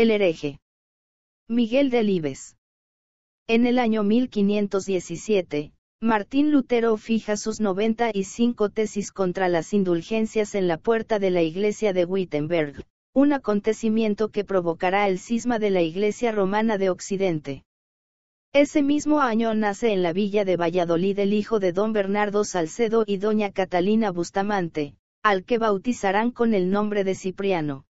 El hereje. Miguel de Libes. En el año 1517, Martín Lutero fija sus 95 tesis contra las indulgencias en la puerta de la iglesia de Wittenberg, un acontecimiento que provocará el cisma de la iglesia romana de Occidente. Ese mismo año nace en la villa de Valladolid el hijo de don Bernardo Salcedo y doña Catalina Bustamante, al que bautizarán con el nombre de Cipriano.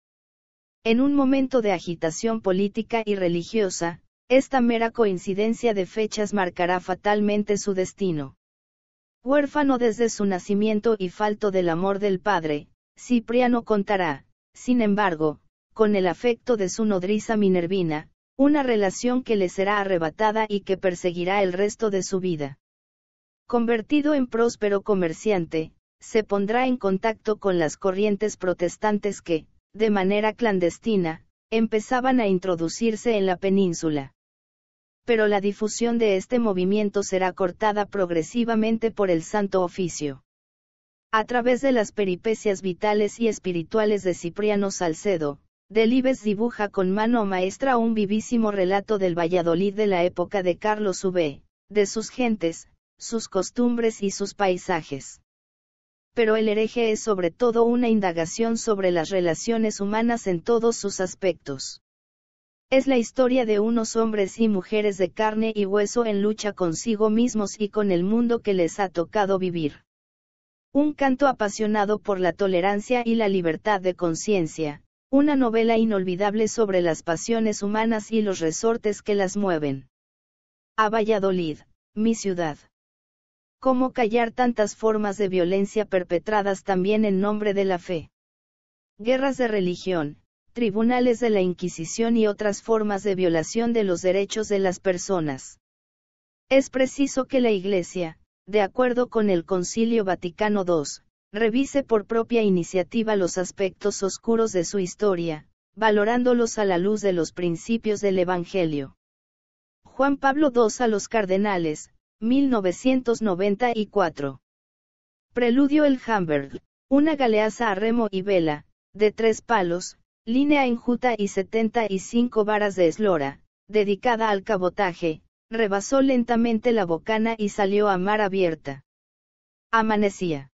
En un momento de agitación política y religiosa, esta mera coincidencia de fechas marcará fatalmente su destino. Huérfano desde su nacimiento y falto del amor del padre, Cipriano contará, sin embargo, con el afecto de su nodriza Minervina, una relación que le será arrebatada y que perseguirá el resto de su vida. Convertido en próspero comerciante, se pondrá en contacto con las corrientes protestantes que, de manera clandestina, empezaban a introducirse en la península. Pero la difusión de este movimiento será cortada progresivamente por el Santo Oficio. A través de las peripecias vitales y espirituales de Cipriano Salcedo, Delibes dibuja con mano maestra un vivísimo relato del Valladolid de la época de Carlos V, de sus gentes, sus costumbres y sus paisajes pero el hereje es sobre todo una indagación sobre las relaciones humanas en todos sus aspectos. Es la historia de unos hombres y mujeres de carne y hueso en lucha consigo mismos y con el mundo que les ha tocado vivir. Un canto apasionado por la tolerancia y la libertad de conciencia, una novela inolvidable sobre las pasiones humanas y los resortes que las mueven. A Valladolid, mi ciudad. ¿Cómo callar tantas formas de violencia perpetradas también en nombre de la fe? Guerras de religión, tribunales de la Inquisición y otras formas de violación de los derechos de las personas. Es preciso que la Iglesia, de acuerdo con el Concilio Vaticano II, revise por propia iniciativa los aspectos oscuros de su historia, valorándolos a la luz de los principios del Evangelio. Juan Pablo II a los cardenales, 1994. Preludio El Hamburg, una galeaza a remo y vela, de tres palos, línea enjuta y 75 varas de eslora, dedicada al cabotaje, rebasó lentamente la bocana y salió a mar abierta. Amanecía.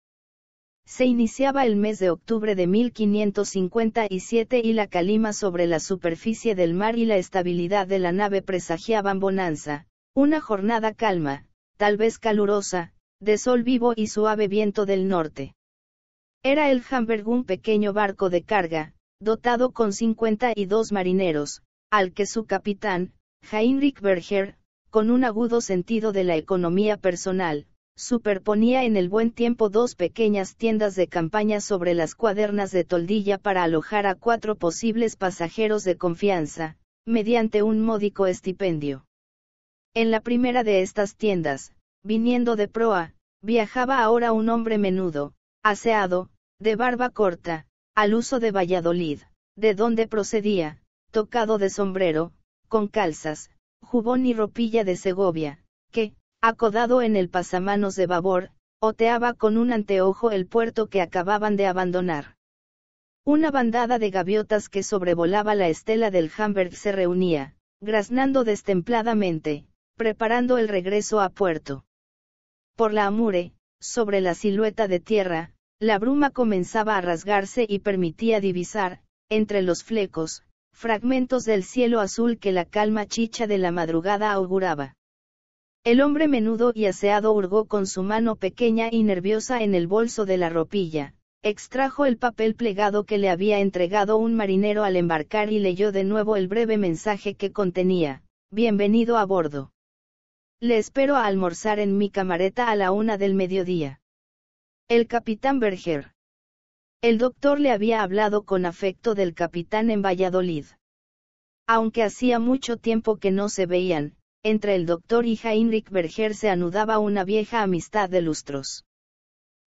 Se iniciaba el mes de octubre de 1557 y la calima sobre la superficie del mar y la estabilidad de la nave presagiaban bonanza, una jornada calma, tal vez calurosa, de sol vivo y suave viento del norte. Era el Hamburg un pequeño barco de carga, dotado con 52 marineros, al que su capitán, Heinrich Berger, con un agudo sentido de la economía personal, superponía en el buen tiempo dos pequeñas tiendas de campaña sobre las cuadernas de toldilla para alojar a cuatro posibles pasajeros de confianza, mediante un módico estipendio. En la primera de estas tiendas, viniendo de proa, viajaba ahora un hombre menudo, aseado, de barba corta, al uso de Valladolid, de donde procedía, tocado de sombrero, con calzas, jubón y ropilla de Segovia, que, acodado en el pasamanos de babor, oteaba con un anteojo el puerto que acababan de abandonar. Una bandada de gaviotas que sobrevolaba la estela del Hamburg se reunía, graznando destempladamente, preparando el regreso a puerto. Por la amure, sobre la silueta de tierra, la bruma comenzaba a rasgarse y permitía divisar, entre los flecos, fragmentos del cielo azul que la calma chicha de la madrugada auguraba. El hombre menudo y aseado hurgó con su mano pequeña y nerviosa en el bolso de la ropilla, extrajo el papel plegado que le había entregado un marinero al embarcar y leyó de nuevo el breve mensaje que contenía, Bienvenido a bordo. Le espero a almorzar en mi camareta a la una del mediodía. El capitán Berger. El doctor le había hablado con afecto del capitán en Valladolid. Aunque hacía mucho tiempo que no se veían, entre el doctor y Heinrich Berger se anudaba una vieja amistad de lustros.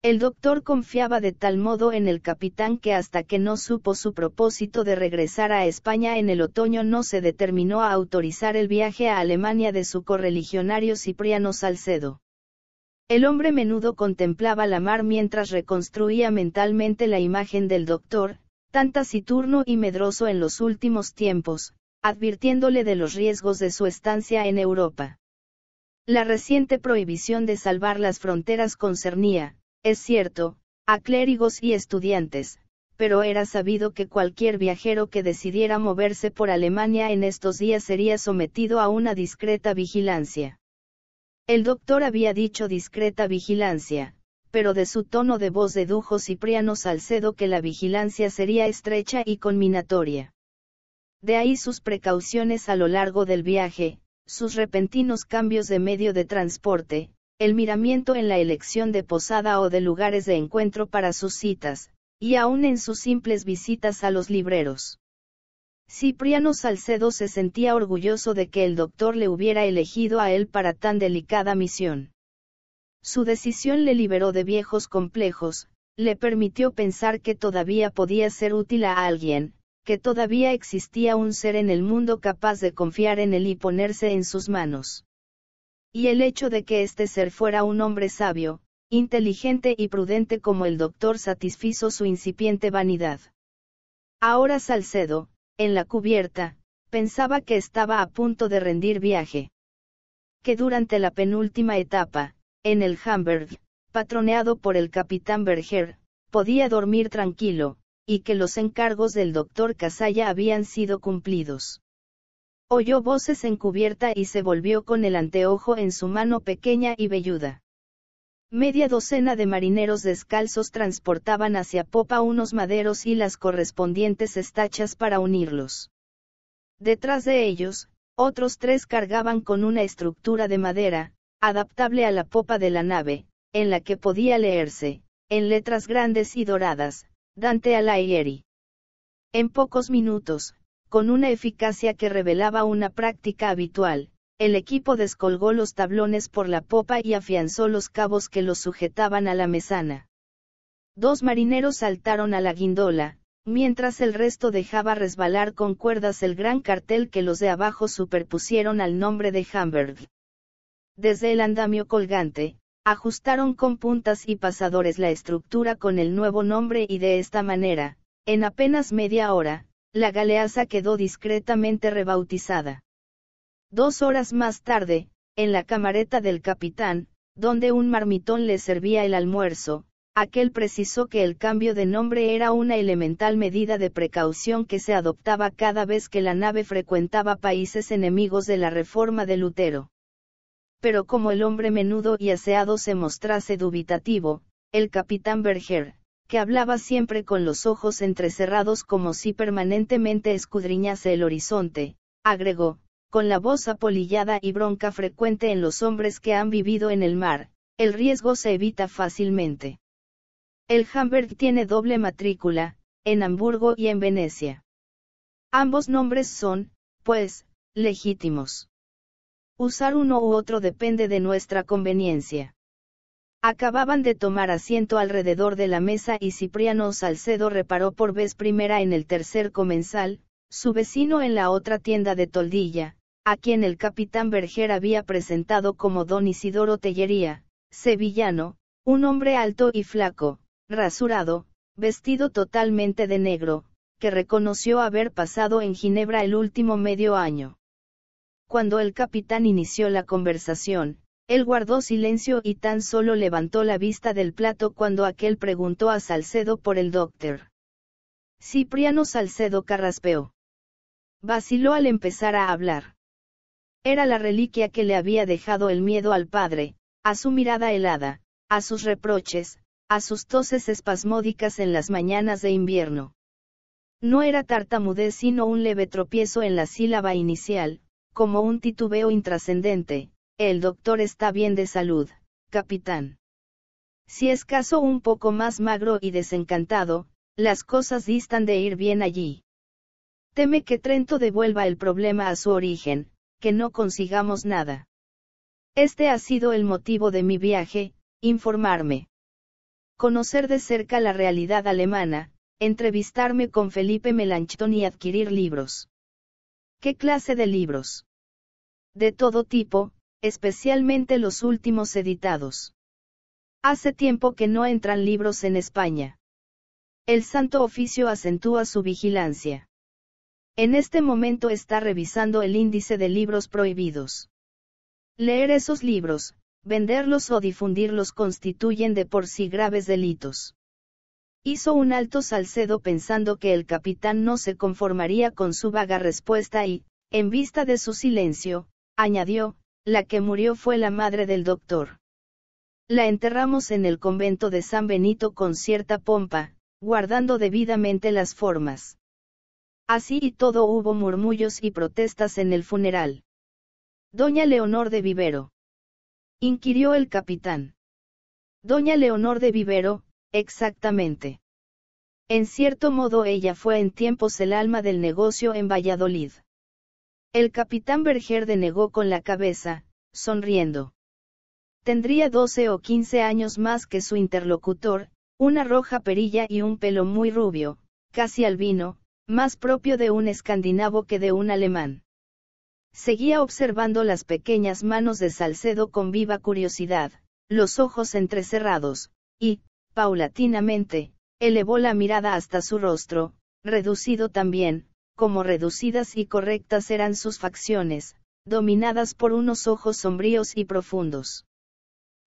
El doctor confiaba de tal modo en el capitán que hasta que no supo su propósito de regresar a España en el otoño no se determinó a autorizar el viaje a Alemania de su correligionario Cipriano Salcedo. El hombre menudo contemplaba la mar mientras reconstruía mentalmente la imagen del doctor, tan taciturno y medroso en los últimos tiempos, advirtiéndole de los riesgos de su estancia en Europa. La reciente prohibición de salvar las fronteras concernía, es cierto, a clérigos y estudiantes, pero era sabido que cualquier viajero que decidiera moverse por Alemania en estos días sería sometido a una discreta vigilancia. El doctor había dicho discreta vigilancia, pero de su tono de voz dedujo Cipriano Salcedo que la vigilancia sería estrecha y conminatoria. De ahí sus precauciones a lo largo del viaje, sus repentinos cambios de medio de transporte, el miramiento en la elección de posada o de lugares de encuentro para sus citas, y aún en sus simples visitas a los libreros. Cipriano Salcedo se sentía orgulloso de que el doctor le hubiera elegido a él para tan delicada misión. Su decisión le liberó de viejos complejos, le permitió pensar que todavía podía ser útil a alguien, que todavía existía un ser en el mundo capaz de confiar en él y ponerse en sus manos y el hecho de que este ser fuera un hombre sabio, inteligente y prudente como el doctor satisfizo su incipiente vanidad. Ahora Salcedo, en la cubierta, pensaba que estaba a punto de rendir viaje. Que durante la penúltima etapa, en el Hamburg, patroneado por el capitán Berger, podía dormir tranquilo, y que los encargos del doctor Casalla habían sido cumplidos. Oyó voces encubierta y se volvió con el anteojo en su mano pequeña y velluda. Media docena de marineros descalzos transportaban hacia popa unos maderos y las correspondientes estachas para unirlos. Detrás de ellos, otros tres cargaban con una estructura de madera, adaptable a la popa de la nave, en la que podía leerse, en letras grandes y doradas, Dante Alighieri. En pocos minutos, con una eficacia que revelaba una práctica habitual, el equipo descolgó los tablones por la popa y afianzó los cabos que los sujetaban a la mesana. Dos marineros saltaron a la guindola, mientras el resto dejaba resbalar con cuerdas el gran cartel que los de abajo superpusieron al nombre de Hamburg. Desde el andamio colgante, ajustaron con puntas y pasadores la estructura con el nuevo nombre y de esta manera, en apenas media hora, la galeaza quedó discretamente rebautizada. Dos horas más tarde, en la camareta del capitán, donde un marmitón le servía el almuerzo, aquel precisó que el cambio de nombre era una elemental medida de precaución que se adoptaba cada vez que la nave frecuentaba países enemigos de la reforma de Lutero. Pero como el hombre menudo y aseado se mostrase dubitativo, el capitán Berger, que hablaba siempre con los ojos entrecerrados como si permanentemente escudriñase el horizonte, agregó, con la voz apolillada y bronca frecuente en los hombres que han vivido en el mar, el riesgo se evita fácilmente. El Hamburg tiene doble matrícula, en Hamburgo y en Venecia. Ambos nombres son, pues, legítimos. Usar uno u otro depende de nuestra conveniencia. Acababan de tomar asiento alrededor de la mesa y Cipriano Salcedo reparó por vez primera en el tercer comensal, su vecino en la otra tienda de Toldilla, a quien el capitán Berger había presentado como don Isidoro Tellería, sevillano, un hombre alto y flaco, rasurado, vestido totalmente de negro, que reconoció haber pasado en Ginebra el último medio año. Cuando el capitán inició la conversación, él guardó silencio y tan solo levantó la vista del plato cuando aquel preguntó a Salcedo por el doctor. Cipriano Salcedo carraspeó. Vaciló al empezar a hablar. Era la reliquia que le había dejado el miedo al padre, a su mirada helada, a sus reproches, a sus toses espasmódicas en las mañanas de invierno. No era tartamudez sino un leve tropiezo en la sílaba inicial, como un titubeo intrascendente, el doctor está bien de salud, capitán. Si es caso un poco más magro y desencantado, las cosas distan de ir bien allí. Teme que Trento devuelva el problema a su origen, que no consigamos nada. Este ha sido el motivo de mi viaje, informarme. Conocer de cerca la realidad alemana, entrevistarme con Felipe Melanchthon y adquirir libros. ¿Qué clase de libros? De todo tipo, especialmente los últimos editados. Hace tiempo que no entran libros en España. El Santo Oficio acentúa su vigilancia. En este momento está revisando el índice de libros prohibidos. Leer esos libros, venderlos o difundirlos constituyen de por sí graves delitos. Hizo un alto salcedo pensando que el capitán no se conformaría con su vaga respuesta y, en vista de su silencio, añadió, la que murió fue la madre del doctor. La enterramos en el convento de San Benito con cierta pompa, guardando debidamente las formas. Así y todo hubo murmullos y protestas en el funeral. Doña Leonor de Vivero. Inquirió el capitán. Doña Leonor de Vivero, exactamente. En cierto modo ella fue en tiempos el alma del negocio en Valladolid. El capitán Berger denegó con la cabeza, sonriendo. Tendría 12 o 15 años más que su interlocutor, una roja perilla y un pelo muy rubio, casi albino, más propio de un escandinavo que de un alemán. Seguía observando las pequeñas manos de Salcedo con viva curiosidad, los ojos entrecerrados, y, paulatinamente, elevó la mirada hasta su rostro, reducido también, como reducidas y correctas eran sus facciones, dominadas por unos ojos sombríos y profundos.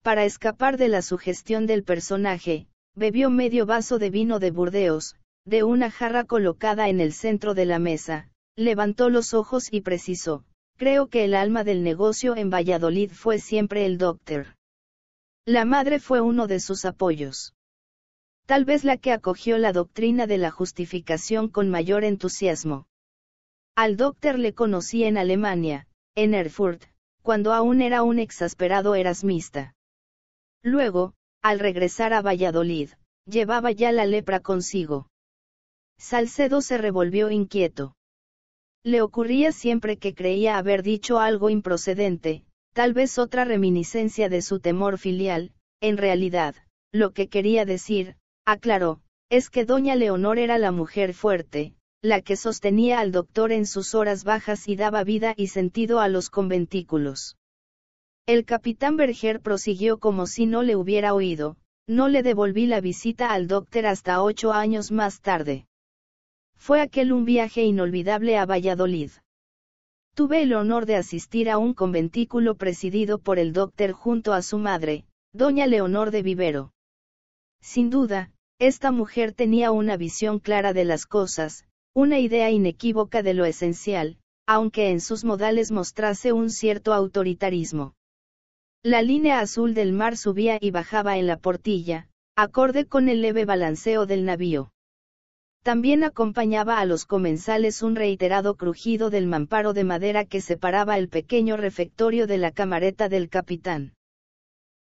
Para escapar de la sugestión del personaje, bebió medio vaso de vino de Burdeos, de una jarra colocada en el centro de la mesa, levantó los ojos y precisó, creo que el alma del negocio en Valladolid fue siempre el doctor. La madre fue uno de sus apoyos tal vez la que acogió la doctrina de la justificación con mayor entusiasmo. Al Doctor le conocí en Alemania, en Erfurt, cuando aún era un exasperado erasmista. Luego, al regresar a Valladolid, llevaba ya la lepra consigo. Salcedo se revolvió inquieto. Le ocurría siempre que creía haber dicho algo improcedente, tal vez otra reminiscencia de su temor filial, en realidad, lo que quería decir, Aclaró, es que doña Leonor era la mujer fuerte, la que sostenía al doctor en sus horas bajas y daba vida y sentido a los conventículos. El capitán Berger prosiguió como si no le hubiera oído, no le devolví la visita al doctor hasta ocho años más tarde. Fue aquel un viaje inolvidable a Valladolid. Tuve el honor de asistir a un conventículo presidido por el doctor junto a su madre, doña Leonor de Vivero. Sin duda, esta mujer tenía una visión clara de las cosas, una idea inequívoca de lo esencial, aunque en sus modales mostrase un cierto autoritarismo. La línea azul del mar subía y bajaba en la portilla, acorde con el leve balanceo del navío. También acompañaba a los comensales un reiterado crujido del mamparo de madera que separaba el pequeño refectorio de la camareta del capitán.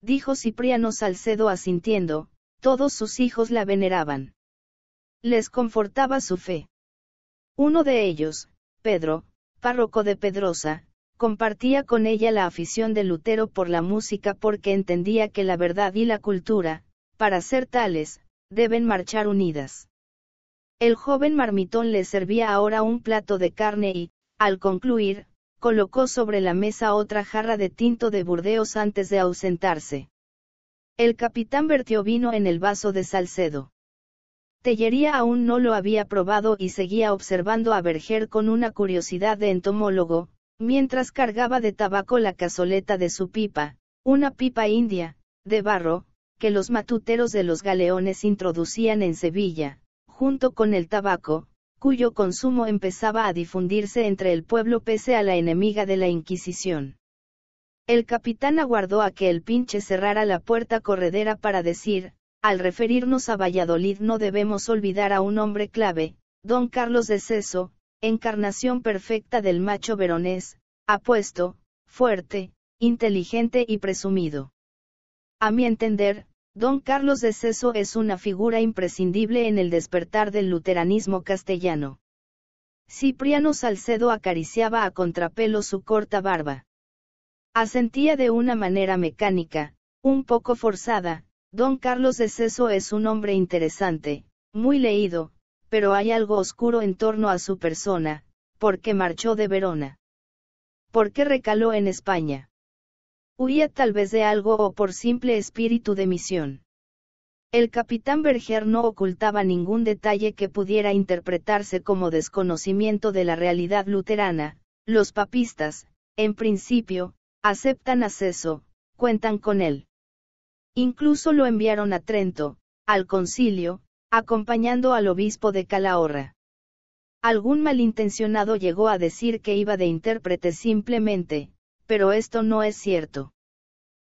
Dijo Cipriano Salcedo asintiendo, todos sus hijos la veneraban. Les confortaba su fe. Uno de ellos, Pedro, párroco de Pedrosa, compartía con ella la afición de Lutero por la música porque entendía que la verdad y la cultura, para ser tales, deben marchar unidas. El joven marmitón le servía ahora un plato de carne y, al concluir, colocó sobre la mesa otra jarra de tinto de Burdeos antes de ausentarse. El capitán vertió vino en el vaso de Salcedo. Tellería aún no lo había probado y seguía observando a Berger con una curiosidad de entomólogo, mientras cargaba de tabaco la cazoleta de su pipa, una pipa india, de barro, que los matuteros de los galeones introducían en Sevilla, junto con el tabaco, cuyo consumo empezaba a difundirse entre el pueblo pese a la enemiga de la Inquisición. El capitán aguardó a que el pinche cerrara la puerta corredera para decir, al referirnos a Valladolid no debemos olvidar a un hombre clave, don Carlos de Ceso, encarnación perfecta del macho veronés, apuesto, fuerte, inteligente y presumido. A mi entender, don Carlos de Ceso es una figura imprescindible en el despertar del luteranismo castellano. Cipriano Salcedo acariciaba a contrapelo su corta barba. Asentía de una manera mecánica, un poco forzada, don Carlos de Ceso es un hombre interesante, muy leído, pero hay algo oscuro en torno a su persona, porque marchó de Verona. ¿Por qué recaló en España? Huía tal vez de algo o por simple espíritu de misión. El capitán Berger no ocultaba ningún detalle que pudiera interpretarse como desconocimiento de la realidad luterana, los papistas, en principio, Aceptan acceso, cuentan con él. Incluso lo enviaron a Trento, al concilio, acompañando al obispo de Calahorra. Algún malintencionado llegó a decir que iba de intérprete simplemente, pero esto no es cierto.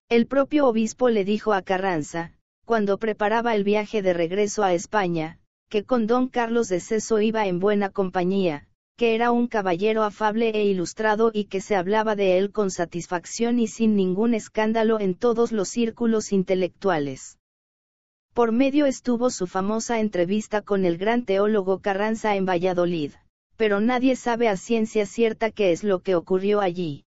El propio obispo le dijo a Carranza, cuando preparaba el viaje de regreso a España, que con don Carlos de Ceso iba en buena compañía, que era un caballero afable e ilustrado y que se hablaba de él con satisfacción y sin ningún escándalo en todos los círculos intelectuales. Por medio estuvo su famosa entrevista con el gran teólogo Carranza en Valladolid, pero nadie sabe a ciencia cierta qué es lo que ocurrió allí.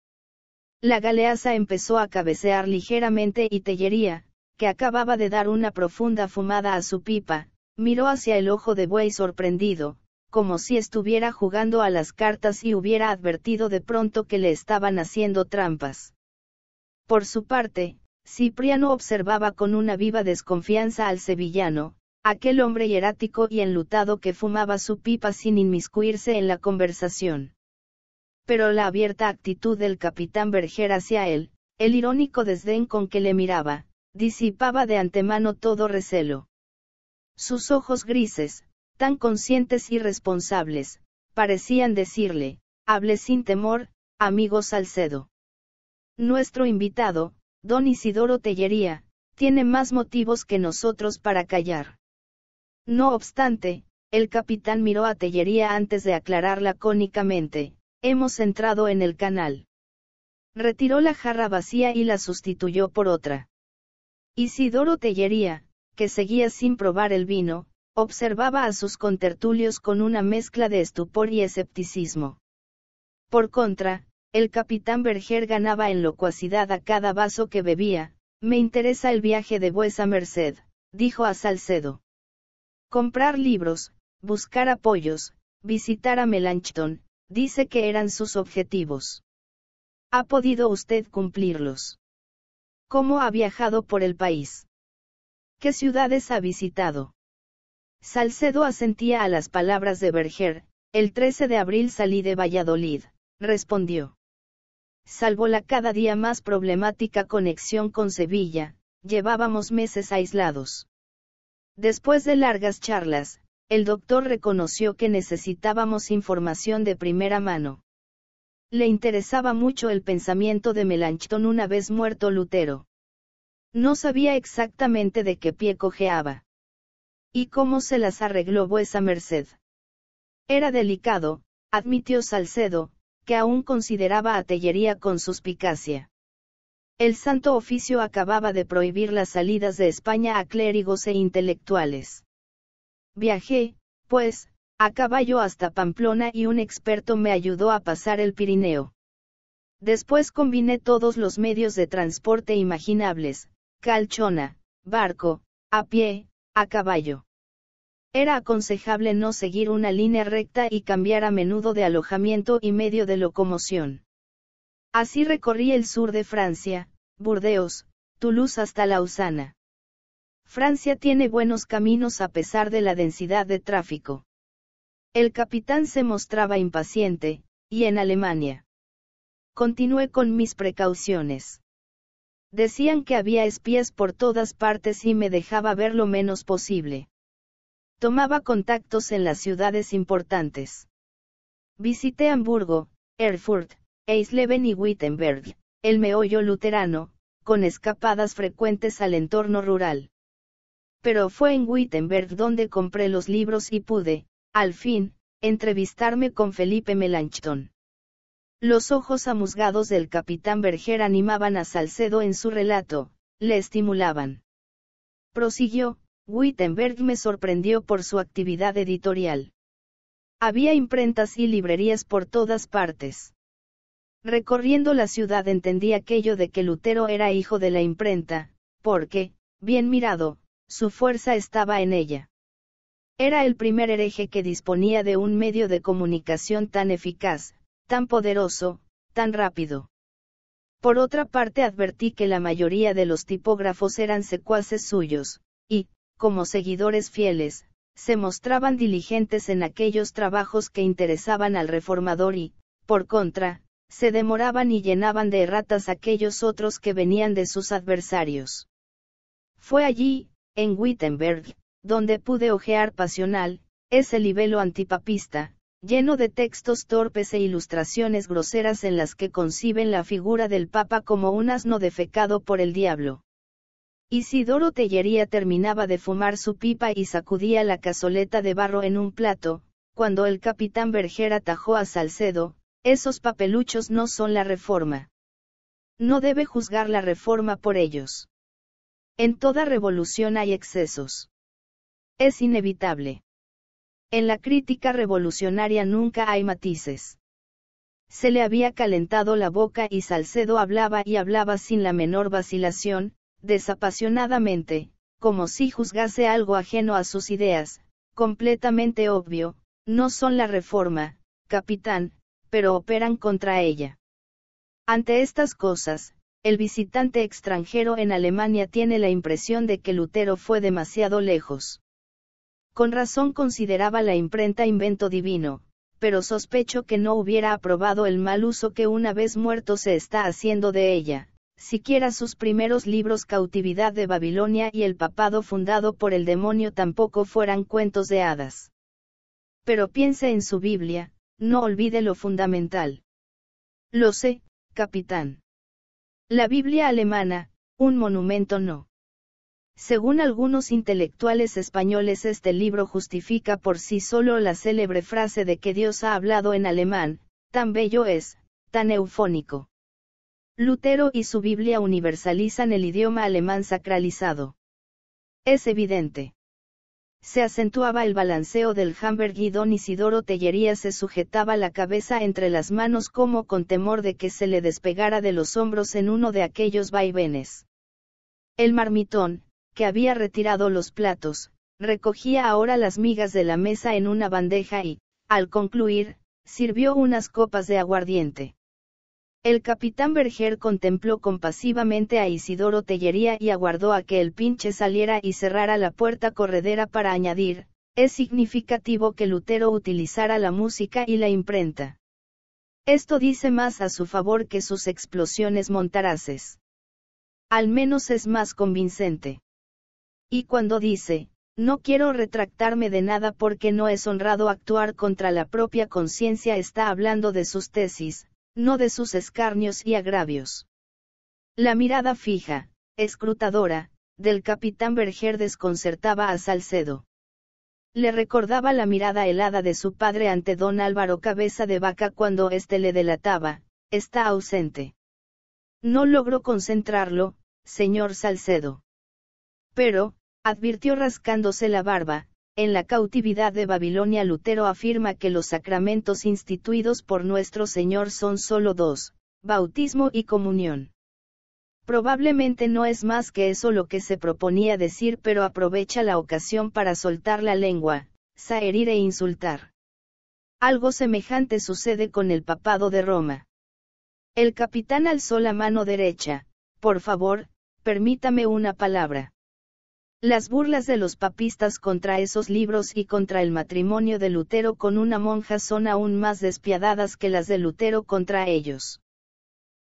La galeaza empezó a cabecear ligeramente y Tellería, que acababa de dar una profunda fumada a su pipa, miró hacia el ojo de buey sorprendido, como si estuviera jugando a las cartas y hubiera advertido de pronto que le estaban haciendo trampas. Por su parte, Cipriano observaba con una viva desconfianza al sevillano, aquel hombre hierático y enlutado que fumaba su pipa sin inmiscuirse en la conversación. Pero la abierta actitud del capitán Berger hacia él, el irónico desdén con que le miraba, disipaba de antemano todo recelo. Sus ojos grises, tan conscientes y responsables, parecían decirle, hable sin temor, amigo Salcedo. Nuestro invitado, don Isidoro Tellería, tiene más motivos que nosotros para callar. No obstante, el capitán miró a Tellería antes de aclarar cónicamente, hemos entrado en el canal. Retiró la jarra vacía y la sustituyó por otra. Isidoro Tellería, que seguía sin probar el vino, observaba a sus contertulios con una mezcla de estupor y escepticismo. Por contra, el capitán Berger ganaba en locuacidad a cada vaso que bebía, me interesa el viaje de vuesa merced, dijo a Salcedo. Comprar libros, buscar apoyos, visitar a Melanchthon, dice que eran sus objetivos. ¿Ha podido usted cumplirlos? ¿Cómo ha viajado por el país? ¿Qué ciudades ha visitado? Salcedo asentía a las palabras de Berger, el 13 de abril salí de Valladolid, respondió. Salvo la cada día más problemática conexión con Sevilla, llevábamos meses aislados. Después de largas charlas, el doctor reconoció que necesitábamos información de primera mano. Le interesaba mucho el pensamiento de Melanchthon una vez muerto Lutero. No sabía exactamente de qué pie cojeaba. ¿Y cómo se las arregló vuesa merced? Era delicado, admitió Salcedo, que aún consideraba atellería con suspicacia. El Santo Oficio acababa de prohibir las salidas de España a clérigos e intelectuales. Viajé, pues, a caballo hasta Pamplona y un experto me ayudó a pasar el Pirineo. Después combiné todos los medios de transporte imaginables, calchona, barco, a pie, a caballo. Era aconsejable no seguir una línea recta y cambiar a menudo de alojamiento y medio de locomoción. Así recorrí el sur de Francia, Burdeos, Toulouse hasta Lausana. Francia tiene buenos caminos a pesar de la densidad de tráfico. El capitán se mostraba impaciente, y en Alemania. Continué con mis precauciones. Decían que había espías por todas partes y me dejaba ver lo menos posible. Tomaba contactos en las ciudades importantes. Visité Hamburgo, Erfurt, Eisleben y Wittenberg, el meollo luterano, con escapadas frecuentes al entorno rural. Pero fue en Wittenberg donde compré los libros y pude, al fin, entrevistarme con Felipe Melanchthon. Los ojos amusgados del capitán Berger animaban a Salcedo en su relato, le estimulaban. Prosiguió, Wittenberg me sorprendió por su actividad editorial. Había imprentas y librerías por todas partes. Recorriendo la ciudad entendí aquello de que Lutero era hijo de la imprenta, porque, bien mirado, su fuerza estaba en ella. Era el primer hereje que disponía de un medio de comunicación tan eficaz, tan poderoso, tan rápido. Por otra parte advertí que la mayoría de los tipógrafos eran secuaces suyos, y, como seguidores fieles, se mostraban diligentes en aquellos trabajos que interesaban al reformador y, por contra, se demoraban y llenaban de erratas aquellos otros que venían de sus adversarios. Fue allí, en Wittenberg, donde pude ojear pasional, ese libelo antipapista, lleno de textos torpes e ilustraciones groseras en las que conciben la figura del Papa como un asno defecado por el diablo. Isidoro Tellería terminaba de fumar su pipa y sacudía la cazoleta de barro en un plato, cuando el capitán Berger atajó a Salcedo, esos papeluchos no son la reforma. No debe juzgar la reforma por ellos. En toda revolución hay excesos. Es inevitable. En la crítica revolucionaria nunca hay matices. Se le había calentado la boca y Salcedo hablaba y hablaba sin la menor vacilación, desapasionadamente, como si juzgase algo ajeno a sus ideas, completamente obvio, no son la reforma, capitán, pero operan contra ella. Ante estas cosas, el visitante extranjero en Alemania tiene la impresión de que Lutero fue demasiado lejos. Con razón consideraba la imprenta invento divino, pero sospecho que no hubiera aprobado el mal uso que una vez muerto se está haciendo de ella. Siquiera sus primeros libros Cautividad de Babilonia y El papado fundado por el demonio tampoco fueran cuentos de hadas. Pero piense en su Biblia, no olvide lo fundamental. Lo sé, capitán. La Biblia alemana, un monumento no. Según algunos intelectuales españoles este libro justifica por sí solo la célebre frase de que Dios ha hablado en alemán, tan bello es, tan eufónico. Lutero y su Biblia universalizan el idioma alemán sacralizado. Es evidente. Se acentuaba el balanceo del Hamburg y don Isidoro Tellería se sujetaba la cabeza entre las manos como con temor de que se le despegara de los hombros en uno de aquellos vaivenes. El marmitón, que había retirado los platos, recogía ahora las migas de la mesa en una bandeja y, al concluir, sirvió unas copas de aguardiente. El capitán Berger contempló compasivamente a Isidoro Tellería y aguardó a que el pinche saliera y cerrara la puerta corredera para añadir, es significativo que Lutero utilizara la música y la imprenta. Esto dice más a su favor que sus explosiones montaraces. Al menos es más convincente. Y cuando dice, no quiero retractarme de nada porque no es honrado actuar contra la propia conciencia, está hablando de sus tesis, no de sus escarnios y agravios. La mirada fija, escrutadora, del capitán Berger desconcertaba a Salcedo. Le recordaba la mirada helada de su padre ante don Álvaro Cabeza de Vaca cuando éste le delataba, está ausente. No logró concentrarlo, señor Salcedo. Pero, advirtió rascándose la barba, en la cautividad de Babilonia Lutero afirma que los sacramentos instituidos por nuestro Señor son sólo dos, bautismo y comunión. Probablemente no es más que eso lo que se proponía decir, pero aprovecha la ocasión para soltar la lengua, saherir e insultar. Algo semejante sucede con el papado de Roma. El capitán alzó la mano derecha. Por favor, permítame una palabra. Las burlas de los papistas contra esos libros y contra el matrimonio de Lutero con una monja son aún más despiadadas que las de Lutero contra ellos.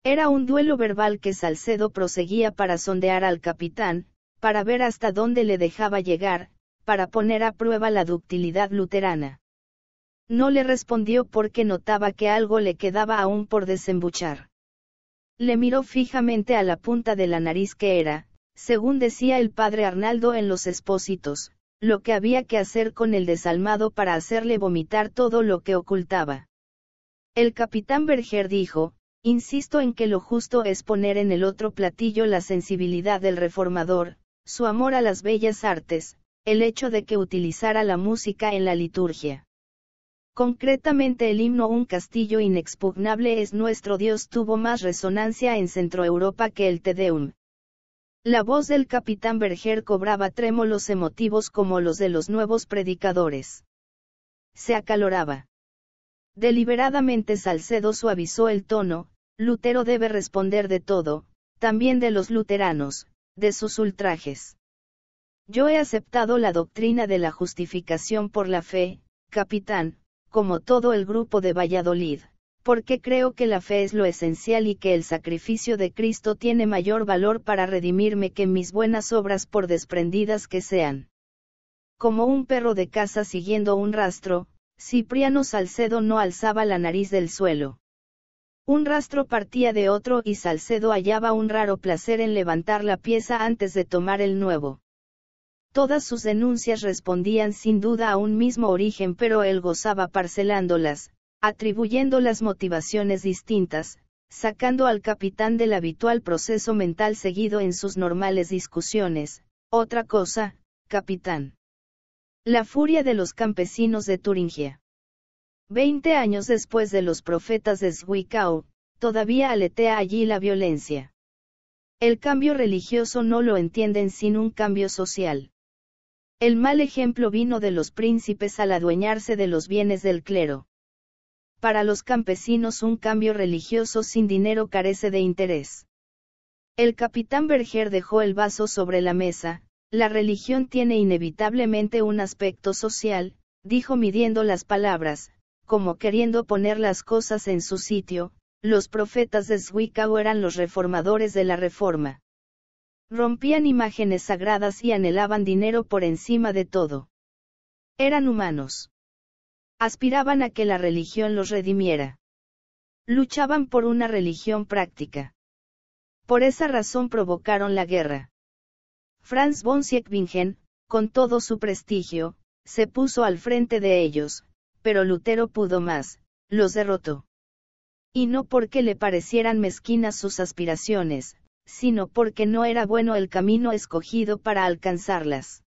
Era un duelo verbal que Salcedo proseguía para sondear al capitán, para ver hasta dónde le dejaba llegar, para poner a prueba la ductilidad luterana. No le respondió porque notaba que algo le quedaba aún por desembuchar. Le miró fijamente a la punta de la nariz que era, según decía el padre Arnaldo en los Espósitos, lo que había que hacer con el desalmado para hacerle vomitar todo lo que ocultaba. El capitán Berger dijo, insisto en que lo justo es poner en el otro platillo la sensibilidad del reformador, su amor a las bellas artes, el hecho de que utilizara la música en la liturgia. Concretamente el himno Un castillo inexpugnable es nuestro Dios tuvo más resonancia en Centroeuropa que el Te Deum, la voz del capitán Berger cobraba trémolos emotivos como los de los nuevos predicadores. Se acaloraba. Deliberadamente Salcedo suavizó el tono, Lutero debe responder de todo, también de los luteranos, de sus ultrajes. Yo he aceptado la doctrina de la justificación por la fe, capitán, como todo el grupo de Valladolid porque creo que la fe es lo esencial y que el sacrificio de Cristo tiene mayor valor para redimirme que mis buenas obras por desprendidas que sean. Como un perro de caza siguiendo un rastro, Cipriano Salcedo no alzaba la nariz del suelo. Un rastro partía de otro y Salcedo hallaba un raro placer en levantar la pieza antes de tomar el nuevo. Todas sus denuncias respondían sin duda a un mismo origen pero él gozaba parcelándolas, atribuyendo las motivaciones distintas, sacando al capitán del habitual proceso mental seguido en sus normales discusiones. Otra cosa, capitán. La furia de los campesinos de Turingia. Veinte años después de los profetas de Zwickau, todavía aletea allí la violencia. El cambio religioso no lo entienden sin un cambio social. El mal ejemplo vino de los príncipes al adueñarse de los bienes del clero para los campesinos un cambio religioso sin dinero carece de interés. El capitán Berger dejó el vaso sobre la mesa, la religión tiene inevitablemente un aspecto social, dijo midiendo las palabras, como queriendo poner las cosas en su sitio, los profetas de Zwickau eran los reformadores de la reforma. Rompían imágenes sagradas y anhelaban dinero por encima de todo. Eran humanos aspiraban a que la religión los redimiera. Luchaban por una religión práctica. Por esa razón provocaron la guerra. Franz von Siegbingen, con todo su prestigio, se puso al frente de ellos, pero Lutero pudo más, los derrotó. Y no porque le parecieran mezquinas sus aspiraciones, sino porque no era bueno el camino escogido para alcanzarlas.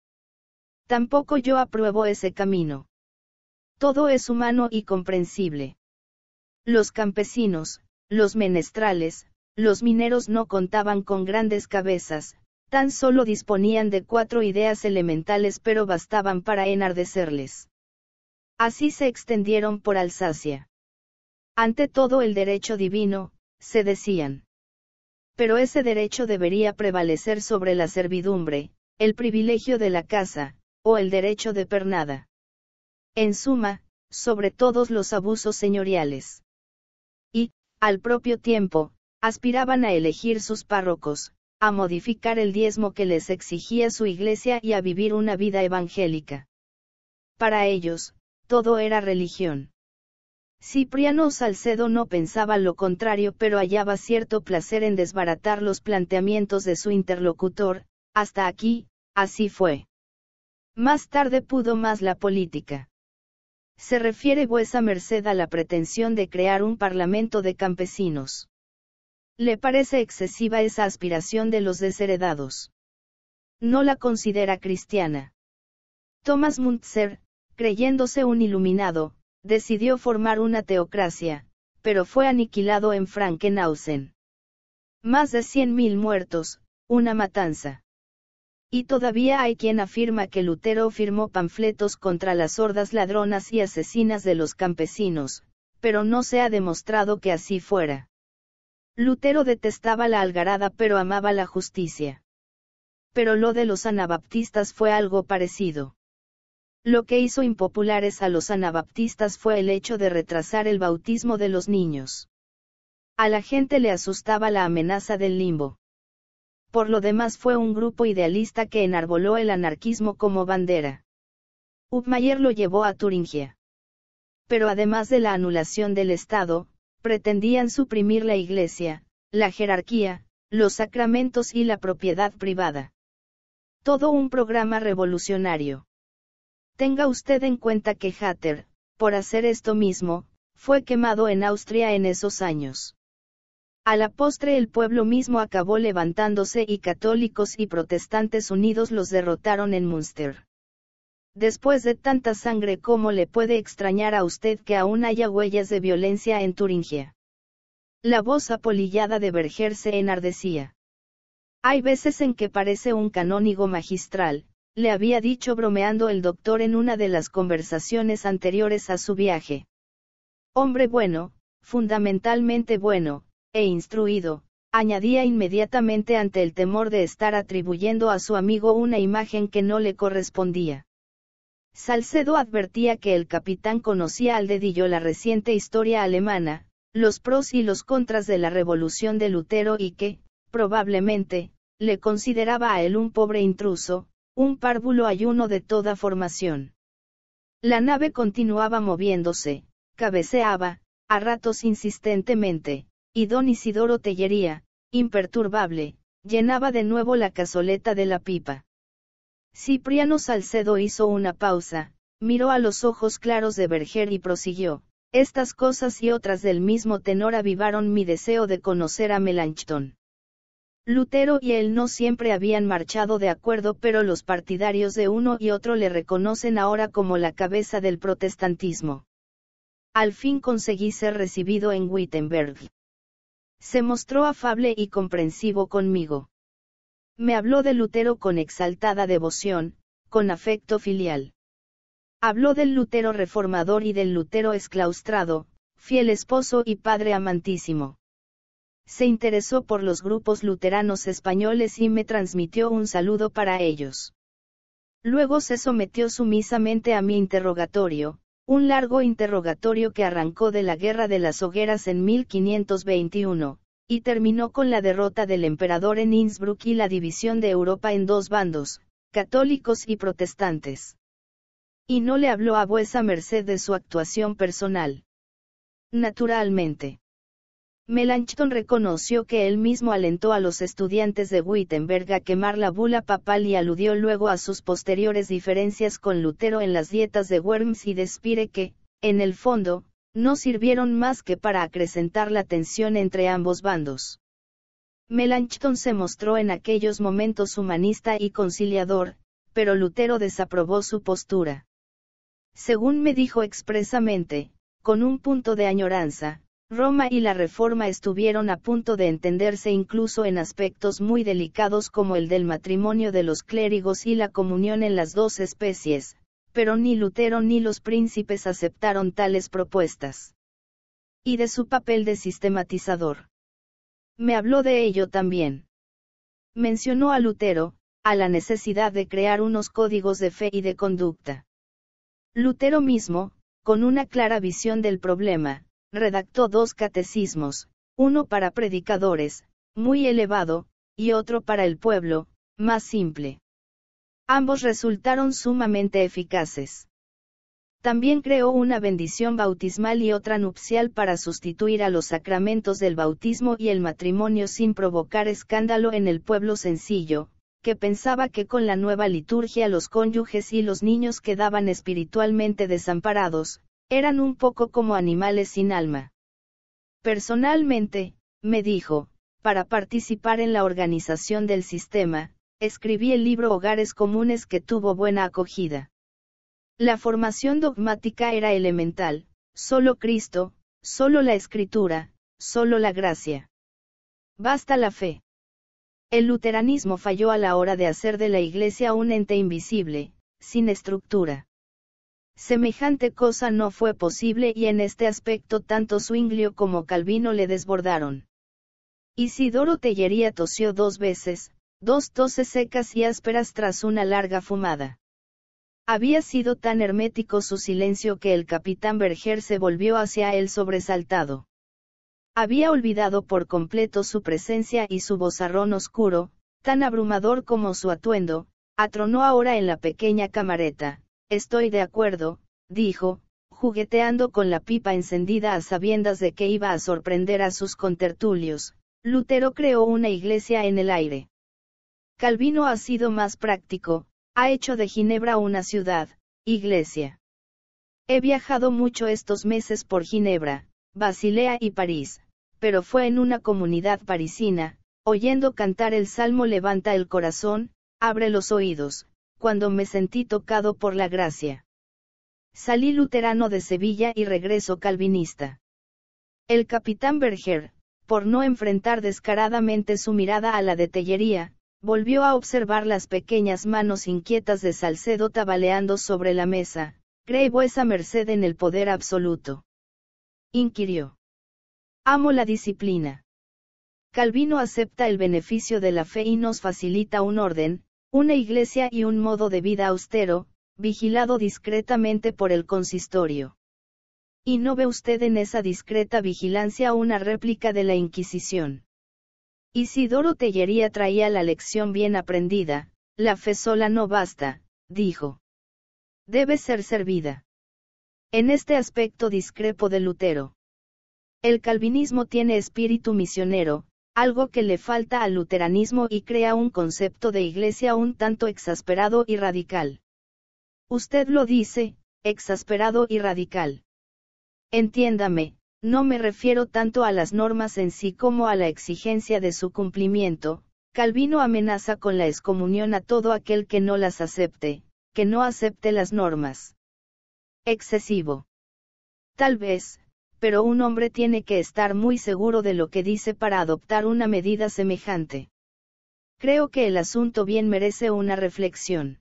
Tampoco yo apruebo ese camino todo es humano y comprensible. Los campesinos, los menestrales, los mineros no contaban con grandes cabezas, tan solo disponían de cuatro ideas elementales pero bastaban para enardecerles. Así se extendieron por Alsacia. Ante todo el derecho divino, se decían. Pero ese derecho debería prevalecer sobre la servidumbre, el privilegio de la casa, o el derecho de pernada en suma, sobre todos los abusos señoriales. Y, al propio tiempo, aspiraban a elegir sus párrocos, a modificar el diezmo que les exigía su iglesia y a vivir una vida evangélica. Para ellos, todo era religión. Cipriano Salcedo no pensaba lo contrario, pero hallaba cierto placer en desbaratar los planteamientos de su interlocutor, hasta aquí, así fue. Más tarde pudo más la política. Se refiere vuesa merced a la pretensión de crear un parlamento de campesinos. Le parece excesiva esa aspiración de los desheredados. No la considera cristiana. Thomas Muntzer, creyéndose un iluminado, decidió formar una teocracia, pero fue aniquilado en Frankenhausen. Más de 100.000 muertos, una matanza. Y todavía hay quien afirma que Lutero firmó panfletos contra las hordas ladronas y asesinas de los campesinos, pero no se ha demostrado que así fuera. Lutero detestaba la algarada pero amaba la justicia. Pero lo de los anabaptistas fue algo parecido. Lo que hizo impopulares a los anabaptistas fue el hecho de retrasar el bautismo de los niños. A la gente le asustaba la amenaza del limbo por lo demás fue un grupo idealista que enarboló el anarquismo como bandera. utmayer lo llevó a Turingia. Pero además de la anulación del Estado, pretendían suprimir la iglesia, la jerarquía, los sacramentos y la propiedad privada. Todo un programa revolucionario. Tenga usted en cuenta que Hatter, por hacer esto mismo, fue quemado en Austria en esos años. A la postre el pueblo mismo acabó levantándose y católicos y protestantes unidos los derrotaron en Münster. Después de tanta sangre ¿cómo le puede extrañar a usted que aún haya huellas de violencia en Turingia. La voz apolillada de Berger se enardecía. Hay veces en que parece un canónigo magistral, le había dicho bromeando el doctor en una de las conversaciones anteriores a su viaje. Hombre bueno, fundamentalmente bueno, e instruido, añadía inmediatamente ante el temor de estar atribuyendo a su amigo una imagen que no le correspondía. Salcedo advertía que el capitán conocía al dedillo la reciente historia alemana, los pros y los contras de la revolución de Lutero y que, probablemente, le consideraba a él un pobre intruso, un párvulo ayuno de toda formación. La nave continuaba moviéndose, cabeceaba, a ratos insistentemente y don Isidoro Tellería, imperturbable, llenaba de nuevo la cazoleta de la pipa. Cipriano Salcedo hizo una pausa, miró a los ojos claros de Berger y prosiguió. Estas cosas y otras del mismo tenor avivaron mi deseo de conocer a Melanchthon. Lutero y él no siempre habían marchado de acuerdo, pero los partidarios de uno y otro le reconocen ahora como la cabeza del protestantismo. Al fin conseguí ser recibido en Wittenberg. Se mostró afable y comprensivo conmigo. Me habló de Lutero con exaltada devoción, con afecto filial. Habló del Lutero reformador y del Lutero exclaustrado, fiel esposo y padre amantísimo. Se interesó por los grupos luteranos españoles y me transmitió un saludo para ellos. Luego se sometió sumisamente a mi interrogatorio, un largo interrogatorio que arrancó de la Guerra de las Hogueras en 1521, y terminó con la derrota del emperador en Innsbruck y la división de Europa en dos bandos, católicos y protestantes. Y no le habló a vuesa merced de su actuación personal. Naturalmente. Melanchthon reconoció que él mismo alentó a los estudiantes de Wittenberg a quemar la bula papal y aludió luego a sus posteriores diferencias con Lutero en las dietas de Worms y Despire que, en el fondo, no sirvieron más que para acrecentar la tensión entre ambos bandos. Melanchthon se mostró en aquellos momentos humanista y conciliador, pero Lutero desaprobó su postura. Según me dijo expresamente, con un punto de añoranza, Roma y la Reforma estuvieron a punto de entenderse incluso en aspectos muy delicados como el del matrimonio de los clérigos y la comunión en las dos especies, pero ni Lutero ni los príncipes aceptaron tales propuestas. Y de su papel de sistematizador. Me habló de ello también. Mencionó a Lutero, a la necesidad de crear unos códigos de fe y de conducta. Lutero mismo, con una clara visión del problema, redactó dos catecismos, uno para predicadores, muy elevado, y otro para el pueblo, más simple. Ambos resultaron sumamente eficaces. También creó una bendición bautismal y otra nupcial para sustituir a los sacramentos del bautismo y el matrimonio sin provocar escándalo en el pueblo sencillo, que pensaba que con la nueva liturgia los cónyuges y los niños quedaban espiritualmente desamparados, eran un poco como animales sin alma. Personalmente, me dijo, para participar en la organización del sistema, escribí el libro Hogares Comunes que tuvo buena acogida. La formación dogmática era elemental, solo Cristo, solo la escritura, solo la gracia. Basta la fe. El luteranismo falló a la hora de hacer de la Iglesia un ente invisible, sin estructura. Semejante cosa no fue posible y en este aspecto tanto Swinglio como Calvino le desbordaron. Isidoro Tellería tosió dos veces, dos toses secas y ásperas tras una larga fumada. Había sido tan hermético su silencio que el capitán Berger se volvió hacia él sobresaltado. Había olvidado por completo su presencia y su vozarrón oscuro, tan abrumador como su atuendo, atronó ahora en la pequeña camareta. Estoy de acuerdo, dijo, jugueteando con la pipa encendida a sabiendas de que iba a sorprender a sus contertulios, Lutero creó una iglesia en el aire. Calvino ha sido más práctico, ha hecho de Ginebra una ciudad, iglesia. He viajado mucho estos meses por Ginebra, Basilea y París, pero fue en una comunidad parisina, oyendo cantar el salmo Levanta el corazón, abre los oídos, cuando me sentí tocado por la gracia. Salí luterano de Sevilla y regreso calvinista. El capitán Berger, por no enfrentar descaradamente su mirada a la de Tellería, volvió a observar las pequeñas manos inquietas de Salcedo tabaleando sobre la mesa, Creí vuesa merced en el poder absoluto. Inquirió. Amo la disciplina. Calvino acepta el beneficio de la fe y nos facilita un orden, una iglesia y un modo de vida austero, vigilado discretamente por el consistorio. Y no ve usted en esa discreta vigilancia una réplica de la Inquisición. Isidoro Tellería traía la lección bien aprendida, la fe sola no basta, dijo. Debe ser servida. En este aspecto discrepo de Lutero. El calvinismo tiene espíritu misionero, algo que le falta al luteranismo y crea un concepto de iglesia un tanto exasperado y radical. Usted lo dice, exasperado y radical. Entiéndame, no me refiero tanto a las normas en sí como a la exigencia de su cumplimiento, Calvino amenaza con la excomunión a todo aquel que no las acepte, que no acepte las normas. Excesivo. Tal vez, pero un hombre tiene que estar muy seguro de lo que dice para adoptar una medida semejante. Creo que el asunto bien merece una reflexión.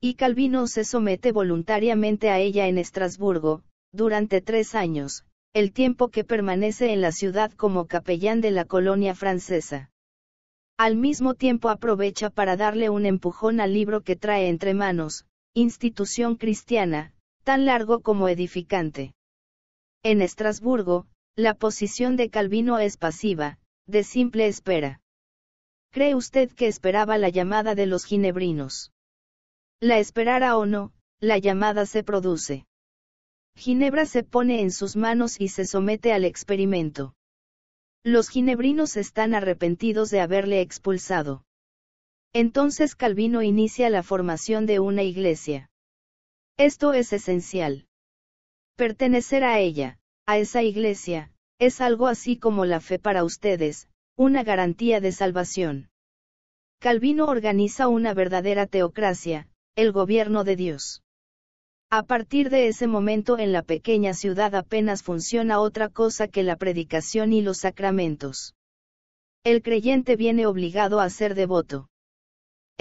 Y Calvino se somete voluntariamente a ella en Estrasburgo, durante tres años, el tiempo que permanece en la ciudad como capellán de la colonia francesa. Al mismo tiempo aprovecha para darle un empujón al libro que trae entre manos, Institución Cristiana, tan largo como edificante. En Estrasburgo, la posición de Calvino es pasiva, de simple espera. ¿Cree usted que esperaba la llamada de los ginebrinos? La esperara o no, la llamada se produce. Ginebra se pone en sus manos y se somete al experimento. Los ginebrinos están arrepentidos de haberle expulsado. Entonces Calvino inicia la formación de una iglesia. Esto es esencial. Pertenecer a ella, a esa iglesia, es algo así como la fe para ustedes, una garantía de salvación. Calvino organiza una verdadera teocracia, el gobierno de Dios. A partir de ese momento en la pequeña ciudad apenas funciona otra cosa que la predicación y los sacramentos. El creyente viene obligado a ser devoto.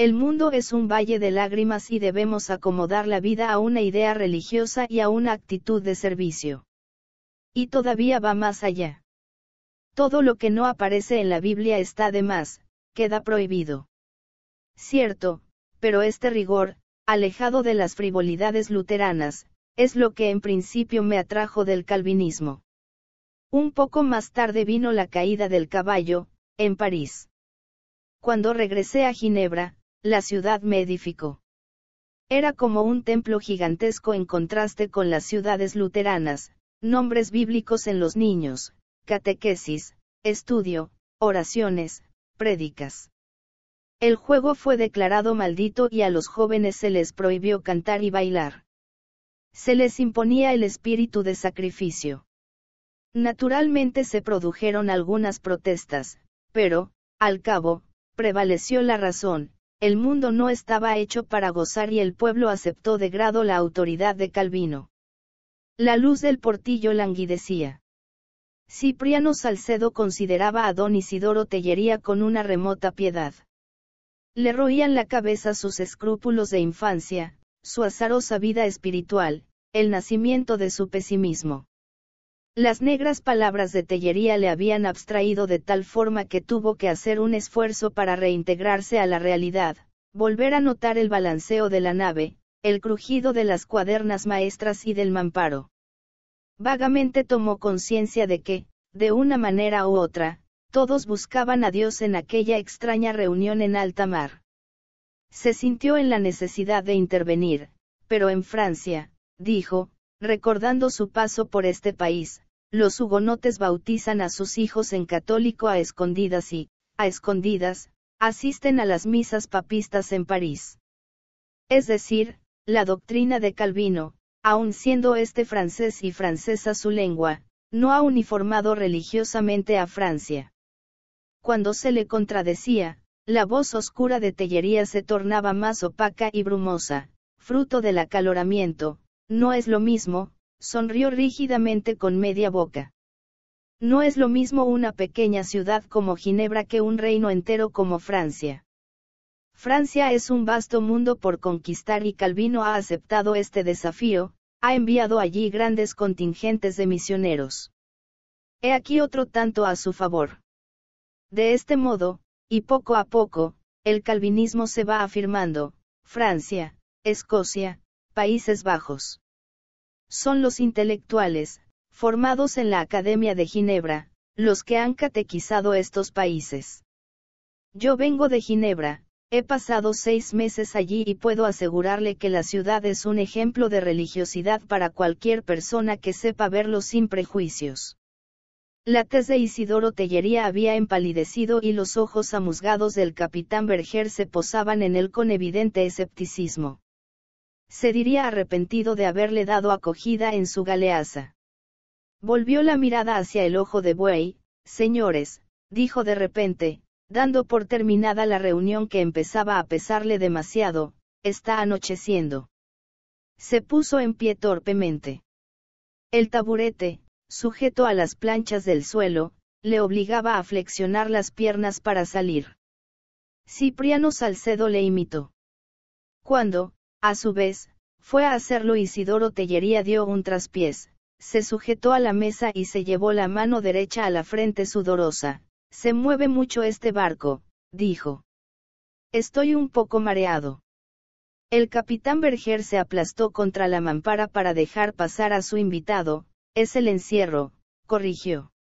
El mundo es un valle de lágrimas y debemos acomodar la vida a una idea religiosa y a una actitud de servicio. Y todavía va más allá. Todo lo que no aparece en la Biblia está de más, queda prohibido. Cierto, pero este rigor, alejado de las frivolidades luteranas, es lo que en principio me atrajo del calvinismo. Un poco más tarde vino la caída del caballo, en París. Cuando regresé a Ginebra, la ciudad me edificó. Era como un templo gigantesco en contraste con las ciudades luteranas, nombres bíblicos en los niños, catequesis, estudio, oraciones, prédicas. El juego fue declarado maldito y a los jóvenes se les prohibió cantar y bailar. Se les imponía el espíritu de sacrificio. Naturalmente se produjeron algunas protestas, pero, al cabo, prevaleció la razón, el mundo no estaba hecho para gozar y el pueblo aceptó de grado la autoridad de Calvino. La luz del portillo languidecía. Cipriano Salcedo consideraba a don Isidoro Tellería con una remota piedad. Le roían la cabeza sus escrúpulos de infancia, su azarosa vida espiritual, el nacimiento de su pesimismo. Las negras palabras de Tellería le habían abstraído de tal forma que tuvo que hacer un esfuerzo para reintegrarse a la realidad, volver a notar el balanceo de la nave, el crujido de las cuadernas maestras y del mamparo. Vagamente tomó conciencia de que, de una manera u otra, todos buscaban a Dios en aquella extraña reunión en alta mar. Se sintió en la necesidad de intervenir, pero en Francia, dijo, Recordando su paso por este país, los hugonotes bautizan a sus hijos en católico a escondidas y, a escondidas, asisten a las misas papistas en París. Es decir, la doctrina de Calvino, aun siendo este francés y francesa su lengua, no ha uniformado religiosamente a Francia. Cuando se le contradecía, la voz oscura de Tellería se tornaba más opaca y brumosa, fruto del acaloramiento, no es lo mismo, sonrió rígidamente con media boca. No es lo mismo una pequeña ciudad como Ginebra que un reino entero como Francia. Francia es un vasto mundo por conquistar y Calvino ha aceptado este desafío, ha enviado allí grandes contingentes de misioneros. He aquí otro tanto a su favor. De este modo, y poco a poco, el calvinismo se va afirmando, Francia, Escocia, Países Bajos. Son los intelectuales, formados en la Academia de Ginebra, los que han catequizado estos países. Yo vengo de Ginebra, he pasado seis meses allí y puedo asegurarle que la ciudad es un ejemplo de religiosidad para cualquier persona que sepa verlo sin prejuicios. La tez de Isidoro Tellería había empalidecido y los ojos amusgados del capitán Berger se posaban en él con evidente escepticismo se diría arrepentido de haberle dado acogida en su galeaza. Volvió la mirada hacia el ojo de buey, señores, dijo de repente, dando por terminada la reunión que empezaba a pesarle demasiado, está anocheciendo. Se puso en pie torpemente. El taburete, sujeto a las planchas del suelo, le obligaba a flexionar las piernas para salir. Cipriano Salcedo le imitó. Cuando, a su vez, fue a hacerlo Isidoro Tellería dio un traspiés, se sujetó a la mesa y se llevó la mano derecha a la frente sudorosa. Se mueve mucho este barco, dijo. Estoy un poco mareado. El capitán Berger se aplastó contra la mampara para dejar pasar a su invitado, es el encierro, corrigió.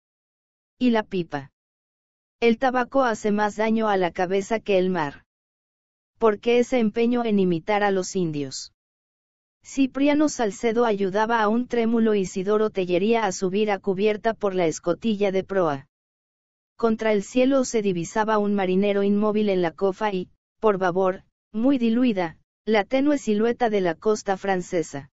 ¿Y la pipa? El tabaco hace más daño a la cabeza que el mar. ¿por qué ese empeño en imitar a los indios? Cipriano Salcedo ayudaba a un trémulo Isidoro Tellería a subir a cubierta por la escotilla de proa. Contra el cielo se divisaba un marinero inmóvil en la cofa y, por babor, muy diluida, la tenue silueta de la costa francesa.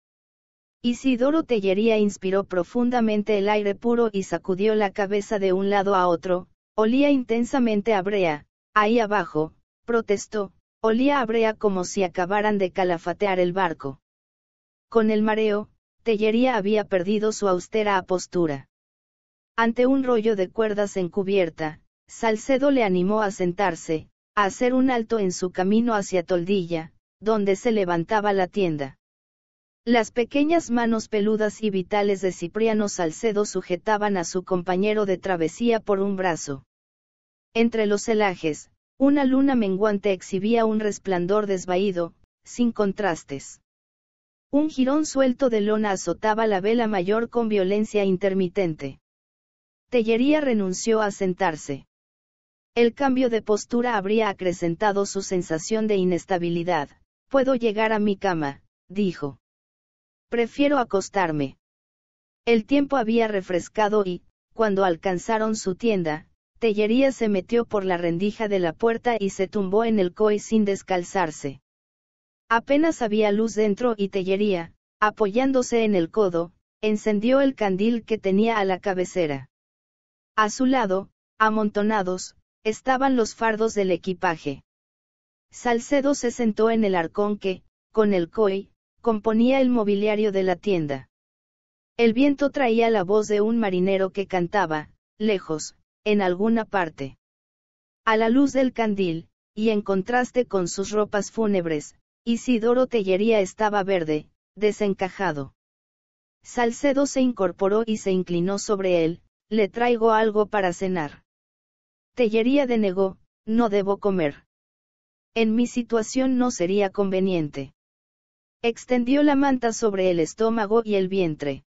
Isidoro Tellería inspiró profundamente el aire puro y sacudió la cabeza de un lado a otro, olía intensamente a brea, ahí abajo, protestó, Olía a brea como si acabaran de calafatear el barco. Con el mareo, Tellería había perdido su austera apostura. Ante un rollo de cuerdas encubierta, Salcedo le animó a sentarse, a hacer un alto en su camino hacia Toldilla, donde se levantaba la tienda. Las pequeñas manos peludas y vitales de Cipriano Salcedo sujetaban a su compañero de travesía por un brazo. Entre los celajes, una luna menguante exhibía un resplandor desvaído, sin contrastes. Un jirón suelto de lona azotaba la vela mayor con violencia intermitente. Tellería renunció a sentarse. El cambio de postura habría acrecentado su sensación de inestabilidad. Puedo llegar a mi cama, dijo. Prefiero acostarme. El tiempo había refrescado y, cuando alcanzaron su tienda, Tellería se metió por la rendija de la puerta y se tumbó en el coy sin descalzarse. Apenas había luz dentro y Tellería, apoyándose en el codo, encendió el candil que tenía a la cabecera. A su lado, amontonados, estaban los fardos del equipaje. Salcedo se sentó en el arcón que, con el coy, componía el mobiliario de la tienda. El viento traía la voz de un marinero que cantaba, lejos, en alguna parte. A la luz del candil, y en contraste con sus ropas fúnebres, Isidoro Tellería estaba verde, desencajado. Salcedo se incorporó y se inclinó sobre él, le traigo algo para cenar. Tellería denegó, no debo comer. En mi situación no sería conveniente. Extendió la manta sobre el estómago y el vientre.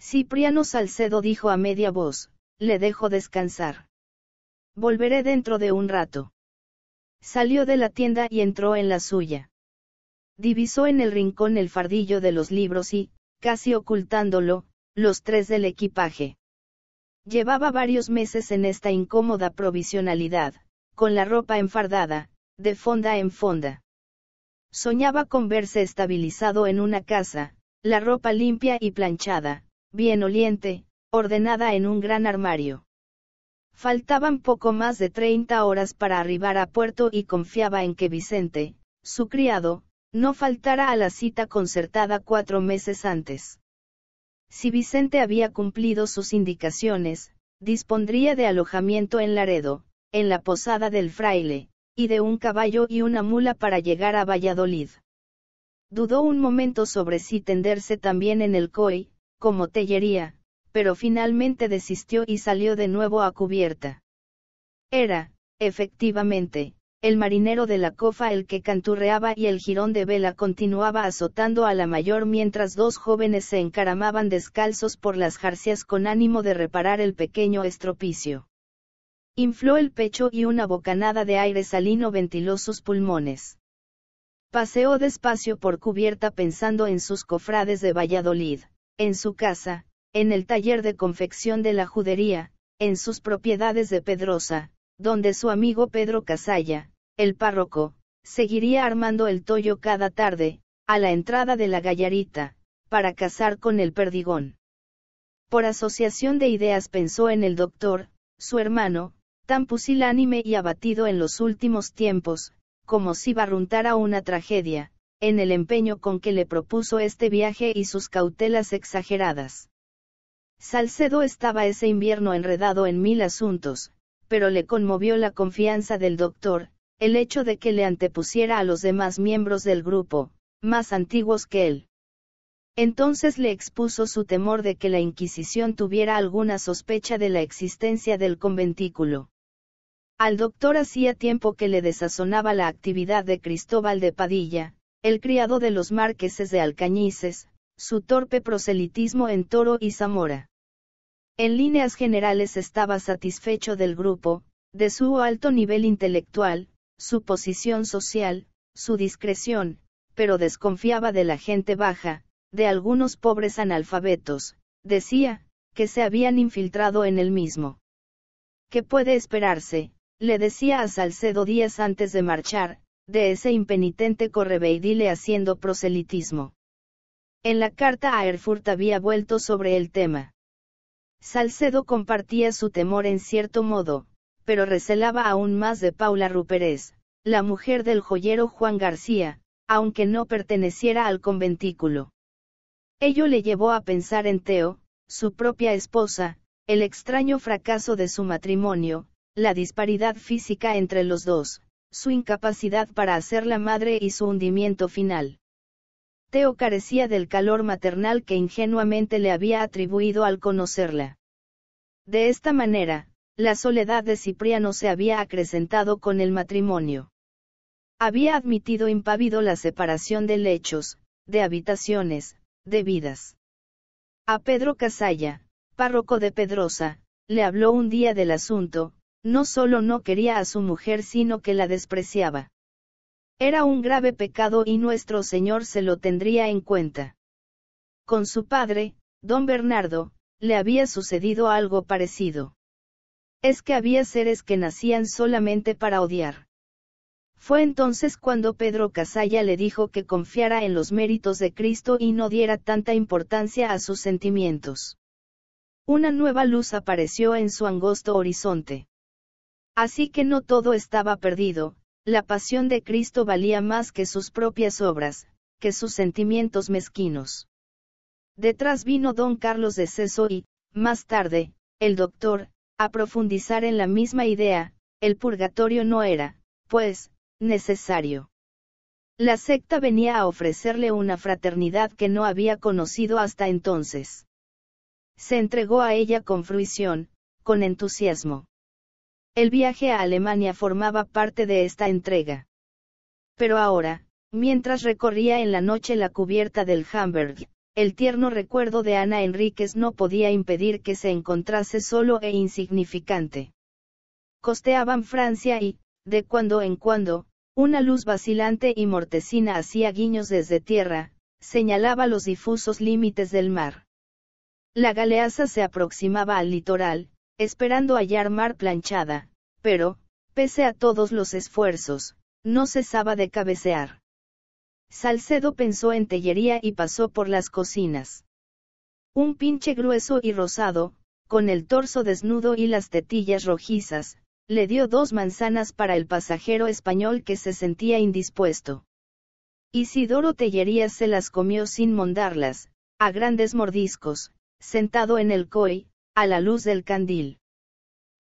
Cipriano Salcedo dijo a media voz, le dejo descansar. Volveré dentro de un rato. Salió de la tienda y entró en la suya. Divisó en el rincón el fardillo de los libros y, casi ocultándolo, los tres del equipaje. Llevaba varios meses en esta incómoda provisionalidad, con la ropa enfardada, de fonda en fonda. Soñaba con verse estabilizado en una casa, la ropa limpia y planchada, bien oliente, ordenada en un gran armario. Faltaban poco más de 30 horas para arribar a puerto y confiaba en que Vicente, su criado, no faltara a la cita concertada cuatro meses antes. Si Vicente había cumplido sus indicaciones, dispondría de alojamiento en Laredo, en la posada del fraile, y de un caballo y una mula para llegar a Valladolid. Dudó un momento sobre si tenderse también en el coy, como tellería, pero finalmente desistió y salió de nuevo a cubierta. Era, efectivamente, el marinero de la cofa el que canturreaba y el jirón de vela continuaba azotando a la mayor mientras dos jóvenes se encaramaban descalzos por las jarcias con ánimo de reparar el pequeño estropicio. Infló el pecho y una bocanada de aire salino ventiló sus pulmones. Paseó despacio por cubierta pensando en sus cofrades de Valladolid, en su casa, en el taller de confección de la judería, en sus propiedades de Pedrosa, donde su amigo Pedro Casalla, el párroco, seguiría armando el toyo cada tarde, a la entrada de la gallarita, para casar con el perdigón. Por asociación de ideas pensó en el doctor, su hermano, tan pusilánime y abatido en los últimos tiempos, como si barruntara una tragedia, en el empeño con que le propuso este viaje y sus cautelas exageradas. Salcedo estaba ese invierno enredado en mil asuntos, pero le conmovió la confianza del doctor, el hecho de que le antepusiera a los demás miembros del grupo, más antiguos que él. Entonces le expuso su temor de que la Inquisición tuviera alguna sospecha de la existencia del conventículo. Al doctor hacía tiempo que le desazonaba la actividad de Cristóbal de Padilla, el criado de los marqueses de Alcañices, su torpe proselitismo en Toro y Zamora. En líneas generales estaba satisfecho del grupo, de su alto nivel intelectual, su posición social, su discreción, pero desconfiaba de la gente baja, de algunos pobres analfabetos, decía, que se habían infiltrado en el mismo. ¿Qué puede esperarse? le decía a Salcedo días antes de marchar, de ese impenitente correveidile haciendo proselitismo. En la carta a Erfurt había vuelto sobre el tema. Salcedo compartía su temor en cierto modo, pero recelaba aún más de Paula Rupérez, la mujer del joyero Juan García, aunque no perteneciera al conventículo. Ello le llevó a pensar en Teo, su propia esposa, el extraño fracaso de su matrimonio, la disparidad física entre los dos, su incapacidad para hacer la madre y su hundimiento final. Teo carecía del calor maternal que ingenuamente le había atribuido al conocerla. De esta manera, la soledad de Cipriano se había acrecentado con el matrimonio. Había admitido impávido la separación de lechos, de habitaciones, de vidas. A Pedro Casalla, párroco de Pedrosa, le habló un día del asunto, no solo no quería a su mujer sino que la despreciaba. Era un grave pecado y nuestro Señor se lo tendría en cuenta. Con su padre, don Bernardo, le había sucedido algo parecido. Es que había seres que nacían solamente para odiar. Fue entonces cuando Pedro Casalla le dijo que confiara en los méritos de Cristo y no diera tanta importancia a sus sentimientos. Una nueva luz apareció en su angosto horizonte. Así que no todo estaba perdido, la pasión de Cristo valía más que sus propias obras, que sus sentimientos mezquinos. Detrás vino don Carlos de Ceso y, más tarde, el doctor, a profundizar en la misma idea, el purgatorio no era, pues, necesario. La secta venía a ofrecerle una fraternidad que no había conocido hasta entonces. Se entregó a ella con fruición, con entusiasmo. El viaje a Alemania formaba parte de esta entrega. Pero ahora, mientras recorría en la noche la cubierta del Hamburg, el tierno recuerdo de Ana Enríquez no podía impedir que se encontrase solo e insignificante. Costeaban Francia y, de cuando en cuando, una luz vacilante y mortecina hacía guiños desde tierra, señalaba los difusos límites del mar. La galeaza se aproximaba al litoral, esperando hallar mar planchada, pero, pese a todos los esfuerzos, no cesaba de cabecear. Salcedo pensó en tellería y pasó por las cocinas. Un pinche grueso y rosado, con el torso desnudo y las tetillas rojizas, le dio dos manzanas para el pasajero español que se sentía indispuesto. Isidoro Tellería se las comió sin mondarlas, a grandes mordiscos, sentado en el coi, a la luz del candil.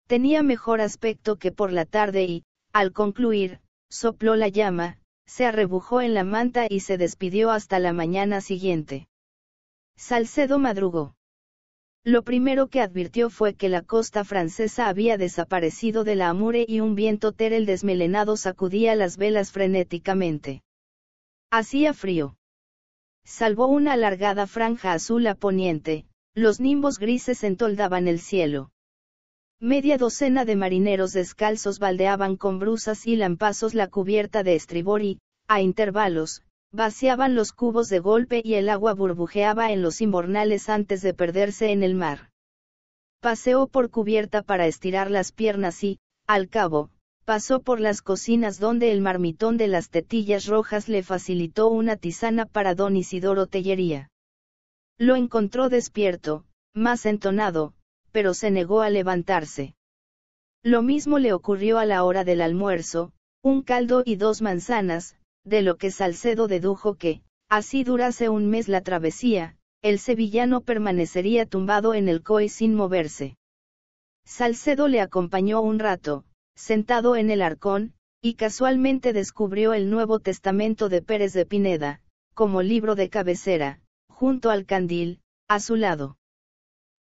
Tenía mejor aspecto que por la tarde y, al concluir, sopló la llama, se arrebujó en la manta y se despidió hasta la mañana siguiente. Salcedo madrugó. Lo primero que advirtió fue que la costa francesa había desaparecido de la Amure y un viento terel desmelenado sacudía las velas frenéticamente. Hacía frío. Salvó una alargada franja azul a poniente, los nimbos grises entoldaban el cielo. Media docena de marineros descalzos baldeaban con brusas y lampazos la cubierta de estribor y, a intervalos, vaciaban los cubos de golpe y el agua burbujeaba en los imbornales antes de perderse en el mar. Paseó por cubierta para estirar las piernas y, al cabo, pasó por las cocinas donde el marmitón de las tetillas rojas le facilitó una tisana para don Isidoro Tellería. Lo encontró despierto, más entonado, pero se negó a levantarse. Lo mismo le ocurrió a la hora del almuerzo, un caldo y dos manzanas, de lo que Salcedo dedujo que, así durase un mes la travesía, el sevillano permanecería tumbado en el COI sin moverse. Salcedo le acompañó un rato, sentado en el arcón, y casualmente descubrió el Nuevo Testamento de Pérez de Pineda, como libro de cabecera, junto al candil, a su lado.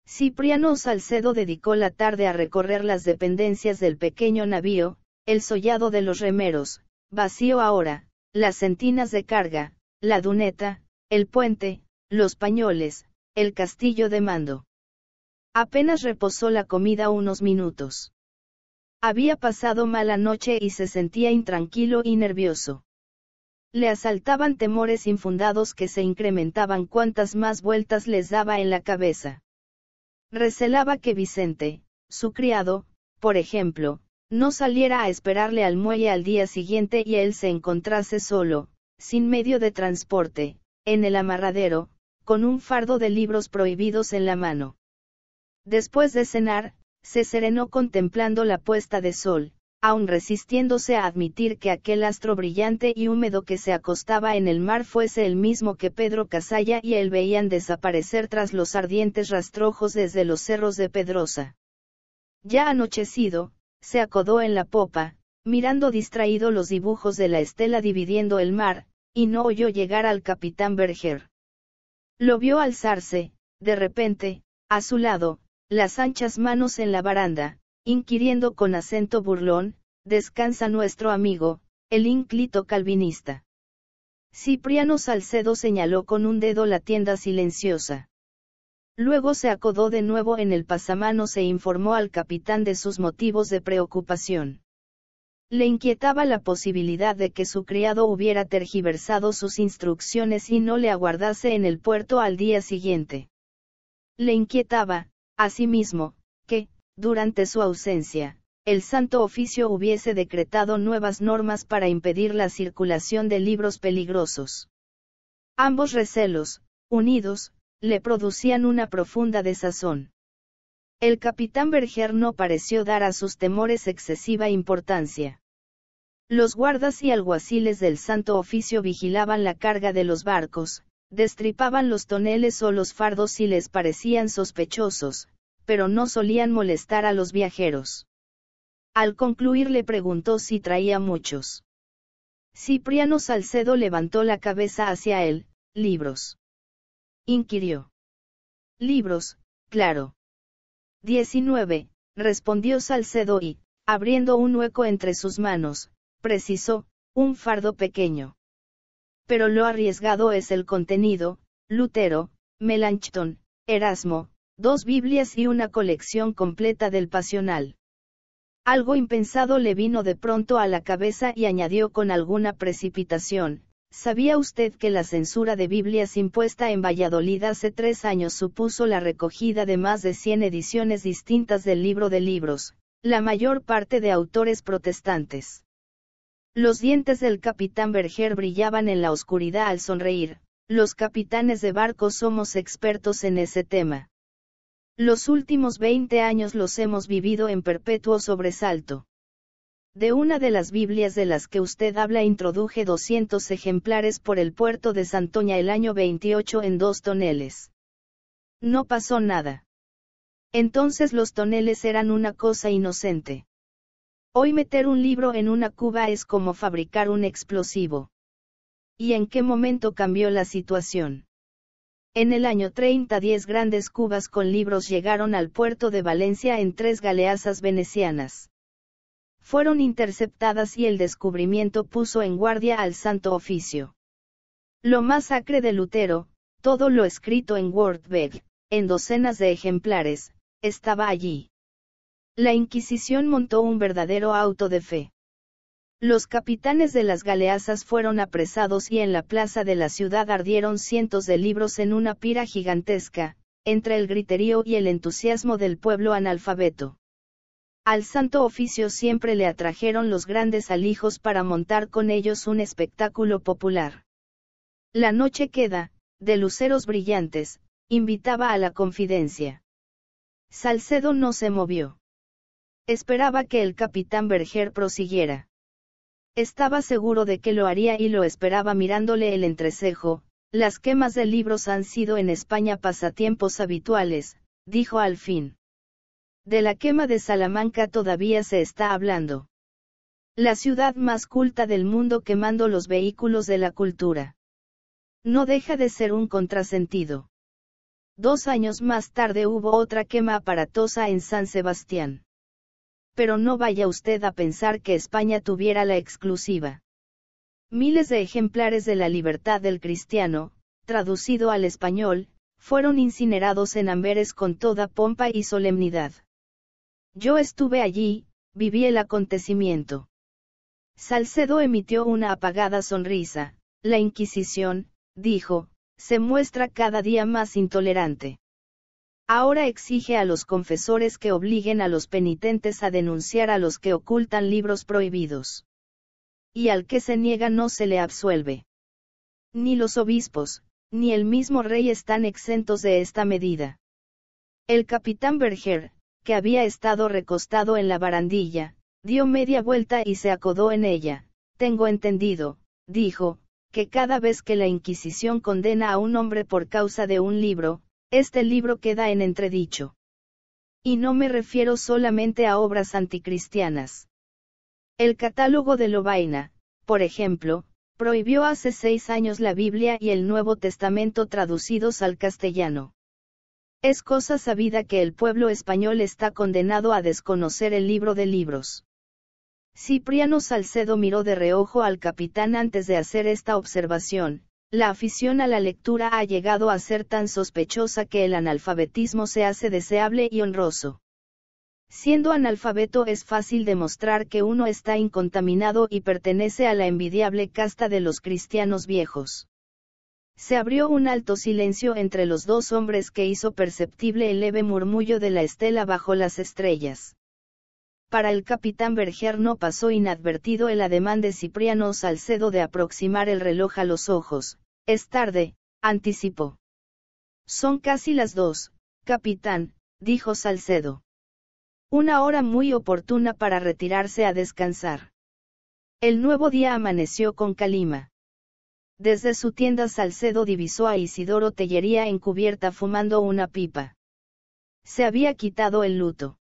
Cipriano Salcedo dedicó la tarde a recorrer las dependencias del pequeño navío, el sollado de los remeros, vacío ahora, las sentinas de carga, la duneta, el puente, los pañoles, el castillo de mando. Apenas reposó la comida unos minutos. Había pasado mala noche y se sentía intranquilo y nervioso le asaltaban temores infundados que se incrementaban cuantas más vueltas les daba en la cabeza. Recelaba que Vicente, su criado, por ejemplo, no saliera a esperarle al muelle al día siguiente y él se encontrase solo, sin medio de transporte, en el amarradero, con un fardo de libros prohibidos en la mano. Después de cenar, se serenó contemplando la puesta de sol, aún resistiéndose a admitir que aquel astro brillante y húmedo que se acostaba en el mar fuese el mismo que Pedro Casalla y él veían desaparecer tras los ardientes rastrojos desde los cerros de Pedrosa. Ya anochecido, se acodó en la popa, mirando distraído los dibujos de la estela dividiendo el mar, y no oyó llegar al capitán Berger. Lo vio alzarse, de repente, a su lado, las anchas manos en la baranda, inquiriendo con acento burlón, descansa nuestro amigo, el ínclito calvinista. Cipriano Salcedo señaló con un dedo la tienda silenciosa. Luego se acodó de nuevo en el pasamanos e informó al capitán de sus motivos de preocupación. Le inquietaba la posibilidad de que su criado hubiera tergiversado sus instrucciones y no le aguardase en el puerto al día siguiente. Le inquietaba, asimismo, durante su ausencia, el Santo Oficio hubiese decretado nuevas normas para impedir la circulación de libros peligrosos. Ambos recelos, unidos, le producían una profunda desazón. El capitán Berger no pareció dar a sus temores excesiva importancia. Los guardas y alguaciles del Santo Oficio vigilaban la carga de los barcos, destripaban los toneles o los fardos si les parecían sospechosos, pero no solían molestar a los viajeros. Al concluir le preguntó si traía muchos. Cipriano Salcedo levantó la cabeza hacia él, libros. Inquirió. Libros, claro. 19, respondió Salcedo y, abriendo un hueco entre sus manos, precisó, un fardo pequeño. Pero lo arriesgado es el contenido, Lutero, Melanchthon, Erasmo, dos Biblias y una colección completa del Pasional. Algo impensado le vino de pronto a la cabeza y añadió con alguna precipitación, ¿Sabía usted que la censura de Biblias impuesta en Valladolid hace tres años supuso la recogida de más de cien ediciones distintas del libro de libros, la mayor parte de autores protestantes? Los dientes del capitán Berger brillaban en la oscuridad al sonreír, los capitanes de barco somos expertos en ese tema. Los últimos 20 años los hemos vivido en perpetuo sobresalto. De una de las Biblias de las que usted habla introduje 200 ejemplares por el puerto de Santoña el año 28 en dos toneles. No pasó nada. Entonces los toneles eran una cosa inocente. Hoy meter un libro en una cuba es como fabricar un explosivo. ¿Y en qué momento cambió la situación? En el año 30 diez grandes cubas con libros llegaron al puerto de Valencia en tres galeazas venecianas. Fueron interceptadas y el descubrimiento puso en guardia al Santo Oficio. Lo más de Lutero, todo lo escrito en Wordberg, en docenas de ejemplares, estaba allí. La Inquisición montó un verdadero auto de fe. Los capitanes de las galeazas fueron apresados y en la plaza de la ciudad ardieron cientos de libros en una pira gigantesca, entre el griterío y el entusiasmo del pueblo analfabeto. Al santo oficio siempre le atrajeron los grandes alijos para montar con ellos un espectáculo popular. La noche queda, de luceros brillantes, invitaba a la confidencia. Salcedo no se movió. Esperaba que el capitán Berger prosiguiera. Estaba seguro de que lo haría y lo esperaba mirándole el entrecejo, las quemas de libros han sido en España pasatiempos habituales, dijo al fin. De la quema de Salamanca todavía se está hablando. La ciudad más culta del mundo quemando los vehículos de la cultura. No deja de ser un contrasentido. Dos años más tarde hubo otra quema aparatosa en San Sebastián pero no vaya usted a pensar que España tuviera la exclusiva. Miles de ejemplares de la libertad del cristiano, traducido al español, fueron incinerados en Amberes con toda pompa y solemnidad. Yo estuve allí, viví el acontecimiento. Salcedo emitió una apagada sonrisa, la Inquisición, dijo, se muestra cada día más intolerante. Ahora exige a los confesores que obliguen a los penitentes a denunciar a los que ocultan libros prohibidos. Y al que se niega no se le absuelve. Ni los obispos, ni el mismo rey están exentos de esta medida. El capitán Berger, que había estado recostado en la barandilla, dio media vuelta y se acodó en ella. Tengo entendido, dijo, que cada vez que la Inquisición condena a un hombre por causa de un libro, este libro queda en entredicho. Y no me refiero solamente a obras anticristianas. El catálogo de Lobaina, por ejemplo, prohibió hace seis años la Biblia y el Nuevo Testamento traducidos al castellano. Es cosa sabida que el pueblo español está condenado a desconocer el libro de libros. Cipriano Salcedo miró de reojo al capitán antes de hacer esta observación, la afición a la lectura ha llegado a ser tan sospechosa que el analfabetismo se hace deseable y honroso. Siendo analfabeto es fácil demostrar que uno está incontaminado y pertenece a la envidiable casta de los cristianos viejos. Se abrió un alto silencio entre los dos hombres que hizo perceptible el leve murmullo de la estela bajo las estrellas. Para el capitán Berger no pasó inadvertido el ademán de Cipriano Salcedo de aproximar el reloj a los ojos. Es tarde, anticipó. Son casi las dos, capitán, dijo Salcedo. Una hora muy oportuna para retirarse a descansar. El nuevo día amaneció con calima. Desde su tienda Salcedo divisó a Isidoro Tellería encubierta fumando una pipa. Se había quitado el luto.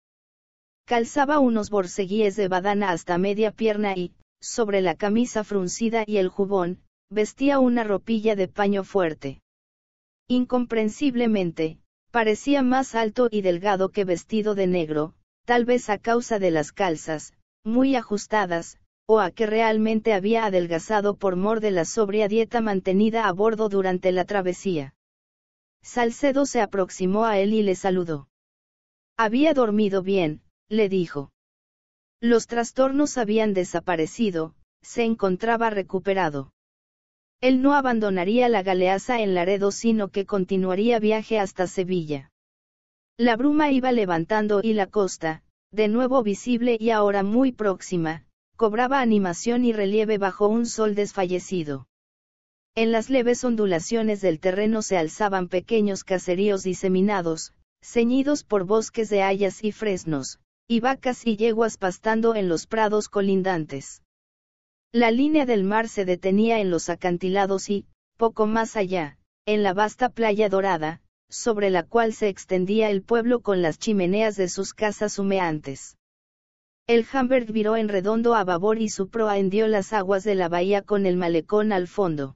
Calzaba unos borceguíes de badana hasta media pierna y, sobre la camisa fruncida y el jubón, vestía una ropilla de paño fuerte. Incomprensiblemente, parecía más alto y delgado que vestido de negro, tal vez a causa de las calzas, muy ajustadas, o a que realmente había adelgazado por mor de la sobria dieta mantenida a bordo durante la travesía. Salcedo se aproximó a él y le saludó. Había dormido bien, le dijo. Los trastornos habían desaparecido, se encontraba recuperado. Él no abandonaría la galeaza en Laredo sino que continuaría viaje hasta Sevilla. La bruma iba levantando y la costa, de nuevo visible y ahora muy próxima, cobraba animación y relieve bajo un sol desfallecido. En las leves ondulaciones del terreno se alzaban pequeños caseríos diseminados, ceñidos por bosques de hayas y fresnos, y vacas y yeguas pastando en los prados colindantes. La línea del mar se detenía en los acantilados y, poco más allá, en la vasta playa dorada, sobre la cual se extendía el pueblo con las chimeneas de sus casas humeantes. El Humbert viró en redondo a babor y su proa hendió las aguas de la bahía con el malecón al fondo.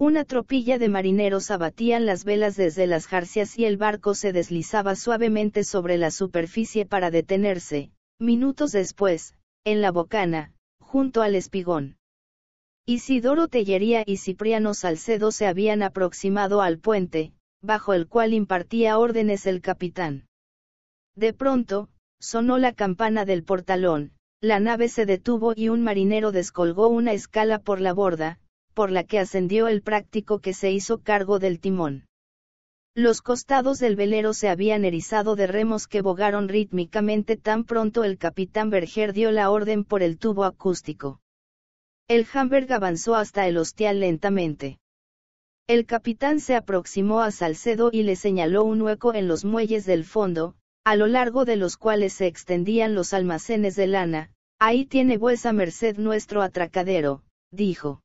Una tropilla de marineros abatían las velas desde las jarcias y el barco se deslizaba suavemente sobre la superficie para detenerse, minutos después, en la bocana, junto al espigón. Isidoro Tellería y Cipriano Salcedo se habían aproximado al puente, bajo el cual impartía órdenes el capitán. De pronto, sonó la campana del portalón, la nave se detuvo y un marinero descolgó una escala por la borda, por la que ascendió el práctico que se hizo cargo del timón. Los costados del velero se habían erizado de remos que bogaron rítmicamente tan pronto el capitán Berger dio la orden por el tubo acústico. El Hamburg avanzó hasta el hostial lentamente. El capitán se aproximó a Salcedo y le señaló un hueco en los muelles del fondo, a lo largo de los cuales se extendían los almacenes de lana. Ahí tiene vuesa merced nuestro atracadero, dijo.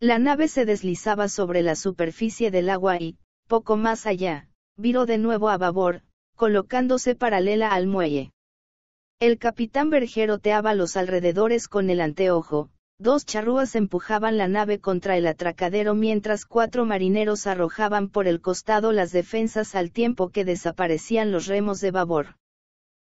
La nave se deslizaba sobre la superficie del agua y, poco más allá, viró de nuevo a babor, colocándose paralela al muelle. El capitán Bergeroteaba los alrededores con el anteojo, dos charrúas empujaban la nave contra el atracadero mientras cuatro marineros arrojaban por el costado las defensas al tiempo que desaparecían los remos de babor.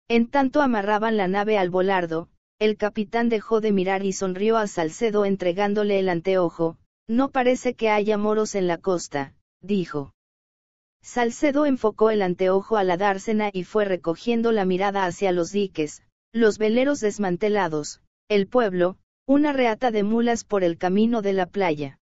En tanto amarraban la nave al volardo, el capitán dejó de mirar y sonrió a Salcedo entregándole el anteojo, no parece que haya moros en la costa, dijo. Salcedo enfocó el anteojo a la dársena y fue recogiendo la mirada hacia los diques, los veleros desmantelados, el pueblo, una reata de mulas por el camino de la playa.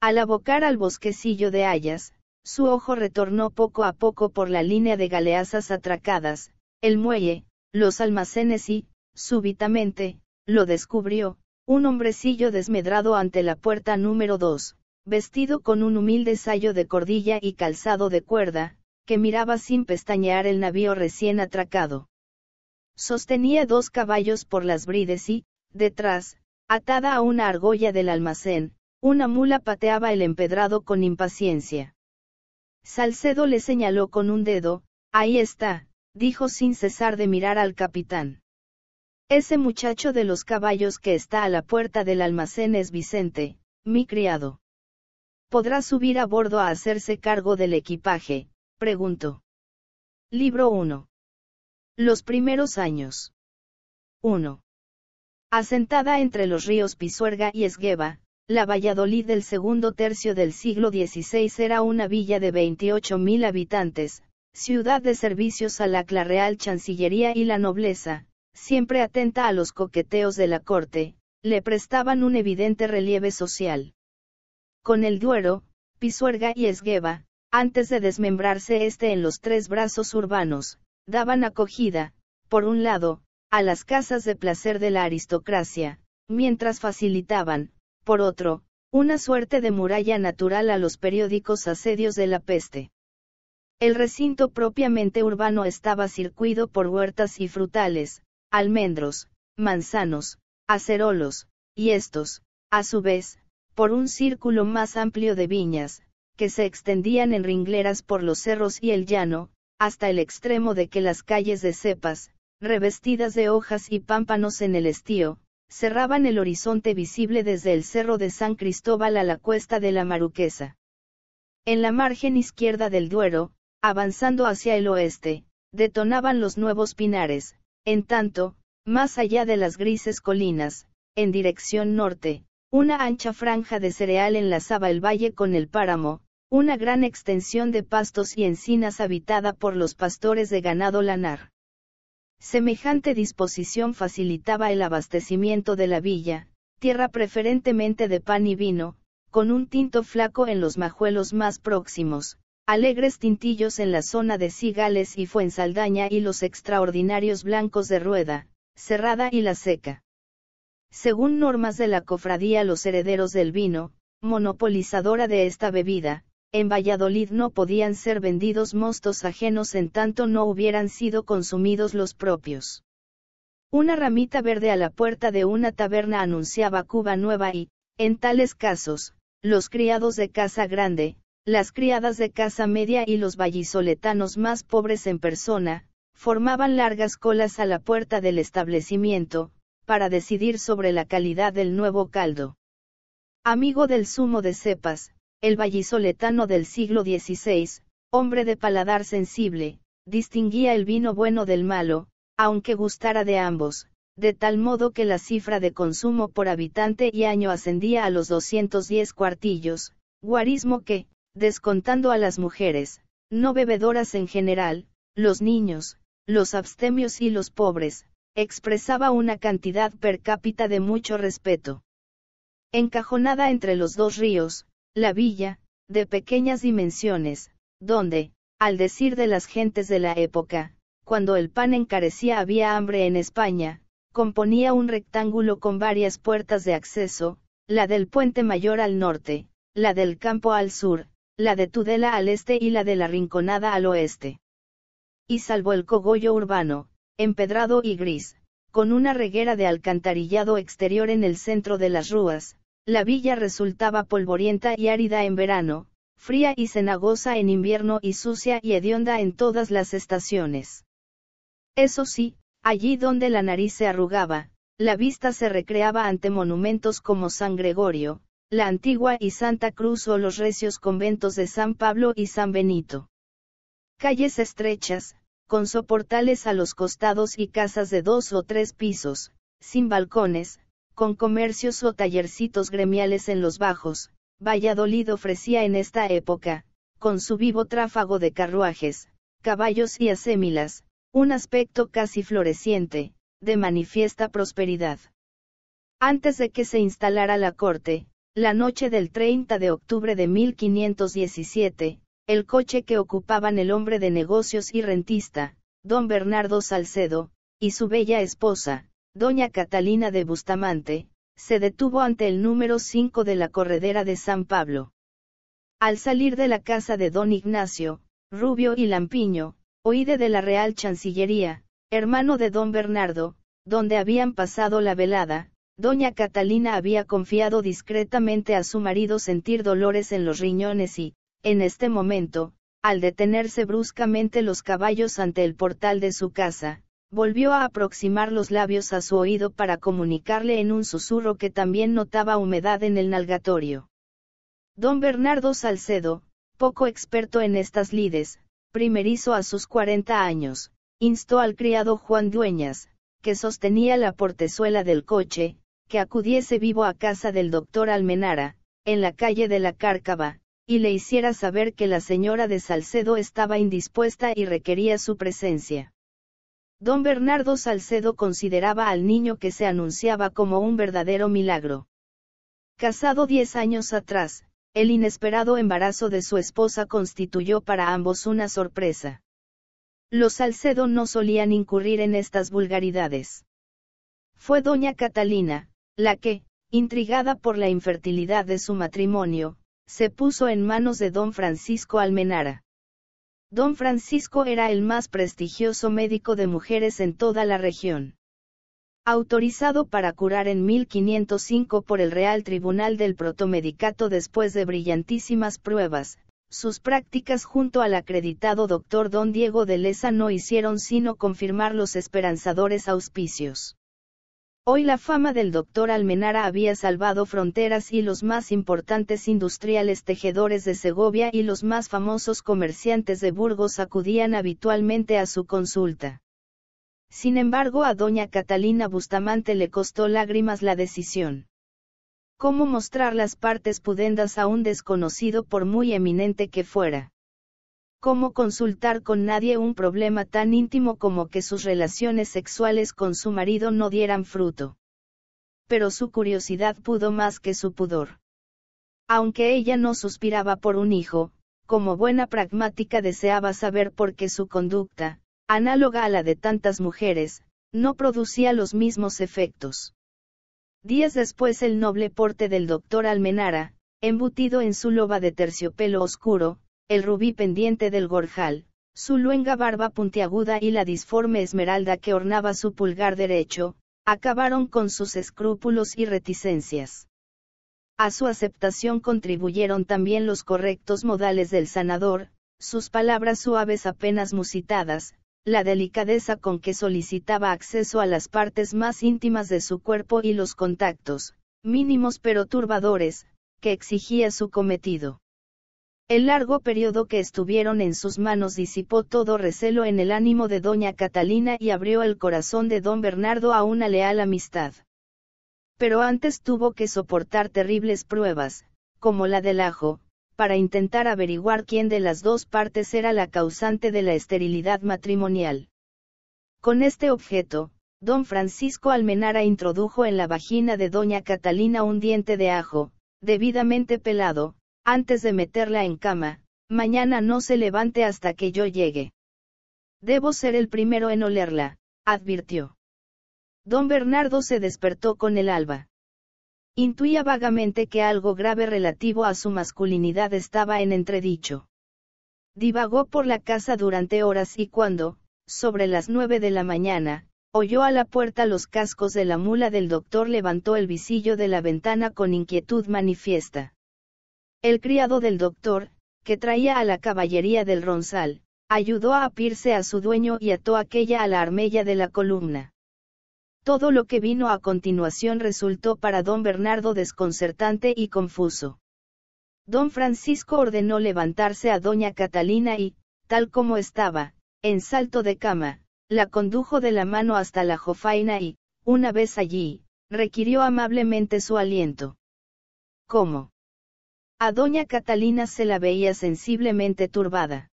Al abocar al bosquecillo de hayas, su ojo retornó poco a poco por la línea de galeazas atracadas, el muelle, los almacenes y, Súbitamente, lo descubrió, un hombrecillo desmedrado ante la puerta número 2, vestido con un humilde sayo de cordilla y calzado de cuerda, que miraba sin pestañear el navío recién atracado. Sostenía dos caballos por las brides y, detrás, atada a una argolla del almacén, una mula pateaba el empedrado con impaciencia. Salcedo le señaló con un dedo, ahí está, dijo sin cesar de mirar al capitán. Ese muchacho de los caballos que está a la puerta del almacén es Vicente, mi criado. ¿Podrá subir a bordo a hacerse cargo del equipaje? pregunto. Libro 1. Los primeros años. 1. Asentada entre los ríos Pisuerga y Esgueva, la Valladolid del segundo tercio del siglo XVI era una villa de 28.000 habitantes, ciudad de servicios a la real Chancillería y la nobleza, siempre atenta a los coqueteos de la corte, le prestaban un evidente relieve social. Con el Duero, Pisuerga y Esgueva, antes de desmembrarse este en los tres brazos urbanos, daban acogida, por un lado, a las casas de placer de la aristocracia, mientras facilitaban, por otro, una suerte de muralla natural a los periódicos asedios de la peste. El recinto propiamente urbano estaba circuido por huertas y frutales, almendros, manzanos, acerolos, y estos, a su vez, por un círculo más amplio de viñas, que se extendían en ringleras por los cerros y el llano, hasta el extremo de que las calles de cepas, revestidas de hojas y pámpanos en el estío, cerraban el horizonte visible desde el cerro de San Cristóbal a la cuesta de la Maruquesa. En la margen izquierda del Duero, avanzando hacia el oeste, detonaban los nuevos pinares, en tanto, más allá de las grises colinas, en dirección norte, una ancha franja de cereal enlazaba el valle con el páramo, una gran extensión de pastos y encinas habitada por los pastores de ganado lanar. Semejante disposición facilitaba el abastecimiento de la villa, tierra preferentemente de pan y vino, con un tinto flaco en los majuelos más próximos, alegres tintillos en la zona de Cigales y Fuensaldaña y los extraordinarios blancos de Rueda, Cerrada y La Seca. Según normas de la cofradía los herederos del vino, monopolizadora de esta bebida, en Valladolid no podían ser vendidos mostos ajenos en tanto no hubieran sido consumidos los propios. Una ramita verde a la puerta de una taberna anunciaba Cuba nueva y, en tales casos, los criados de casa grande, las criadas de casa media y los vallisoletanos más pobres en persona, formaban largas colas a la puerta del establecimiento, para decidir sobre la calidad del nuevo caldo. Amigo del zumo de cepas, el vallisoletano del siglo XVI, hombre de paladar sensible, distinguía el vino bueno del malo, aunque gustara de ambos, de tal modo que la cifra de consumo por habitante y año ascendía a los 210 cuartillos, guarismo que, descontando a las mujeres, no bebedoras en general, los niños, los abstemios y los pobres, expresaba una cantidad per cápita de mucho respeto. Encajonada entre los dos ríos, la villa, de pequeñas dimensiones, donde, al decir de las gentes de la época, cuando el pan encarecía había hambre en España, componía un rectángulo con varias puertas de acceso, la del puente mayor al norte, la del campo al sur, la de Tudela al este y la de la Rinconada al oeste. Y salvo el cogollo urbano, empedrado y gris, con una reguera de alcantarillado exterior en el centro de las rúas, la villa resultaba polvorienta y árida en verano, fría y cenagosa en invierno y sucia y hedionda en todas las estaciones. Eso sí, allí donde la nariz se arrugaba, la vista se recreaba ante monumentos como San Gregorio, la antigua y Santa Cruz o los recios conventos de San Pablo y San Benito. Calles estrechas, con soportales a los costados y casas de dos o tres pisos, sin balcones, con comercios o tallercitos gremiales en los bajos, Valladolid ofrecía en esta época, con su vivo tráfago de carruajes, caballos y asémilas, un aspecto casi floreciente, de manifiesta prosperidad. Antes de que se instalara la corte, la noche del 30 de octubre de 1517, el coche que ocupaban el hombre de negocios y rentista, don Bernardo Salcedo, y su bella esposa, doña Catalina de Bustamante, se detuvo ante el número 5 de la corredera de San Pablo. Al salir de la casa de don Ignacio, Rubio y Lampiño, oíde de la Real Chancillería, hermano de don Bernardo, donde habían pasado la velada, Doña Catalina había confiado discretamente a su marido sentir dolores en los riñones y, en este momento, al detenerse bruscamente los caballos ante el portal de su casa, volvió a aproximar los labios a su oído para comunicarle en un susurro que también notaba humedad en el nalgatorio. Don Bernardo Salcedo, poco experto en estas lides, primerizo a sus 40 años, instó al criado Juan Dueñas, que sostenía la portezuela del coche, que acudiese vivo a casa del doctor Almenara, en la calle de la Cárcava, y le hiciera saber que la señora de Salcedo estaba indispuesta y requería su presencia. Don Bernardo Salcedo consideraba al niño que se anunciaba como un verdadero milagro. Casado diez años atrás, el inesperado embarazo de su esposa constituyó para ambos una sorpresa. Los Salcedo no solían incurrir en estas vulgaridades. Fue doña Catalina, la que, intrigada por la infertilidad de su matrimonio, se puso en manos de don Francisco Almenara. Don Francisco era el más prestigioso médico de mujeres en toda la región. Autorizado para curar en 1505 por el Real Tribunal del Protomedicato después de brillantísimas pruebas, sus prácticas junto al acreditado doctor don Diego de Leza no hicieron sino confirmar los esperanzadores auspicios. Hoy la fama del doctor Almenara había salvado fronteras y los más importantes industriales tejedores de Segovia y los más famosos comerciantes de Burgos acudían habitualmente a su consulta. Sin embargo, a doña Catalina Bustamante le costó lágrimas la decisión. ¿Cómo mostrar las partes pudendas a un desconocido por muy eminente que fuera? cómo consultar con nadie un problema tan íntimo como que sus relaciones sexuales con su marido no dieran fruto. Pero su curiosidad pudo más que su pudor. Aunque ella no suspiraba por un hijo, como buena pragmática deseaba saber por qué su conducta, análoga a la de tantas mujeres, no producía los mismos efectos. Días después el noble porte del doctor Almenara, embutido en su loba de terciopelo oscuro, el rubí pendiente del gorjal, su luenga barba puntiaguda y la disforme esmeralda que ornaba su pulgar derecho, acabaron con sus escrúpulos y reticencias. A su aceptación contribuyeron también los correctos modales del sanador, sus palabras suaves apenas musitadas, la delicadeza con que solicitaba acceso a las partes más íntimas de su cuerpo y los contactos, mínimos pero turbadores, que exigía su cometido. El largo periodo que estuvieron en sus manos disipó todo recelo en el ánimo de doña Catalina y abrió el corazón de don Bernardo a una leal amistad. Pero antes tuvo que soportar terribles pruebas, como la del ajo, para intentar averiguar quién de las dos partes era la causante de la esterilidad matrimonial. Con este objeto, don Francisco Almenara introdujo en la vagina de doña Catalina un diente de ajo, debidamente pelado, antes de meterla en cama, mañana no se levante hasta que yo llegue. Debo ser el primero en olerla, advirtió. Don Bernardo se despertó con el alba. Intuía vagamente que algo grave relativo a su masculinidad estaba en entredicho. Divagó por la casa durante horas y cuando, sobre las nueve de la mañana, oyó a la puerta los cascos de la mula del doctor levantó el visillo de la ventana con inquietud manifiesta. El criado del doctor, que traía a la caballería del ronzal, ayudó a apirse a su dueño y ató aquella a la armella de la columna. Todo lo que vino a continuación resultó para don Bernardo desconcertante y confuso. Don Francisco ordenó levantarse a doña Catalina y, tal como estaba, en salto de cama, la condujo de la mano hasta la jofaina y, una vez allí, requirió amablemente su aliento. ¿Cómo? A doña Catalina se la veía sensiblemente turbada.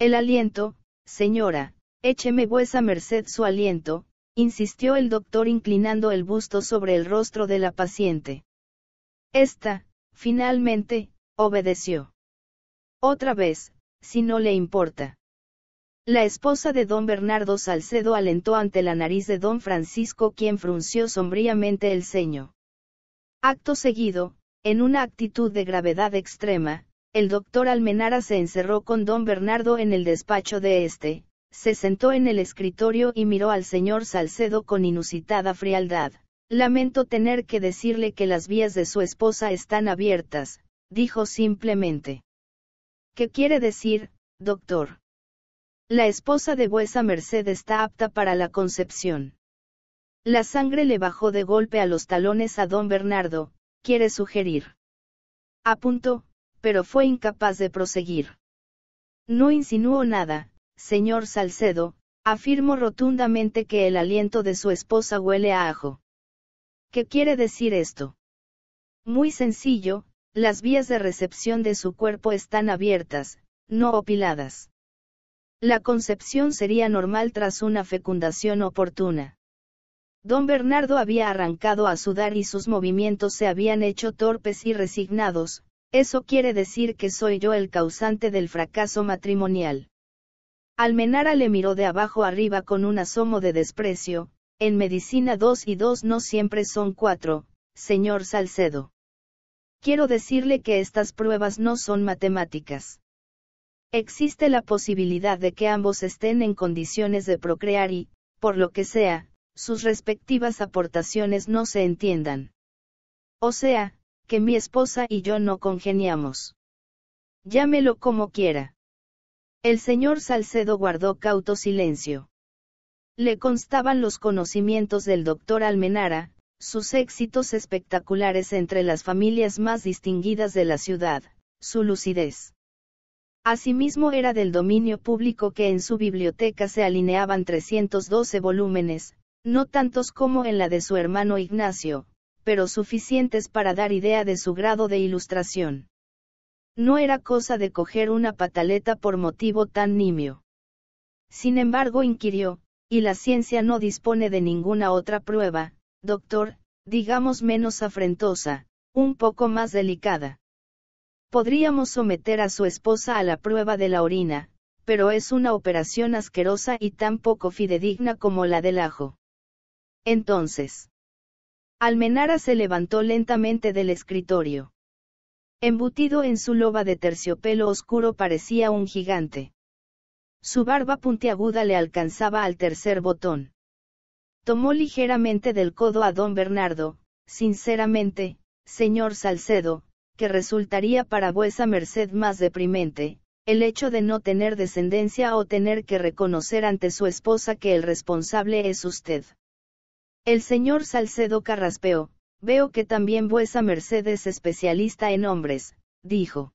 El aliento, señora, écheme vuesa merced su aliento, insistió el doctor inclinando el busto sobre el rostro de la paciente. Esta, finalmente, obedeció. Otra vez, si no le importa. La esposa de don Bernardo Salcedo alentó ante la nariz de don Francisco quien frunció sombríamente el ceño. Acto seguido, en una actitud de gravedad extrema, el doctor Almenara se encerró con don Bernardo en el despacho de este, se sentó en el escritorio y miró al señor Salcedo con inusitada frialdad. Lamento tener que decirle que las vías de su esposa están abiertas, dijo simplemente. ¿Qué quiere decir, doctor? La esposa de vuesa merced está apta para la concepción. La sangre le bajó de golpe a los talones a don Bernardo, quiere sugerir. Apuntó, pero fue incapaz de proseguir. No insinúo nada, señor Salcedo, afirmó rotundamente que el aliento de su esposa huele a ajo. ¿Qué quiere decir esto? Muy sencillo, las vías de recepción de su cuerpo están abiertas, no opiladas. La concepción sería normal tras una fecundación oportuna. Don Bernardo había arrancado a sudar y sus movimientos se habían hecho torpes y resignados, eso quiere decir que soy yo el causante del fracaso matrimonial. Almenara le miró de abajo arriba con un asomo de desprecio, en medicina dos y dos no siempre son cuatro, señor Salcedo. Quiero decirle que estas pruebas no son matemáticas. Existe la posibilidad de que ambos estén en condiciones de procrear y, por lo que sea, sus respectivas aportaciones no se entiendan. O sea, que mi esposa y yo no congeniamos. Llámelo como quiera. El señor Salcedo guardó cauto silencio. Le constaban los conocimientos del doctor Almenara, sus éxitos espectaculares entre las familias más distinguidas de la ciudad, su lucidez. Asimismo era del dominio público que en su biblioteca se alineaban 312 volúmenes, no tantos como en la de su hermano Ignacio, pero suficientes para dar idea de su grado de ilustración. No era cosa de coger una pataleta por motivo tan nimio. Sin embargo, inquirió, y la ciencia no dispone de ninguna otra prueba, doctor, digamos menos afrentosa, un poco más delicada. Podríamos someter a su esposa a la prueba de la orina, pero es una operación asquerosa y tan poco fidedigna como la del ajo. Entonces. Almenara se levantó lentamente del escritorio. Embutido en su loba de terciopelo oscuro parecía un gigante. Su barba puntiaguda le alcanzaba al tercer botón. Tomó ligeramente del codo a don Bernardo, sinceramente, señor Salcedo, que resultaría para vuesa merced más deprimente, el hecho de no tener descendencia o tener que reconocer ante su esposa que el responsable es usted. El señor Salcedo Carraspeo, veo que también vuesa merced es especialista en hombres, dijo.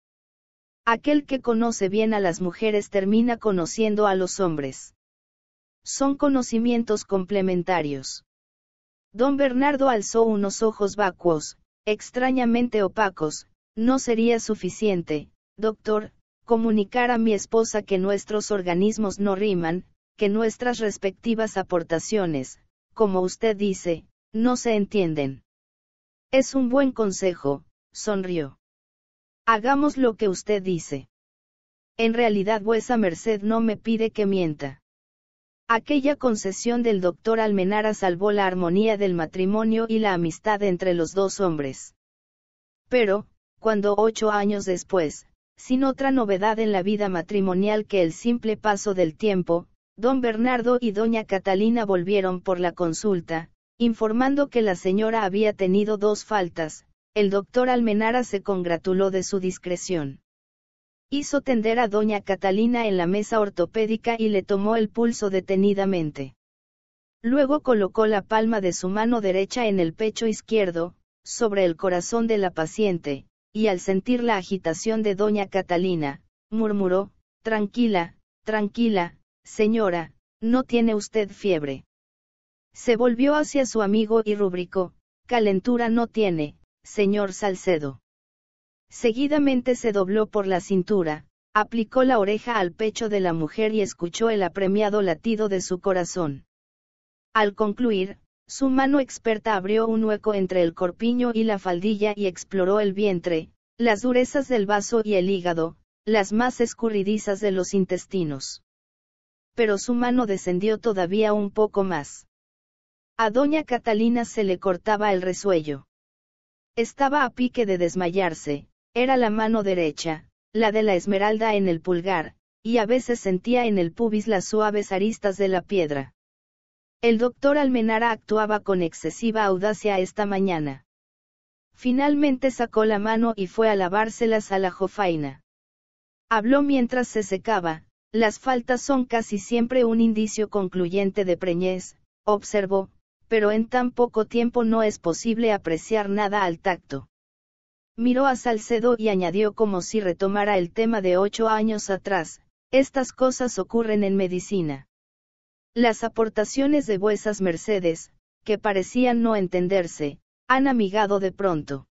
Aquel que conoce bien a las mujeres termina conociendo a los hombres. Son conocimientos complementarios. Don Bernardo alzó unos ojos vacuos, extrañamente opacos, no sería suficiente, doctor, comunicar a mi esposa que nuestros organismos no riman, que nuestras respectivas aportaciones, como usted dice, no se entienden. Es un buen consejo, sonrió. Hagamos lo que usted dice. En realidad vuesa merced no me pide que mienta. Aquella concesión del doctor Almenara salvó la armonía del matrimonio y la amistad entre los dos hombres. Pero, cuando ocho años después, sin otra novedad en la vida matrimonial que el simple paso del tiempo, Don Bernardo y doña Catalina volvieron por la consulta, informando que la señora había tenido dos faltas, el doctor Almenara se congratuló de su discreción. Hizo tender a doña Catalina en la mesa ortopédica y le tomó el pulso detenidamente. Luego colocó la palma de su mano derecha en el pecho izquierdo, sobre el corazón de la paciente, y al sentir la agitación de doña Catalina, murmuró, Tranquila, tranquila, Señora, no tiene usted fiebre. Se volvió hacia su amigo y rubricó, calentura no tiene, señor Salcedo. Seguidamente se dobló por la cintura, aplicó la oreja al pecho de la mujer y escuchó el apremiado latido de su corazón. Al concluir, su mano experta abrió un hueco entre el corpiño y la faldilla y exploró el vientre, las durezas del vaso y el hígado, las más escurridizas de los intestinos pero su mano descendió todavía un poco más. A doña Catalina se le cortaba el resuello. Estaba a pique de desmayarse, era la mano derecha, la de la esmeralda en el pulgar, y a veces sentía en el pubis las suaves aristas de la piedra. El doctor Almenara actuaba con excesiva audacia esta mañana. Finalmente sacó la mano y fue a lavárselas a la jofaina. Habló mientras se secaba, las faltas son casi siempre un indicio concluyente de preñez, observó, pero en tan poco tiempo no es posible apreciar nada al tacto. Miró a Salcedo y añadió como si retomara el tema de ocho años atrás, estas cosas ocurren en medicina. Las aportaciones de vuesas mercedes, que parecían no entenderse, han amigado de pronto.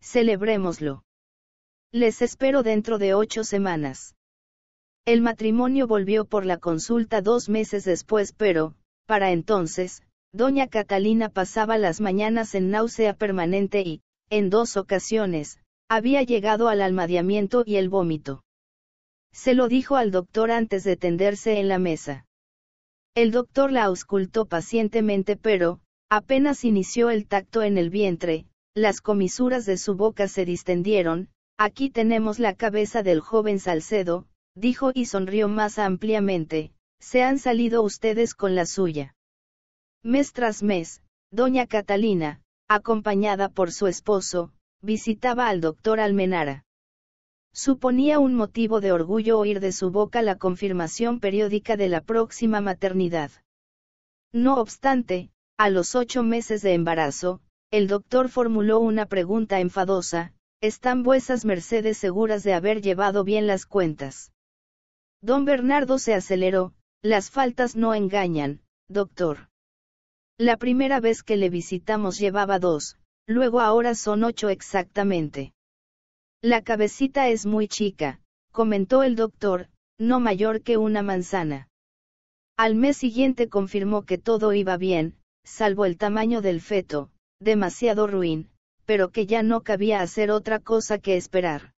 Celebrémoslo. Les espero dentro de ocho semanas. El matrimonio volvió por la consulta dos meses después, pero, para entonces, doña Catalina pasaba las mañanas en náusea permanente y, en dos ocasiones, había llegado al almadeamiento y el vómito. Se lo dijo al doctor antes de tenderse en la mesa. El doctor la auscultó pacientemente, pero, apenas inició el tacto en el vientre, las comisuras de su boca se distendieron, aquí tenemos la cabeza del joven Salcedo, dijo y sonrió más ampliamente, se han salido ustedes con la suya. Mes tras mes, doña Catalina, acompañada por su esposo, visitaba al doctor Almenara. Suponía un motivo de orgullo oír de su boca la confirmación periódica de la próxima maternidad. No obstante, a los ocho meses de embarazo, el doctor formuló una pregunta enfadosa, ¿están vuesas mercedes seguras de haber llevado bien las cuentas? Don Bernardo se aceleró, las faltas no engañan, doctor. La primera vez que le visitamos llevaba dos, luego ahora son ocho exactamente. La cabecita es muy chica, comentó el doctor, no mayor que una manzana. Al mes siguiente confirmó que todo iba bien, salvo el tamaño del feto, demasiado ruin, pero que ya no cabía hacer otra cosa que esperar.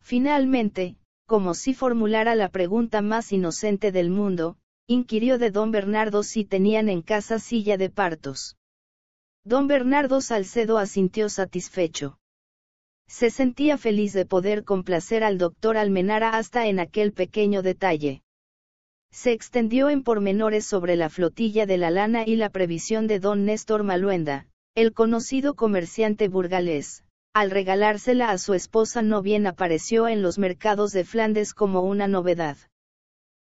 Finalmente, como si formulara la pregunta más inocente del mundo, inquirió de don Bernardo si tenían en casa silla de partos. Don Bernardo Salcedo asintió satisfecho. Se sentía feliz de poder complacer al doctor Almenara hasta en aquel pequeño detalle. Se extendió en pormenores sobre la flotilla de la lana y la previsión de don Néstor Maluenda, el conocido comerciante burgalés, al regalársela a su esposa no bien apareció en los mercados de Flandes como una novedad.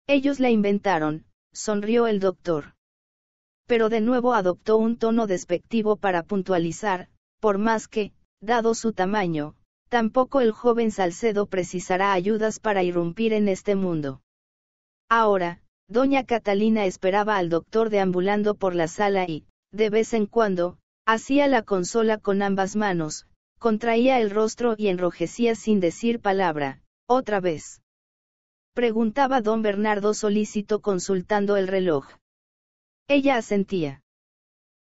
Ellos la inventaron, sonrió el doctor. Pero de nuevo adoptó un tono despectivo para puntualizar, por más que, dado su tamaño, tampoco el joven Salcedo precisará ayudas para irrumpir en este mundo. Ahora, doña Catalina esperaba al doctor deambulando por la sala y, de vez en cuando, hacía la consola con ambas manos, contraía el rostro y enrojecía sin decir palabra, otra vez. Preguntaba don Bernardo solícito consultando el reloj. Ella asentía.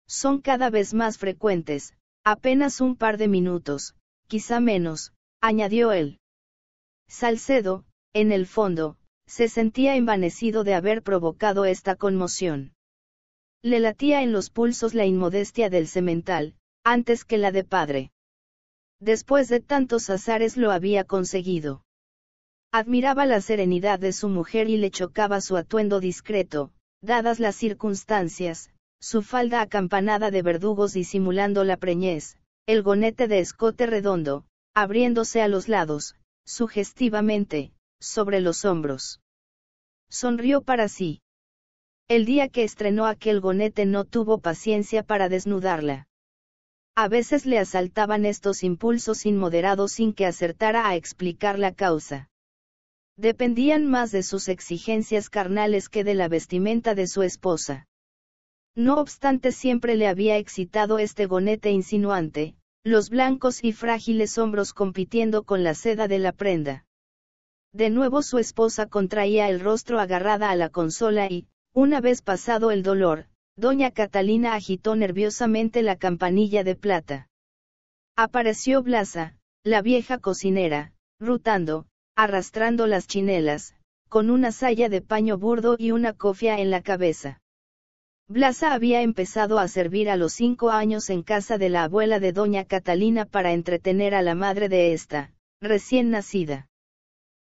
Son cada vez más frecuentes, apenas un par de minutos, quizá menos, añadió él. Salcedo, en el fondo, se sentía envanecido de haber provocado esta conmoción. Le latía en los pulsos la inmodestia del cemental, antes que la de padre. Después de tantos azares lo había conseguido. Admiraba la serenidad de su mujer y le chocaba su atuendo discreto, dadas las circunstancias, su falda acampanada de verdugos disimulando la preñez, el gonete de escote redondo, abriéndose a los lados, sugestivamente, sobre los hombros. Sonrió para sí. El día que estrenó aquel gonete no tuvo paciencia para desnudarla. A veces le asaltaban estos impulsos inmoderados sin que acertara a explicar la causa. Dependían más de sus exigencias carnales que de la vestimenta de su esposa. No obstante siempre le había excitado este gonete insinuante, los blancos y frágiles hombros compitiendo con la seda de la prenda. De nuevo su esposa contraía el rostro agarrada a la consola y, una vez pasado el dolor, Doña Catalina agitó nerviosamente la campanilla de plata. Apareció Blasa, la vieja cocinera, rutando, arrastrando las chinelas, con una saya de paño burdo y una cofia en la cabeza. Blasa había empezado a servir a los cinco años en casa de la abuela de doña Catalina para entretener a la madre de esta, recién nacida.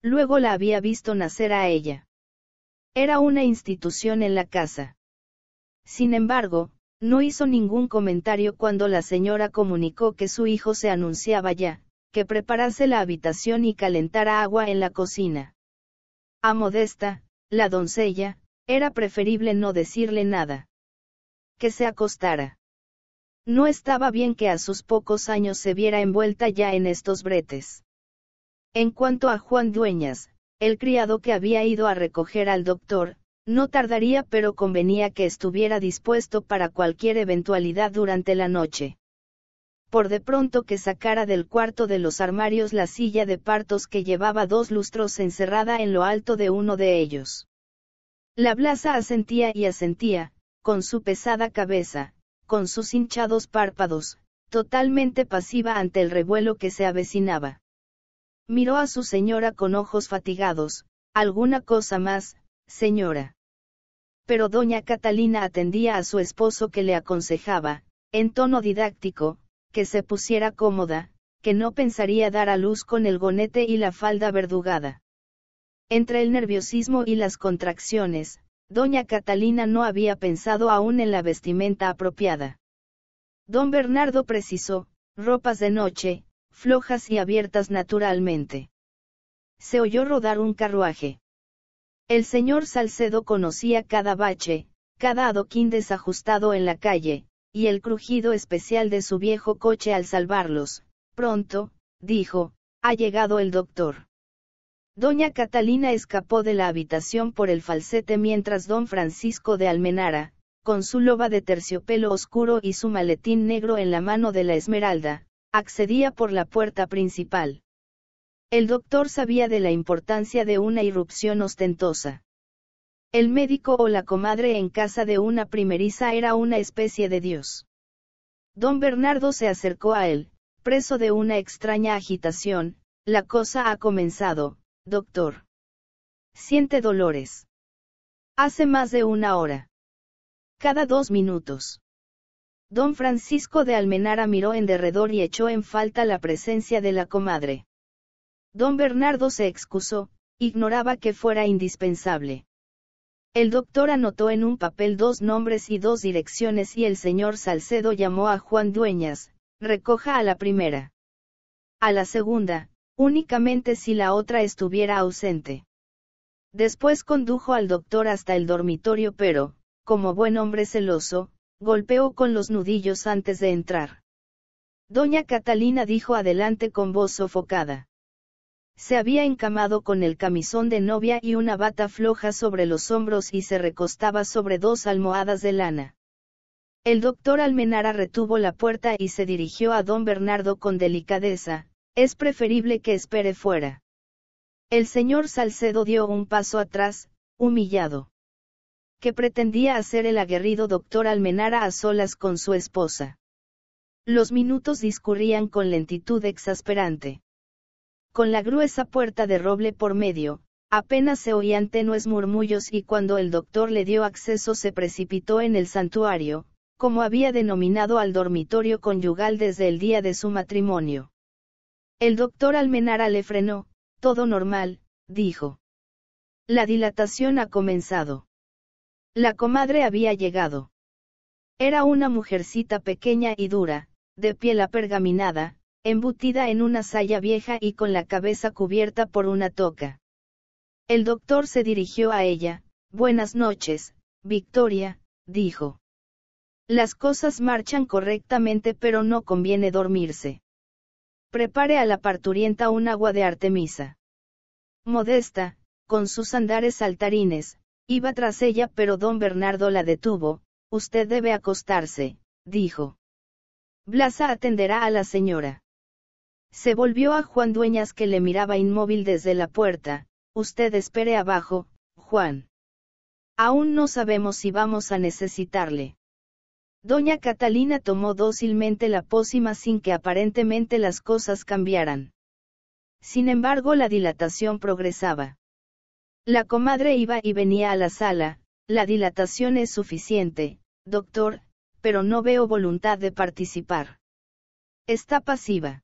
Luego la había visto nacer a ella. Era una institución en la casa. Sin embargo, no hizo ningún comentario cuando la señora comunicó que su hijo se anunciaba ya, que preparase la habitación y calentara agua en la cocina. A Modesta, la doncella, era preferible no decirle nada. Que se acostara. No estaba bien que a sus pocos años se viera envuelta ya en estos bretes. En cuanto a Juan Dueñas, el criado que había ido a recoger al doctor, no tardaría pero convenía que estuviera dispuesto para cualquier eventualidad durante la noche. Por de pronto que sacara del cuarto de los armarios la silla de partos que llevaba dos lustros encerrada en lo alto de uno de ellos. La Blasa asentía y asentía, con su pesada cabeza, con sus hinchados párpados, totalmente pasiva ante el revuelo que se avecinaba. Miró a su señora con ojos fatigados, ¿alguna cosa más, señora? pero doña Catalina atendía a su esposo que le aconsejaba, en tono didáctico, que se pusiera cómoda, que no pensaría dar a luz con el gonete y la falda verdugada. Entre el nerviosismo y las contracciones, doña Catalina no había pensado aún en la vestimenta apropiada. Don Bernardo precisó, ropas de noche, flojas y abiertas naturalmente. Se oyó rodar un carruaje. El señor Salcedo conocía cada bache, cada adoquín desajustado en la calle, y el crujido especial de su viejo coche al salvarlos. Pronto, dijo, ha llegado el doctor. Doña Catalina escapó de la habitación por el falsete mientras don Francisco de Almenara, con su loba de terciopelo oscuro y su maletín negro en la mano de la Esmeralda, accedía por la puerta principal. El doctor sabía de la importancia de una irrupción ostentosa. El médico o la comadre en casa de una primeriza era una especie de dios. Don Bernardo se acercó a él, preso de una extraña agitación, la cosa ha comenzado, doctor. Siente dolores. Hace más de una hora. Cada dos minutos. Don Francisco de Almenara miró en derredor y echó en falta la presencia de la comadre. Don Bernardo se excusó, ignoraba que fuera indispensable. El doctor anotó en un papel dos nombres y dos direcciones y el señor Salcedo llamó a Juan Dueñas, recoja a la primera. A la segunda, únicamente si la otra estuviera ausente. Después condujo al doctor hasta el dormitorio pero, como buen hombre celoso, golpeó con los nudillos antes de entrar. Doña Catalina dijo adelante con voz sofocada. Se había encamado con el camisón de novia y una bata floja sobre los hombros y se recostaba sobre dos almohadas de lana. El doctor Almenara retuvo la puerta y se dirigió a don Bernardo con delicadeza, es preferible que espere fuera. El señor Salcedo dio un paso atrás, humillado. ¿Qué pretendía hacer el aguerrido doctor Almenara a solas con su esposa? Los minutos discurrían con lentitud exasperante. Con la gruesa puerta de roble por medio, apenas se oían tenues murmullos y cuando el doctor le dio acceso se precipitó en el santuario, como había denominado al dormitorio conyugal desde el día de su matrimonio. El doctor Almenara le frenó, todo normal, dijo. La dilatación ha comenzado. La comadre había llegado. Era una mujercita pequeña y dura, de piel apergaminada, embutida en una saya vieja y con la cabeza cubierta por una toca. El doctor se dirigió a ella, Buenas noches, Victoria, dijo. Las cosas marchan correctamente pero no conviene dormirse. Prepare a la parturienta un agua de Artemisa. Modesta, con sus andares saltarines, iba tras ella pero don Bernardo la detuvo, usted debe acostarse, dijo. Blasa atenderá a la señora. Se volvió a Juan Dueñas que le miraba inmóvil desde la puerta, usted espere abajo, Juan. Aún no sabemos si vamos a necesitarle. Doña Catalina tomó dócilmente la pócima sin que aparentemente las cosas cambiaran. Sin embargo, la dilatación progresaba. La comadre iba y venía a la sala, la dilatación es suficiente, doctor, pero no veo voluntad de participar. Está pasiva.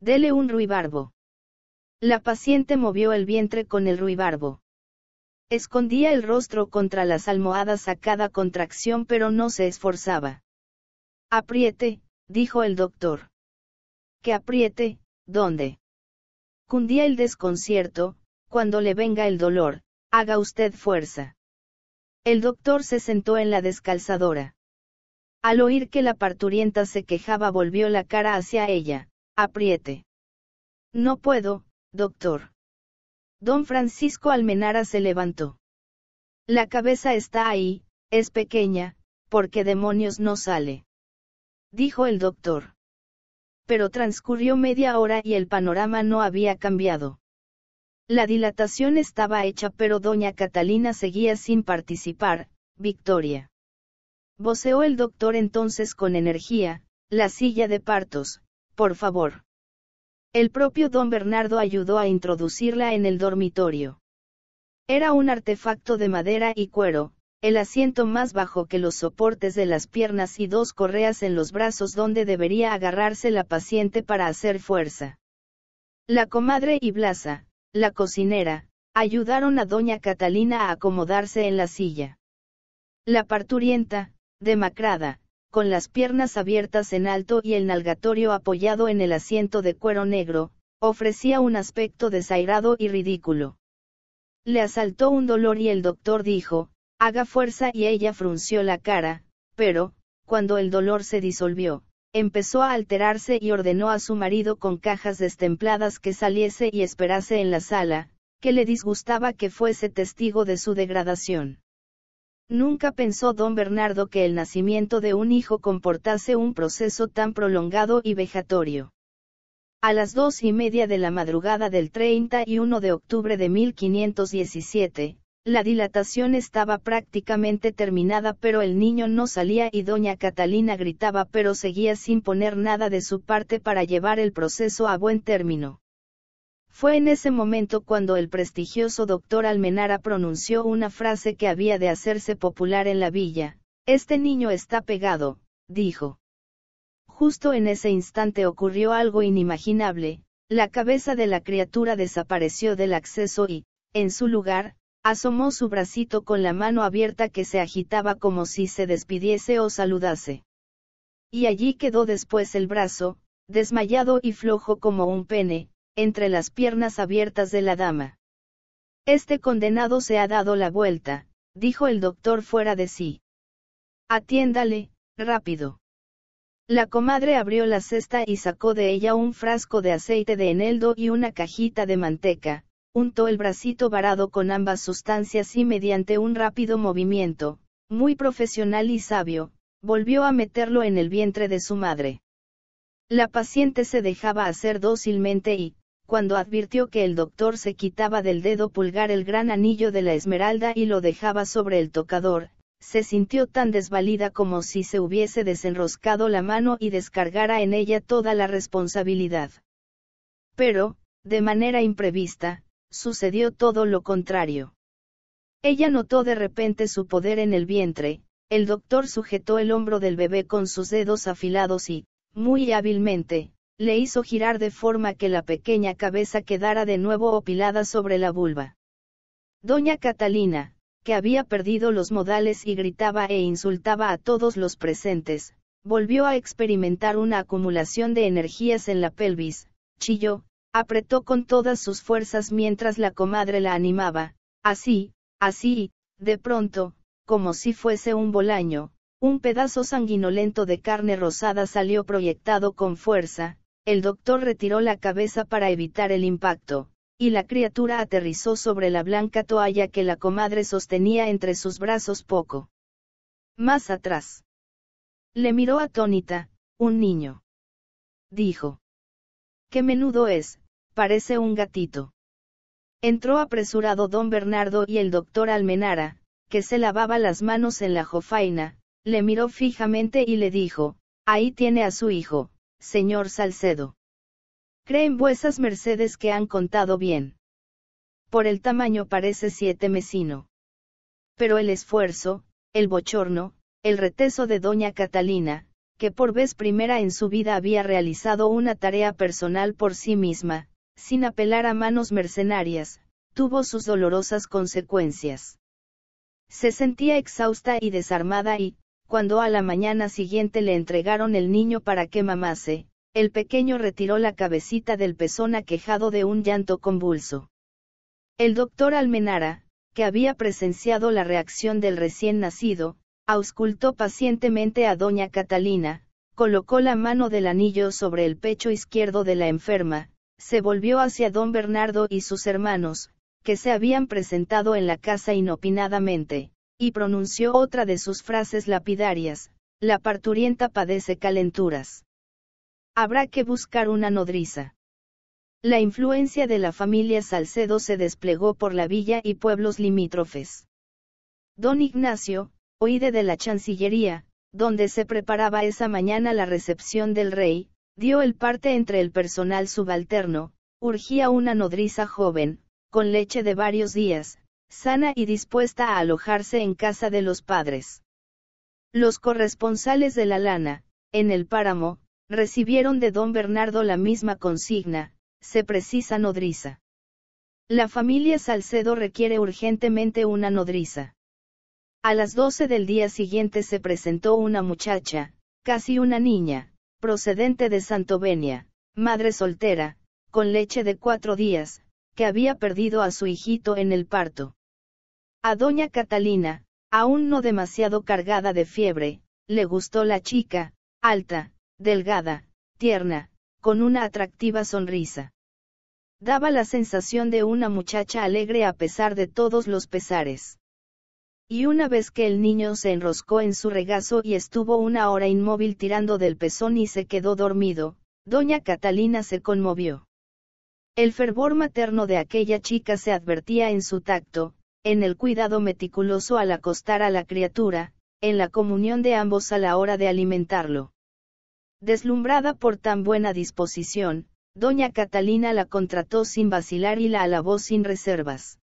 Dele un ruibarbo. La paciente movió el vientre con el ruibarbo. Escondía el rostro contra las almohadas a cada contracción pero no se esforzaba. Apriete, dijo el doctor. Que apriete, ¿dónde? Cundía el desconcierto, cuando le venga el dolor, haga usted fuerza. El doctor se sentó en la descalzadora. Al oír que la parturienta se quejaba volvió la cara hacia ella. Apriete. No puedo, doctor. Don Francisco Almenara se levantó. La cabeza está ahí, es pequeña, porque demonios no sale. Dijo el doctor. Pero transcurrió media hora y el panorama no había cambiado. La dilatación estaba hecha pero doña Catalina seguía sin participar, Victoria. Voceó el doctor entonces con energía, la silla de partos, por favor. El propio don Bernardo ayudó a introducirla en el dormitorio. Era un artefacto de madera y cuero, el asiento más bajo que los soportes de las piernas y dos correas en los brazos donde debería agarrarse la paciente para hacer fuerza. La comadre y Blasa, la cocinera, ayudaron a doña Catalina a acomodarse en la silla. La parturienta, demacrada, con las piernas abiertas en alto y el nalgatorio apoyado en el asiento de cuero negro, ofrecía un aspecto desairado y ridículo. Le asaltó un dolor y el doctor dijo, haga fuerza y ella frunció la cara, pero, cuando el dolor se disolvió, empezó a alterarse y ordenó a su marido con cajas destempladas que saliese y esperase en la sala, que le disgustaba que fuese testigo de su degradación. Nunca pensó don Bernardo que el nacimiento de un hijo comportase un proceso tan prolongado y vejatorio. A las dos y media de la madrugada del 31 de octubre de 1517, la dilatación estaba prácticamente terminada pero el niño no salía y doña Catalina gritaba pero seguía sin poner nada de su parte para llevar el proceso a buen término. Fue en ese momento cuando el prestigioso doctor Almenara pronunció una frase que había de hacerse popular en la villa. Este niño está pegado, dijo. Justo en ese instante ocurrió algo inimaginable, la cabeza de la criatura desapareció del acceso y, en su lugar, asomó su bracito con la mano abierta que se agitaba como si se despidiese o saludase. Y allí quedó después el brazo, desmayado y flojo como un pene, entre las piernas abiertas de la dama. Este condenado se ha dado la vuelta, dijo el doctor fuera de sí. Atiéndale, rápido. La comadre abrió la cesta y sacó de ella un frasco de aceite de eneldo y una cajita de manteca, untó el bracito varado con ambas sustancias y mediante un rápido movimiento, muy profesional y sabio, volvió a meterlo en el vientre de su madre. La paciente se dejaba hacer dócilmente y, cuando advirtió que el doctor se quitaba del dedo pulgar el gran anillo de la esmeralda y lo dejaba sobre el tocador, se sintió tan desvalida como si se hubiese desenroscado la mano y descargara en ella toda la responsabilidad. Pero, de manera imprevista, sucedió todo lo contrario. Ella notó de repente su poder en el vientre, el doctor sujetó el hombro del bebé con sus dedos afilados y, muy hábilmente, le hizo girar de forma que la pequeña cabeza quedara de nuevo opilada sobre la vulva. Doña Catalina, que había perdido los modales y gritaba e insultaba a todos los presentes, volvió a experimentar una acumulación de energías en la pelvis, chilló, apretó con todas sus fuerzas mientras la comadre la animaba, así, así, de pronto, como si fuese un bolaño, un pedazo sanguinolento de carne rosada salió proyectado con fuerza, el doctor retiró la cabeza para evitar el impacto, y la criatura aterrizó sobre la blanca toalla que la comadre sostenía entre sus brazos poco. Más atrás. Le miró atónita, un niño. Dijo. Qué menudo es, parece un gatito. Entró apresurado don Bernardo y el doctor Almenara, que se lavaba las manos en la jofaina, le miró fijamente y le dijo, ahí tiene a su hijo, señor Salcedo. Creen vuesas mercedes que han contado bien. Por el tamaño parece siete mesino. Pero el esfuerzo, el bochorno, el retezo de doña Catalina, que por vez primera en su vida había realizado una tarea personal por sí misma, sin apelar a manos mercenarias, tuvo sus dolorosas consecuencias. Se sentía exhausta y desarmada y, cuando a la mañana siguiente le entregaron el niño para que mamase, el pequeño retiró la cabecita del pezón aquejado de un llanto convulso. El doctor Almenara, que había presenciado la reacción del recién nacido, auscultó pacientemente a doña Catalina, colocó la mano del anillo sobre el pecho izquierdo de la enferma, se volvió hacia don Bernardo y sus hermanos, que se habían presentado en la casa inopinadamente y pronunció otra de sus frases lapidarias, la parturienta padece calenturas. Habrá que buscar una nodriza. La influencia de la familia Salcedo se desplegó por la villa y pueblos limítrofes. Don Ignacio, oíde de la Chancillería, donde se preparaba esa mañana la recepción del rey, dio el parte entre el personal subalterno, urgía una nodriza joven, con leche de varios días, sana y dispuesta a alojarse en casa de los padres. Los corresponsales de la lana, en el páramo, recibieron de don Bernardo la misma consigna, se precisa nodriza. La familia Salcedo requiere urgentemente una nodriza. A las 12 del día siguiente se presentó una muchacha, casi una niña, procedente de Santovenia, madre soltera, con leche de cuatro días, que había perdido a su hijito en el parto. A doña Catalina, aún no demasiado cargada de fiebre, le gustó la chica, alta, delgada, tierna, con una atractiva sonrisa. Daba la sensación de una muchacha alegre a pesar de todos los pesares. Y una vez que el niño se enroscó en su regazo y estuvo una hora inmóvil tirando del pezón y se quedó dormido, doña Catalina se conmovió. El fervor materno de aquella chica se advertía en su tacto, en el cuidado meticuloso al acostar a la criatura, en la comunión de ambos a la hora de alimentarlo. Deslumbrada por tan buena disposición, doña Catalina la contrató sin vacilar y la alabó sin reservas.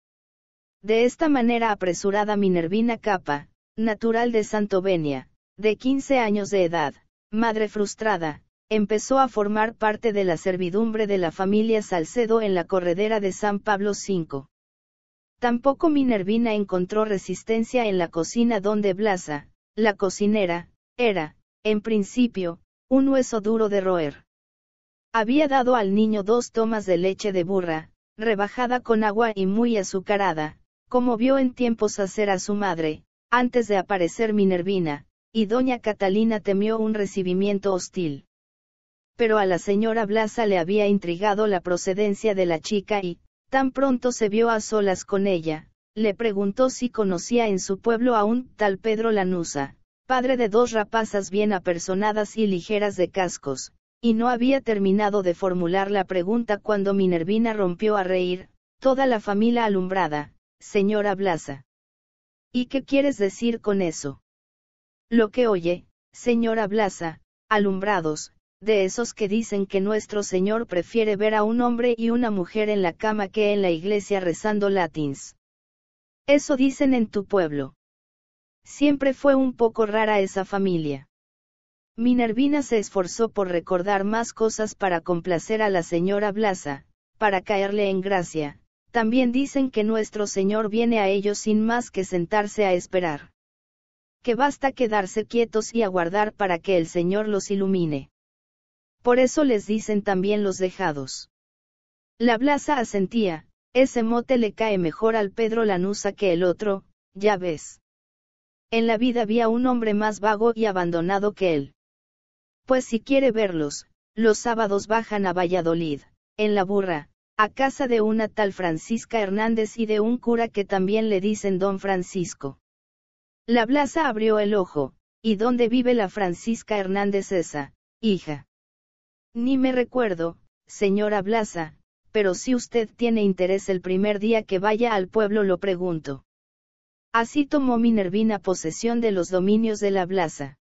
De esta manera apresurada Minervina Capa, natural de Santovenia, de 15 años de edad, madre frustrada, empezó a formar parte de la servidumbre de la familia Salcedo en la corredera de San Pablo V. Tampoco Minervina encontró resistencia en la cocina donde Blasa, la cocinera, era, en principio, un hueso duro de roer. Había dado al niño dos tomas de leche de burra, rebajada con agua y muy azucarada, como vio en tiempos hacer a su madre, antes de aparecer Minervina, y doña Catalina temió un recibimiento hostil pero a la señora Blasa le había intrigado la procedencia de la chica y, tan pronto se vio a solas con ella, le preguntó si conocía en su pueblo a un tal Pedro Lanusa, padre de dos rapazas bien apersonadas y ligeras de cascos, y no había terminado de formular la pregunta cuando Minervina rompió a reír, toda la familia alumbrada, señora Blasa. ¿Y qué quieres decir con eso? Lo que oye, señora Blasa, alumbrados, de esos que dicen que nuestro Señor prefiere ver a un hombre y una mujer en la cama que en la iglesia rezando latins. Eso dicen en tu pueblo. Siempre fue un poco rara esa familia. Minervina se esforzó por recordar más cosas para complacer a la señora Blasa, para caerle en gracia. También dicen que nuestro Señor viene a ellos sin más que sentarse a esperar. Que basta quedarse quietos y aguardar para que el Señor los ilumine por eso les dicen también los dejados. La Blasa asentía, ese mote le cae mejor al Pedro Lanusa que el otro, ya ves. En la vida había un hombre más vago y abandonado que él. Pues si quiere verlos, los sábados bajan a Valladolid, en la burra, a casa de una tal Francisca Hernández y de un cura que también le dicen don Francisco. La Blasa abrió el ojo, ¿y dónde vive la Francisca Hernández esa, hija? Ni me recuerdo, señora Blasa, pero si usted tiene interés el primer día que vaya al pueblo lo pregunto. Así tomó Minervina posesión de los dominios de la Blasa.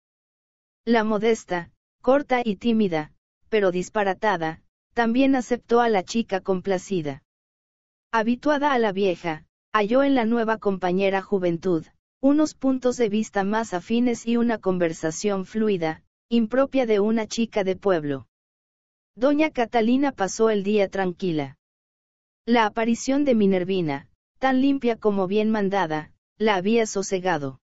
La modesta, corta y tímida, pero disparatada, también aceptó a la chica complacida. Habituada a la vieja, halló en la nueva compañera juventud, unos puntos de vista más afines y una conversación fluida, impropia de una chica de pueblo. Doña Catalina pasó el día tranquila. La aparición de Minervina, tan limpia como bien mandada, la había sosegado.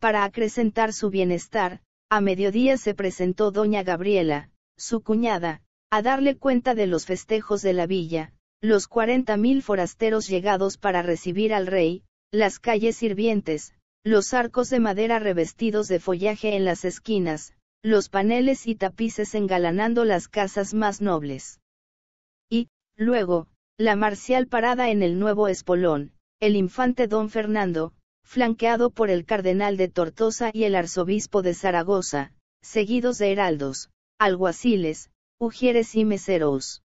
Para acrecentar su bienestar, a mediodía se presentó doña Gabriela, su cuñada, a darle cuenta de los festejos de la villa, los cuarenta mil forasteros llegados para recibir al rey, las calles sirvientes, los arcos de madera revestidos de follaje en las esquinas, los paneles y tapices engalanando las casas más nobles. Y, luego, la marcial parada en el nuevo espolón, el infante don Fernando, flanqueado por el cardenal de Tortosa y el arzobispo de Zaragoza, seguidos de heraldos, alguaciles, ujieres y meseros.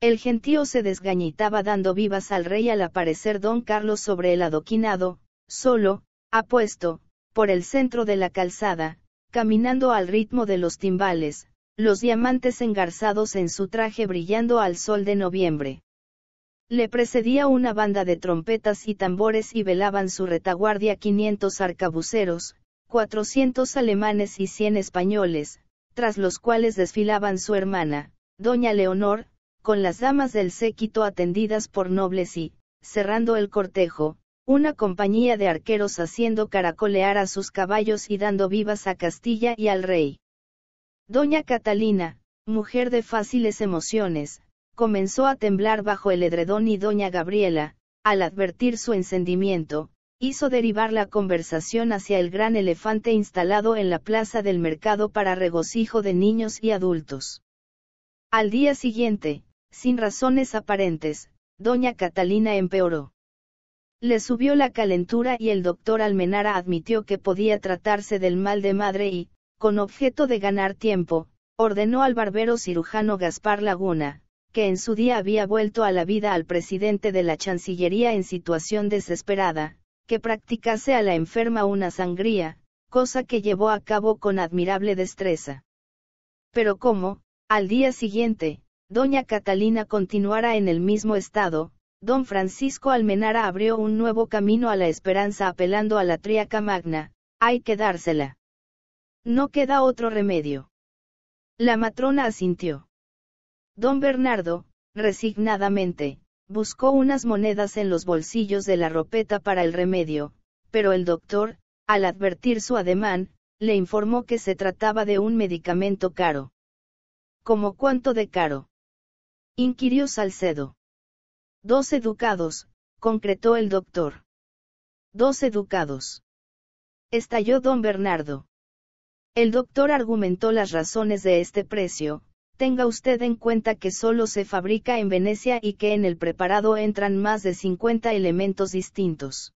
El gentío se desgañitaba dando vivas al rey al aparecer don Carlos sobre el adoquinado, solo, apuesto, por el centro de la calzada, caminando al ritmo de los timbales, los diamantes engarzados en su traje brillando al sol de noviembre. Le precedía una banda de trompetas y tambores y velaban su retaguardia 500 arcabuceros, 400 alemanes y 100 españoles, tras los cuales desfilaban su hermana, doña Leonor, con las damas del séquito atendidas por nobles y, cerrando el cortejo, una compañía de arqueros haciendo caracolear a sus caballos y dando vivas a Castilla y al rey. Doña Catalina, mujer de fáciles emociones, comenzó a temblar bajo el edredón y doña Gabriela, al advertir su encendimiento, hizo derivar la conversación hacia el gran elefante instalado en la plaza del mercado para regocijo de niños y adultos. Al día siguiente, sin razones aparentes, doña Catalina empeoró. Le subió la calentura y el doctor Almenara admitió que podía tratarse del mal de madre y, con objeto de ganar tiempo, ordenó al barbero cirujano Gaspar Laguna, que en su día había vuelto a la vida al presidente de la Chancillería en situación desesperada, que practicase a la enferma una sangría, cosa que llevó a cabo con admirable destreza. Pero como, al día siguiente, doña Catalina continuara en el mismo estado, Don Francisco Almenara abrió un nuevo camino a la esperanza apelando a la triaca magna, hay que dársela. No queda otro remedio. La matrona asintió. Don Bernardo, resignadamente, buscó unas monedas en los bolsillos de la ropeta para el remedio, pero el doctor, al advertir su ademán, le informó que se trataba de un medicamento caro. ¿Como cuánto de caro? inquirió Salcedo. Dos educados, concretó el doctor. Dos educados. Estalló don Bernardo. El doctor argumentó las razones de este precio, tenga usted en cuenta que solo se fabrica en Venecia y que en el preparado entran más de 50 elementos distintos.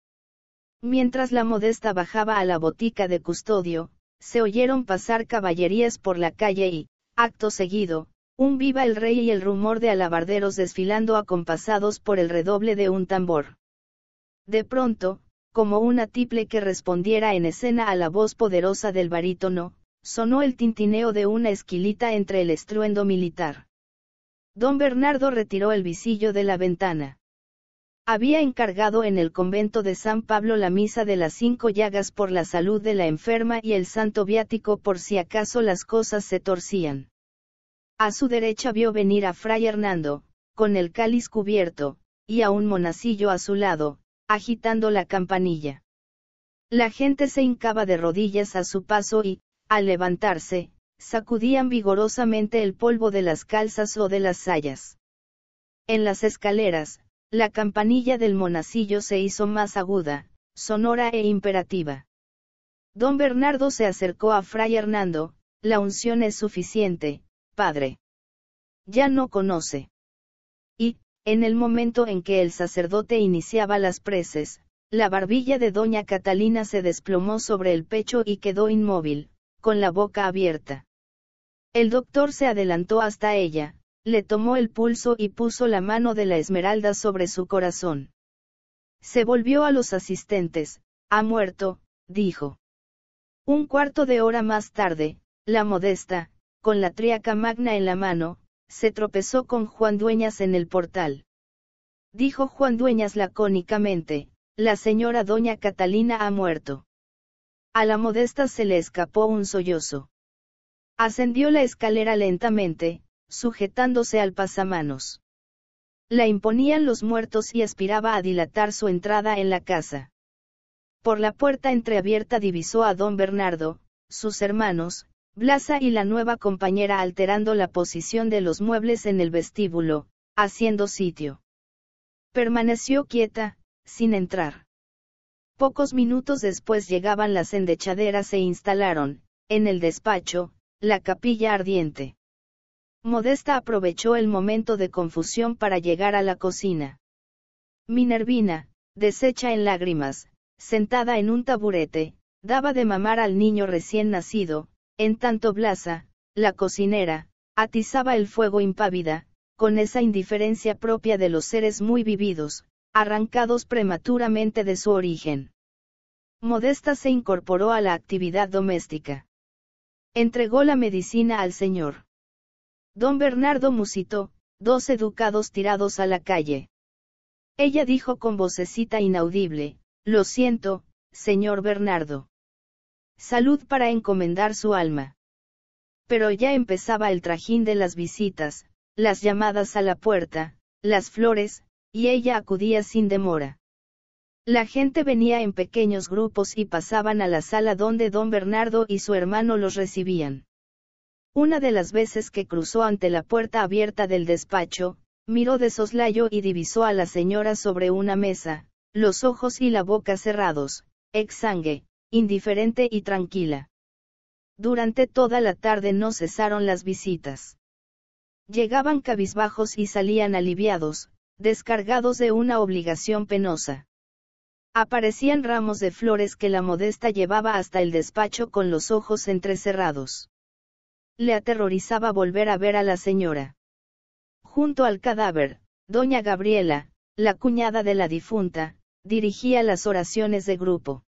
Mientras la modesta bajaba a la botica de custodio, se oyeron pasar caballerías por la calle y, acto seguido, un viva el rey y el rumor de alabarderos desfilando acompasados por el redoble de un tambor. De pronto, como una tiple que respondiera en escena a la voz poderosa del barítono, sonó el tintineo de una esquilita entre el estruendo militar. Don Bernardo retiró el visillo de la ventana. Había encargado en el convento de San Pablo la misa de las cinco llagas por la salud de la enferma y el santo viático por si acaso las cosas se torcían. A su derecha vio venir a Fray Hernando, con el cáliz cubierto, y a un monacillo a su lado, agitando la campanilla. La gente se hincaba de rodillas a su paso y, al levantarse, sacudían vigorosamente el polvo de las calzas o de las sayas. En las escaleras, la campanilla del monacillo se hizo más aguda, sonora e imperativa. Don Bernardo se acercó a Fray Hernando, la unción es suficiente, Padre. Ya no conoce. Y, en el momento en que el sacerdote iniciaba las preces, la barbilla de doña Catalina se desplomó sobre el pecho y quedó inmóvil, con la boca abierta. El doctor se adelantó hasta ella, le tomó el pulso y puso la mano de la esmeralda sobre su corazón. Se volvió a los asistentes, ha muerto, dijo. Un cuarto de hora más tarde, la modesta, con la triaca magna en la mano, se tropezó con Juan Dueñas en el portal. Dijo Juan Dueñas lacónicamente, la señora doña Catalina ha muerto. A la modesta se le escapó un sollozo. Ascendió la escalera lentamente, sujetándose al pasamanos. La imponían los muertos y aspiraba a dilatar su entrada en la casa. Por la puerta entreabierta divisó a don Bernardo, sus hermanos, Blasa y la nueva compañera alterando la posición de los muebles en el vestíbulo, haciendo sitio. Permaneció quieta, sin entrar. Pocos minutos después llegaban las endechaderas e instalaron, en el despacho, la capilla ardiente. Modesta aprovechó el momento de confusión para llegar a la cocina. Minervina, deshecha en lágrimas, sentada en un taburete, daba de mamar al niño recién nacido, en tanto Blasa, la cocinera, atizaba el fuego impávida, con esa indiferencia propia de los seres muy vividos, arrancados prematuramente de su origen. Modesta se incorporó a la actividad doméstica. Entregó la medicina al señor. Don Bernardo musitó, dos educados tirados a la calle. Ella dijo con vocecita inaudible, Lo siento, señor Bernardo salud para encomendar su alma. Pero ya empezaba el trajín de las visitas, las llamadas a la puerta, las flores, y ella acudía sin demora. La gente venía en pequeños grupos y pasaban a la sala donde don Bernardo y su hermano los recibían. Una de las veces que cruzó ante la puerta abierta del despacho, miró de soslayo y divisó a la señora sobre una mesa, los ojos y la boca cerrados, exangue, indiferente y tranquila. Durante toda la tarde no cesaron las visitas. Llegaban cabizbajos y salían aliviados, descargados de una obligación penosa. Aparecían ramos de flores que la modesta llevaba hasta el despacho con los ojos entrecerrados. Le aterrorizaba volver a ver a la señora. Junto al cadáver, doña Gabriela, la cuñada de la difunta, dirigía las oraciones de grupo.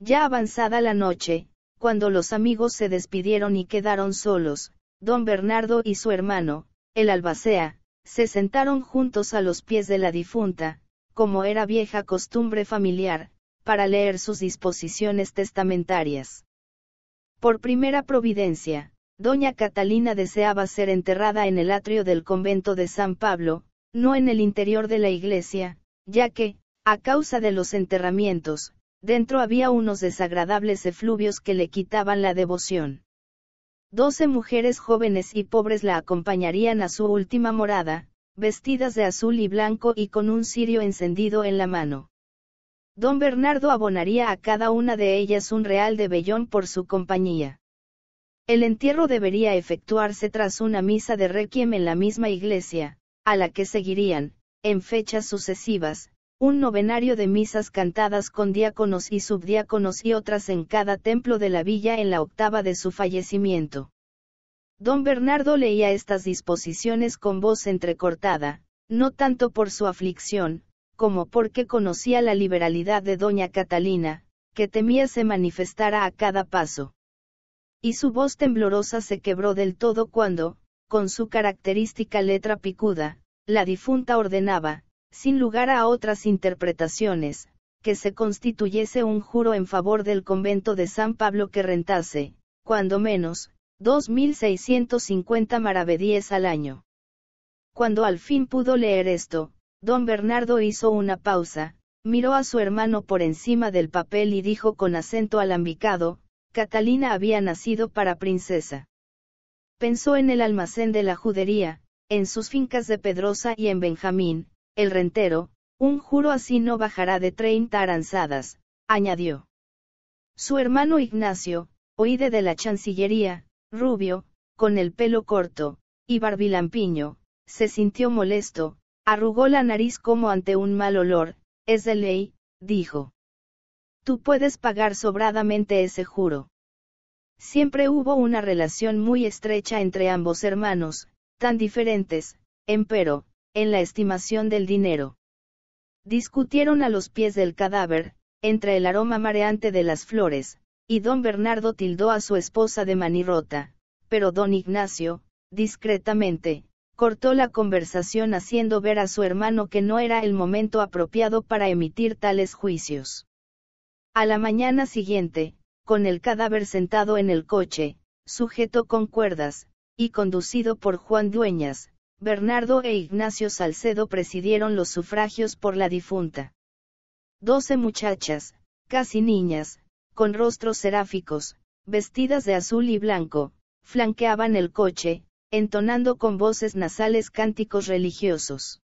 Ya avanzada la noche, cuando los amigos se despidieron y quedaron solos, don Bernardo y su hermano, el albacea, se sentaron juntos a los pies de la difunta, como era vieja costumbre familiar, para leer sus disposiciones testamentarias. Por primera providencia, doña Catalina deseaba ser enterrada en el atrio del convento de San Pablo, no en el interior de la iglesia, ya que, a causa de los enterramientos, dentro había unos desagradables efluvios que le quitaban la devoción. Doce mujeres jóvenes y pobres la acompañarían a su última morada, vestidas de azul y blanco y con un cirio encendido en la mano. Don Bernardo abonaría a cada una de ellas un real de vellón por su compañía. El entierro debería efectuarse tras una misa de requiem en la misma iglesia, a la que seguirían, en fechas sucesivas, un novenario de misas cantadas con diáconos y subdiáconos y otras en cada templo de la villa en la octava de su fallecimiento. Don Bernardo leía estas disposiciones con voz entrecortada, no tanto por su aflicción, como porque conocía la liberalidad de doña Catalina, que temía se manifestara a cada paso. Y su voz temblorosa se quebró del todo cuando, con su característica letra picuda, la difunta ordenaba, sin lugar a otras interpretaciones, que se constituyese un juro en favor del convento de San Pablo que rentase, cuando menos, 2.650 maravedíes al año. Cuando al fin pudo leer esto, don Bernardo hizo una pausa, miró a su hermano por encima del papel y dijo con acento alambicado, Catalina había nacido para princesa. Pensó en el almacén de la judería, en sus fincas de Pedrosa y en Benjamín, el rentero, un juro así no bajará de 30 aranzadas, añadió. Su hermano Ignacio, oíde de la Chancillería, rubio, con el pelo corto, y barbilampiño, se sintió molesto, arrugó la nariz como ante un mal olor, es de ley, dijo. Tú puedes pagar sobradamente ese juro. Siempre hubo una relación muy estrecha entre ambos hermanos, tan diferentes, empero, en la estimación del dinero. Discutieron a los pies del cadáver, entre el aroma mareante de las flores, y don Bernardo tildó a su esposa de manirrota, pero don Ignacio, discretamente, cortó la conversación haciendo ver a su hermano que no era el momento apropiado para emitir tales juicios. A la mañana siguiente, con el cadáver sentado en el coche, sujeto con cuerdas, y conducido por Juan Dueñas, Bernardo e Ignacio Salcedo presidieron los sufragios por la difunta. Doce muchachas, casi niñas, con rostros seráficos, vestidas de azul y blanco, flanqueaban el coche, entonando con voces nasales cánticos religiosos.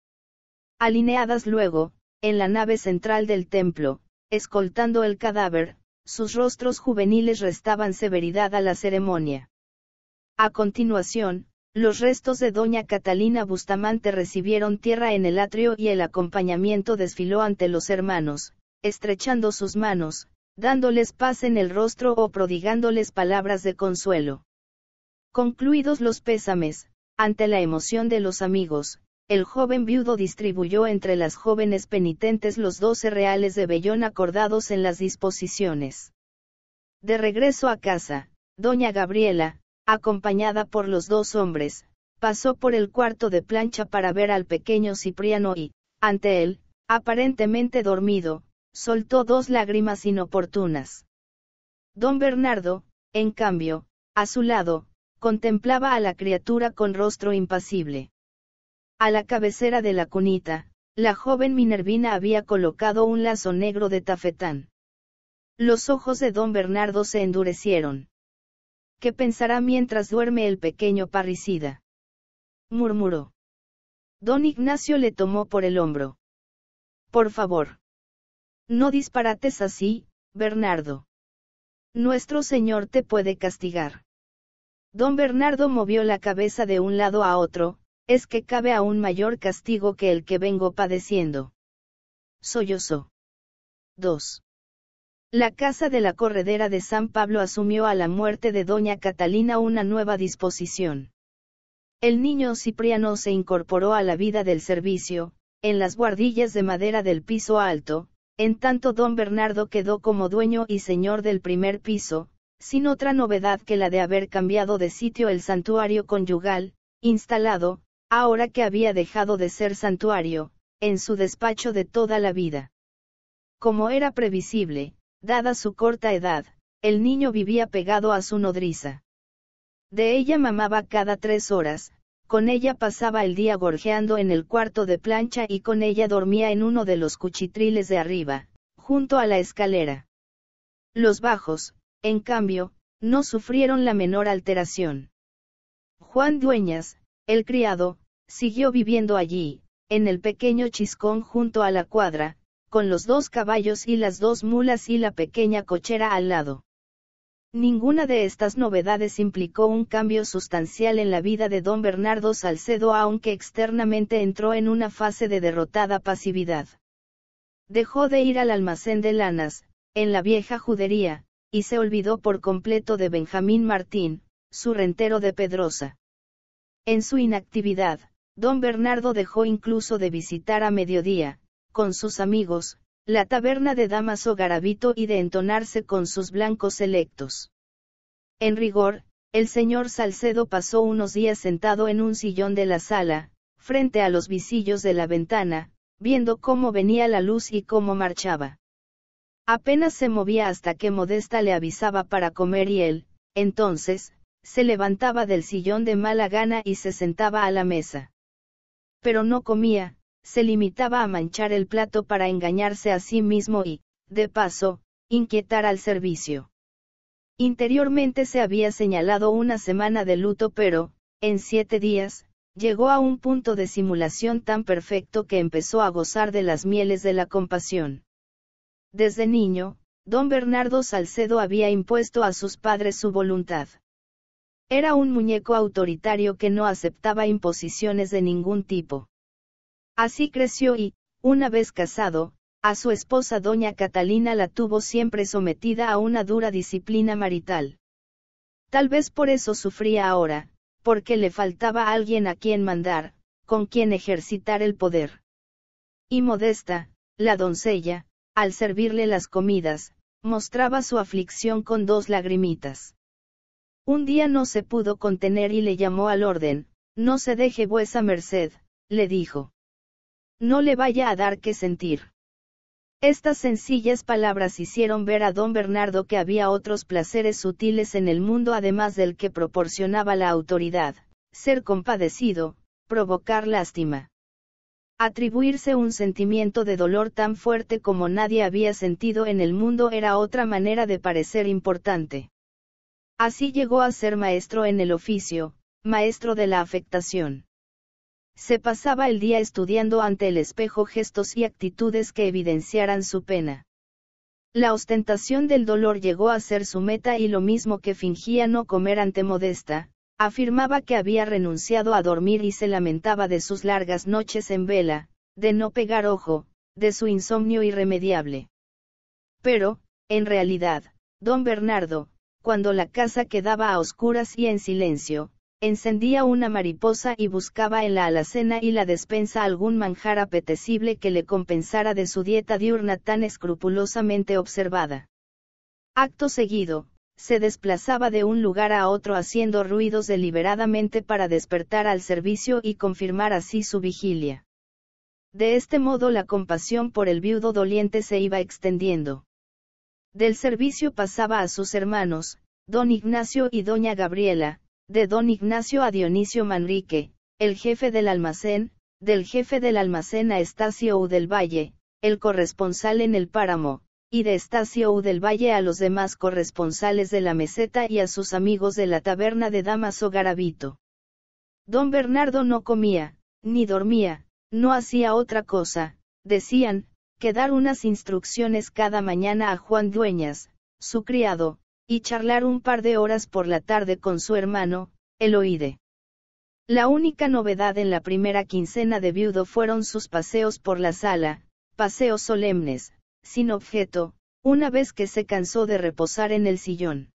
Alineadas luego, en la nave central del templo, escoltando el cadáver, sus rostros juveniles restaban severidad a la ceremonia. A continuación, los restos de doña Catalina Bustamante recibieron tierra en el atrio y el acompañamiento desfiló ante los hermanos, estrechando sus manos, dándoles paz en el rostro o prodigándoles palabras de consuelo. Concluidos los pésames, ante la emoción de los amigos, el joven viudo distribuyó entre las jóvenes penitentes los doce reales de vellón acordados en las disposiciones. De regreso a casa, doña Gabriela, acompañada por los dos hombres, pasó por el cuarto de plancha para ver al pequeño Cipriano y, ante él, aparentemente dormido, soltó dos lágrimas inoportunas. Don Bernardo, en cambio, a su lado, contemplaba a la criatura con rostro impasible. A la cabecera de la cunita, la joven Minervina había colocado un lazo negro de tafetán. Los ojos de don Bernardo se endurecieron. ¿Qué pensará mientras duerme el pequeño parricida? murmuró. Don Ignacio le tomó por el hombro. Por favor. No disparates así, Bernardo. Nuestro Señor te puede castigar. Don Bernardo movió la cabeza de un lado a otro, es que cabe aún mayor castigo que el que vengo padeciendo. Sollozó. 2. La Casa de la Corredera de San Pablo asumió a la muerte de Doña Catalina una nueva disposición. El niño Cipriano se incorporó a la vida del servicio, en las guardillas de madera del piso alto, en tanto don Bernardo quedó como dueño y señor del primer piso, sin otra novedad que la de haber cambiado de sitio el santuario conyugal, instalado, ahora que había dejado de ser santuario, en su despacho de toda la vida. Como era previsible, Dada su corta edad, el niño vivía pegado a su nodriza. De ella mamaba cada tres horas, con ella pasaba el día gorjeando en el cuarto de plancha y con ella dormía en uno de los cuchitriles de arriba, junto a la escalera. Los bajos, en cambio, no sufrieron la menor alteración. Juan Dueñas, el criado, siguió viviendo allí, en el pequeño chiscón junto a la cuadra, con los dos caballos y las dos mulas y la pequeña cochera al lado. Ninguna de estas novedades implicó un cambio sustancial en la vida de don Bernardo Salcedo aunque externamente entró en una fase de derrotada pasividad. Dejó de ir al almacén de lanas, en la vieja judería, y se olvidó por completo de Benjamín Martín, su rentero de Pedrosa. En su inactividad, don Bernardo dejó incluso de visitar a mediodía, con sus amigos, la taberna de Damaso garabito y de entonarse con sus blancos electos. En rigor, el señor Salcedo pasó unos días sentado en un sillón de la sala, frente a los visillos de la ventana, viendo cómo venía la luz y cómo marchaba. Apenas se movía hasta que Modesta le avisaba para comer y él, entonces, se levantaba del sillón de mala gana y se sentaba a la mesa. Pero no comía, se limitaba a manchar el plato para engañarse a sí mismo y, de paso, inquietar al servicio. Interiormente se había señalado una semana de luto pero, en siete días, llegó a un punto de simulación tan perfecto que empezó a gozar de las mieles de la compasión. Desde niño, don Bernardo Salcedo había impuesto a sus padres su voluntad. Era un muñeco autoritario que no aceptaba imposiciones de ningún tipo. Así creció y, una vez casado, a su esposa doña Catalina la tuvo siempre sometida a una dura disciplina marital. Tal vez por eso sufría ahora, porque le faltaba alguien a quien mandar, con quien ejercitar el poder. Y modesta, la doncella, al servirle las comidas, mostraba su aflicción con dos lagrimitas. Un día no se pudo contener y le llamó al orden, no se deje vuesa merced, le dijo. No le vaya a dar que sentir. Estas sencillas palabras hicieron ver a don Bernardo que había otros placeres sutiles en el mundo además del que proporcionaba la autoridad, ser compadecido, provocar lástima. Atribuirse un sentimiento de dolor tan fuerte como nadie había sentido en el mundo era otra manera de parecer importante. Así llegó a ser maestro en el oficio, maestro de la afectación. Se pasaba el día estudiando ante el espejo gestos y actitudes que evidenciaran su pena. La ostentación del dolor llegó a ser su meta y lo mismo que fingía no comer ante Modesta, afirmaba que había renunciado a dormir y se lamentaba de sus largas noches en vela, de no pegar ojo, de su insomnio irremediable. Pero, en realidad, don Bernardo, cuando la casa quedaba a oscuras y en silencio, encendía una mariposa y buscaba en la alacena y la despensa algún manjar apetecible que le compensara de su dieta diurna tan escrupulosamente observada. Acto seguido, se desplazaba de un lugar a otro haciendo ruidos deliberadamente para despertar al servicio y confirmar así su vigilia. De este modo la compasión por el viudo doliente se iba extendiendo. Del servicio pasaba a sus hermanos, don Ignacio y doña Gabriela, de don Ignacio a Dionisio Manrique, el jefe del almacén, del jefe del almacén a Estacio U del Valle, el corresponsal en el páramo, y de Estacio U del Valle a los demás corresponsales de la meseta y a sus amigos de la taberna de Damaso Garabito. Don Bernardo no comía, ni dormía, no hacía otra cosa, decían, que dar unas instrucciones cada mañana a Juan Dueñas, su criado, y charlar un par de horas por la tarde con su hermano, Eloide. La única novedad en la primera quincena de viudo fueron sus paseos por la sala, paseos solemnes, sin objeto, una vez que se cansó de reposar en el sillón.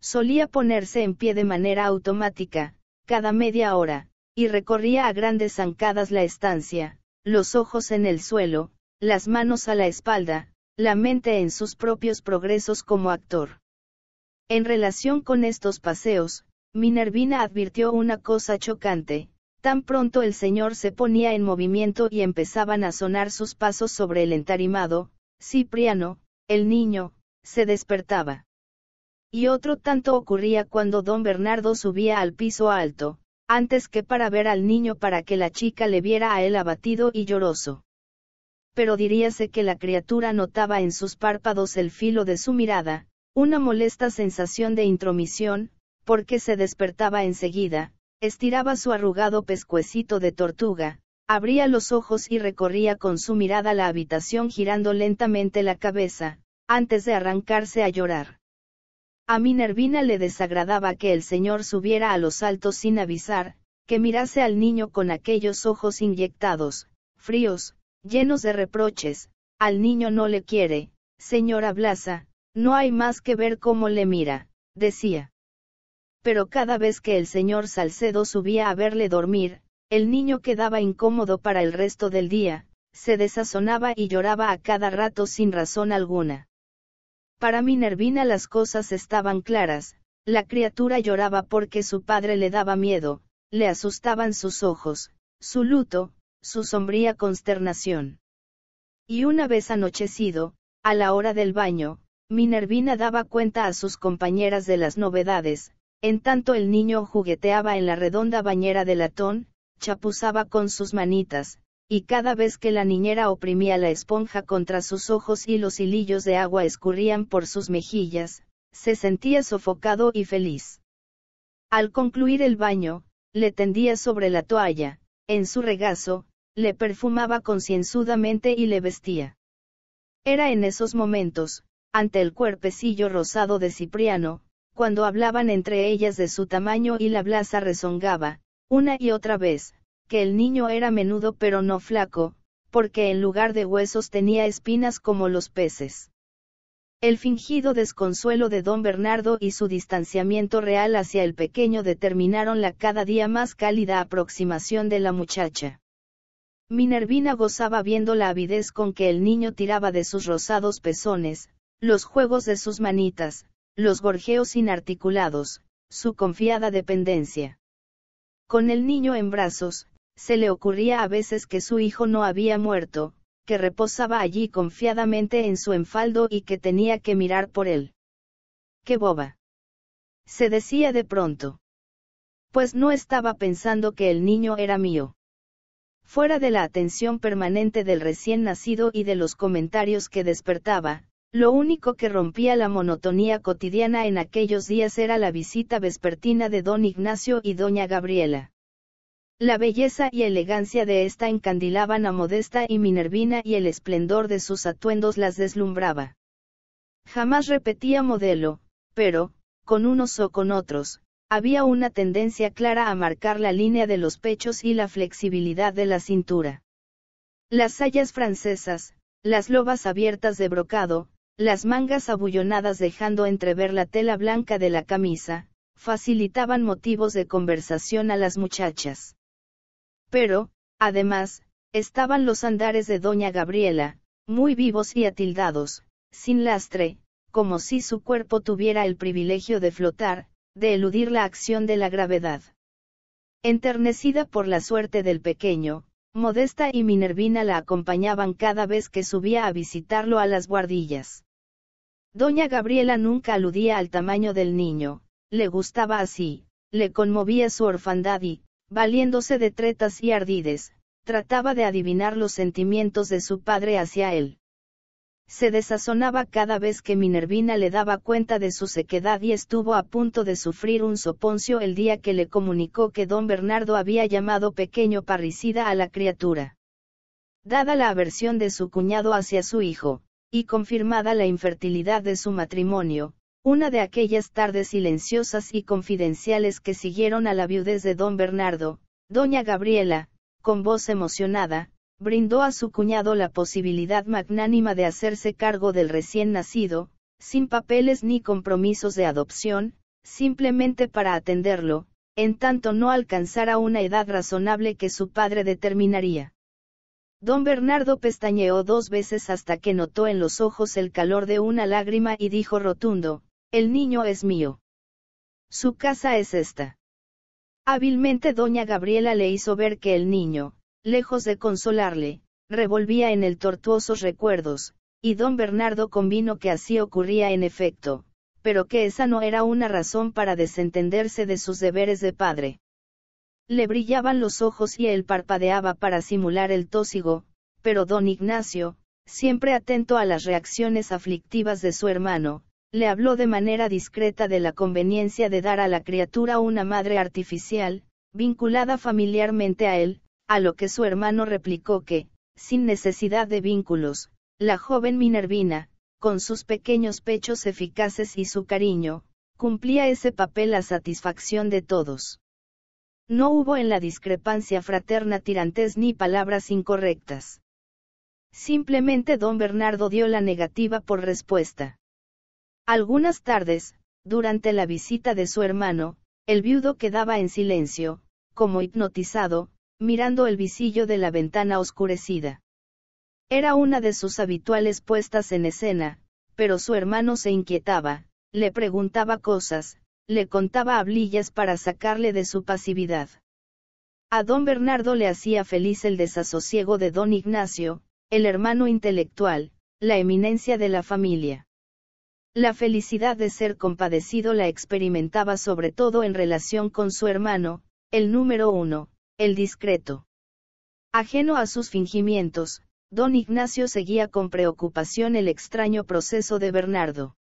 Solía ponerse en pie de manera automática, cada media hora, y recorría a grandes zancadas la estancia, los ojos en el suelo, las manos a la espalda, la mente en sus propios progresos como actor. En relación con estos paseos, Minervina advirtió una cosa chocante, tan pronto el señor se ponía en movimiento y empezaban a sonar sus pasos sobre el entarimado, Cipriano, el niño, se despertaba. Y otro tanto ocurría cuando don Bernardo subía al piso alto, antes que para ver al niño para que la chica le viera a él abatido y lloroso. Pero diríase que la criatura notaba en sus párpados el filo de su mirada, una molesta sensación de intromisión, porque se despertaba enseguida, estiraba su arrugado pescuecito de tortuga, abría los ojos y recorría con su mirada la habitación girando lentamente la cabeza, antes de arrancarse a llorar. A Minervina le desagradaba que el señor subiera a los altos sin avisar, que mirase al niño con aquellos ojos inyectados, fríos, llenos de reproches, al niño no le quiere, señora Blasa, no hay más que ver cómo le mira, decía. Pero cada vez que el señor Salcedo subía a verle dormir, el niño quedaba incómodo para el resto del día, se desazonaba y lloraba a cada rato sin razón alguna. Para Minervina las cosas estaban claras, la criatura lloraba porque su padre le daba miedo, le asustaban sus ojos, su luto, su sombría consternación. Y una vez anochecido, a la hora del baño, Minervina daba cuenta a sus compañeras de las novedades, en tanto el niño jugueteaba en la redonda bañera de latón, chapuzaba con sus manitas, y cada vez que la niñera oprimía la esponja contra sus ojos y los hilillos de agua escurrían por sus mejillas, se sentía sofocado y feliz. Al concluir el baño, le tendía sobre la toalla, en su regazo, le perfumaba concienzudamente y le vestía. Era en esos momentos, ante el cuerpecillo rosado de Cipriano, cuando hablaban entre ellas de su tamaño y la blasa rezongaba, una y otra vez, que el niño era menudo pero no flaco, porque en lugar de huesos tenía espinas como los peces. El fingido desconsuelo de don Bernardo y su distanciamiento real hacia el pequeño determinaron la cada día más cálida aproximación de la muchacha. Minervina gozaba viendo la avidez con que el niño tiraba de sus rosados pezones, los juegos de sus manitas, los gorjeos inarticulados, su confiada dependencia. Con el niño en brazos, se le ocurría a veces que su hijo no había muerto, que reposaba allí confiadamente en su enfaldo y que tenía que mirar por él. ¡Qué boba! se decía de pronto. Pues no estaba pensando que el niño era mío. Fuera de la atención permanente del recién nacido y de los comentarios que despertaba, lo único que rompía la monotonía cotidiana en aquellos días era la visita vespertina de don Ignacio y doña Gabriela. La belleza y elegancia de ésta encandilaban a Modesta y Minervina y el esplendor de sus atuendos las deslumbraba. Jamás repetía modelo, pero, con unos o con otros, había una tendencia clara a marcar la línea de los pechos y la flexibilidad de la cintura. Las sayas francesas, las lobas abiertas de brocado, las mangas abullonadas dejando entrever la tela blanca de la camisa, facilitaban motivos de conversación a las muchachas. Pero, además, estaban los andares de doña Gabriela, muy vivos y atildados, sin lastre, como si su cuerpo tuviera el privilegio de flotar, de eludir la acción de la gravedad. Enternecida por la suerte del pequeño, Modesta y Minervina la acompañaban cada vez que subía a visitarlo a las guardillas. Doña Gabriela nunca aludía al tamaño del niño, le gustaba así, le conmovía su orfandad y, valiéndose de tretas y ardides, trataba de adivinar los sentimientos de su padre hacia él. Se desazonaba cada vez que Minervina le daba cuenta de su sequedad y estuvo a punto de sufrir un soponcio el día que le comunicó que don Bernardo había llamado pequeño parricida a la criatura. Dada la aversión de su cuñado hacia su hijo, y confirmada la infertilidad de su matrimonio, una de aquellas tardes silenciosas y confidenciales que siguieron a la viudez de don Bernardo, doña Gabriela, con voz emocionada, brindó a su cuñado la posibilidad magnánima de hacerse cargo del recién nacido, sin papeles ni compromisos de adopción, simplemente para atenderlo, en tanto no alcanzara una edad razonable que su padre determinaría. Don Bernardo pestañeó dos veces hasta que notó en los ojos el calor de una lágrima y dijo rotundo, El niño es mío. Su casa es esta. Hábilmente doña Gabriela le hizo ver que el niño, lejos de consolarle, revolvía en el tortuosos recuerdos, y don Bernardo convino que así ocurría en efecto, pero que esa no era una razón para desentenderse de sus deberes de padre. Le brillaban los ojos y él parpadeaba para simular el tósigo, pero don Ignacio, siempre atento a las reacciones aflictivas de su hermano, le habló de manera discreta de la conveniencia de dar a la criatura una madre artificial, vinculada familiarmente a él, a lo que su hermano replicó que, sin necesidad de vínculos, la joven Minervina, con sus pequeños pechos eficaces y su cariño, cumplía ese papel a satisfacción de todos. No hubo en la discrepancia fraterna tirantes ni palabras incorrectas. Simplemente don Bernardo dio la negativa por respuesta. Algunas tardes, durante la visita de su hermano, el viudo quedaba en silencio, como hipnotizado, mirando el visillo de la ventana oscurecida. Era una de sus habituales puestas en escena, pero su hermano se inquietaba, le preguntaba cosas, le contaba hablillas para sacarle de su pasividad. A don Bernardo le hacía feliz el desasosiego de don Ignacio, el hermano intelectual, la eminencia de la familia. La felicidad de ser compadecido la experimentaba sobre todo en relación con su hermano, el número uno, el discreto. Ajeno a sus fingimientos, don Ignacio seguía con preocupación el extraño proceso de Bernardo.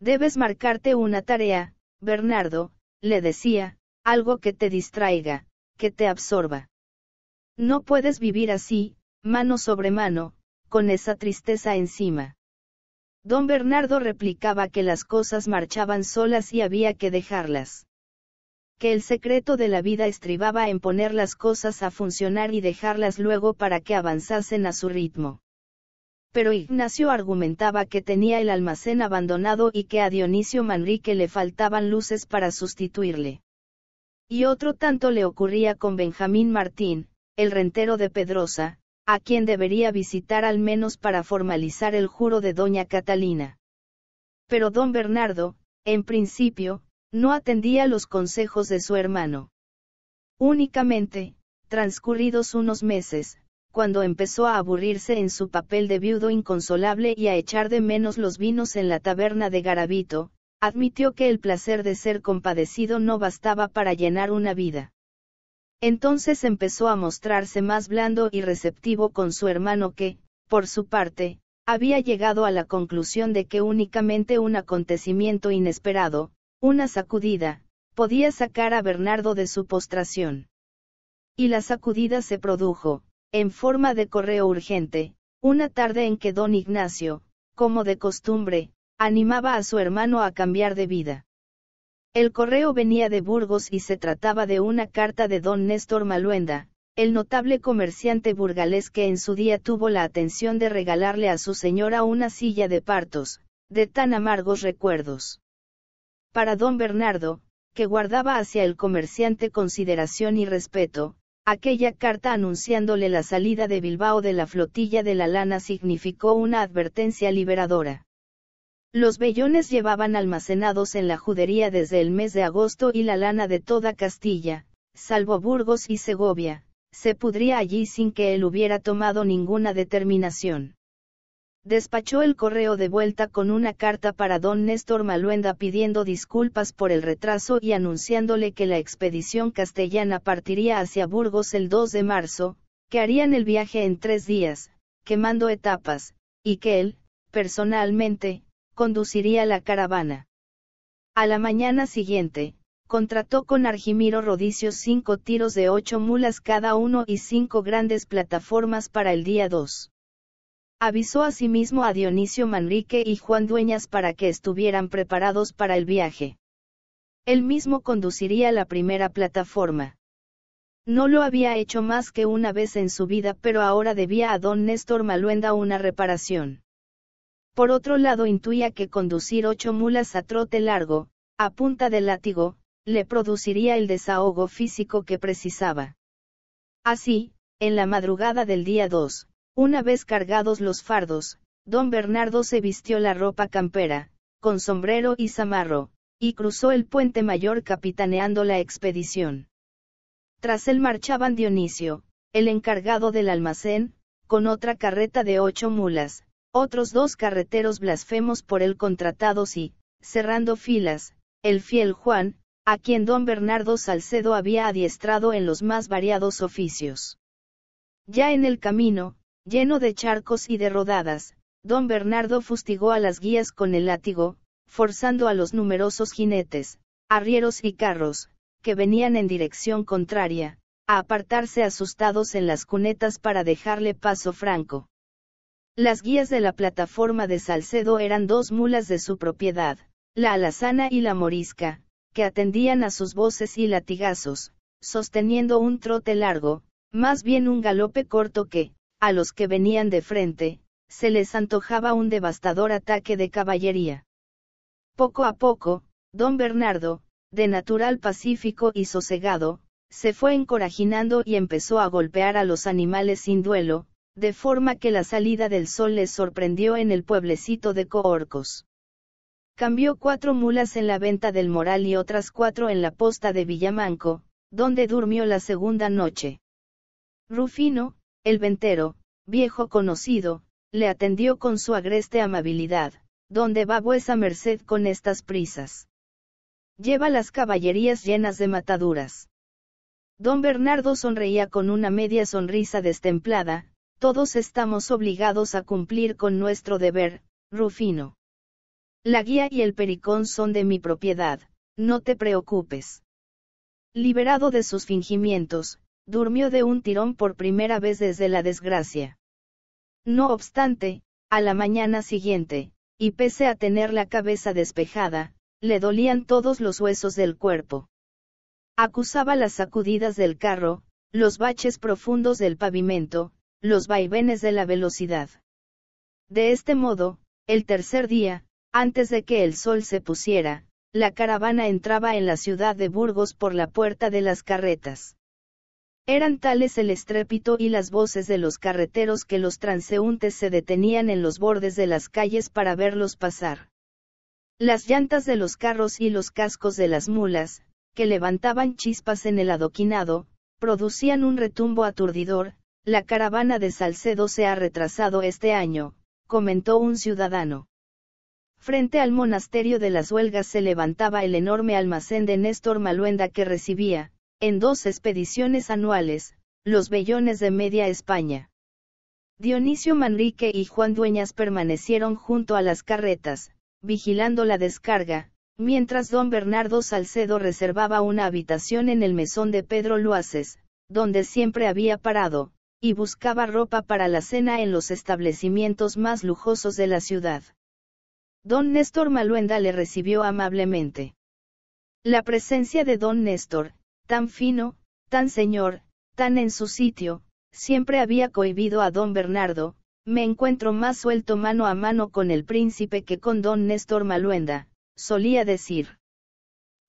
Debes marcarte una tarea, Bernardo, le decía, algo que te distraiga, que te absorba. No puedes vivir así, mano sobre mano, con esa tristeza encima. Don Bernardo replicaba que las cosas marchaban solas y había que dejarlas. Que el secreto de la vida estribaba en poner las cosas a funcionar y dejarlas luego para que avanzasen a su ritmo pero Ignacio argumentaba que tenía el almacén abandonado y que a Dionisio Manrique le faltaban luces para sustituirle. Y otro tanto le ocurría con Benjamín Martín, el rentero de Pedrosa, a quien debería visitar al menos para formalizar el juro de doña Catalina. Pero don Bernardo, en principio, no atendía los consejos de su hermano. Únicamente, transcurridos unos meses, cuando empezó a aburrirse en su papel de viudo inconsolable y a echar de menos los vinos en la taberna de Garabito, admitió que el placer de ser compadecido no bastaba para llenar una vida. Entonces empezó a mostrarse más blando y receptivo con su hermano que, por su parte, había llegado a la conclusión de que únicamente un acontecimiento inesperado, una sacudida, podía sacar a Bernardo de su postración. Y la sacudida se produjo, en forma de correo urgente, una tarde en que don Ignacio, como de costumbre, animaba a su hermano a cambiar de vida. El correo venía de Burgos y se trataba de una carta de don Néstor Maluenda, el notable comerciante burgalés que en su día tuvo la atención de regalarle a su señora una silla de partos, de tan amargos recuerdos. Para don Bernardo, que guardaba hacia el comerciante consideración y respeto, Aquella carta anunciándole la salida de Bilbao de la flotilla de la lana significó una advertencia liberadora. Los vellones llevaban almacenados en la judería desde el mes de agosto y la lana de toda Castilla, salvo Burgos y Segovia, se pudría allí sin que él hubiera tomado ninguna determinación despachó el correo de vuelta con una carta para don Néstor Maluenda pidiendo disculpas por el retraso y anunciándole que la expedición castellana partiría hacia Burgos el 2 de marzo, que harían el viaje en tres días, quemando etapas, y que él, personalmente, conduciría la caravana. A la mañana siguiente, contrató con Argimiro Rodicio cinco tiros de ocho mulas cada uno y cinco grandes plataformas para el día 2. Avisó asimismo a Dionisio Manrique y Juan Dueñas para que estuvieran preparados para el viaje. Él mismo conduciría la primera plataforma. No lo había hecho más que una vez en su vida, pero ahora debía a don Néstor Maluenda una reparación. Por otro lado, intuía que conducir ocho mulas a trote largo, a punta de látigo, le produciría el desahogo físico que precisaba. Así, en la madrugada del día 2, una vez cargados los fardos, don Bernardo se vistió la ropa campera, con sombrero y zamarro, y cruzó el puente mayor capitaneando la expedición. Tras él marchaban Dionisio, el encargado del almacén, con otra carreta de ocho mulas, otros dos carreteros blasfemos por él contratados y, cerrando filas, el fiel Juan, a quien don Bernardo Salcedo había adiestrado en los más variados oficios. Ya en el camino, Lleno de charcos y de rodadas, don Bernardo fustigó a las guías con el látigo, forzando a los numerosos jinetes, arrieros y carros, que venían en dirección contraria, a apartarse asustados en las cunetas para dejarle paso franco. Las guías de la plataforma de Salcedo eran dos mulas de su propiedad, la alazana y la morisca, que atendían a sus voces y latigazos, sosteniendo un trote largo, más bien un galope corto que, a los que venían de frente, se les antojaba un devastador ataque de caballería. Poco a poco, don Bernardo, de natural pacífico y sosegado, se fue encorajinando y empezó a golpear a los animales sin duelo, de forma que la salida del sol les sorprendió en el pueblecito de Coorcos. Cambió cuatro mulas en la venta del Moral y otras cuatro en la posta de Villamanco, donde durmió la segunda noche. Rufino, el ventero, viejo conocido, le atendió con su agreste amabilidad, ¿dónde va vuesa merced con estas prisas? Lleva las caballerías llenas de mataduras. Don Bernardo sonreía con una media sonrisa destemplada, todos estamos obligados a cumplir con nuestro deber, Rufino. La guía y el pericón son de mi propiedad, no te preocupes. Liberado de sus fingimientos, durmió de un tirón por primera vez desde la desgracia. No obstante, a la mañana siguiente, y pese a tener la cabeza despejada, le dolían todos los huesos del cuerpo. Acusaba las sacudidas del carro, los baches profundos del pavimento, los vaivenes de la velocidad. De este modo, el tercer día, antes de que el sol se pusiera, la caravana entraba en la ciudad de Burgos por la puerta de las carretas. Eran tales el estrépito y las voces de los carreteros que los transeúntes se detenían en los bordes de las calles para verlos pasar. Las llantas de los carros y los cascos de las mulas, que levantaban chispas en el adoquinado, producían un retumbo aturdidor, la caravana de Salcedo se ha retrasado este año, comentó un ciudadano. Frente al monasterio de las huelgas se levantaba el enorme almacén de Néstor Maluenda que recibía, en dos expediciones anuales, los vellones de Media España. Dionisio Manrique y Juan Dueñas permanecieron junto a las carretas, vigilando la descarga, mientras don Bernardo Salcedo reservaba una habitación en el mesón de Pedro Luaces, donde siempre había parado, y buscaba ropa para la cena en los establecimientos más lujosos de la ciudad. Don Néstor Maluenda le recibió amablemente. La presencia de don Néstor, tan fino, tan señor, tan en su sitio, siempre había cohibido a don Bernardo, me encuentro más suelto mano a mano con el príncipe que con don Néstor Maluenda, solía decir.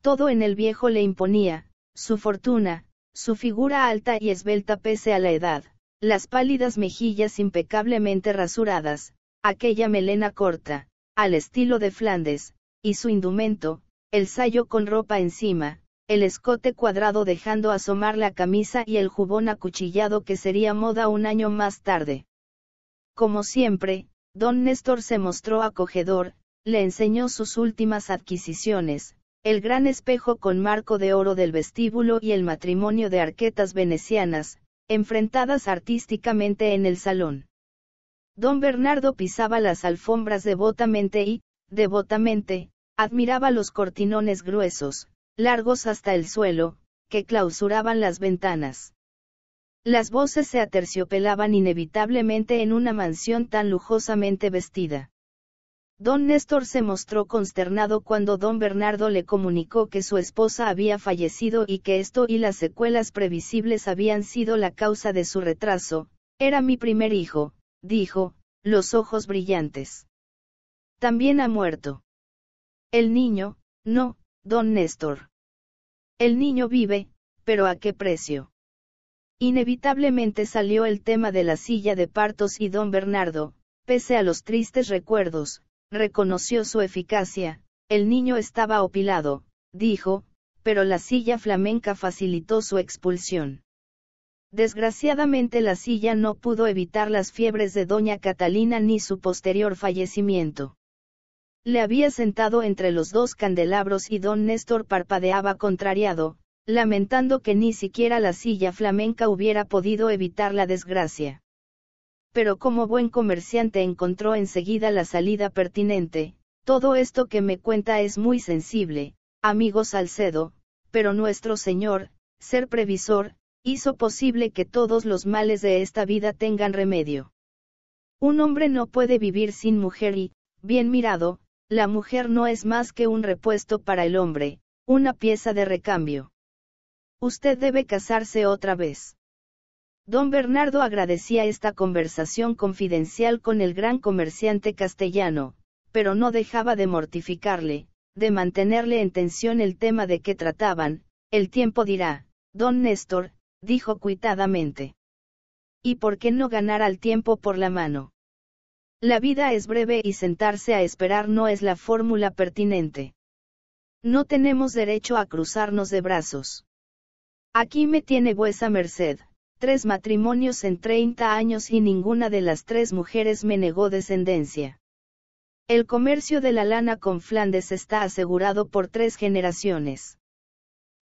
Todo en el viejo le imponía, su fortuna, su figura alta y esbelta pese a la edad, las pálidas mejillas impecablemente rasuradas, aquella melena corta, al estilo de Flandes, y su indumento, el sayo con ropa encima, el escote cuadrado dejando asomar la camisa y el jubón acuchillado que sería moda un año más tarde. Como siempre, don Néstor se mostró acogedor, le enseñó sus últimas adquisiciones, el gran espejo con marco de oro del vestíbulo y el matrimonio de arquetas venecianas, enfrentadas artísticamente en el salón. Don Bernardo pisaba las alfombras devotamente y, devotamente, admiraba los cortinones gruesos, largos hasta el suelo, que clausuraban las ventanas. Las voces se aterciopelaban inevitablemente en una mansión tan lujosamente vestida. Don Néstor se mostró consternado cuando don Bernardo le comunicó que su esposa había fallecido y que esto y las secuelas previsibles habían sido la causa de su retraso. Era mi primer hijo, dijo, los ojos brillantes. También ha muerto. El niño, no, don Néstor. El niño vive, pero ¿a qué precio? Inevitablemente salió el tema de la silla de partos y don Bernardo, pese a los tristes recuerdos, reconoció su eficacia, el niño estaba opilado, dijo, pero la silla flamenca facilitó su expulsión. Desgraciadamente la silla no pudo evitar las fiebres de doña Catalina ni su posterior fallecimiento le había sentado entre los dos candelabros y don Néstor parpadeaba contrariado, lamentando que ni siquiera la silla flamenca hubiera podido evitar la desgracia. Pero como buen comerciante encontró enseguida la salida pertinente, todo esto que me cuenta es muy sensible, amigo Salcedo, pero nuestro Señor, ser previsor, hizo posible que todos los males de esta vida tengan remedio. Un hombre no puede vivir sin mujer y, bien mirado, la mujer no es más que un repuesto para el hombre, una pieza de recambio. Usted debe casarse otra vez. Don Bernardo agradecía esta conversación confidencial con el gran comerciante castellano, pero no dejaba de mortificarle, de mantenerle en tensión el tema de que trataban, el tiempo dirá, don Néstor, dijo cuitadamente. ¿Y por qué no ganar al tiempo por la mano? La vida es breve y sentarse a esperar no es la fórmula pertinente. No tenemos derecho a cruzarnos de brazos. Aquí me tiene vuesa merced, tres matrimonios en 30 años y ninguna de las tres mujeres me negó descendencia. El comercio de la lana con Flandes está asegurado por tres generaciones.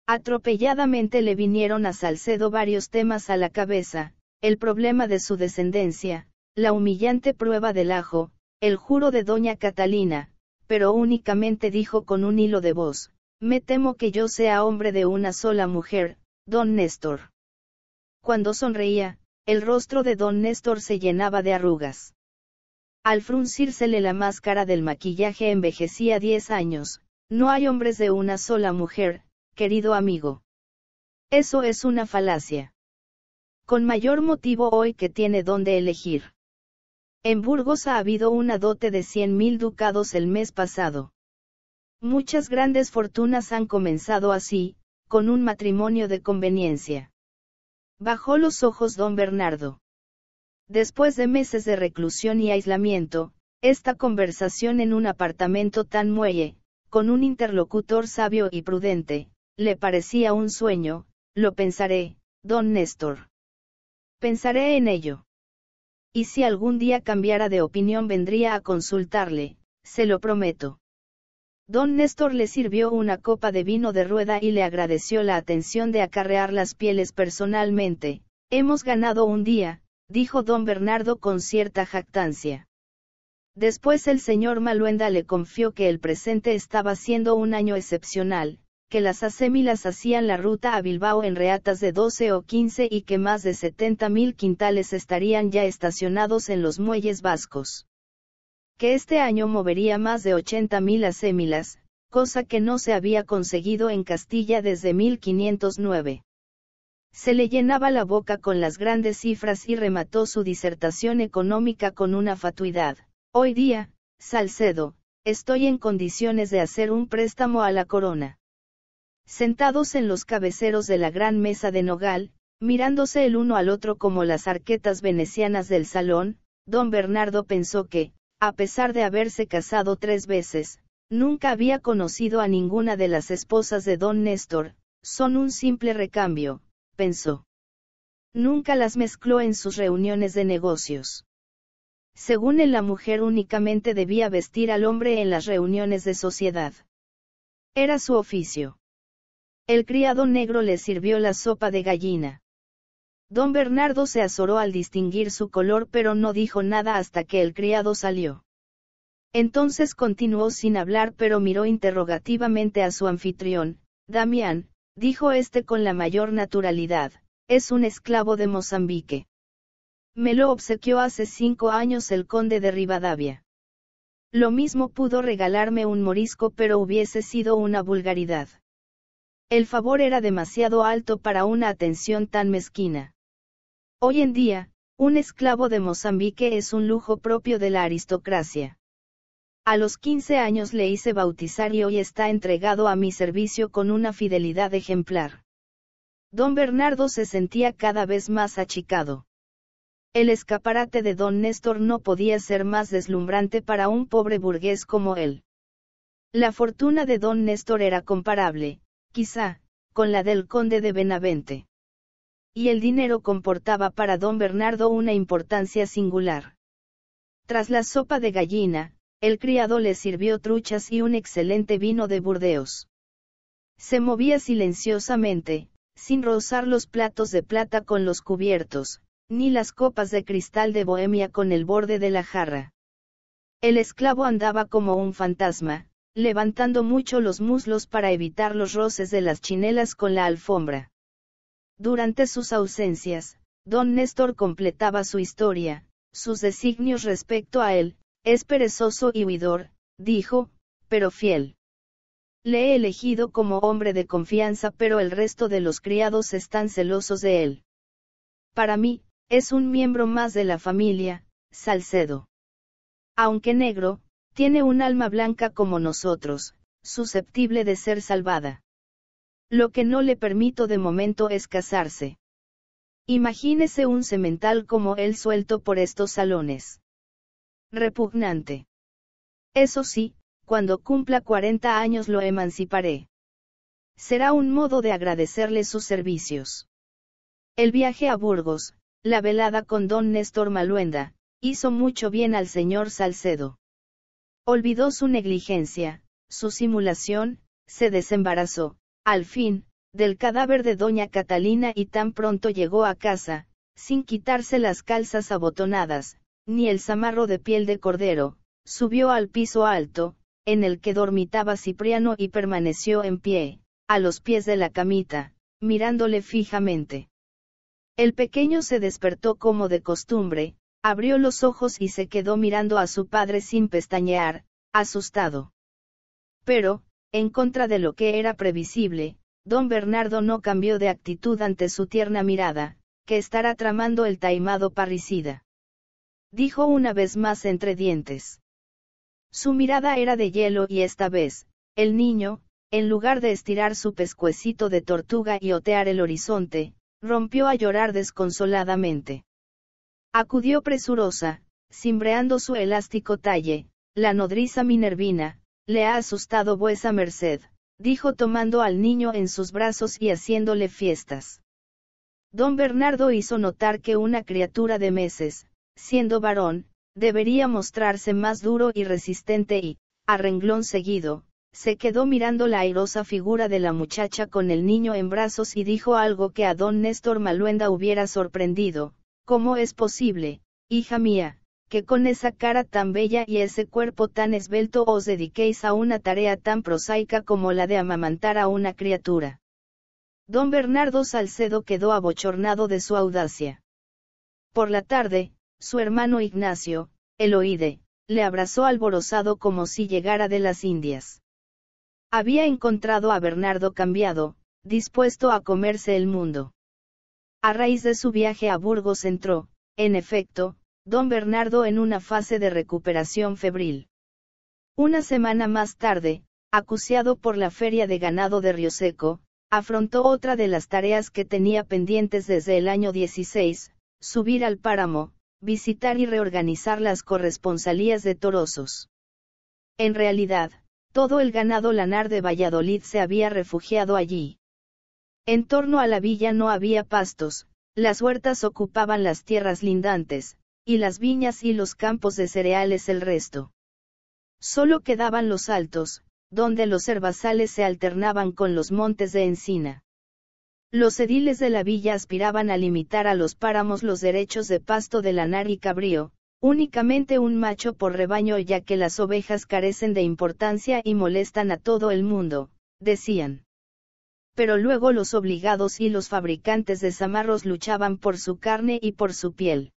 Atropelladamente le vinieron a Salcedo varios temas a la cabeza, el problema de su descendencia, la humillante prueba del ajo, el juro de doña Catalina, pero únicamente dijo con un hilo de voz, me temo que yo sea hombre de una sola mujer, don Néstor. Cuando sonreía, el rostro de don Néstor se llenaba de arrugas. Al fruncírsele la máscara del maquillaje envejecía diez años, no hay hombres de una sola mujer, querido amigo. Eso es una falacia. Con mayor motivo hoy que tiene donde elegir. En Burgos ha habido una dote de 100.000 mil ducados el mes pasado. Muchas grandes fortunas han comenzado así, con un matrimonio de conveniencia. Bajó los ojos don Bernardo. Después de meses de reclusión y aislamiento, esta conversación en un apartamento tan muelle, con un interlocutor sabio y prudente, le parecía un sueño, lo pensaré, don Néstor. Pensaré en ello y si algún día cambiara de opinión vendría a consultarle, se lo prometo. Don Néstor le sirvió una copa de vino de rueda y le agradeció la atención de acarrear las pieles personalmente. Hemos ganado un día, dijo don Bernardo con cierta jactancia. Después el señor Maluenda le confió que el presente estaba siendo un año excepcional, que las asémilas hacían la ruta a Bilbao en reatas de 12 o 15 y que más de 70.000 quintales estarían ya estacionados en los muelles vascos. Que este año movería más de 80.000 asémilas, cosa que no se había conseguido en Castilla desde 1509. Se le llenaba la boca con las grandes cifras y remató su disertación económica con una fatuidad. Hoy día, Salcedo, estoy en condiciones de hacer un préstamo a la corona sentados en los cabeceros de la gran mesa de nogal, mirándose el uno al otro como las arquetas venecianas del salón, don Bernardo pensó que, a pesar de haberse casado tres veces, nunca había conocido a ninguna de las esposas de don Néstor, son un simple recambio, pensó. Nunca las mezcló en sus reuniones de negocios. Según él la mujer únicamente debía vestir al hombre en las reuniones de sociedad. Era su oficio. El criado negro le sirvió la sopa de gallina. Don Bernardo se azoró al distinguir su color pero no dijo nada hasta que el criado salió. Entonces continuó sin hablar pero miró interrogativamente a su anfitrión, Damián, dijo este con la mayor naturalidad, es un esclavo de Mozambique. Me lo obsequió hace cinco años el conde de Rivadavia. Lo mismo pudo regalarme un morisco pero hubiese sido una vulgaridad. El favor era demasiado alto para una atención tan mezquina. Hoy en día, un esclavo de Mozambique es un lujo propio de la aristocracia. A los 15 años le hice bautizar y hoy está entregado a mi servicio con una fidelidad ejemplar. Don Bernardo se sentía cada vez más achicado. El escaparate de don Néstor no podía ser más deslumbrante para un pobre burgués como él. La fortuna de don Néstor era comparable, quizá, con la del conde de Benavente. Y el dinero comportaba para don Bernardo una importancia singular. Tras la sopa de gallina, el criado le sirvió truchas y un excelente vino de Burdeos. Se movía silenciosamente, sin rozar los platos de plata con los cubiertos, ni las copas de cristal de Bohemia con el borde de la jarra. El esclavo andaba como un fantasma, levantando mucho los muslos para evitar los roces de las chinelas con la alfombra. Durante sus ausencias, don Néstor completaba su historia, sus designios respecto a él, es perezoso y huidor, dijo, pero fiel. Le he elegido como hombre de confianza, pero el resto de los criados están celosos de él. Para mí, es un miembro más de la familia, Salcedo. Aunque negro, tiene un alma blanca como nosotros, susceptible de ser salvada. Lo que no le permito de momento es casarse. Imagínese un semental como él suelto por estos salones. Repugnante. Eso sí, cuando cumpla 40 años lo emanciparé. Será un modo de agradecerle sus servicios. El viaje a Burgos, la velada con don Néstor Maluenda, hizo mucho bien al señor Salcedo. Olvidó su negligencia, su simulación, se desembarazó, al fin, del cadáver de doña Catalina y tan pronto llegó a casa, sin quitarse las calzas abotonadas, ni el zamarro de piel de cordero, subió al piso alto, en el que dormitaba Cipriano y permaneció en pie, a los pies de la camita, mirándole fijamente. El pequeño se despertó como de costumbre, Abrió los ojos y se quedó mirando a su padre sin pestañear, asustado. Pero, en contra de lo que era previsible, don Bernardo no cambió de actitud ante su tierna mirada, que estará tramando el taimado parricida. Dijo una vez más entre dientes. Su mirada era de hielo y esta vez, el niño, en lugar de estirar su pescuecito de tortuga y otear el horizonte, rompió a llorar desconsoladamente. Acudió presurosa, cimbreando su elástico talle, la nodriza Minervina, le ha asustado vuesa merced, dijo tomando al niño en sus brazos y haciéndole fiestas. Don Bernardo hizo notar que una criatura de meses, siendo varón, debería mostrarse más duro y resistente y, a renglón seguido, se quedó mirando la airosa figura de la muchacha con el niño en brazos y dijo algo que a don Néstor Maluenda hubiera sorprendido, ¿Cómo es posible, hija mía, que con esa cara tan bella y ese cuerpo tan esbelto os dediquéis a una tarea tan prosaica como la de amamantar a una criatura? Don Bernardo Salcedo quedó abochornado de su audacia. Por la tarde, su hermano Ignacio, el le abrazó alborozado como si llegara de las Indias. Había encontrado a Bernardo cambiado, dispuesto a comerse el mundo. A raíz de su viaje a Burgos entró, en efecto, don Bernardo en una fase de recuperación febril. Una semana más tarde, acuciado por la feria de ganado de Rioseco, afrontó otra de las tareas que tenía pendientes desde el año 16, subir al páramo, visitar y reorganizar las corresponsalías de Torosos. En realidad, todo el ganado lanar de Valladolid se había refugiado allí. En torno a la villa no había pastos, las huertas ocupaban las tierras lindantes, y las viñas y los campos de cereales el resto. Solo quedaban los altos, donde los herbazales se alternaban con los montes de encina. Los ediles de la villa aspiraban a limitar a los páramos los derechos de pasto de lanar y cabrío, únicamente un macho por rebaño ya que las ovejas carecen de importancia y molestan a todo el mundo, decían pero luego los obligados y los fabricantes de zamarros luchaban por su carne y por su piel.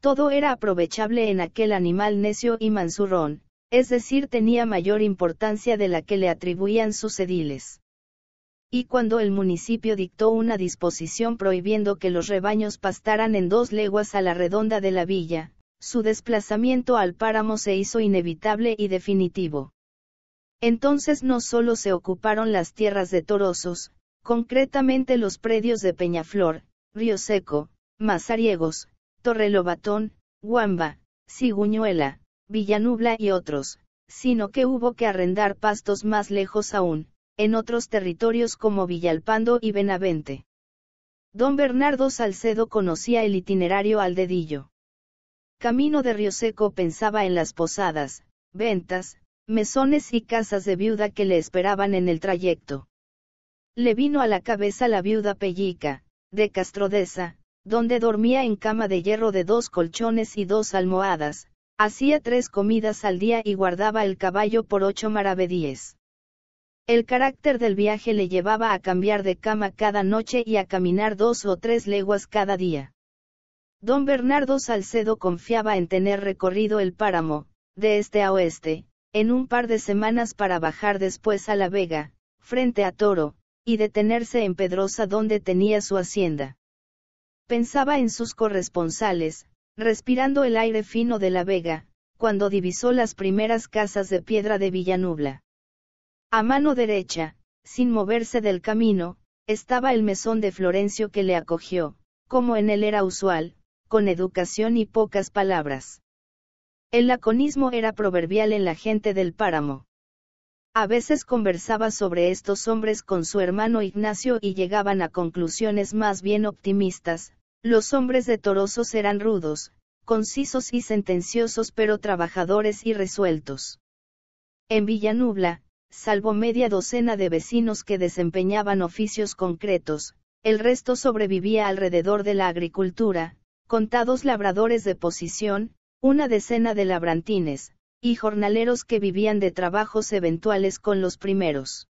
Todo era aprovechable en aquel animal necio y mansurrón, es decir, tenía mayor importancia de la que le atribuían sus ediles. Y cuando el municipio dictó una disposición prohibiendo que los rebaños pastaran en dos leguas a la redonda de la villa, su desplazamiento al páramo se hizo inevitable y definitivo. Entonces no solo se ocuparon las tierras de Torosos, concretamente los predios de Peñaflor, Río Seco, Mazariegos, Torrelobatón, Guamba, Ciguñuela, Villanubla y otros, sino que hubo que arrendar pastos más lejos aún, en otros territorios como Villalpando y Benavente. Don Bernardo Salcedo conocía el itinerario al dedillo. Camino de Río Seco pensaba en las posadas, ventas, mesones y casas de viuda que le esperaban en el trayecto. Le vino a la cabeza la viuda Pellica, de Castrodesa, donde dormía en cama de hierro de dos colchones y dos almohadas, hacía tres comidas al día y guardaba el caballo por ocho maravedíes. El carácter del viaje le llevaba a cambiar de cama cada noche y a caminar dos o tres leguas cada día. Don Bernardo Salcedo confiaba en tener recorrido el páramo, de este a oeste, en un par de semanas para bajar después a La Vega, frente a Toro, y detenerse en Pedrosa donde tenía su hacienda. Pensaba en sus corresponsales, respirando el aire fino de La Vega, cuando divisó las primeras casas de piedra de Villanubla. A mano derecha, sin moverse del camino, estaba el mesón de Florencio que le acogió, como en él era usual, con educación y pocas palabras. El laconismo era proverbial en la gente del páramo. A veces conversaba sobre estos hombres con su hermano Ignacio y llegaban a conclusiones más bien optimistas. Los hombres de Torosos eran rudos, concisos y sentenciosos pero trabajadores y resueltos. En Villanubla, salvo media docena de vecinos que desempeñaban oficios concretos, el resto sobrevivía alrededor de la agricultura, contados labradores de posición, una decena de labrantines, y jornaleros que vivían de trabajos eventuales con los primeros.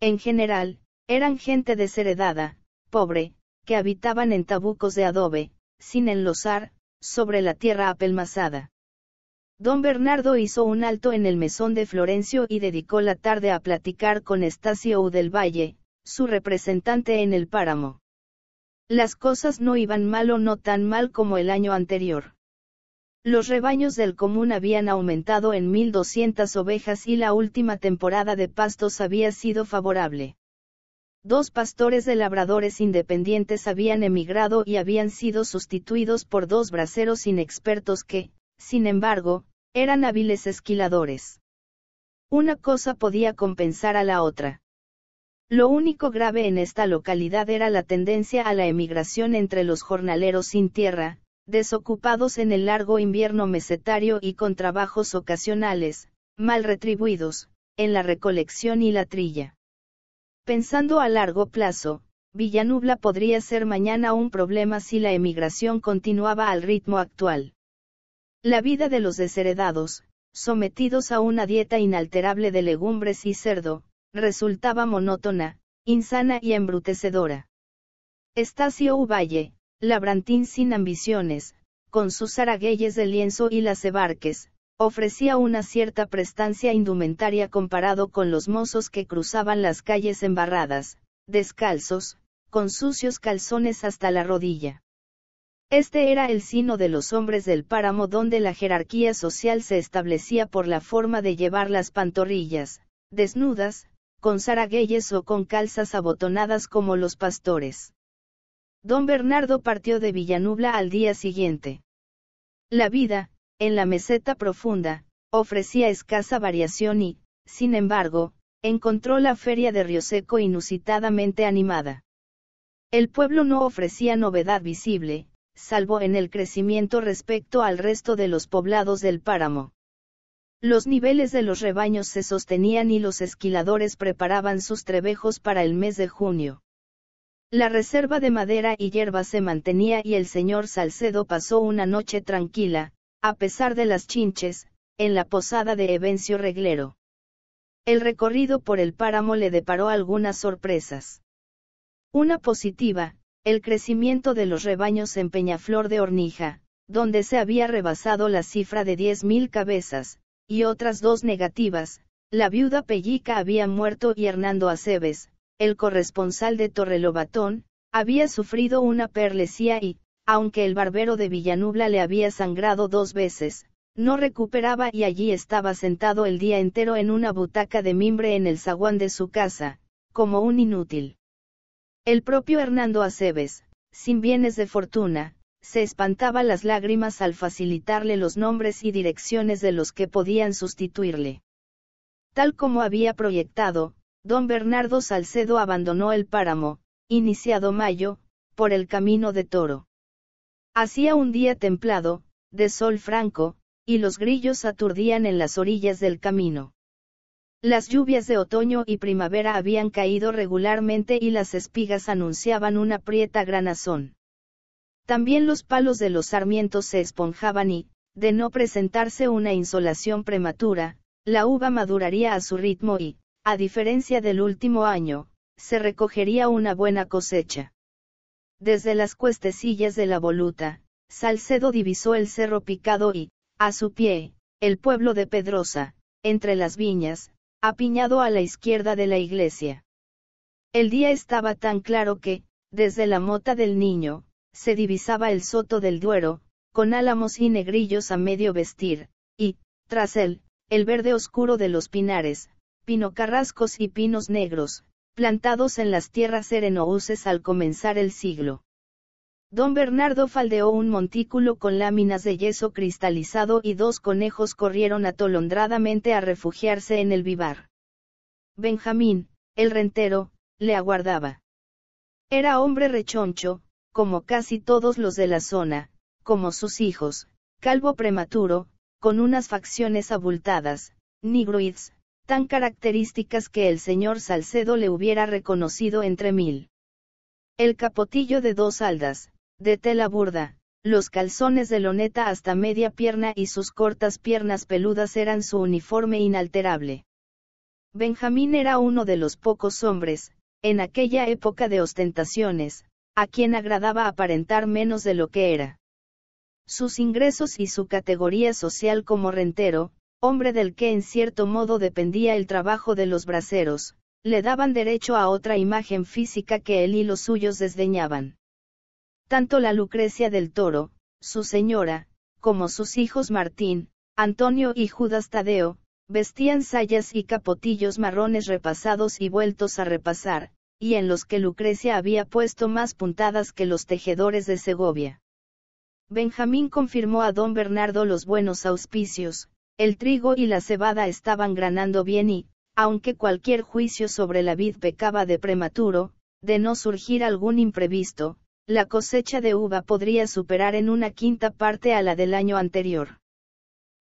En general, eran gente desheredada, pobre, que habitaban en tabucos de adobe, sin enlosar, sobre la tierra apelmazada. Don Bernardo hizo un alto en el mesón de Florencio y dedicó la tarde a platicar con Estacio Udelvalle, Valle, su representante en el páramo. Las cosas no iban mal o no tan mal como el año anterior. Los rebaños del común habían aumentado en 1.200 ovejas y la última temporada de pastos había sido favorable. Dos pastores de labradores independientes habían emigrado y habían sido sustituidos por dos braceros inexpertos que, sin embargo, eran hábiles esquiladores. Una cosa podía compensar a la otra. Lo único grave en esta localidad era la tendencia a la emigración entre los jornaleros sin tierra, desocupados en el largo invierno mesetario y con trabajos ocasionales, mal retribuidos, en la recolección y la trilla. Pensando a largo plazo, Villanubla podría ser mañana un problema si la emigración continuaba al ritmo actual. La vida de los desheredados, sometidos a una dieta inalterable de legumbres y cerdo, resultaba monótona, insana y embrutecedora. Estacio Uvalle, Labrantín sin ambiciones, con sus zaragueyes de lienzo y las ebarques, ofrecía una cierta prestancia indumentaria comparado con los mozos que cruzaban las calles embarradas, descalzos, con sucios calzones hasta la rodilla. Este era el sino de los hombres del páramo donde la jerarquía social se establecía por la forma de llevar las pantorrillas, desnudas, con zaragueyes o con calzas abotonadas como los pastores. Don Bernardo partió de Villanubla al día siguiente. La vida, en la meseta profunda, ofrecía escasa variación y, sin embargo, encontró la feria de Rioseco inusitadamente animada. El pueblo no ofrecía novedad visible, salvo en el crecimiento respecto al resto de los poblados del páramo. Los niveles de los rebaños se sostenían y los esquiladores preparaban sus trebejos para el mes de junio. La reserva de madera y hierba se mantenía y el señor Salcedo pasó una noche tranquila, a pesar de las chinches, en la posada de Evencio Reglero. El recorrido por el páramo le deparó algunas sorpresas. Una positiva, el crecimiento de los rebaños en Peñaflor de Hornija, donde se había rebasado la cifra de 10.000 cabezas, y otras dos negativas, la viuda Pellica había muerto y Hernando Aceves, el corresponsal de Torrelobatón, había sufrido una perlesía y, aunque el barbero de Villanubla le había sangrado dos veces, no recuperaba y allí estaba sentado el día entero en una butaca de mimbre en el zaguán de su casa, como un inútil. El propio Hernando Aceves, sin bienes de fortuna, se espantaba las lágrimas al facilitarle los nombres y direcciones de los que podían sustituirle. Tal como había proyectado, Don Bernardo Salcedo abandonó el páramo, iniciado mayo, por el camino de toro. Hacía un día templado, de sol franco, y los grillos aturdían en las orillas del camino. Las lluvias de otoño y primavera habían caído regularmente y las espigas anunciaban una prieta granazón. También los palos de los sarmientos se esponjaban y, de no presentarse una insolación prematura, la uva maduraría a su ritmo y, a diferencia del último año, se recogería una buena cosecha. Desde las cuestecillas de la voluta, Salcedo divisó el cerro picado y, a su pie, el pueblo de Pedrosa, entre las viñas, apiñado a la izquierda de la iglesia. El día estaba tan claro que, desde la mota del niño, se divisaba el soto del Duero, con álamos y negrillos a medio vestir, y, tras él, el verde oscuro de los pinares, pinocarrascos y pinos negros, plantados en las tierras serenouses al comenzar el siglo. Don Bernardo faldeó un montículo con láminas de yeso cristalizado y dos conejos corrieron atolondradamente a refugiarse en el vivar. Benjamín, el rentero, le aguardaba. Era hombre rechoncho, como casi todos los de la zona, como sus hijos, calvo prematuro, con unas facciones abultadas, nigroids, tan características que el señor Salcedo le hubiera reconocido entre mil. El capotillo de dos aldas, de tela burda, los calzones de loneta hasta media pierna y sus cortas piernas peludas eran su uniforme inalterable. Benjamín era uno de los pocos hombres, en aquella época de ostentaciones, a quien agradaba aparentar menos de lo que era. Sus ingresos y su categoría social como rentero, hombre del que en cierto modo dependía el trabajo de los braceros, le daban derecho a otra imagen física que él y los suyos desdeñaban. Tanto la Lucrecia del Toro, su señora, como sus hijos Martín, Antonio y Judas Tadeo, vestían sayas y capotillos marrones repasados y vueltos a repasar, y en los que Lucrecia había puesto más puntadas que los tejedores de Segovia. Benjamín confirmó a don Bernardo los buenos auspicios, el trigo y la cebada estaban granando bien y, aunque cualquier juicio sobre la vid pecaba de prematuro, de no surgir algún imprevisto, la cosecha de uva podría superar en una quinta parte a la del año anterior.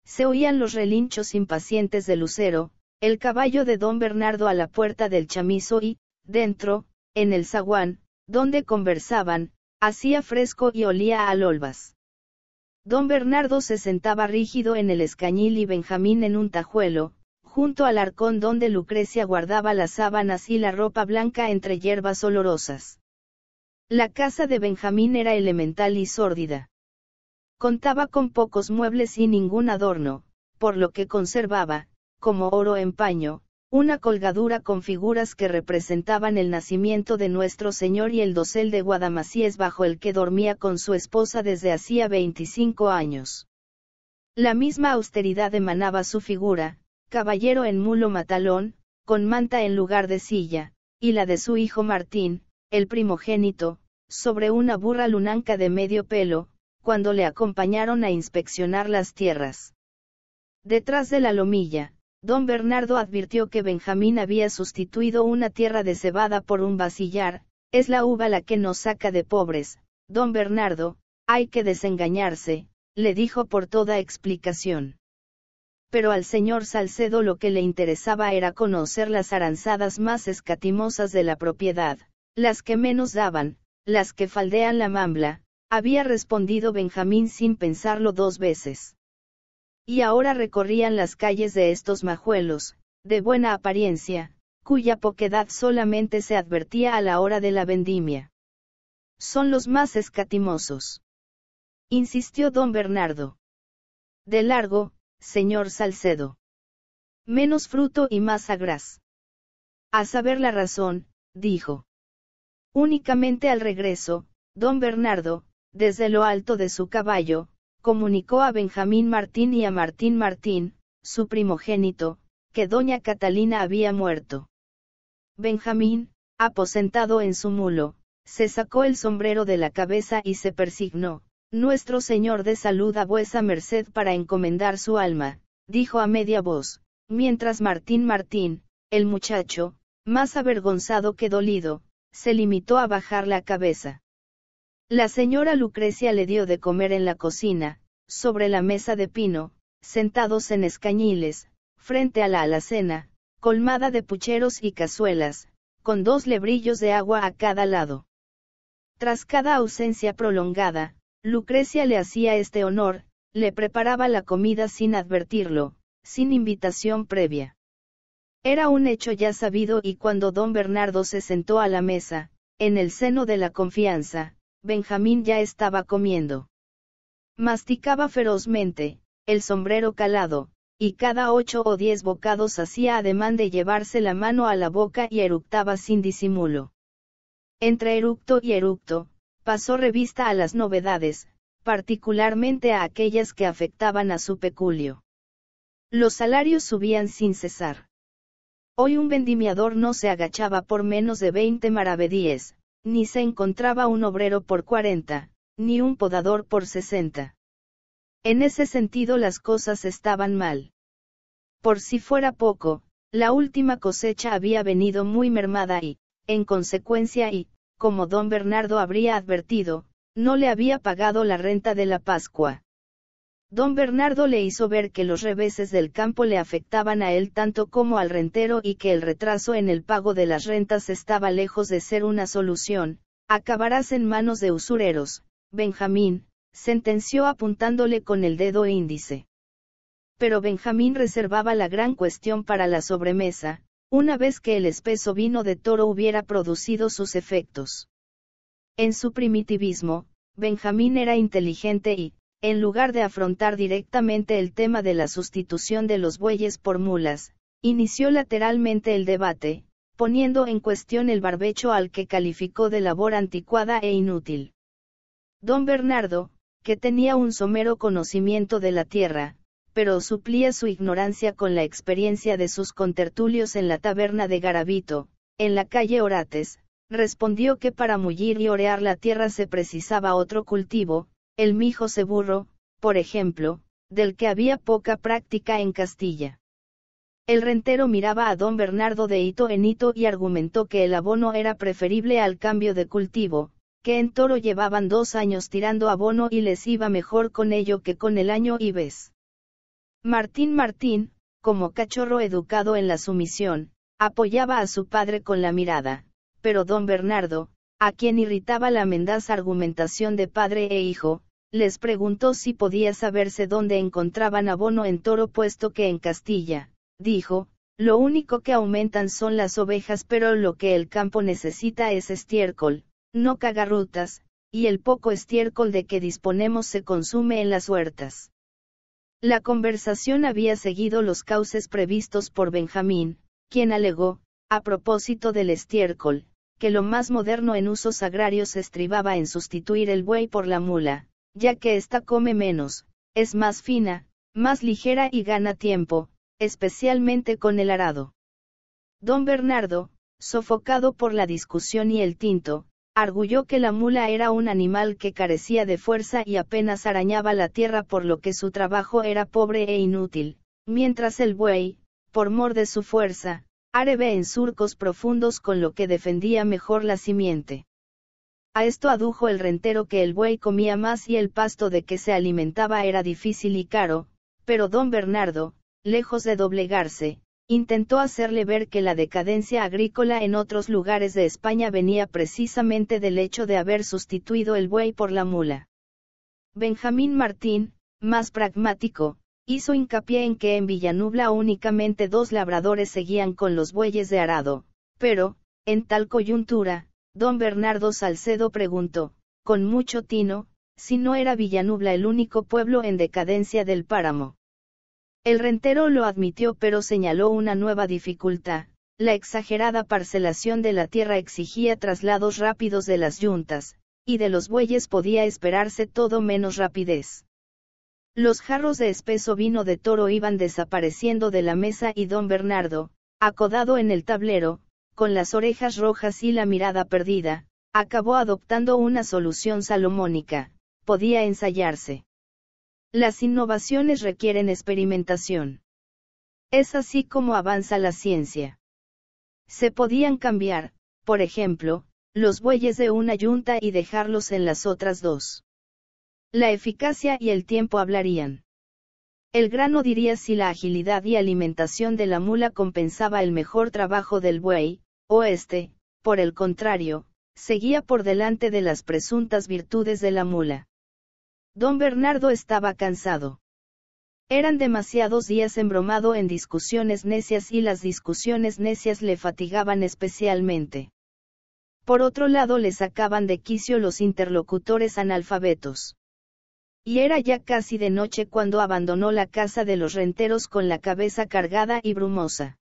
Se oían los relinchos impacientes de Lucero, el caballo de don Bernardo a la puerta del chamizo y, dentro, en el zaguán, donde conversaban, hacía fresco y olía a olvas. Don Bernardo se sentaba rígido en el escañil y Benjamín en un tajuelo, junto al arcón donde Lucrecia guardaba las sábanas y la ropa blanca entre hierbas olorosas. La casa de Benjamín era elemental y sórdida. Contaba con pocos muebles y ningún adorno, por lo que conservaba, como oro en paño, una colgadura con figuras que representaban el nacimiento de nuestro Señor y el dosel de Guadamacíes bajo el que dormía con su esposa desde hacía 25 años. La misma austeridad emanaba su figura, caballero en mulo matalón, con manta en lugar de silla, y la de su hijo Martín, el primogénito, sobre una burra lunanca de medio pelo, cuando le acompañaron a inspeccionar las tierras. Detrás de la lomilla, Don Bernardo advirtió que Benjamín había sustituido una tierra de cebada por un vasillar, es la uva la que nos saca de pobres, don Bernardo, hay que desengañarse, le dijo por toda explicación. Pero al señor Salcedo lo que le interesaba era conocer las aranzadas más escatimosas de la propiedad, las que menos daban, las que faldean la mambla, había respondido Benjamín sin pensarlo dos veces y ahora recorrían las calles de estos majuelos, de buena apariencia, cuya poquedad solamente se advertía a la hora de la vendimia. Son los más escatimosos. Insistió don Bernardo. De largo, señor Salcedo. Menos fruto y más agraz. A saber la razón, dijo. Únicamente al regreso, don Bernardo, desde lo alto de su caballo, comunicó a Benjamín Martín y a Martín Martín, su primogénito, que doña Catalina había muerto. Benjamín, aposentado en su mulo, se sacó el sombrero de la cabeza y se persignó. Nuestro Señor de salud a vuesa merced para encomendar su alma, dijo a media voz, mientras Martín Martín, el muchacho, más avergonzado que dolido, se limitó a bajar la cabeza. La señora Lucrecia le dio de comer en la cocina, sobre la mesa de pino, sentados en escañiles, frente a la alacena, colmada de pucheros y cazuelas, con dos lebrillos de agua a cada lado. Tras cada ausencia prolongada, Lucrecia le hacía este honor, le preparaba la comida sin advertirlo, sin invitación previa. Era un hecho ya sabido y cuando don Bernardo se sentó a la mesa, en el seno de la confianza, Benjamín ya estaba comiendo. Masticaba ferozmente, el sombrero calado, y cada ocho o diez bocados hacía ademán de llevarse la mano a la boca y eructaba sin disimulo. Entre eructo y eructo, pasó revista a las novedades, particularmente a aquellas que afectaban a su peculio. Los salarios subían sin cesar. Hoy un vendimiador no se agachaba por menos de veinte maravedíes, ni se encontraba un obrero por 40, ni un podador por 60. En ese sentido las cosas estaban mal. Por si fuera poco, la última cosecha había venido muy mermada y, en consecuencia y, como don Bernardo habría advertido, no le había pagado la renta de la Pascua. Don Bernardo le hizo ver que los reveses del campo le afectaban a él tanto como al rentero y que el retraso en el pago de las rentas estaba lejos de ser una solución, acabarás en manos de usureros, Benjamín, sentenció apuntándole con el dedo índice. Pero Benjamín reservaba la gran cuestión para la sobremesa, una vez que el espeso vino de toro hubiera producido sus efectos. En su primitivismo, Benjamín era inteligente y, en lugar de afrontar directamente el tema de la sustitución de los bueyes por mulas, inició lateralmente el debate, poniendo en cuestión el barbecho al que calificó de labor anticuada e inútil. Don Bernardo, que tenía un somero conocimiento de la tierra, pero suplía su ignorancia con la experiencia de sus contertulios en la taberna de Garabito, en la calle Orates, respondió que para mullir y orear la tierra se precisaba otro cultivo, el mijo se burro, por ejemplo, del que había poca práctica en Castilla. El rentero miraba a don Bernardo de hito en hito y argumentó que el abono era preferible al cambio de cultivo, que en toro llevaban dos años tirando abono y les iba mejor con ello que con el año y ves. Martín Martín, como cachorro educado en la sumisión, apoyaba a su padre con la mirada, pero don Bernardo, a quien irritaba la mendaz argumentación de padre e hijo, les preguntó si podía saberse dónde encontraban abono en toro puesto que en Castilla, dijo, lo único que aumentan son las ovejas pero lo que el campo necesita es estiércol, no cagarrutas, y el poco estiércol de que disponemos se consume en las huertas. La conversación había seguido los cauces previstos por Benjamín, quien alegó, a propósito del estiércol, que lo más moderno en usos agrarios estribaba en sustituir el buey por la mula, ya que ésta come menos, es más fina, más ligera y gana tiempo, especialmente con el arado. Don Bernardo, sofocado por la discusión y el tinto, arguyó que la mula era un animal que carecía de fuerza y apenas arañaba la tierra por lo que su trabajo era pobre e inútil, mientras el buey, por mor de su fuerza, árebe en surcos profundos con lo que defendía mejor la simiente. A esto adujo el rentero que el buey comía más y el pasto de que se alimentaba era difícil y caro, pero don Bernardo, lejos de doblegarse, intentó hacerle ver que la decadencia agrícola en otros lugares de España venía precisamente del hecho de haber sustituido el buey por la mula. Benjamín Martín, más pragmático, Hizo hincapié en que en Villanubla únicamente dos labradores seguían con los bueyes de arado, pero, en tal coyuntura, don Bernardo Salcedo preguntó, con mucho tino, si no era Villanubla el único pueblo en decadencia del páramo. El rentero lo admitió pero señaló una nueva dificultad, la exagerada parcelación de la tierra exigía traslados rápidos de las yuntas, y de los bueyes podía esperarse todo menos rapidez. Los jarros de espeso vino de toro iban desapareciendo de la mesa y don Bernardo, acodado en el tablero, con las orejas rojas y la mirada perdida, acabó adoptando una solución salomónica, podía ensayarse. Las innovaciones requieren experimentación. Es así como avanza la ciencia. Se podían cambiar, por ejemplo, los bueyes de una yunta y dejarlos en las otras dos. La eficacia y el tiempo hablarían. El grano diría si la agilidad y alimentación de la mula compensaba el mejor trabajo del buey, o este, por el contrario, seguía por delante de las presuntas virtudes de la mula. Don Bernardo estaba cansado. Eran demasiados días embromado en discusiones necias y las discusiones necias le fatigaban especialmente. Por otro lado le sacaban de quicio los interlocutores analfabetos y era ya casi de noche cuando abandonó la casa de los renteros con la cabeza cargada y brumosa.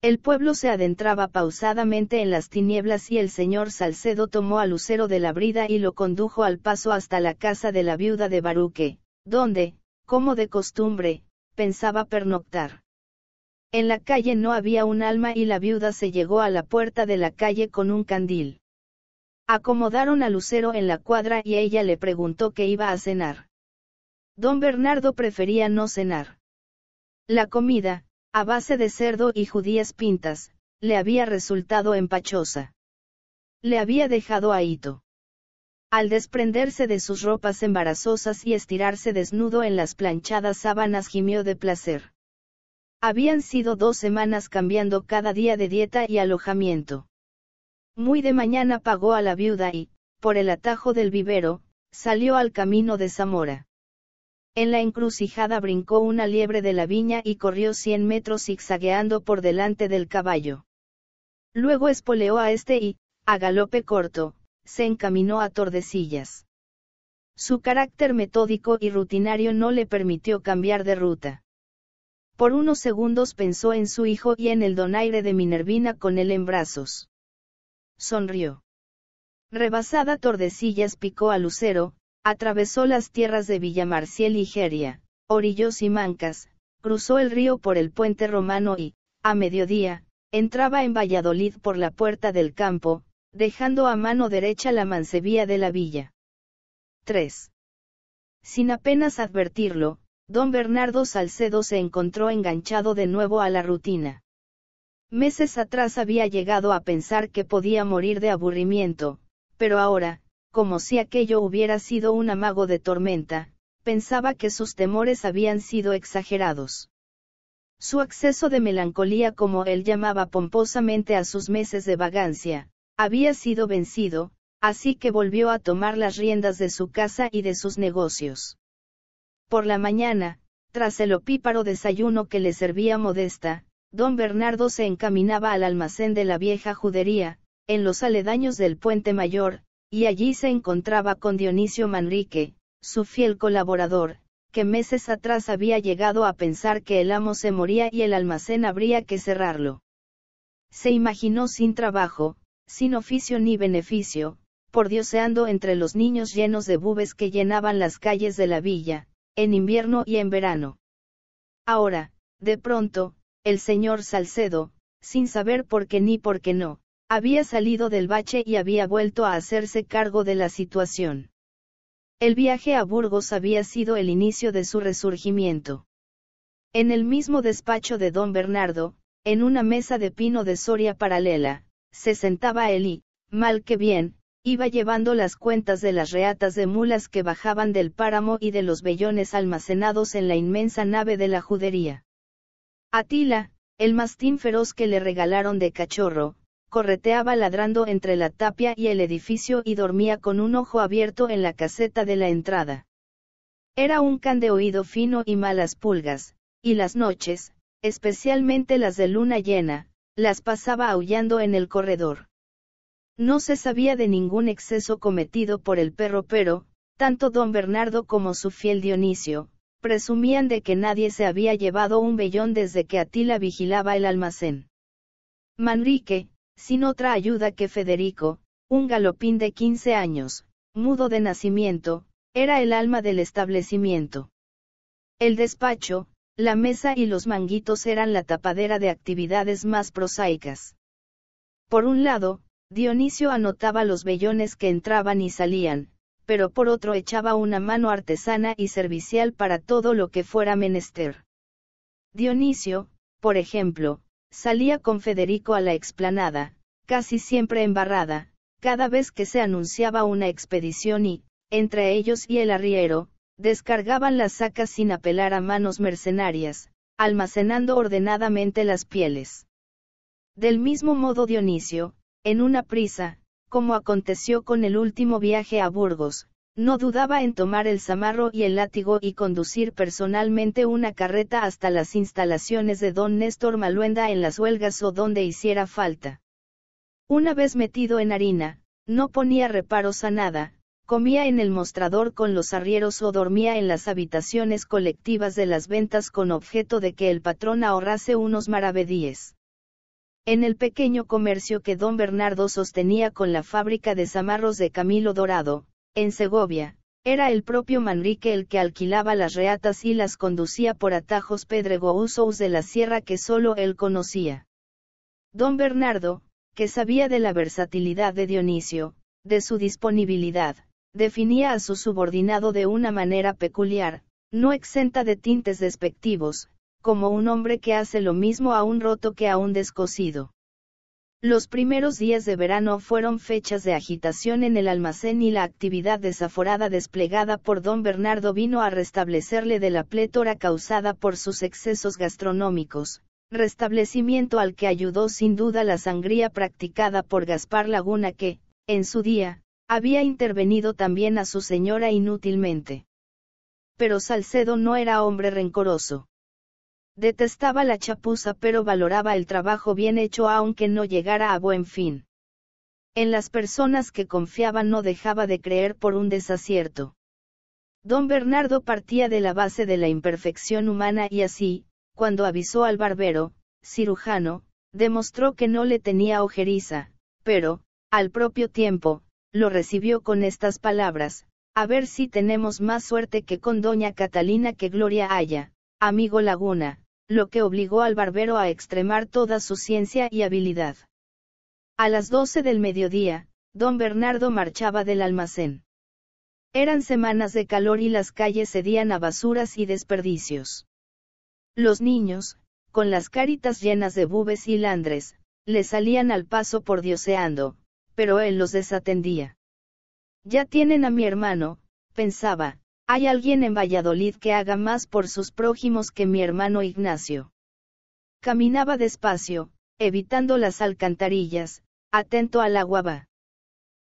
El pueblo se adentraba pausadamente en las tinieblas y el señor Salcedo tomó al Lucero de la brida y lo condujo al paso hasta la casa de la viuda de Baruque, donde, como de costumbre, pensaba pernoctar. En la calle no había un alma y la viuda se llegó a la puerta de la calle con un candil. Acomodaron a Lucero en la cuadra y ella le preguntó qué iba a cenar. Don Bernardo prefería no cenar. La comida, a base de cerdo y judías pintas, le había resultado empachosa. Le había dejado a Al desprenderse de sus ropas embarazosas y estirarse desnudo en las planchadas sábanas gimió de placer. Habían sido dos semanas cambiando cada día de dieta y alojamiento. Muy de mañana pagó a la viuda y, por el atajo del vivero, salió al camino de Zamora. En la encrucijada brincó una liebre de la viña y corrió cien metros zigzagueando por delante del caballo. Luego espoleó a este y, a galope corto, se encaminó a Tordesillas. Su carácter metódico y rutinario no le permitió cambiar de ruta. Por unos segundos pensó en su hijo y en el donaire de Minervina con él en brazos sonrió. Rebasada Tordesillas picó a Lucero, atravesó las tierras de Villamarciel y Geria, orillos y mancas, cruzó el río por el puente romano y, a mediodía, entraba en Valladolid por la puerta del campo, dejando a mano derecha la mansevía de la villa. 3. Sin apenas advertirlo, don Bernardo Salcedo se encontró enganchado de nuevo a la rutina. Meses atrás había llegado a pensar que podía morir de aburrimiento, pero ahora, como si aquello hubiera sido un amago de tormenta, pensaba que sus temores habían sido exagerados. Su acceso de melancolía, como él llamaba pomposamente a sus meses de vagancia, había sido vencido, así que volvió a tomar las riendas de su casa y de sus negocios. Por la mañana, tras el opíparo desayuno que le servía modesta, Don Bernardo se encaminaba al almacén de la vieja judería, en los aledaños del puente mayor, y allí se encontraba con Dionisio Manrique, su fiel colaborador, que meses atrás había llegado a pensar que el amo se moría y el almacén habría que cerrarlo. Se imaginó sin trabajo, sin oficio ni beneficio, por dioseando entre los niños llenos de bubes que llenaban las calles de la villa, en invierno y en verano. Ahora, de pronto, el señor Salcedo, sin saber por qué ni por qué no, había salido del bache y había vuelto a hacerse cargo de la situación. El viaje a Burgos había sido el inicio de su resurgimiento. En el mismo despacho de don Bernardo, en una mesa de pino de Soria paralela, se sentaba él y, mal que bien, iba llevando las cuentas de las reatas de mulas que bajaban del páramo y de los vellones almacenados en la inmensa nave de la judería. Atila, el mastín feroz que le regalaron de cachorro, correteaba ladrando entre la tapia y el edificio y dormía con un ojo abierto en la caseta de la entrada. Era un can de oído fino y malas pulgas, y las noches, especialmente las de luna llena, las pasaba aullando en el corredor. No se sabía de ningún exceso cometido por el perro, pero, tanto don Bernardo como su fiel Dionisio, presumían de que nadie se había llevado un vellón desde que Atila vigilaba el almacén. Manrique, sin otra ayuda que Federico, un galopín de 15 años, mudo de nacimiento, era el alma del establecimiento. El despacho, la mesa y los manguitos eran la tapadera de actividades más prosaicas. Por un lado, Dionisio anotaba los vellones que entraban y salían, pero por otro echaba una mano artesana y servicial para todo lo que fuera menester. Dionisio, por ejemplo, salía con Federico a la explanada, casi siempre embarrada, cada vez que se anunciaba una expedición y, entre ellos y el arriero, descargaban las sacas sin apelar a manos mercenarias, almacenando ordenadamente las pieles. Del mismo modo Dionisio, en una prisa, como aconteció con el último viaje a Burgos, no dudaba en tomar el zamarro y el látigo y conducir personalmente una carreta hasta las instalaciones de don Néstor Maluenda en las huelgas o donde hiciera falta. Una vez metido en harina, no ponía reparos a nada, comía en el mostrador con los arrieros o dormía en las habitaciones colectivas de las ventas con objeto de que el patrón ahorrase unos maravedíes. En el pequeño comercio que don Bernardo sostenía con la fábrica de zamarros de Camilo Dorado, en Segovia, era el propio Manrique el que alquilaba las reatas y las conducía por atajos pedregosos de la sierra que solo él conocía. Don Bernardo, que sabía de la versatilidad de Dionisio, de su disponibilidad, definía a su subordinado de una manera peculiar, no exenta de tintes despectivos, como un hombre que hace lo mismo a un roto que a un descosido. Los primeros días de verano fueron fechas de agitación en el almacén y la actividad desaforada desplegada por don Bernardo vino a restablecerle de la plétora causada por sus excesos gastronómicos, restablecimiento al que ayudó sin duda la sangría practicada por Gaspar Laguna que, en su día, había intervenido también a su señora inútilmente. Pero Salcedo no era hombre rencoroso. Detestaba la chapuza pero valoraba el trabajo bien hecho aunque no llegara a buen fin. En las personas que confiaba no dejaba de creer por un desacierto. Don Bernardo partía de la base de la imperfección humana y así, cuando avisó al barbero, cirujano, demostró que no le tenía ojeriza, pero, al propio tiempo, lo recibió con estas palabras, a ver si tenemos más suerte que con doña Catalina que Gloria haya, amigo Laguna, lo que obligó al barbero a extremar toda su ciencia y habilidad. A las doce del mediodía, don Bernardo marchaba del almacén. Eran semanas de calor y las calles cedían a basuras y desperdicios. Los niños, con las caritas llenas de bubes y landres, le salían al paso por dioseando, pero él los desatendía. Ya tienen a mi hermano, pensaba, ¿Hay alguien en Valladolid que haga más por sus prójimos que mi hermano Ignacio? Caminaba despacio, evitando las alcantarillas, atento al la guava.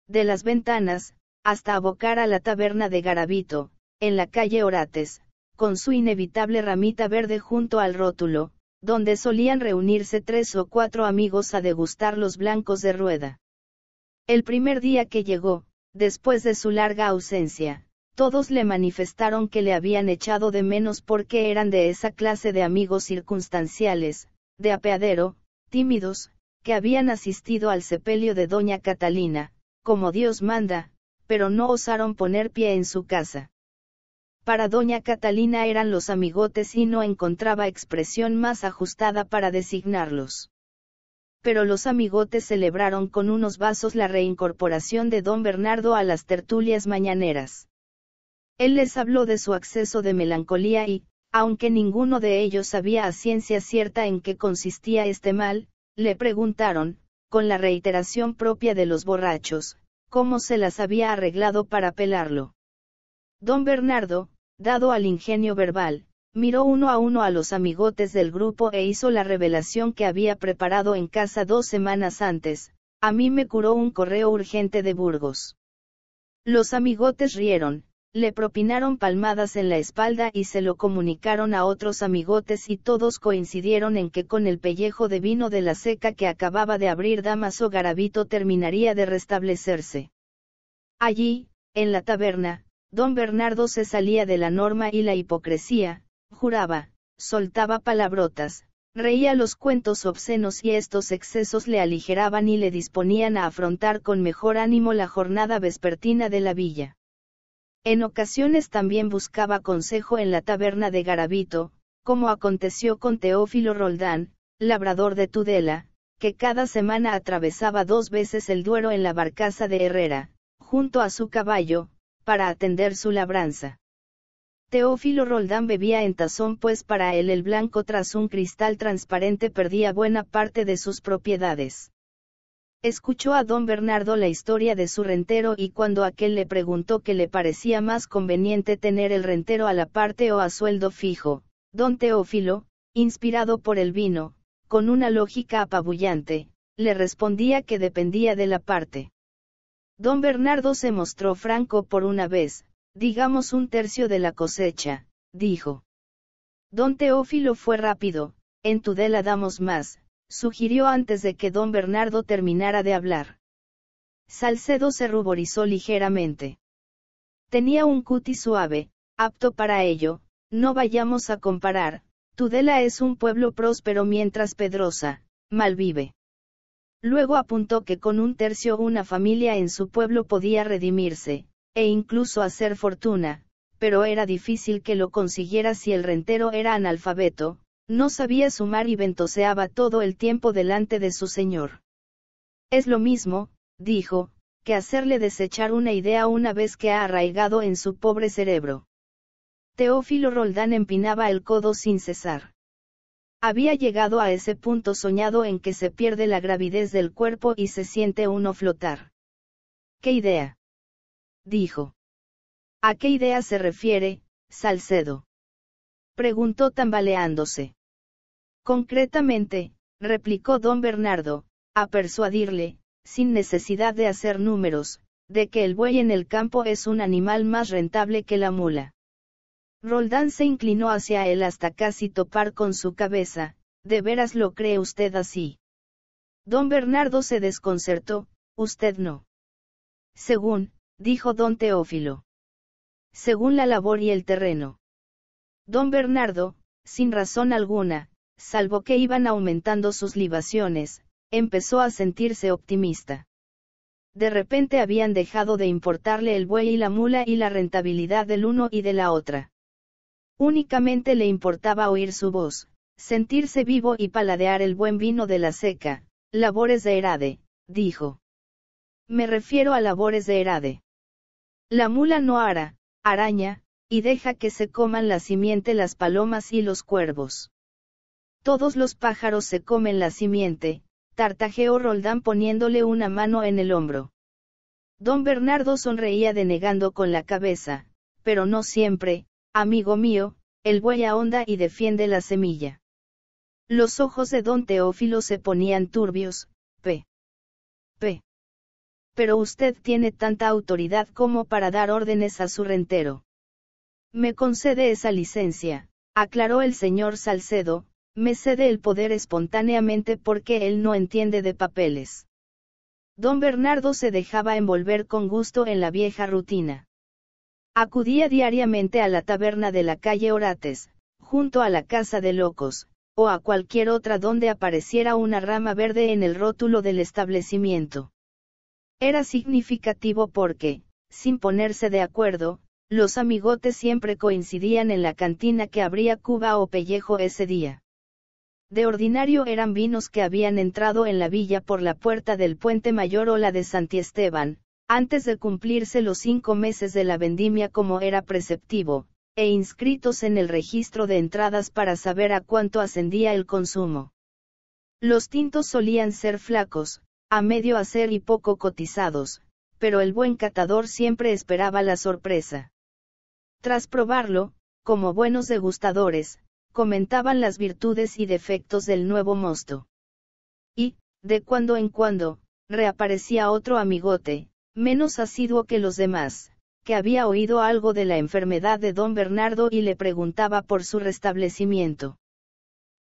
De las ventanas, hasta abocar a la taberna de Garabito, en la calle Orates, con su inevitable ramita verde junto al rótulo, donde solían reunirse tres o cuatro amigos a degustar los blancos de rueda. El primer día que llegó, después de su larga ausencia, todos le manifestaron que le habían echado de menos porque eran de esa clase de amigos circunstanciales, de apeadero, tímidos, que habían asistido al sepelio de doña Catalina, como Dios manda, pero no osaron poner pie en su casa. Para doña Catalina eran los amigotes y no encontraba expresión más ajustada para designarlos. Pero los amigotes celebraron con unos vasos la reincorporación de don Bernardo a las tertulias mañaneras. Él les habló de su acceso de melancolía y, aunque ninguno de ellos sabía a ciencia cierta en qué consistía este mal, le preguntaron, con la reiteración propia de los borrachos, cómo se las había arreglado para pelarlo. Don Bernardo, dado al ingenio verbal, miró uno a uno a los amigotes del grupo e hizo la revelación que había preparado en casa dos semanas antes, a mí me curó un correo urgente de Burgos. Los amigotes rieron, le propinaron palmadas en la espalda y se lo comunicaron a otros amigotes y todos coincidieron en que con el pellejo de vino de la seca que acababa de abrir Damaso Garabito terminaría de restablecerse. Allí, en la taberna, don Bernardo se salía de la norma y la hipocresía, juraba, soltaba palabrotas, reía los cuentos obscenos y estos excesos le aligeraban y le disponían a afrontar con mejor ánimo la jornada vespertina de la villa. En ocasiones también buscaba consejo en la taberna de Garabito, como aconteció con Teófilo Roldán, labrador de Tudela, que cada semana atravesaba dos veces el Duero en la barcaza de Herrera, junto a su caballo, para atender su labranza. Teófilo Roldán bebía en tazón pues para él el blanco tras un cristal transparente perdía buena parte de sus propiedades. Escuchó a don Bernardo la historia de su rentero y cuando aquel le preguntó que le parecía más conveniente tener el rentero a la parte o a sueldo fijo, don Teófilo, inspirado por el vino, con una lógica apabullante, le respondía que dependía de la parte. Don Bernardo se mostró franco por una vez, digamos un tercio de la cosecha, dijo. Don Teófilo fue rápido, en Tudela damos más, sugirió antes de que don Bernardo terminara de hablar. Salcedo se ruborizó ligeramente. Tenía un cutis suave, apto para ello, no vayamos a comparar, Tudela es un pueblo próspero mientras Pedrosa, mal vive. Luego apuntó que con un tercio una familia en su pueblo podía redimirse, e incluso hacer fortuna, pero era difícil que lo consiguiera si el rentero era analfabeto, no sabía sumar y ventoseaba todo el tiempo delante de su señor. Es lo mismo, dijo, que hacerle desechar una idea una vez que ha arraigado en su pobre cerebro. Teófilo Roldán empinaba el codo sin cesar. Había llegado a ese punto soñado en que se pierde la gravidez del cuerpo y se siente uno flotar. ¿Qué idea? dijo. ¿A qué idea se refiere, Salcedo? preguntó tambaleándose. Concretamente, replicó don Bernardo, a persuadirle, sin necesidad de hacer números, de que el buey en el campo es un animal más rentable que la mula. Roldán se inclinó hacia él hasta casi topar con su cabeza, ¿de veras lo cree usted así? Don Bernardo se desconcertó, usted no. Según, dijo don Teófilo. Según la labor y el terreno. Don Bernardo, sin razón alguna, salvo que iban aumentando sus libaciones, empezó a sentirse optimista. De repente habían dejado de importarle el buey y la mula y la rentabilidad del uno y de la otra. Únicamente le importaba oír su voz, sentirse vivo y paladear el buen vino de la seca, labores de Herade, dijo. Me refiero a labores de Herade. La mula no hará, araña, y deja que se coman la simiente las palomas y los cuervos. Todos los pájaros se comen la simiente, tartajeó Roldán poniéndole una mano en el hombro. Don Bernardo sonreía denegando con la cabeza, pero no siempre, amigo mío, el buey ahonda y defiende la semilla. Los ojos de don Teófilo se ponían turbios, p. p. Pero usted tiene tanta autoridad como para dar órdenes a su rentero. Me concede esa licencia, aclaró el señor Salcedo, me cede el poder espontáneamente porque él no entiende de papeles. Don Bernardo se dejaba envolver con gusto en la vieja rutina. Acudía diariamente a la taberna de la calle Orates, junto a la casa de locos, o a cualquier otra donde apareciera una rama verde en el rótulo del establecimiento. Era significativo porque, sin ponerse de acuerdo, los amigotes siempre coincidían en la cantina que abría Cuba o Pellejo ese día. De ordinario eran vinos que habían entrado en la villa por la puerta del puente mayor o la de Santiesteban, antes de cumplirse los cinco meses de la vendimia como era preceptivo, e inscritos en el registro de entradas para saber a cuánto ascendía el consumo. Los tintos solían ser flacos, a medio hacer y poco cotizados, pero el buen catador siempre esperaba la sorpresa. Tras probarlo, como buenos degustadores, comentaban las virtudes y defectos del nuevo mosto. Y, de cuando en cuando, reaparecía otro amigote, menos asiduo que los demás, que había oído algo de la enfermedad de don Bernardo y le preguntaba por su restablecimiento.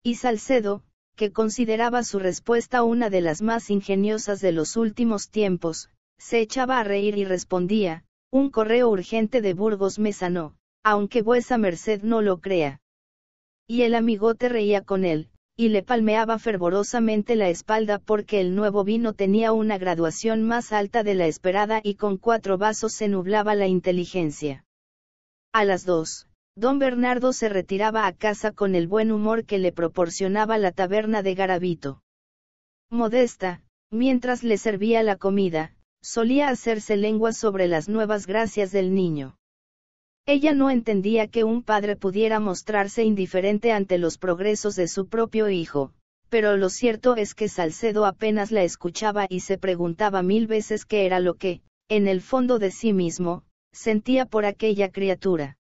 Y Salcedo, que consideraba su respuesta una de las más ingeniosas de los últimos tiempos, se echaba a reír y respondía, un correo urgente de Burgos me sanó, aunque vuesa merced no lo crea. Y el amigote reía con él, y le palmeaba fervorosamente la espalda porque el nuevo vino tenía una graduación más alta de la esperada y con cuatro vasos se nublaba la inteligencia. A las dos, don Bernardo se retiraba a casa con el buen humor que le proporcionaba la taberna de Garabito. Modesta, mientras le servía la comida, solía hacerse lengua sobre las nuevas gracias del niño. Ella no entendía que un padre pudiera mostrarse indiferente ante los progresos de su propio hijo, pero lo cierto es que Salcedo apenas la escuchaba y se preguntaba mil veces qué era lo que, en el fondo de sí mismo, sentía por aquella criatura.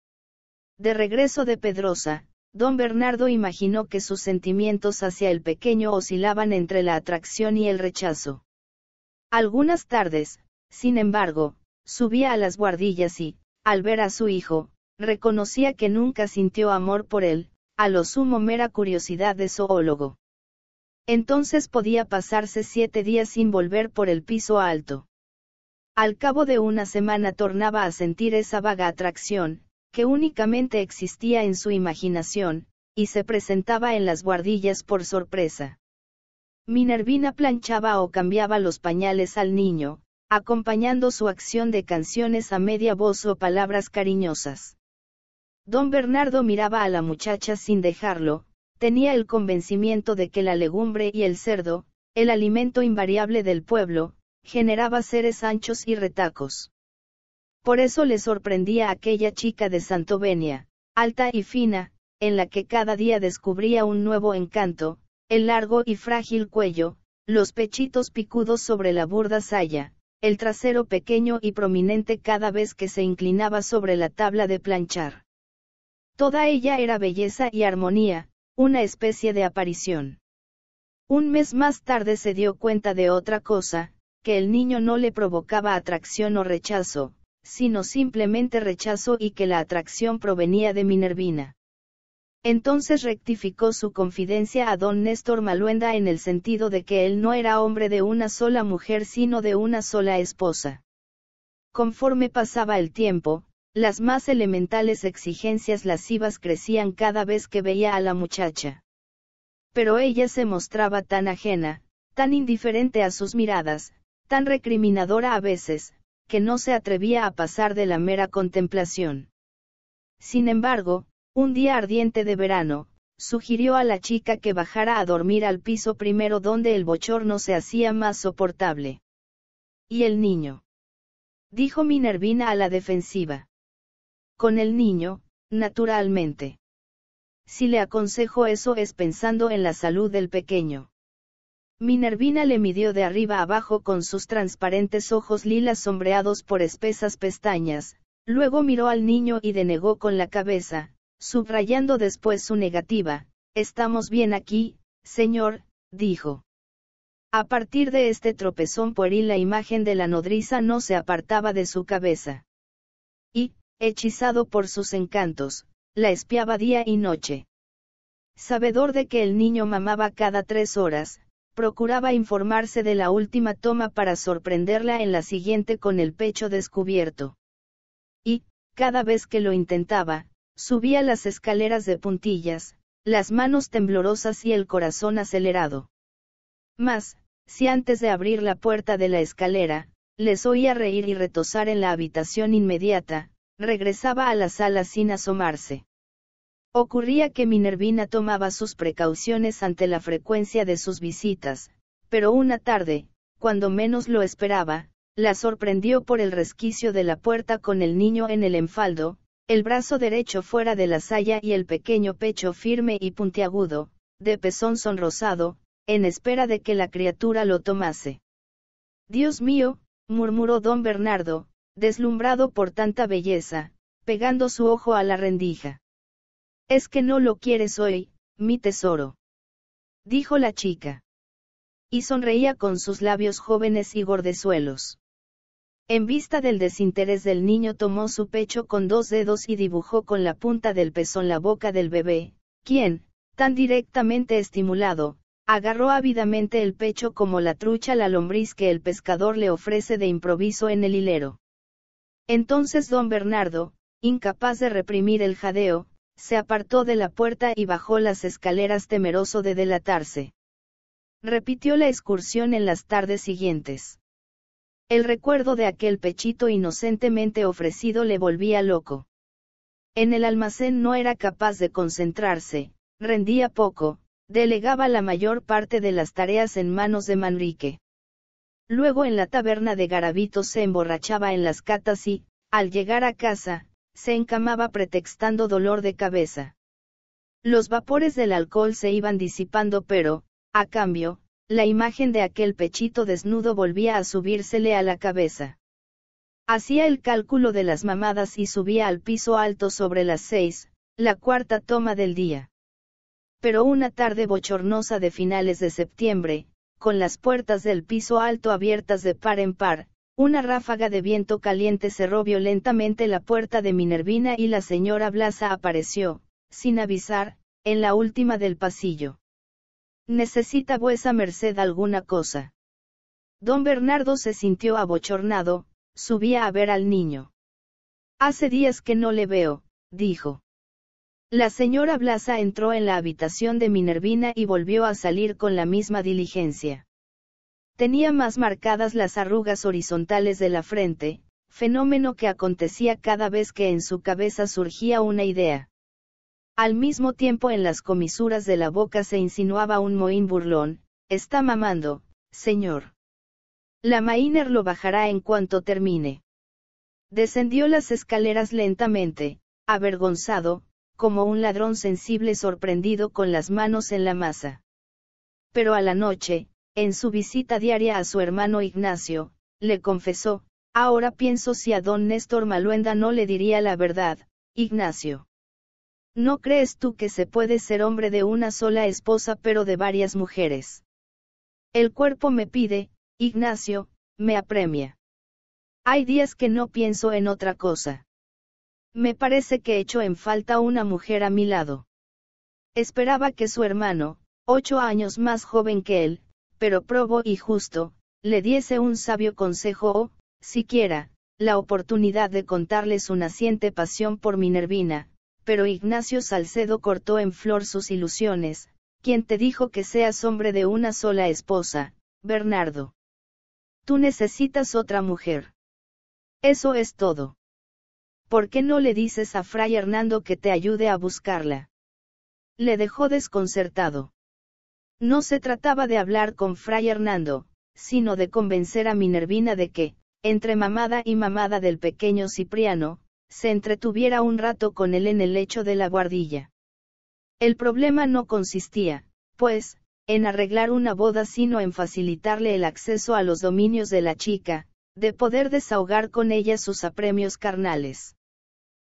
De regreso de Pedrosa, don Bernardo imaginó que sus sentimientos hacia el pequeño oscilaban entre la atracción y el rechazo. Algunas tardes, sin embargo, subía a las guardillas y, al ver a su hijo, reconocía que nunca sintió amor por él, a lo sumo mera curiosidad de zoólogo. Entonces podía pasarse siete días sin volver por el piso alto. Al cabo de una semana tornaba a sentir esa vaga atracción, que únicamente existía en su imaginación, y se presentaba en las guardillas por sorpresa. Minervina planchaba o cambiaba los pañales al niño, acompañando su acción de canciones a media voz o palabras cariñosas. Don Bernardo miraba a la muchacha sin dejarlo, tenía el convencimiento de que la legumbre y el cerdo, el alimento invariable del pueblo, generaba seres anchos y retacos. Por eso le sorprendía a aquella chica de Santovenia, alta y fina, en la que cada día descubría un nuevo encanto, el largo y frágil cuello, los pechitos picudos sobre la burda saya, el trasero pequeño y prominente cada vez que se inclinaba sobre la tabla de planchar. Toda ella era belleza y armonía, una especie de aparición. Un mes más tarde se dio cuenta de otra cosa, que el niño no le provocaba atracción o rechazo, sino simplemente rechazo y que la atracción provenía de Minervina. Entonces rectificó su confidencia a don Néstor Maluenda en el sentido de que él no era hombre de una sola mujer sino de una sola esposa. Conforme pasaba el tiempo, las más elementales exigencias lascivas crecían cada vez que veía a la muchacha. Pero ella se mostraba tan ajena, tan indiferente a sus miradas, tan recriminadora a veces, que no se atrevía a pasar de la mera contemplación. Sin embargo, un día ardiente de verano, sugirió a la chica que bajara a dormir al piso primero donde el bochorno se hacía más soportable. ¿Y el niño? dijo Minervina a la defensiva. Con el niño, naturalmente. Si le aconsejo eso es pensando en la salud del pequeño. Minervina le midió de arriba abajo con sus transparentes ojos lilas sombreados por espesas pestañas, luego miró al niño y denegó con la cabeza, subrayando después su negativa, Estamos bien aquí, señor, dijo. A partir de este tropezón pueril la imagen de la nodriza no se apartaba de su cabeza. Y, hechizado por sus encantos, la espiaba día y noche. Sabedor de que el niño mamaba cada tres horas, procuraba informarse de la última toma para sorprenderla en la siguiente con el pecho descubierto. Y, cada vez que lo intentaba, Subía las escaleras de puntillas, las manos temblorosas y el corazón acelerado. Mas, si antes de abrir la puerta de la escalera, les oía reír y retosar en la habitación inmediata, regresaba a la sala sin asomarse. Ocurría que Minervina tomaba sus precauciones ante la frecuencia de sus visitas, pero una tarde, cuando menos lo esperaba, la sorprendió por el resquicio de la puerta con el niño en el enfaldo, el brazo derecho fuera de la saya y el pequeño pecho firme y puntiagudo, de pezón sonrosado, en espera de que la criatura lo tomase. Dios mío, murmuró don Bernardo, deslumbrado por tanta belleza, pegando su ojo a la rendija. Es que no lo quieres hoy, mi tesoro. Dijo la chica. Y sonreía con sus labios jóvenes y gordezuelos. En vista del desinterés del niño tomó su pecho con dos dedos y dibujó con la punta del pezón la boca del bebé, quien, tan directamente estimulado, agarró ávidamente el pecho como la trucha la lombriz que el pescador le ofrece de improviso en el hilero. Entonces don Bernardo, incapaz de reprimir el jadeo, se apartó de la puerta y bajó las escaleras temeroso de delatarse. Repitió la excursión en las tardes siguientes. El recuerdo de aquel pechito inocentemente ofrecido le volvía loco. En el almacén no era capaz de concentrarse, rendía poco, delegaba la mayor parte de las tareas en manos de Manrique. Luego en la taberna de Garabito se emborrachaba en las catas y, al llegar a casa, se encamaba pretextando dolor de cabeza. Los vapores del alcohol se iban disipando pero, a cambio, la imagen de aquel pechito desnudo volvía a subírsele a la cabeza. Hacía el cálculo de las mamadas y subía al piso alto sobre las seis, la cuarta toma del día. Pero una tarde bochornosa de finales de septiembre, con las puertas del piso alto abiertas de par en par, una ráfaga de viento caliente cerró violentamente la puerta de Minervina y la señora Blasa apareció, sin avisar, en la última del pasillo. ¿Necesita vuesa merced alguna cosa? Don Bernardo se sintió abochornado, subía a ver al niño. Hace días que no le veo, dijo. La señora Blasa entró en la habitación de Minervina y volvió a salir con la misma diligencia. Tenía más marcadas las arrugas horizontales de la frente, fenómeno que acontecía cada vez que en su cabeza surgía una idea. Al mismo tiempo en las comisuras de la boca se insinuaba un mohín burlón, está mamando, señor. La Mainer lo bajará en cuanto termine. Descendió las escaleras lentamente, avergonzado, como un ladrón sensible sorprendido con las manos en la masa. Pero a la noche, en su visita diaria a su hermano Ignacio, le confesó, ahora pienso si a don Néstor Maluenda no le diría la verdad, Ignacio. ¿No crees tú que se puede ser hombre de una sola esposa pero de varias mujeres? El cuerpo me pide, Ignacio, me apremia. Hay días que no pienso en otra cosa. Me parece que echo en falta una mujer a mi lado. Esperaba que su hermano, ocho años más joven que él, pero probo y justo, le diese un sabio consejo o, siquiera, la oportunidad de contarle su naciente pasión por Minervina, pero Ignacio Salcedo cortó en flor sus ilusiones, quien te dijo que seas hombre de una sola esposa, Bernardo. Tú necesitas otra mujer. Eso es todo. ¿Por qué no le dices a Fray Hernando que te ayude a buscarla? Le dejó desconcertado. No se trataba de hablar con Fray Hernando, sino de convencer a Minervina de que, entre mamada y mamada del pequeño Cipriano, se entretuviera un rato con él en el lecho de la guardilla. El problema no consistía, pues, en arreglar una boda sino en facilitarle el acceso a los dominios de la chica, de poder desahogar con ella sus apremios carnales.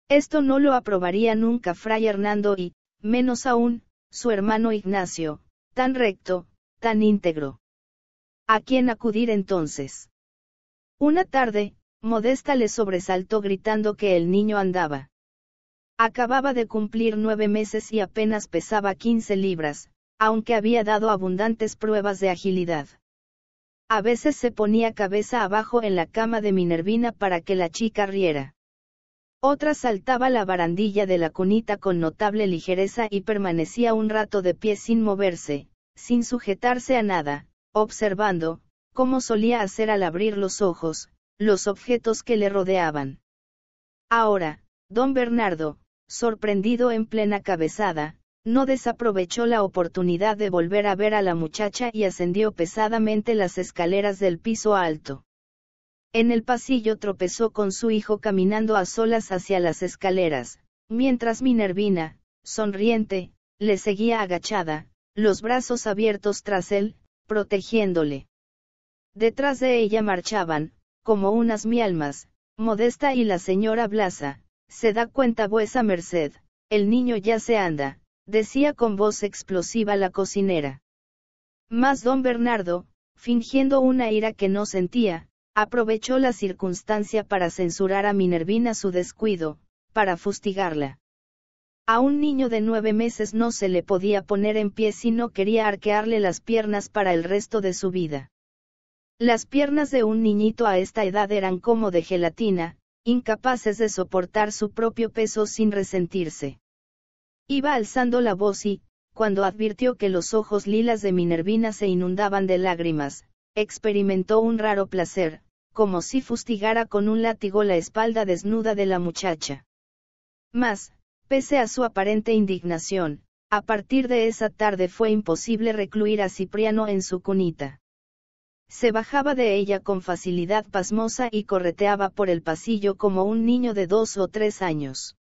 Esto no lo aprobaría nunca Fray Hernando y, menos aún, su hermano Ignacio, tan recto, tan íntegro. ¿A quién acudir entonces? Una tarde, Modesta le sobresaltó gritando que el niño andaba. Acababa de cumplir nueve meses y apenas pesaba 15 libras, aunque había dado abundantes pruebas de agilidad. A veces se ponía cabeza abajo en la cama de Minervina para que la chica riera. Otra saltaba la barandilla de la cunita con notable ligereza y permanecía un rato de pie sin moverse, sin sujetarse a nada, observando, como solía hacer al abrir los ojos, los objetos que le rodeaban. Ahora, don Bernardo, sorprendido en plena cabezada, no desaprovechó la oportunidad de volver a ver a la muchacha y ascendió pesadamente las escaleras del piso alto. En el pasillo tropezó con su hijo caminando a solas hacia las escaleras, mientras Minervina, sonriente, le seguía agachada, los brazos abiertos tras él, protegiéndole. Detrás de ella marchaban, como unas mi almas, modesta y la señora Blasa, se da cuenta vuesa merced, el niño ya se anda, decía con voz explosiva la cocinera. Mas don Bernardo, fingiendo una ira que no sentía, aprovechó la circunstancia para censurar a Minervina su descuido, para fustigarla. A un niño de nueve meses no se le podía poner en pie si no quería arquearle las piernas para el resto de su vida. Las piernas de un niñito a esta edad eran como de gelatina, incapaces de soportar su propio peso sin resentirse. Iba alzando la voz y, cuando advirtió que los ojos lilas de Minervina se inundaban de lágrimas, experimentó un raro placer, como si fustigara con un látigo la espalda desnuda de la muchacha. Mas, pese a su aparente indignación, a partir de esa tarde fue imposible recluir a Cipriano en su cunita. Se bajaba de ella con facilidad pasmosa y correteaba por el pasillo como un niño de dos o tres años.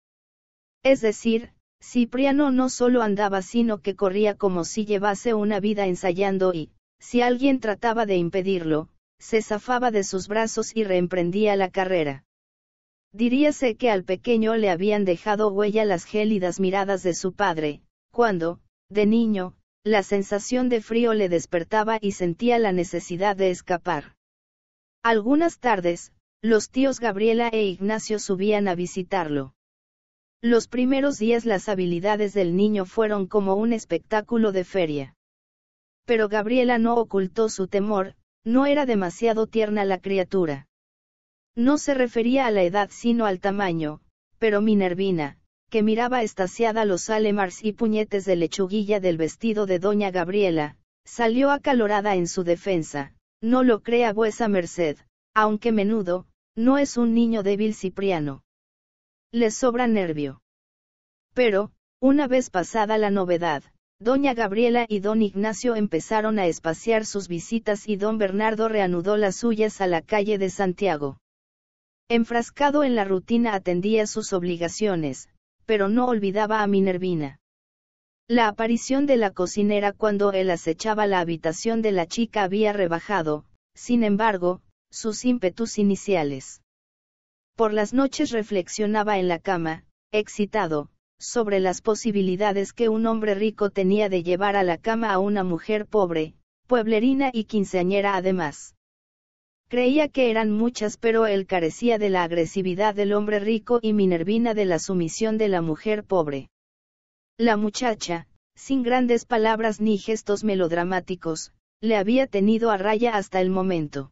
Es decir, Cipriano no solo andaba sino que corría como si llevase una vida ensayando y, si alguien trataba de impedirlo, se zafaba de sus brazos y reemprendía la carrera. Diríase que al pequeño le habían dejado huella las gélidas miradas de su padre, cuando, de niño, la sensación de frío le despertaba y sentía la necesidad de escapar. Algunas tardes, los tíos Gabriela e Ignacio subían a visitarlo. Los primeros días las habilidades del niño fueron como un espectáculo de feria. Pero Gabriela no ocultó su temor, no era demasiado tierna la criatura. No se refería a la edad sino al tamaño, pero Minervina, que miraba estasiada los alemars y puñetes de lechuguilla del vestido de doña Gabriela, salió acalorada en su defensa. No lo crea vuesa merced, aunque menudo, no es un niño débil Cipriano. Le sobra nervio. Pero, una vez pasada la novedad, doña Gabriela y don Ignacio empezaron a espaciar sus visitas y don Bernardo reanudó las suyas a la calle de Santiago. Enfrascado en la rutina atendía sus obligaciones, pero no olvidaba a Minervina. La aparición de la cocinera cuando él acechaba la habitación de la chica había rebajado, sin embargo, sus ímpetus iniciales. Por las noches reflexionaba en la cama, excitado, sobre las posibilidades que un hombre rico tenía de llevar a la cama a una mujer pobre, pueblerina y quinceañera además. Creía que eran muchas pero él carecía de la agresividad del hombre rico y Minervina de la sumisión de la mujer pobre. La muchacha, sin grandes palabras ni gestos melodramáticos, le había tenido a raya hasta el momento.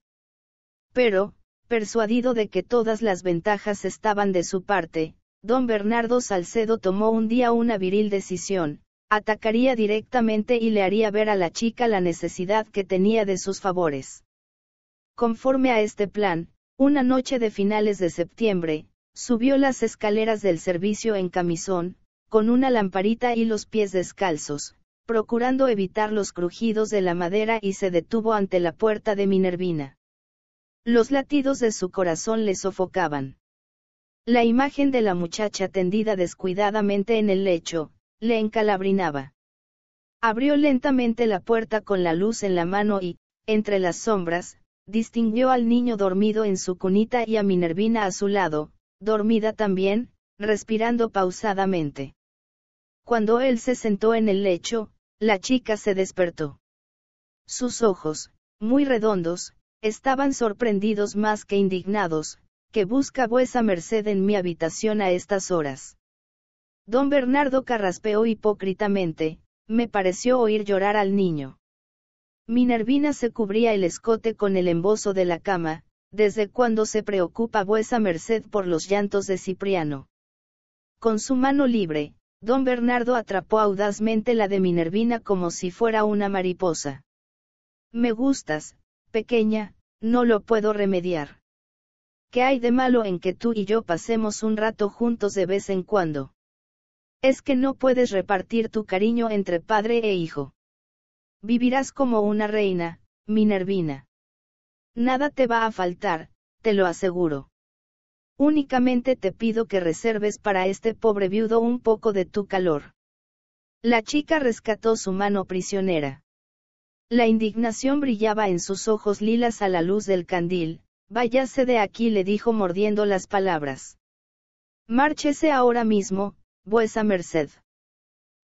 Pero, persuadido de que todas las ventajas estaban de su parte, don Bernardo Salcedo tomó un día una viril decisión, atacaría directamente y le haría ver a la chica la necesidad que tenía de sus favores. Conforme a este plan, una noche de finales de septiembre, subió las escaleras del servicio en camisón, con una lamparita y los pies descalzos, procurando evitar los crujidos de la madera y se detuvo ante la puerta de Minervina. Los latidos de su corazón le sofocaban. La imagen de la muchacha tendida descuidadamente en el lecho, le encalabrinaba. Abrió lentamente la puerta con la luz en la mano y, entre las sombras, distinguió al niño dormido en su cunita y a Minervina a su lado, dormida también, respirando pausadamente. Cuando él se sentó en el lecho, la chica se despertó. Sus ojos, muy redondos, estaban sorprendidos más que indignados, que busca vuesa merced en mi habitación a estas horas. Don Bernardo carraspeó hipócritamente, me pareció oír llorar al niño. Minervina se cubría el escote con el embozo de la cama, desde cuando se preocupa vuesa merced por los llantos de Cipriano. Con su mano libre, don Bernardo atrapó audazmente la de Minervina como si fuera una mariposa. Me gustas, pequeña, no lo puedo remediar. ¿Qué hay de malo en que tú y yo pasemos un rato juntos de vez en cuando? Es que no puedes repartir tu cariño entre padre e hijo. Vivirás como una reina, Minervina. Nada te va a faltar, te lo aseguro. Únicamente te pido que reserves para este pobre viudo un poco de tu calor. La chica rescató su mano prisionera. La indignación brillaba en sus ojos lilas a la luz del candil, váyase de aquí le dijo mordiendo las palabras. Márchese ahora mismo, vuesa merced.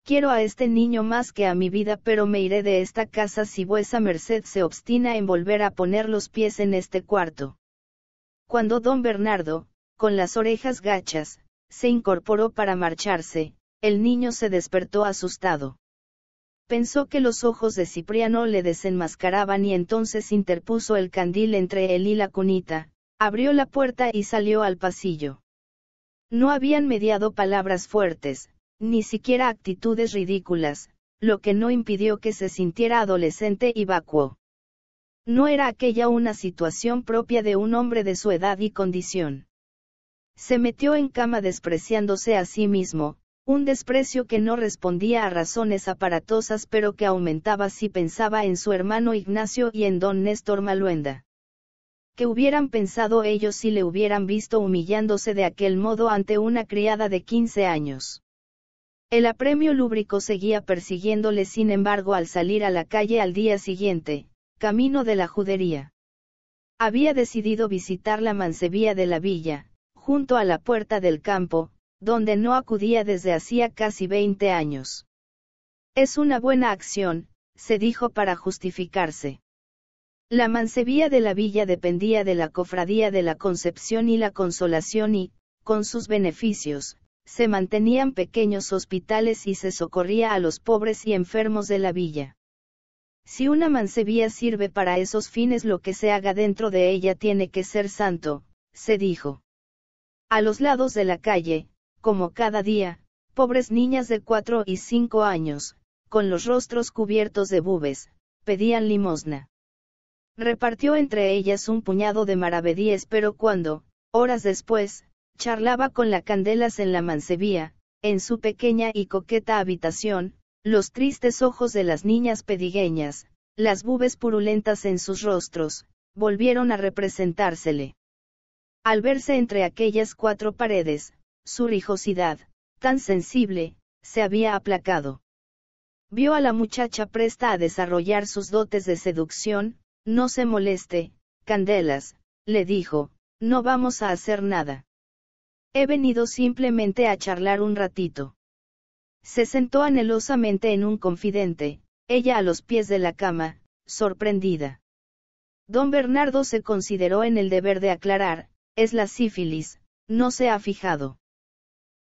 Quiero a este niño más que a mi vida, pero me iré de esta casa si vuesa merced se obstina en volver a poner los pies en este cuarto. Cuando don Bernardo, con las orejas gachas, se incorporó para marcharse, el niño se despertó asustado. Pensó que los ojos de Cipriano le desenmascaraban y entonces interpuso el candil entre él y la cunita, abrió la puerta y salió al pasillo. No habían mediado palabras fuertes, ni siquiera actitudes ridículas, lo que no impidió que se sintiera adolescente y vacuo. No era aquella una situación propia de un hombre de su edad y condición. Se metió en cama despreciándose a sí mismo, un desprecio que no respondía a razones aparatosas pero que aumentaba si pensaba en su hermano Ignacio y en don Néstor Maluenda. ¿Qué hubieran pensado ellos si le hubieran visto humillándose de aquel modo ante una criada de 15 años? El apremio lúbrico seguía persiguiéndole sin embargo al salir a la calle al día siguiente, camino de la judería. Había decidido visitar la mancebía de la villa, junto a la puerta del campo, donde no acudía desde hacía casi 20 años. Es una buena acción, se dijo para justificarse. La mansevía de la villa dependía de la cofradía de la Concepción y la Consolación y, con sus beneficios, se mantenían pequeños hospitales y se socorría a los pobres y enfermos de la villa. Si una mancebía sirve para esos fines lo que se haga dentro de ella tiene que ser santo, se dijo. A los lados de la calle, como cada día, pobres niñas de cuatro y cinco años, con los rostros cubiertos de bubes, pedían limosna. Repartió entre ellas un puñado de maravedíes pero cuando, horas después, charlaba con la candelas en la mancebía, en su pequeña y coqueta habitación, los tristes ojos de las niñas pedigueñas, las bubes purulentas en sus rostros, volvieron a representársele. Al verse entre aquellas cuatro paredes, su rijosidad, tan sensible, se había aplacado. Vio a la muchacha presta a desarrollar sus dotes de seducción, no se moleste, Candelas, le dijo, no vamos a hacer nada. He venido simplemente a charlar un ratito. Se sentó anhelosamente en un confidente, ella a los pies de la cama, sorprendida. Don Bernardo se consideró en el deber de aclarar, es la sífilis, no se ha fijado.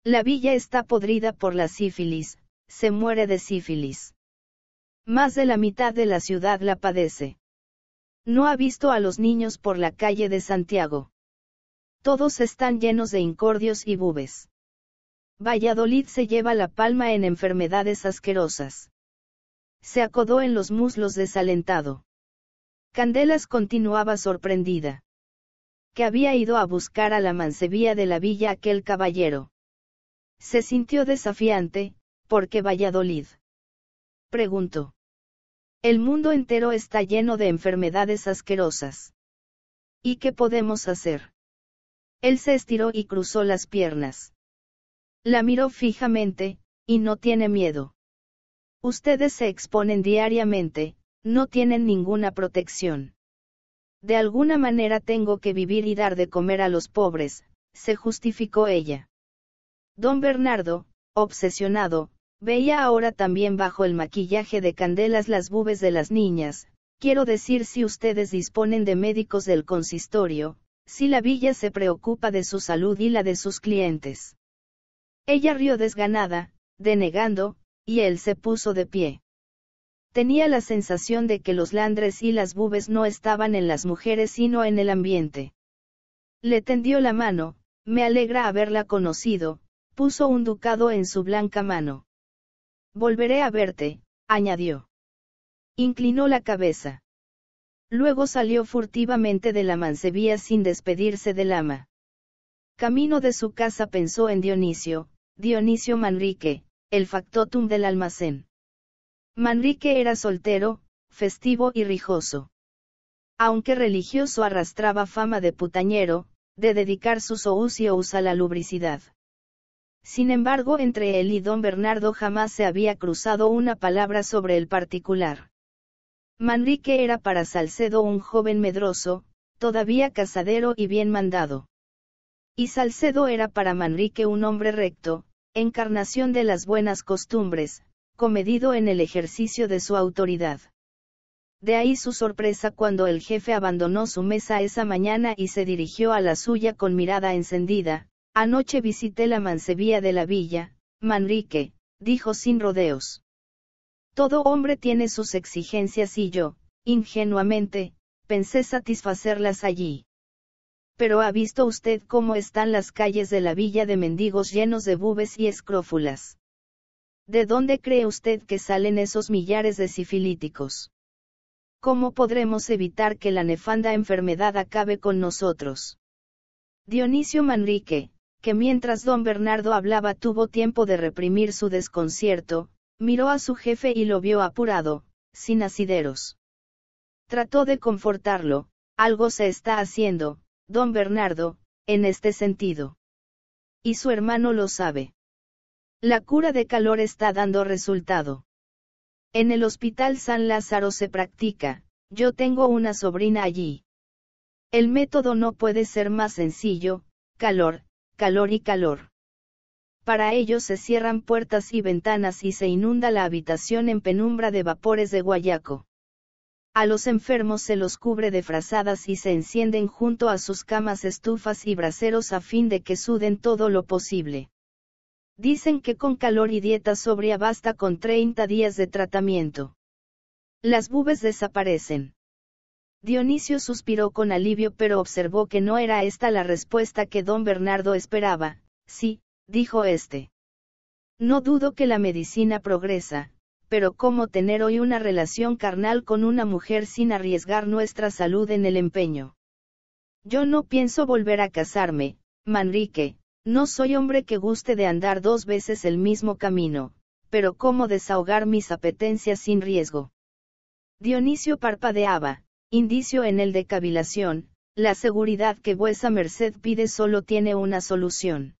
La villa está podrida por la sífilis, se muere de sífilis. Más de la mitad de la ciudad la padece. No ha visto a los niños por la calle de Santiago. Todos están llenos de incordios y bubes. Valladolid se lleva la palma en enfermedades asquerosas. Se acodó en los muslos desalentado. Candelas continuaba sorprendida. Que había ido a buscar a la mancebía de la villa aquel caballero. Se sintió desafiante, porque Valladolid. Preguntó. El mundo entero está lleno de enfermedades asquerosas. ¿Y qué podemos hacer? Él se estiró y cruzó las piernas. La miró fijamente, y no tiene miedo. Ustedes se exponen diariamente, no tienen ninguna protección. De alguna manera tengo que vivir y dar de comer a los pobres, se justificó ella. Don Bernardo, obsesionado, veía ahora también bajo el maquillaje de candelas las bubes de las niñas, quiero decir si ustedes disponen de médicos del consistorio, si la villa se preocupa de su salud y la de sus clientes. Ella rió desganada, denegando, y él se puso de pie. Tenía la sensación de que los landres y las bubes no estaban en las mujeres sino en el ambiente. Le tendió la mano, me alegra haberla conocido, puso un ducado en su blanca mano. Volveré a verte, añadió. Inclinó la cabeza. Luego salió furtivamente de la mancebía sin despedirse del ama. Camino de su casa pensó en Dionisio, Dionisio Manrique, el factotum del almacén. Manrique era soltero, festivo y rijoso. Aunque religioso arrastraba fama de putañero, de dedicar sus ousios a la lubricidad. Sin embargo, entre él y don Bernardo jamás se había cruzado una palabra sobre el particular. Manrique era para Salcedo un joven medroso, todavía casadero y bien mandado. Y Salcedo era para Manrique un hombre recto, encarnación de las buenas costumbres, comedido en el ejercicio de su autoridad. De ahí su sorpresa cuando el jefe abandonó su mesa esa mañana y se dirigió a la suya con mirada encendida, anoche visité la mancebía de la villa, Manrique, dijo sin rodeos. Todo hombre tiene sus exigencias y yo, ingenuamente, pensé satisfacerlas allí. Pero ha visto usted cómo están las calles de la villa de mendigos llenos de bubes y escrófulas. ¿De dónde cree usted que salen esos millares de sifilíticos? ¿Cómo podremos evitar que la nefanda enfermedad acabe con nosotros? Dionisio Manrique, que mientras don Bernardo hablaba tuvo tiempo de reprimir su desconcierto, Miró a su jefe y lo vio apurado, sin asideros. Trató de confortarlo, algo se está haciendo, don Bernardo, en este sentido. Y su hermano lo sabe. La cura de calor está dando resultado. En el Hospital San Lázaro se practica, yo tengo una sobrina allí. El método no puede ser más sencillo, calor, calor y calor para ello se cierran puertas y ventanas y se inunda la habitación en penumbra de vapores de guayaco. A los enfermos se los cubre de frazadas y se encienden junto a sus camas estufas y braseros a fin de que suden todo lo posible. Dicen que con calor y dieta sobria basta con 30 días de tratamiento. Las bubes desaparecen. Dionisio suspiró con alivio pero observó que no era esta la respuesta que don Bernardo esperaba, sí, dijo este. No dudo que la medicina progresa, pero cómo tener hoy una relación carnal con una mujer sin arriesgar nuestra salud en el empeño. Yo no pienso volver a casarme, Manrique, no soy hombre que guste de andar dos veces el mismo camino, pero cómo desahogar mis apetencias sin riesgo. Dionisio parpadeaba, indicio en el de cavilación, la seguridad que vuesa merced pide solo tiene una solución.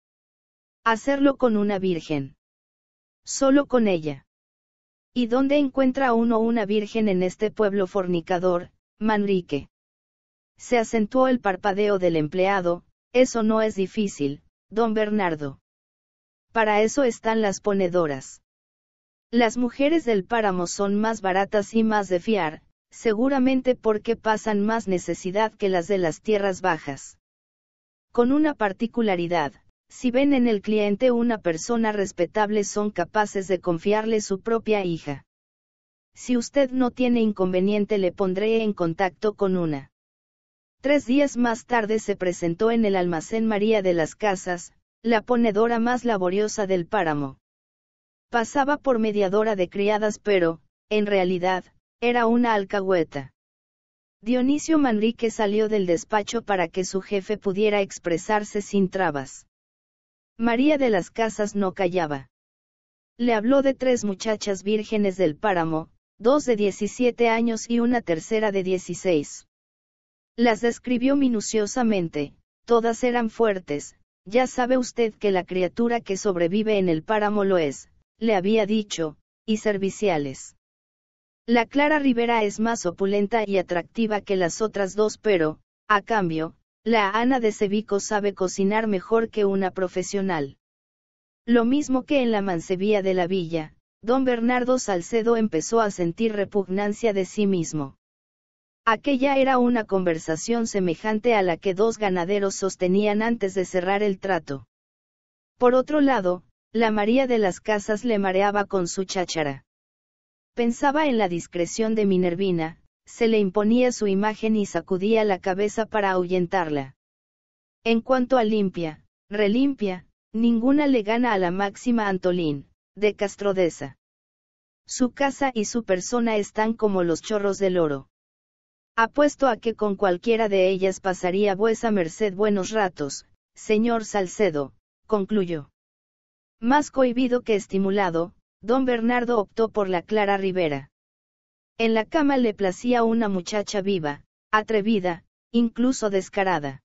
Hacerlo con una virgen. Solo con ella. ¿Y dónde encuentra uno una virgen en este pueblo fornicador, Manrique? Se acentuó el parpadeo del empleado, eso no es difícil, don Bernardo. Para eso están las ponedoras. Las mujeres del páramo son más baratas y más de fiar, seguramente porque pasan más necesidad que las de las tierras bajas. Con una particularidad, si ven en el cliente una persona respetable son capaces de confiarle su propia hija. Si usted no tiene inconveniente le pondré en contacto con una. Tres días más tarde se presentó en el almacén María de las Casas, la ponedora más laboriosa del páramo. Pasaba por mediadora de criadas pero, en realidad, era una alcahueta. Dionisio Manrique salió del despacho para que su jefe pudiera expresarse sin trabas. María de las Casas no callaba. Le habló de tres muchachas vírgenes del páramo, dos de 17 años y una tercera de 16. Las describió minuciosamente, todas eran fuertes, ya sabe usted que la criatura que sobrevive en el páramo lo es, le había dicho, y serviciales. La Clara Rivera es más opulenta y atractiva que las otras dos, pero, a cambio, la Ana de Cevico sabe cocinar mejor que una profesional. Lo mismo que en la mancebía de la villa, don Bernardo Salcedo empezó a sentir repugnancia de sí mismo. Aquella era una conversación semejante a la que dos ganaderos sostenían antes de cerrar el trato. Por otro lado, la María de las Casas le mareaba con su cháchara. Pensaba en la discreción de Minervina, se le imponía su imagen y sacudía la cabeza para ahuyentarla. En cuanto a limpia, relimpia, ninguna le gana a la máxima Antolín, de Castrodesa. Su casa y su persona están como los chorros del oro. Apuesto a que con cualquiera de ellas pasaría vuesa merced buenos ratos, señor Salcedo, concluyó. Más cohibido que estimulado, don Bernardo optó por la Clara Rivera. En la cama le placía una muchacha viva, atrevida, incluso descarada.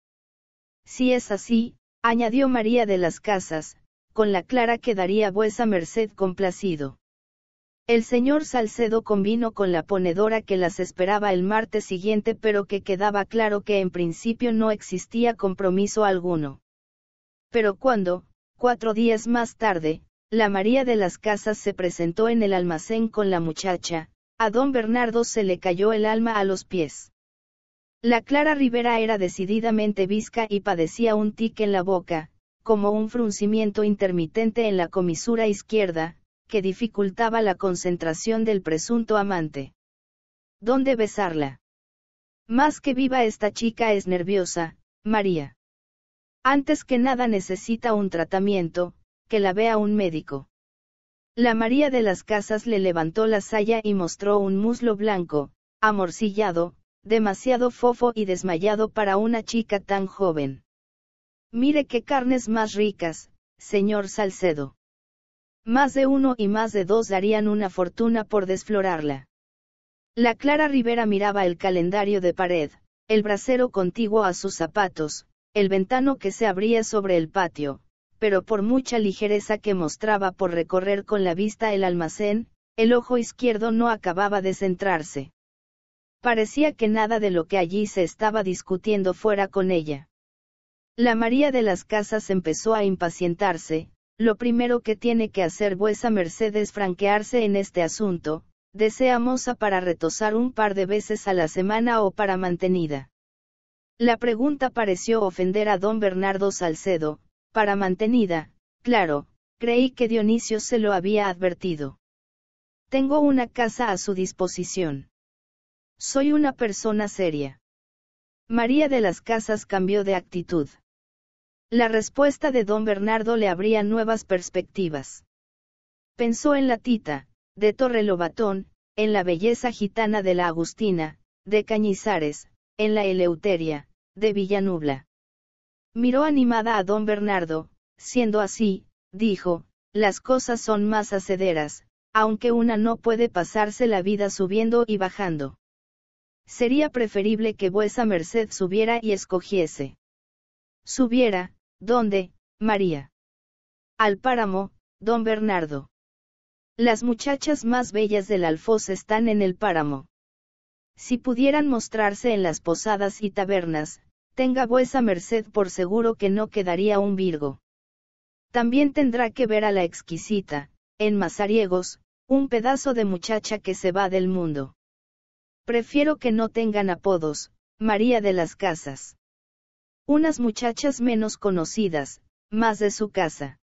Si es así, añadió María de las Casas, con la clara que daría vuesa merced complacido. El señor Salcedo convino con la ponedora que las esperaba el martes siguiente pero que quedaba claro que en principio no existía compromiso alguno. Pero cuando, cuatro días más tarde, la María de las Casas se presentó en el almacén con la muchacha, a don Bernardo se le cayó el alma a los pies. La Clara Rivera era decididamente visca y padecía un tic en la boca, como un fruncimiento intermitente en la comisura izquierda, que dificultaba la concentración del presunto amante. ¿Dónde besarla? Más que viva esta chica es nerviosa, María. Antes que nada necesita un tratamiento, que la vea un médico. La María de las Casas le levantó la saya y mostró un muslo blanco, amorcillado, demasiado fofo y desmayado para una chica tan joven. Mire qué carnes más ricas, señor Salcedo. Más de uno y más de dos darían una fortuna por desflorarla. La Clara Rivera miraba el calendario de pared, el brasero contiguo a sus zapatos, el ventano que se abría sobre el patio, pero por mucha ligereza que mostraba por recorrer con la vista el almacén, el ojo izquierdo no acababa de centrarse. Parecía que nada de lo que allí se estaba discutiendo fuera con ella. La María de las Casas empezó a impacientarse, lo primero que tiene que hacer vuesa merced es franquearse en este asunto, deseamosa para retosar un par de veces a la semana o para mantenida. La pregunta pareció ofender a don Bernardo Salcedo, para mantenida, claro, creí que Dionisio se lo había advertido. Tengo una casa a su disposición. Soy una persona seria. María de las Casas cambió de actitud. La respuesta de don Bernardo le abría nuevas perspectivas. Pensó en la Tita, de Torrelobatón, en la belleza gitana de la Agustina, de Cañizares, en la Eleuteria, de Villanubla. Miró animada a don Bernardo, siendo así, dijo, las cosas son más acederas, aunque una no puede pasarse la vida subiendo y bajando. Sería preferible que vuesa merced subiera y escogiese. Subiera, ¿dónde, María? Al páramo, don Bernardo. Las muchachas más bellas del alfoz están en el páramo. Si pudieran mostrarse en las posadas y tabernas, tenga vuesa merced por seguro que no quedaría un virgo. También tendrá que ver a la exquisita, en Mazariegos, un pedazo de muchacha que se va del mundo. Prefiero que no tengan apodos, María de las Casas. Unas muchachas menos conocidas, más de su casa.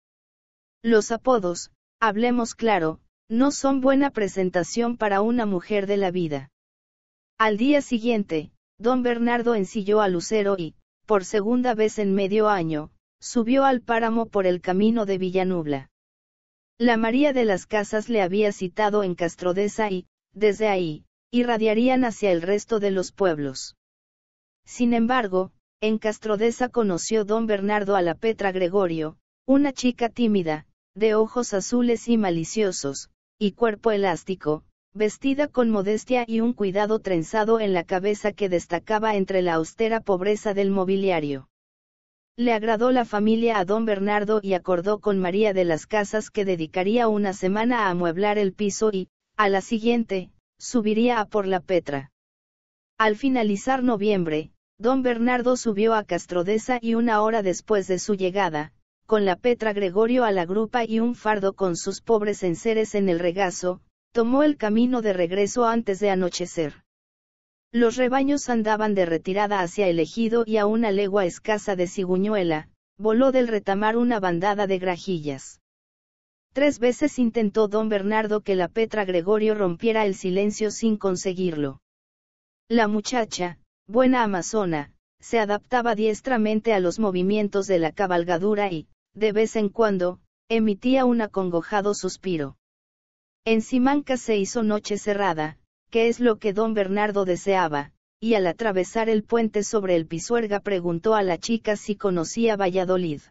Los apodos, hablemos claro, no son buena presentación para una mujer de la vida. Al día siguiente, Don Bernardo ensilló a Lucero y, por segunda vez en medio año, subió al páramo por el camino de Villanubla. La María de las Casas le había citado en Castrodesa y, desde ahí, irradiarían hacia el resto de los pueblos. Sin embargo, en Castrodesa conoció don Bernardo a la Petra Gregorio, una chica tímida, de ojos azules y maliciosos, y cuerpo elástico, vestida con modestia y un cuidado trenzado en la cabeza que destacaba entre la austera pobreza del mobiliario. Le agradó la familia a don Bernardo y acordó con María de las Casas que dedicaría una semana a amueblar el piso y, a la siguiente, subiría a por la Petra. Al finalizar noviembre, don Bernardo subió a Castrodesa y una hora después de su llegada, con la Petra Gregorio a la grupa y un fardo con sus pobres enseres en el regazo, tomó el camino de regreso antes de anochecer. Los rebaños andaban de retirada hacia el ejido y a una legua escasa de Ciguñuela, voló del retamar una bandada de grajillas. Tres veces intentó don Bernardo que la Petra Gregorio rompiera el silencio sin conseguirlo. La muchacha, buena amazona, se adaptaba diestramente a los movimientos de la cabalgadura y, de vez en cuando, emitía un acongojado suspiro. En Simanca se hizo noche cerrada, que es lo que don Bernardo deseaba, y al atravesar el puente sobre el Pisuerga preguntó a la chica si conocía Valladolid.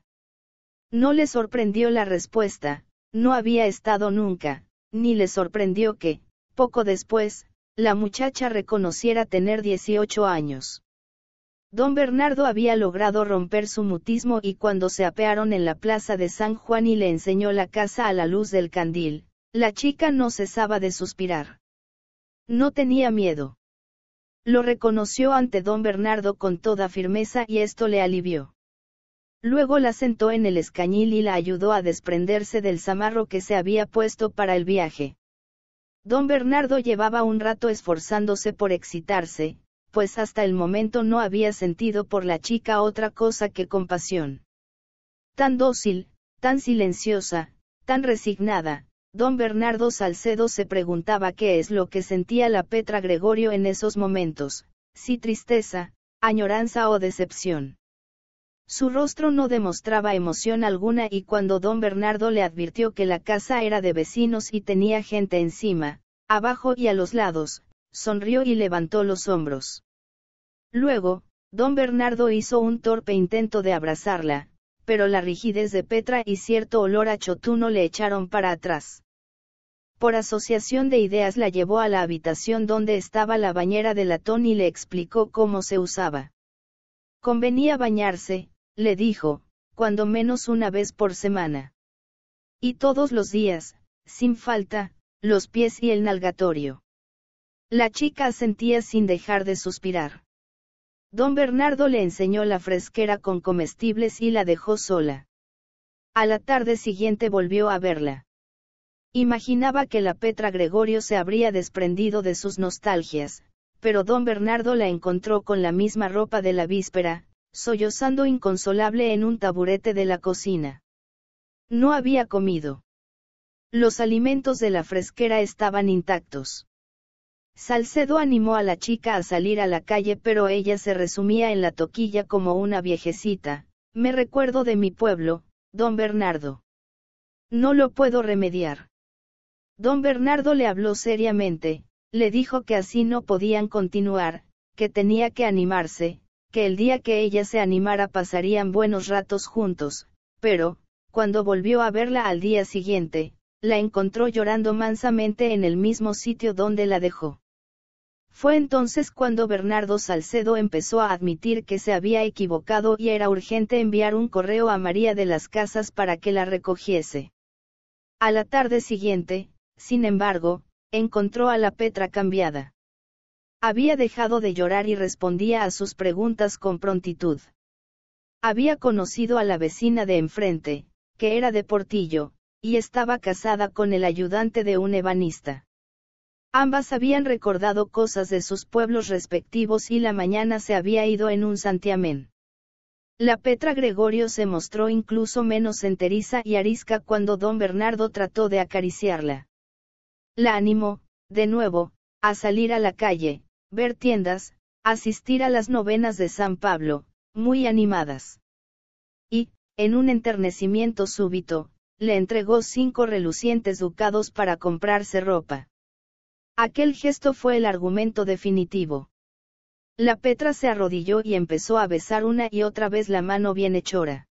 No le sorprendió la respuesta, no había estado nunca, ni le sorprendió que, poco después, la muchacha reconociera tener 18 años. Don Bernardo había logrado romper su mutismo y cuando se apearon en la plaza de San Juan y le enseñó la casa a la luz del candil, la chica no cesaba de suspirar. No tenía miedo. Lo reconoció ante don Bernardo con toda firmeza y esto le alivió. Luego la sentó en el escañil y la ayudó a desprenderse del zamarro que se había puesto para el viaje. Don Bernardo llevaba un rato esforzándose por excitarse, pues hasta el momento no había sentido por la chica otra cosa que compasión. Tan dócil, tan silenciosa, tan resignada, Don Bernardo Salcedo se preguntaba qué es lo que sentía la Petra Gregorio en esos momentos, si tristeza, añoranza o decepción. Su rostro no demostraba emoción alguna y cuando don Bernardo le advirtió que la casa era de vecinos y tenía gente encima, abajo y a los lados, sonrió y levantó los hombros. Luego, don Bernardo hizo un torpe intento de abrazarla, pero la rigidez de Petra y cierto olor a le echaron para atrás. Por asociación de ideas la llevó a la habitación donde estaba la bañera de latón y le explicó cómo se usaba. Convenía bañarse, le dijo, cuando menos una vez por semana. Y todos los días, sin falta, los pies y el nalgatorio. La chica asentía sin dejar de suspirar. Don Bernardo le enseñó la fresquera con comestibles y la dejó sola. A la tarde siguiente volvió a verla. Imaginaba que la Petra Gregorio se habría desprendido de sus nostalgias, pero don Bernardo la encontró con la misma ropa de la víspera, sollozando inconsolable en un taburete de la cocina. No había comido. Los alimentos de la fresquera estaban intactos. Salcedo animó a la chica a salir a la calle pero ella se resumía en la toquilla como una viejecita, me recuerdo de mi pueblo, don Bernardo. No lo puedo remediar. Don Bernardo le habló seriamente, le dijo que así no podían continuar, que tenía que animarse, que el día que ella se animara pasarían buenos ratos juntos, pero, cuando volvió a verla al día siguiente, la encontró llorando mansamente en el mismo sitio donde la dejó. Fue entonces cuando Bernardo Salcedo empezó a admitir que se había equivocado y era urgente enviar un correo a María de las Casas para que la recogiese. A la tarde siguiente, sin embargo, encontró a la Petra cambiada. Había dejado de llorar y respondía a sus preguntas con prontitud. Había conocido a la vecina de enfrente, que era de Portillo, y estaba casada con el ayudante de un ebanista. Ambas habían recordado cosas de sus pueblos respectivos y la mañana se había ido en un santiamén. La Petra Gregorio se mostró incluso menos enteriza y arisca cuando don Bernardo trató de acariciarla. La animó, de nuevo, a salir a la calle, ver tiendas, asistir a las novenas de San Pablo, muy animadas. Y, en un enternecimiento súbito, le entregó cinco relucientes ducados para comprarse ropa. Aquel gesto fue el argumento definitivo. La Petra se arrodilló y empezó a besar una y otra vez la mano bienhechora.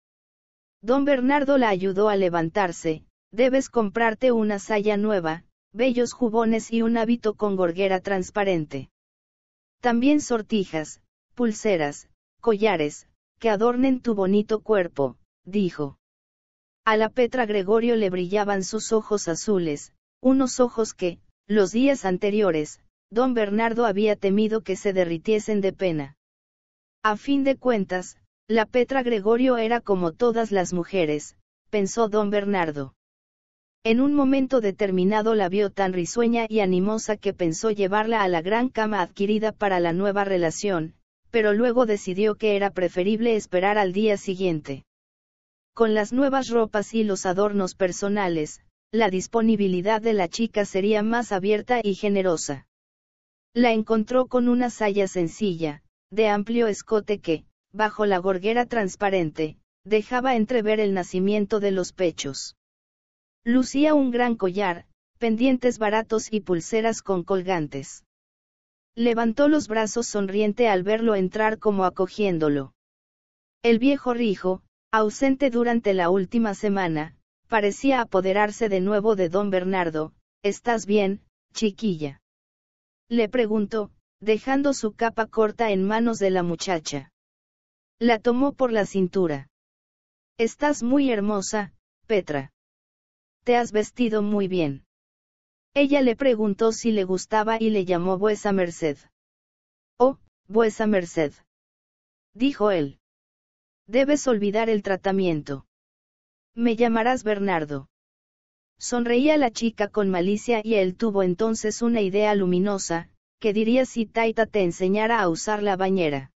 Don Bernardo la ayudó a levantarse, debes comprarte una saya nueva, bellos jubones y un hábito con gorguera transparente. También sortijas, pulseras, collares, que adornen tu bonito cuerpo, dijo. A la Petra Gregorio le brillaban sus ojos azules, unos ojos que, los días anteriores, don Bernardo había temido que se derritiesen de pena. A fin de cuentas, la Petra Gregorio era como todas las mujeres, pensó don Bernardo. En un momento determinado la vio tan risueña y animosa que pensó llevarla a la gran cama adquirida para la nueva relación, pero luego decidió que era preferible esperar al día siguiente. Con las nuevas ropas y los adornos personales, la disponibilidad de la chica sería más abierta y generosa. La encontró con una saya sencilla, de amplio escote que, bajo la gorguera transparente, dejaba entrever el nacimiento de los pechos. Lucía un gran collar, pendientes baratos y pulseras con colgantes. Levantó los brazos sonriente al verlo entrar como acogiéndolo. El viejo rijo, ausente durante la última semana, parecía apoderarse de nuevo de don Bernardo, ¿estás bien, chiquilla? Le preguntó, dejando su capa corta en manos de la muchacha. La tomó por la cintura. Estás muy hermosa, Petra te has vestido muy bien. Ella le preguntó si le gustaba y le llamó vuesa merced. Oh, vuesa merced. Dijo él. Debes olvidar el tratamiento. Me llamarás Bernardo. Sonreía la chica con malicia y él tuvo entonces una idea luminosa, que diría si Taita te enseñara a usar la bañera.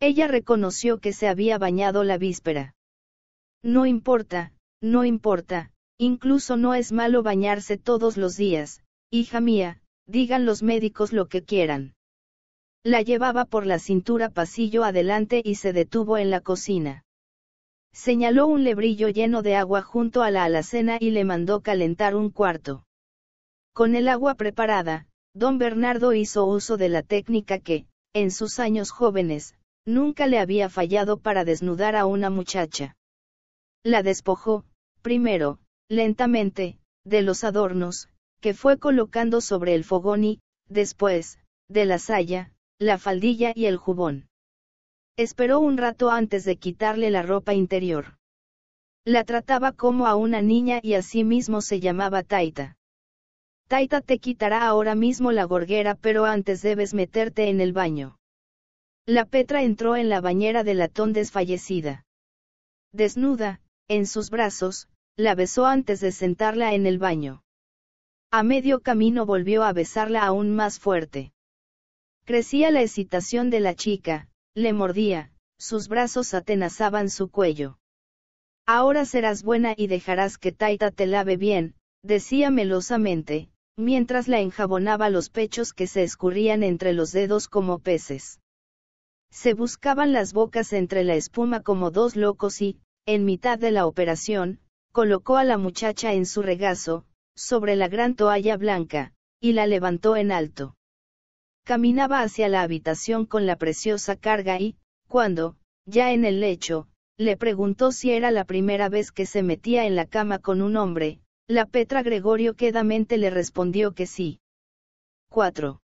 Ella reconoció que se había bañado la víspera. No importa, no importa, Incluso no es malo bañarse todos los días, hija mía, digan los médicos lo que quieran. La llevaba por la cintura pasillo adelante y se detuvo en la cocina. Señaló un lebrillo lleno de agua junto a la alacena y le mandó calentar un cuarto. Con el agua preparada, don Bernardo hizo uso de la técnica que, en sus años jóvenes, nunca le había fallado para desnudar a una muchacha. La despojó, primero, lentamente, de los adornos, que fue colocando sobre el fogón y, después, de la saya, la faldilla y el jubón. Esperó un rato antes de quitarle la ropa interior. La trataba como a una niña y sí mismo se llamaba Taita. Taita te quitará ahora mismo la gorguera pero antes debes meterte en el baño. La Petra entró en la bañera de latón desfallecida. Desnuda, en sus brazos, la besó antes de sentarla en el baño. A medio camino volvió a besarla aún más fuerte. Crecía la excitación de la chica, le mordía, sus brazos atenazaban su cuello. Ahora serás buena y dejarás que Taita te lave bien, decía melosamente, mientras la enjabonaba los pechos que se escurrían entre los dedos como peces. Se buscaban las bocas entre la espuma como dos locos y, en mitad de la operación, colocó a la muchacha en su regazo, sobre la gran toalla blanca, y la levantó en alto. Caminaba hacia la habitación con la preciosa carga y, cuando, ya en el lecho, le preguntó si era la primera vez que se metía en la cama con un hombre, la Petra Gregorio quedamente le respondió que sí. 4.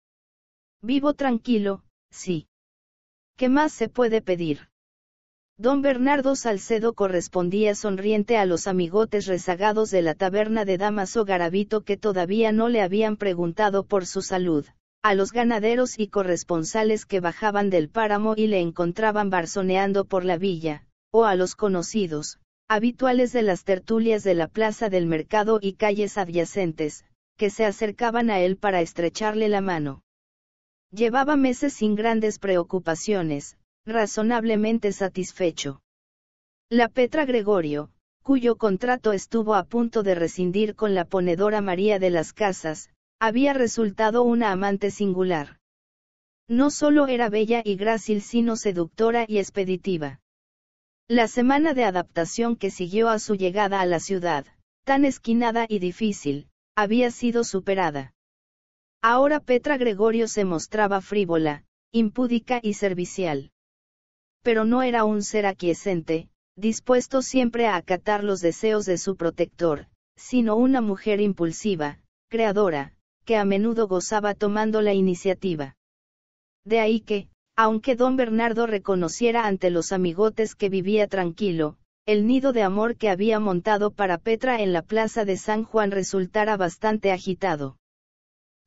Vivo tranquilo, sí. ¿Qué más se puede pedir? Don Bernardo Salcedo correspondía sonriente a los amigotes rezagados de la taberna de Damaso Garavito que todavía no le habían preguntado por su salud, a los ganaderos y corresponsales que bajaban del páramo y le encontraban barzoneando por la villa, o a los conocidos, habituales de las tertulias de la plaza del mercado y calles adyacentes, que se acercaban a él para estrecharle la mano. Llevaba meses sin grandes preocupaciones, razonablemente satisfecho. La Petra Gregorio, cuyo contrato estuvo a punto de rescindir con la ponedora María de las Casas, había resultado una amante singular. No solo era bella y grácil sino seductora y expeditiva. La semana de adaptación que siguió a su llegada a la ciudad, tan esquinada y difícil, había sido superada. Ahora Petra Gregorio se mostraba frívola, impúdica y servicial pero no era un ser aquiescente, dispuesto siempre a acatar los deseos de su protector, sino una mujer impulsiva, creadora, que a menudo gozaba tomando la iniciativa. De ahí que, aunque don Bernardo reconociera ante los amigotes que vivía tranquilo, el nido de amor que había montado para Petra en la plaza de San Juan resultara bastante agitado.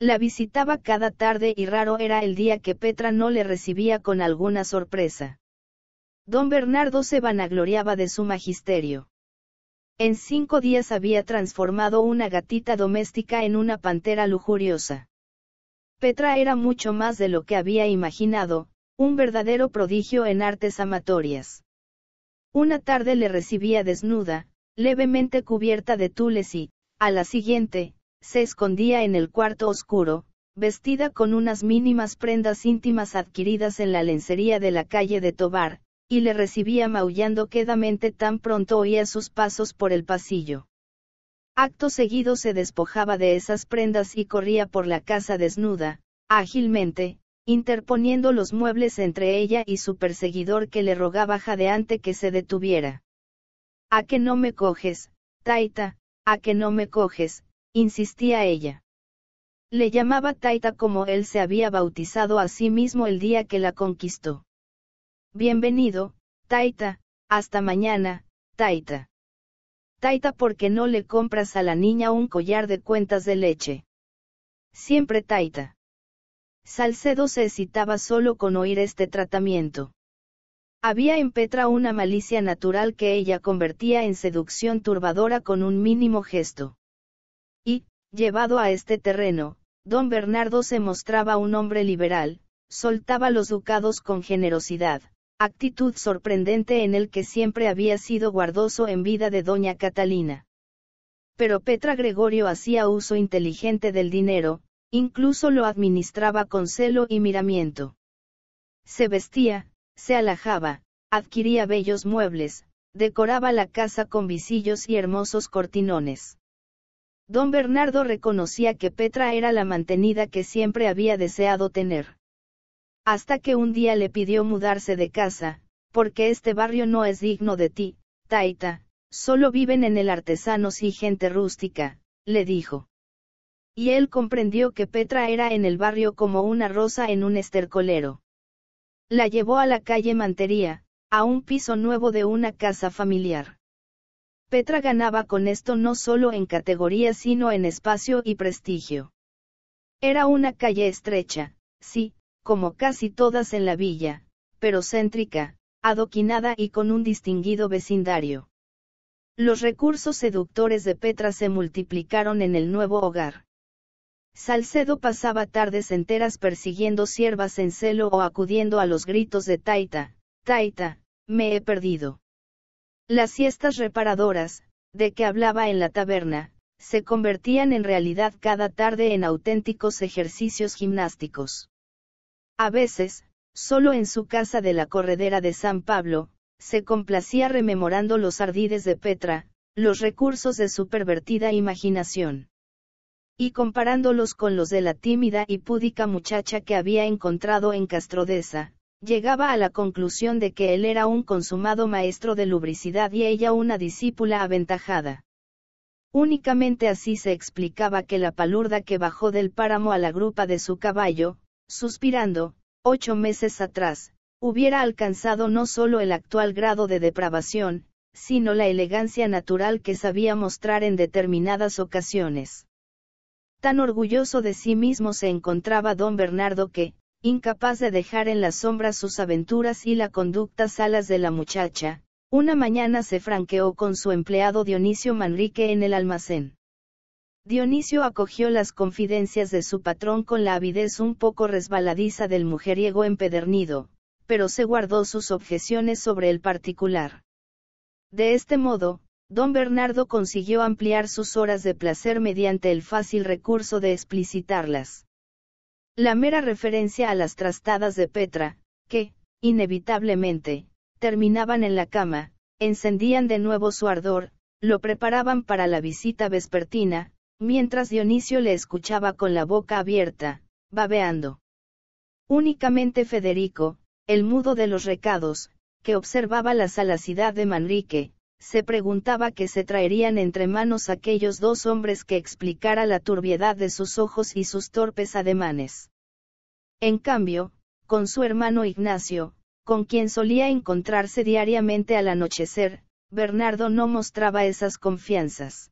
La visitaba cada tarde y raro era el día que Petra no le recibía con alguna sorpresa. Don Bernardo se vanagloriaba de su magisterio. En cinco días había transformado una gatita doméstica en una pantera lujuriosa. Petra era mucho más de lo que había imaginado, un verdadero prodigio en artes amatorias. Una tarde le recibía desnuda, levemente cubierta de tules y, a la siguiente, se escondía en el cuarto oscuro, vestida con unas mínimas prendas íntimas adquiridas en la lencería de la calle de Tobar, y le recibía maullando quedamente tan pronto oía sus pasos por el pasillo. Acto seguido se despojaba de esas prendas y corría por la casa desnuda, ágilmente, interponiendo los muebles entre ella y su perseguidor que le rogaba jadeante que se detuviera. ¿A que no me coges, Taita? ¿A que no me coges? insistía ella. Le llamaba Taita como él se había bautizado a sí mismo el día que la conquistó. Bienvenido, Taita, hasta mañana, Taita. Taita, porque no le compras a la niña un collar de cuentas de leche? Siempre Taita. Salcedo se excitaba solo con oír este tratamiento. Había en Petra una malicia natural que ella convertía en seducción turbadora con un mínimo gesto. Y, llevado a este terreno, don Bernardo se mostraba un hombre liberal, soltaba los ducados con generosidad actitud sorprendente en el que siempre había sido guardoso en vida de doña Catalina. Pero Petra Gregorio hacía uso inteligente del dinero, incluso lo administraba con celo y miramiento. Se vestía, se alajaba, adquiría bellos muebles, decoraba la casa con visillos y hermosos cortinones. Don Bernardo reconocía que Petra era la mantenida que siempre había deseado tener. Hasta que un día le pidió mudarse de casa, porque este barrio no es digno de ti, Taita, solo viven en el artesanos y gente rústica, le dijo. Y él comprendió que Petra era en el barrio como una rosa en un estercolero. La llevó a la calle Mantería, a un piso nuevo de una casa familiar. Petra ganaba con esto no solo en categoría sino en espacio y prestigio. Era una calle estrecha, sí, como casi todas en la villa, pero céntrica, adoquinada y con un distinguido vecindario. Los recursos seductores de Petra se multiplicaron en el nuevo hogar. Salcedo pasaba tardes enteras persiguiendo siervas en celo o acudiendo a los gritos de Taita, Taita, me he perdido. Las siestas reparadoras, de que hablaba en la taberna, se convertían en realidad cada tarde en auténticos ejercicios gimnásticos. A veces, solo en su casa de la corredera de San Pablo, se complacía rememorando los ardides de Petra, los recursos de su pervertida imaginación. Y comparándolos con los de la tímida y púdica muchacha que había encontrado en Castrodesa, llegaba a la conclusión de que él era un consumado maestro de lubricidad y ella una discípula aventajada. Únicamente así se explicaba que la palurda que bajó del páramo a la grupa de su caballo, suspirando, ocho meses atrás, hubiera alcanzado no solo el actual grado de depravación, sino la elegancia natural que sabía mostrar en determinadas ocasiones. Tan orgulloso de sí mismo se encontraba don Bernardo que, incapaz de dejar en la sombra sus aventuras y la conducta salas de la muchacha, una mañana se franqueó con su empleado Dionisio Manrique en el almacén. Dionisio acogió las confidencias de su patrón con la avidez un poco resbaladiza del mujeriego empedernido, pero se guardó sus objeciones sobre el particular. De este modo, don Bernardo consiguió ampliar sus horas de placer mediante el fácil recurso de explicitarlas. La mera referencia a las trastadas de Petra, que, inevitablemente, terminaban en la cama, encendían de nuevo su ardor, lo preparaban para la visita vespertina, mientras Dionisio le escuchaba con la boca abierta, babeando. Únicamente Federico, el mudo de los recados, que observaba la salacidad de Manrique, se preguntaba qué se traerían entre manos aquellos dos hombres que explicara la turbiedad de sus ojos y sus torpes ademanes. En cambio, con su hermano Ignacio, con quien solía encontrarse diariamente al anochecer, Bernardo no mostraba esas confianzas.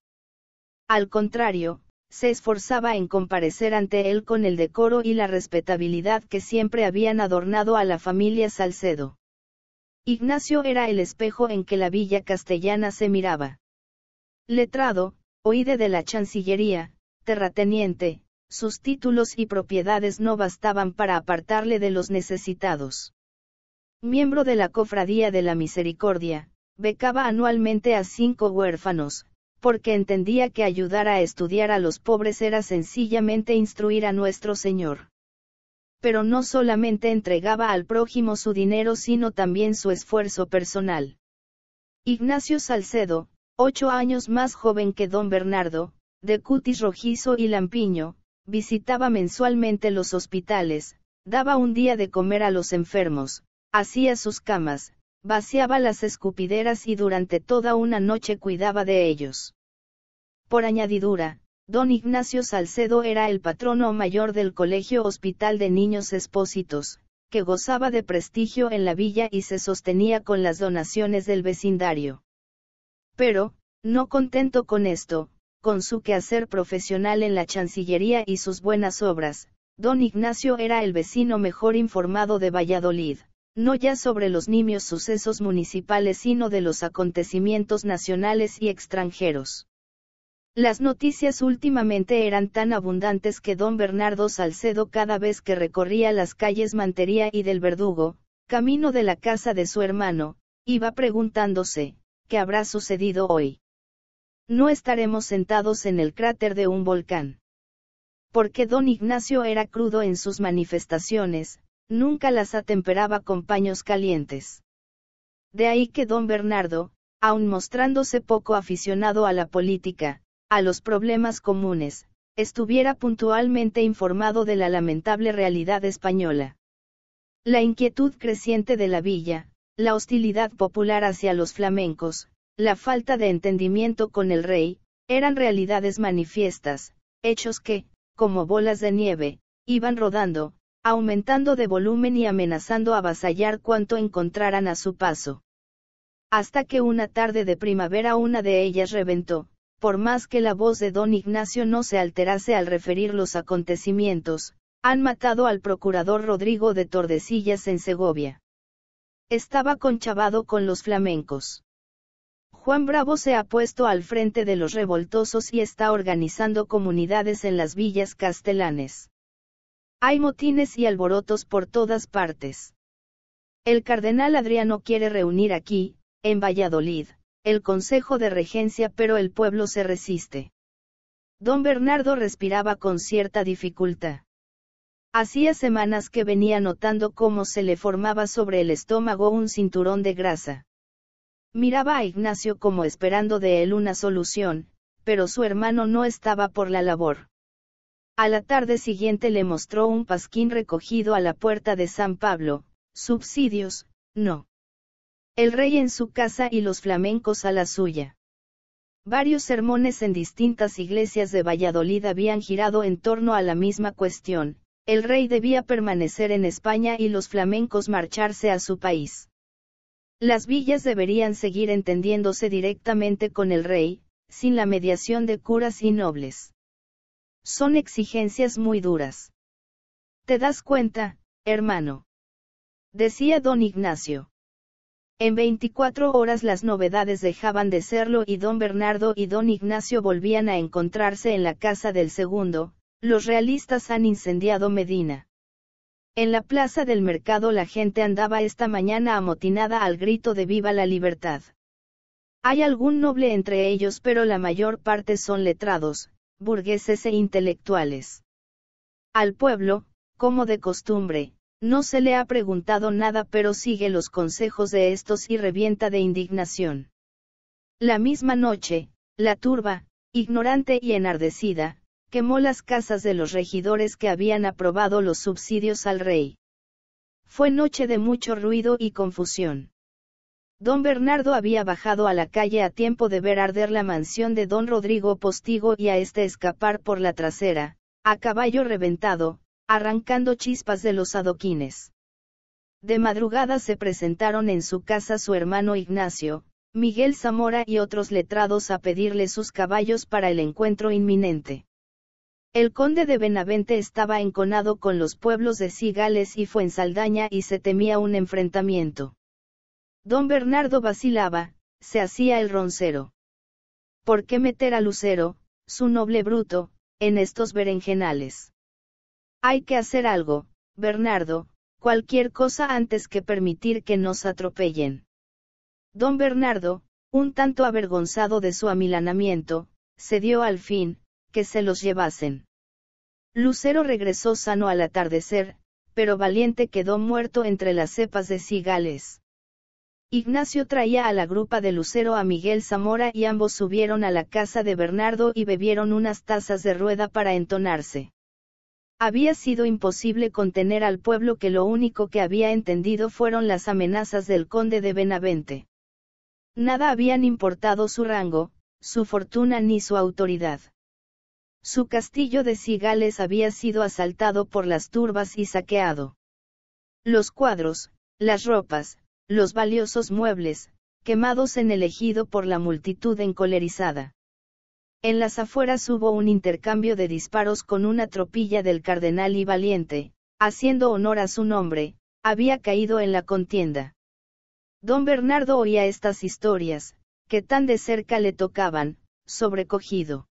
Al contrario, se esforzaba en comparecer ante él con el decoro y la respetabilidad que siempre habían adornado a la familia Salcedo. Ignacio era el espejo en que la villa castellana se miraba. Letrado, oíde de la Chancillería, terrateniente, sus títulos y propiedades no bastaban para apartarle de los necesitados. Miembro de la Cofradía de la Misericordia, becaba anualmente a cinco huérfanos, porque entendía que ayudar a estudiar a los pobres era sencillamente instruir a nuestro Señor. Pero no solamente entregaba al prójimo su dinero, sino también su esfuerzo personal. Ignacio Salcedo, ocho años más joven que don Bernardo, de cutis rojizo y lampiño, visitaba mensualmente los hospitales, daba un día de comer a los enfermos, hacía sus camas, vaciaba las escupideras y durante toda una noche cuidaba de ellos. Por añadidura, don Ignacio Salcedo era el patrono mayor del Colegio Hospital de Niños Expósitos, que gozaba de prestigio en la villa y se sostenía con las donaciones del vecindario. Pero, no contento con esto, con su quehacer profesional en la Chancillería y sus buenas obras, don Ignacio era el vecino mejor informado de Valladolid no ya sobre los nimios sucesos municipales sino de los acontecimientos nacionales y extranjeros. Las noticias últimamente eran tan abundantes que don Bernardo Salcedo cada vez que recorría las calles Mantería y del Verdugo, camino de la casa de su hermano, iba preguntándose, ¿qué habrá sucedido hoy? No estaremos sentados en el cráter de un volcán. Porque don Ignacio era crudo en sus manifestaciones, Nunca las atemperaba con paños calientes. De ahí que don Bernardo, aun mostrándose poco aficionado a la política, a los problemas comunes, estuviera puntualmente informado de la lamentable realidad española. La inquietud creciente de la villa, la hostilidad popular hacia los flamencos, la falta de entendimiento con el rey, eran realidades manifiestas, hechos que, como bolas de nieve, iban rodando, aumentando de volumen y amenazando avasallar cuanto encontraran a su paso. Hasta que una tarde de primavera una de ellas reventó, por más que la voz de don Ignacio no se alterase al referir los acontecimientos, han matado al procurador Rodrigo de Tordesillas en Segovia. Estaba conchavado con los flamencos. Juan Bravo se ha puesto al frente de los revoltosos y está organizando comunidades en las villas castelanes. Hay motines y alborotos por todas partes. El cardenal Adriano quiere reunir aquí, en Valladolid, el Consejo de Regencia pero el pueblo se resiste. Don Bernardo respiraba con cierta dificultad. Hacía semanas que venía notando cómo se le formaba sobre el estómago un cinturón de grasa. Miraba a Ignacio como esperando de él una solución, pero su hermano no estaba por la labor. A la tarde siguiente le mostró un pasquín recogido a la puerta de San Pablo, subsidios, no. El rey en su casa y los flamencos a la suya. Varios sermones en distintas iglesias de Valladolid habían girado en torno a la misma cuestión, el rey debía permanecer en España y los flamencos marcharse a su país. Las villas deberían seguir entendiéndose directamente con el rey, sin la mediación de curas y nobles. Son exigencias muy duras. ¿Te das cuenta, hermano? Decía don Ignacio. En 24 horas las novedades dejaban de serlo y don Bernardo y don Ignacio volvían a encontrarse en la casa del segundo, los realistas han incendiado Medina. En la plaza del mercado la gente andaba esta mañana amotinada al grito de viva la libertad. Hay algún noble entre ellos pero la mayor parte son letrados, burgueses e intelectuales. Al pueblo, como de costumbre, no se le ha preguntado nada pero sigue los consejos de estos y revienta de indignación. La misma noche, la turba, ignorante y enardecida, quemó las casas de los regidores que habían aprobado los subsidios al rey. Fue noche de mucho ruido y confusión. Don Bernardo había bajado a la calle a tiempo de ver arder la mansión de don Rodrigo Postigo y a este escapar por la trasera, a caballo reventado, arrancando chispas de los adoquines. De madrugada se presentaron en su casa su hermano Ignacio, Miguel Zamora y otros letrados a pedirle sus caballos para el encuentro inminente. El conde de Benavente estaba enconado con los pueblos de Cigales y Fuensaldaña y se temía un enfrentamiento. Don Bernardo vacilaba, se hacía el roncero. ¿Por qué meter a Lucero, su noble bruto, en estos berenjenales? Hay que hacer algo, Bernardo, cualquier cosa antes que permitir que nos atropellen. Don Bernardo, un tanto avergonzado de su amilanamiento, se dio al fin, que se los llevasen. Lucero regresó sano al atardecer, pero valiente quedó muerto entre las cepas de cigales. Ignacio traía a la grupa de Lucero a Miguel Zamora y ambos subieron a la casa de Bernardo y bebieron unas tazas de rueda para entonarse. Había sido imposible contener al pueblo que lo único que había entendido fueron las amenazas del conde de Benavente. Nada habían importado su rango, su fortuna ni su autoridad. Su castillo de Cigales había sido asaltado por las turbas y saqueado. Los cuadros, las ropas, los valiosos muebles, quemados en el ejido por la multitud encolerizada. En las afueras hubo un intercambio de disparos con una tropilla del cardenal y valiente, haciendo honor a su nombre, había caído en la contienda. Don Bernardo oía estas historias, que tan de cerca le tocaban, sobrecogido.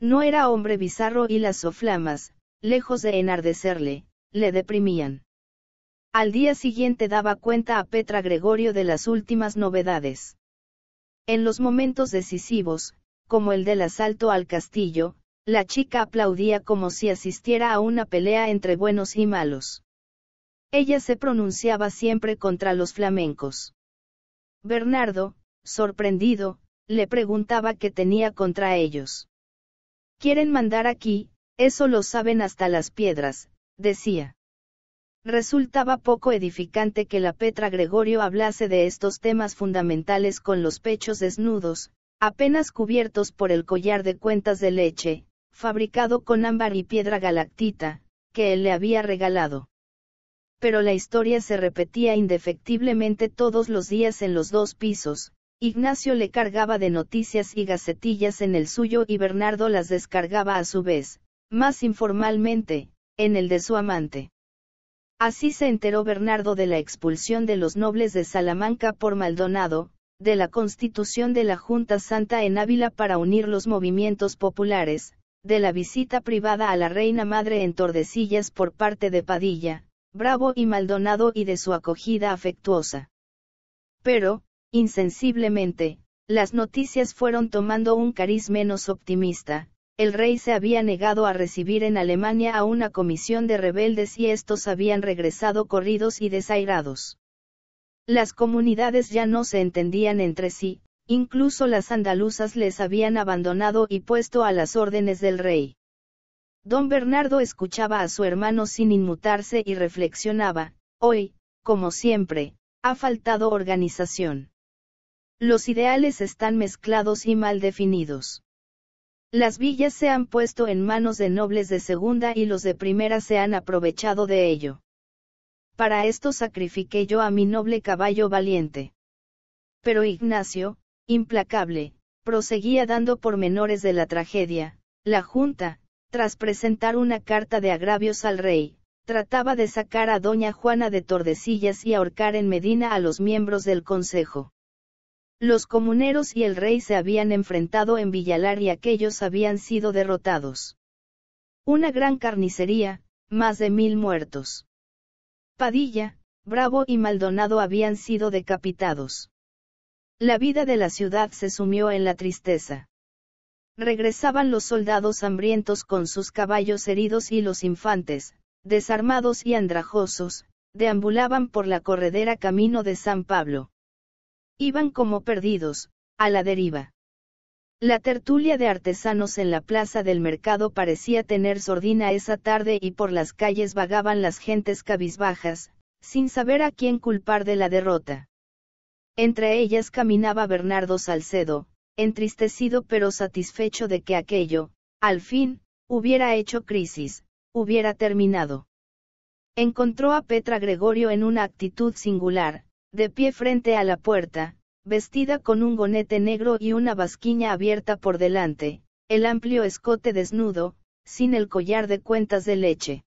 No era hombre bizarro y las soflamas, lejos de enardecerle, le deprimían. Al día siguiente daba cuenta a Petra Gregorio de las últimas novedades. En los momentos decisivos, como el del asalto al castillo, la chica aplaudía como si asistiera a una pelea entre buenos y malos. Ella se pronunciaba siempre contra los flamencos. Bernardo, sorprendido, le preguntaba qué tenía contra ellos. Quieren mandar aquí, eso lo saben hasta las piedras, decía resultaba poco edificante que la Petra Gregorio hablase de estos temas fundamentales con los pechos desnudos, apenas cubiertos por el collar de cuentas de leche, fabricado con ámbar y piedra galactita, que él le había regalado. Pero la historia se repetía indefectiblemente todos los días en los dos pisos, Ignacio le cargaba de noticias y gacetillas en el suyo y Bernardo las descargaba a su vez, más informalmente, en el de su amante. Así se enteró Bernardo de la expulsión de los nobles de Salamanca por Maldonado, de la constitución de la Junta Santa en Ávila para unir los movimientos populares, de la visita privada a la Reina Madre en Tordesillas por parte de Padilla, Bravo y Maldonado y de su acogida afectuosa. Pero, insensiblemente, las noticias fueron tomando un cariz menos optimista, el rey se había negado a recibir en Alemania a una comisión de rebeldes y estos habían regresado corridos y desairados. Las comunidades ya no se entendían entre sí, incluso las andaluzas les habían abandonado y puesto a las órdenes del rey. Don Bernardo escuchaba a su hermano sin inmutarse y reflexionaba, hoy, como siempre, ha faltado organización. Los ideales están mezclados y mal definidos. Las villas se han puesto en manos de nobles de segunda y los de primera se han aprovechado de ello. Para esto sacrifiqué yo a mi noble caballo valiente. Pero Ignacio, implacable, proseguía dando pormenores de la tragedia, la Junta, tras presentar una carta de agravios al rey, trataba de sacar a doña Juana de Tordesillas y ahorcar en Medina a los miembros del Consejo. Los comuneros y el rey se habían enfrentado en Villalar y aquellos habían sido derrotados. Una gran carnicería, más de mil muertos. Padilla, Bravo y Maldonado habían sido decapitados. La vida de la ciudad se sumió en la tristeza. Regresaban los soldados hambrientos con sus caballos heridos y los infantes, desarmados y andrajosos, deambulaban por la corredera camino de San Pablo. Iban como perdidos, a la deriva. La tertulia de artesanos en la plaza del mercado parecía tener sordina esa tarde y por las calles vagaban las gentes cabizbajas, sin saber a quién culpar de la derrota. Entre ellas caminaba Bernardo Salcedo, entristecido pero satisfecho de que aquello, al fin, hubiera hecho crisis, hubiera terminado. Encontró a Petra Gregorio en una actitud singular, de pie frente a la puerta, vestida con un gonete negro y una basquiña abierta por delante, el amplio escote desnudo, sin el collar de cuentas de leche.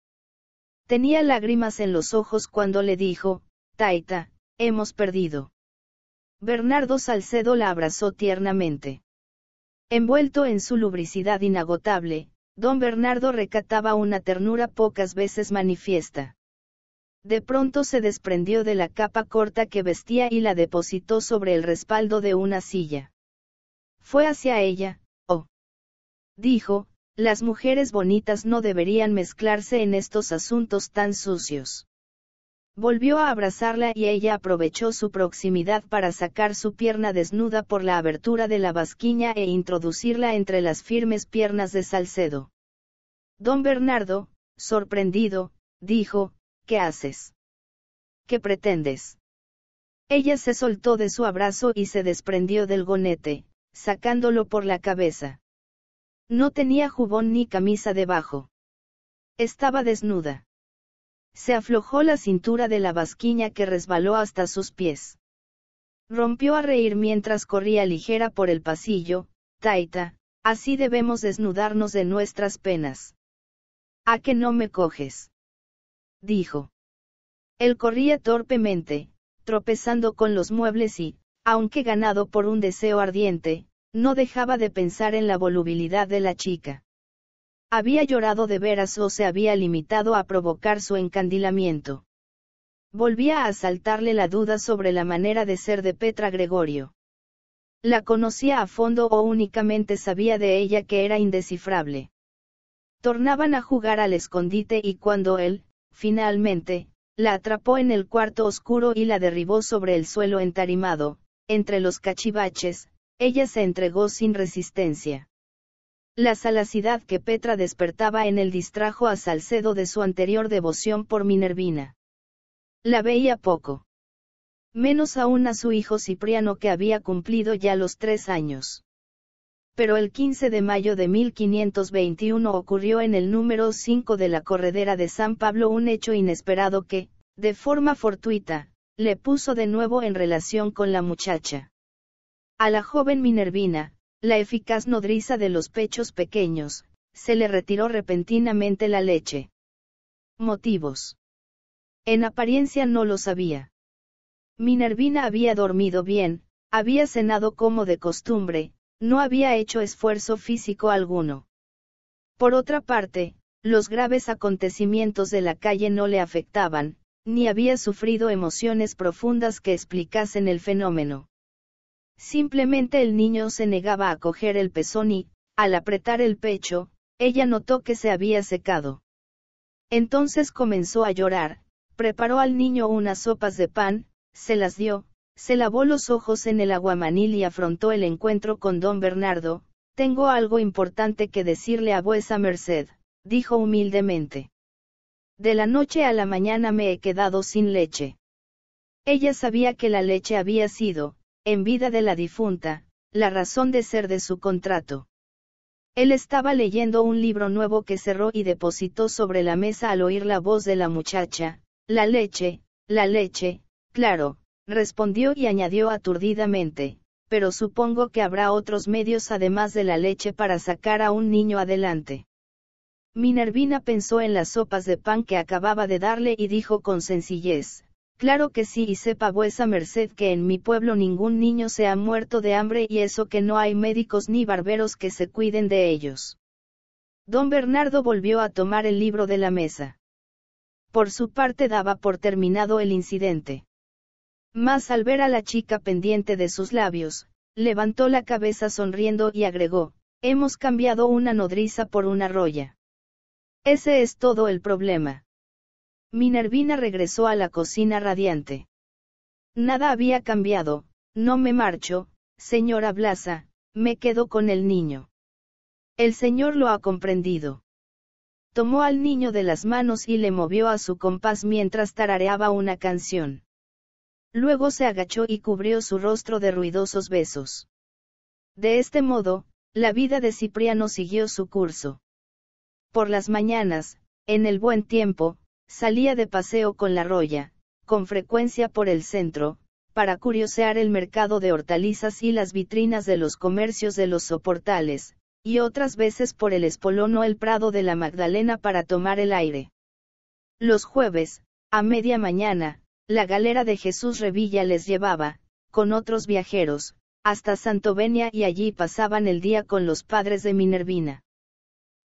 Tenía lágrimas en los ojos cuando le dijo, Taita, hemos perdido. Bernardo Salcedo la abrazó tiernamente. Envuelto en su lubricidad inagotable, don Bernardo recataba una ternura pocas veces manifiesta. De pronto se desprendió de la capa corta que vestía y la depositó sobre el respaldo de una silla. Fue hacia ella, oh. Dijo, las mujeres bonitas no deberían mezclarse en estos asuntos tan sucios. Volvió a abrazarla y ella aprovechó su proximidad para sacar su pierna desnuda por la abertura de la basquiña e introducirla entre las firmes piernas de Salcedo. Don Bernardo, sorprendido, dijo, ¿qué haces? ¿Qué pretendes? Ella se soltó de su abrazo y se desprendió del gonete, sacándolo por la cabeza. No tenía jubón ni camisa debajo. Estaba desnuda. Se aflojó la cintura de la basquiña que resbaló hasta sus pies. Rompió a reír mientras corría ligera por el pasillo, Taita, así debemos desnudarnos de nuestras penas. ¿A que no me coges? dijo. Él corría torpemente, tropezando con los muebles y, aunque ganado por un deseo ardiente, no dejaba de pensar en la volubilidad de la chica. Había llorado de veras o se había limitado a provocar su encandilamiento. Volvía a asaltarle la duda sobre la manera de ser de Petra Gregorio. La conocía a fondo o únicamente sabía de ella que era indescifrable. Tornaban a jugar al escondite y cuando él, finalmente, la atrapó en el cuarto oscuro y la derribó sobre el suelo entarimado, entre los cachivaches, ella se entregó sin resistencia. La salacidad que Petra despertaba en el distrajo a Salcedo de su anterior devoción por Minervina. La veía poco. Menos aún a su hijo Cipriano que había cumplido ya los tres años pero el 15 de mayo de 1521 ocurrió en el número 5 de la corredera de San Pablo un hecho inesperado que, de forma fortuita, le puso de nuevo en relación con la muchacha. A la joven Minervina, la eficaz nodriza de los pechos pequeños, se le retiró repentinamente la leche. Motivos. En apariencia no lo sabía. Minervina había dormido bien, había cenado como de costumbre, no había hecho esfuerzo físico alguno. Por otra parte, los graves acontecimientos de la calle no le afectaban, ni había sufrido emociones profundas que explicasen el fenómeno. Simplemente el niño se negaba a coger el pezón y, al apretar el pecho, ella notó que se había secado. Entonces comenzó a llorar, preparó al niño unas sopas de pan, se las dio, se lavó los ojos en el aguamanil y afrontó el encuentro con don Bernardo, tengo algo importante que decirle a vuesa merced, dijo humildemente. De la noche a la mañana me he quedado sin leche. Ella sabía que la leche había sido, en vida de la difunta, la razón de ser de su contrato. Él estaba leyendo un libro nuevo que cerró y depositó sobre la mesa al oír la voz de la muchacha, la leche, la leche, claro, Respondió y añadió aturdidamente, pero supongo que habrá otros medios además de la leche para sacar a un niño adelante. Minervina pensó en las sopas de pan que acababa de darle y dijo con sencillez, Claro que sí y sepa vuesa merced que en mi pueblo ningún niño se ha muerto de hambre y eso que no hay médicos ni barberos que se cuiden de ellos. Don Bernardo volvió a tomar el libro de la mesa. Por su parte daba por terminado el incidente. Mas al ver a la chica pendiente de sus labios, levantó la cabeza sonriendo y agregó, hemos cambiado una nodriza por una rolla. Ese es todo el problema. Minervina regresó a la cocina radiante. Nada había cambiado, no me marcho, señora Blasa, me quedo con el niño. El señor lo ha comprendido. Tomó al niño de las manos y le movió a su compás mientras tarareaba una canción. Luego se agachó y cubrió su rostro de ruidosos besos. De este modo, la vida de Cipriano siguió su curso. Por las mañanas, en el buen tiempo, salía de paseo con la roya, con frecuencia por el centro, para curiosear el mercado de hortalizas y las vitrinas de los comercios de los soportales, y otras veces por el espolón o el prado de la Magdalena para tomar el aire. Los jueves, a media mañana, la galera de Jesús Revilla les llevaba, con otros viajeros, hasta Santovenia y allí pasaban el día con los padres de Minervina.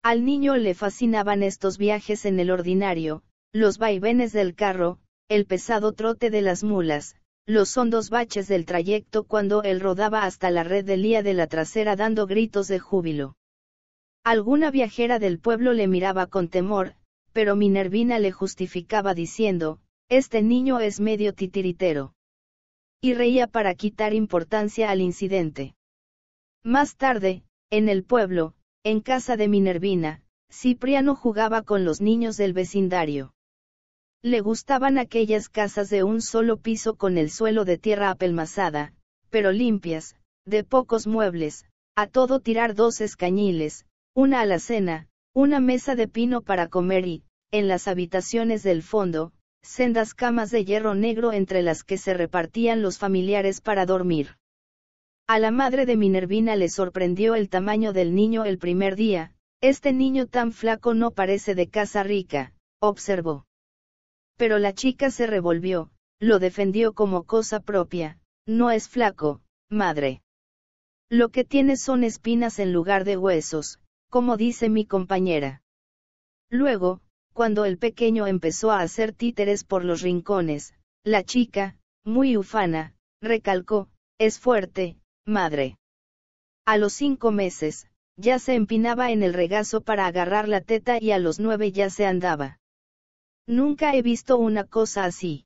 Al niño le fascinaban estos viajes en el ordinario, los vaivenes del carro, el pesado trote de las mulas, los hondos baches del trayecto cuando él rodaba hasta la red delía de la trasera dando gritos de júbilo. Alguna viajera del pueblo le miraba con temor, pero Minervina le justificaba diciendo, este niño es medio titiritero. Y reía para quitar importancia al incidente. Más tarde, en el pueblo, en casa de Minervina, Cipriano jugaba con los niños del vecindario. Le gustaban aquellas casas de un solo piso con el suelo de tierra apelmazada, pero limpias, de pocos muebles, a todo tirar dos escañiles, una alacena, una mesa de pino para comer y, en las habitaciones del fondo, sendas camas de hierro negro entre las que se repartían los familiares para dormir. A la madre de Minervina le sorprendió el tamaño del niño el primer día, este niño tan flaco no parece de casa rica, observó. Pero la chica se revolvió, lo defendió como cosa propia, no es flaco, madre. Lo que tiene son espinas en lugar de huesos, como dice mi compañera. Luego, cuando el pequeño empezó a hacer títeres por los rincones, la chica, muy ufana, recalcó, es fuerte, madre. A los cinco meses, ya se empinaba en el regazo para agarrar la teta y a los nueve ya se andaba. Nunca he visto una cosa así.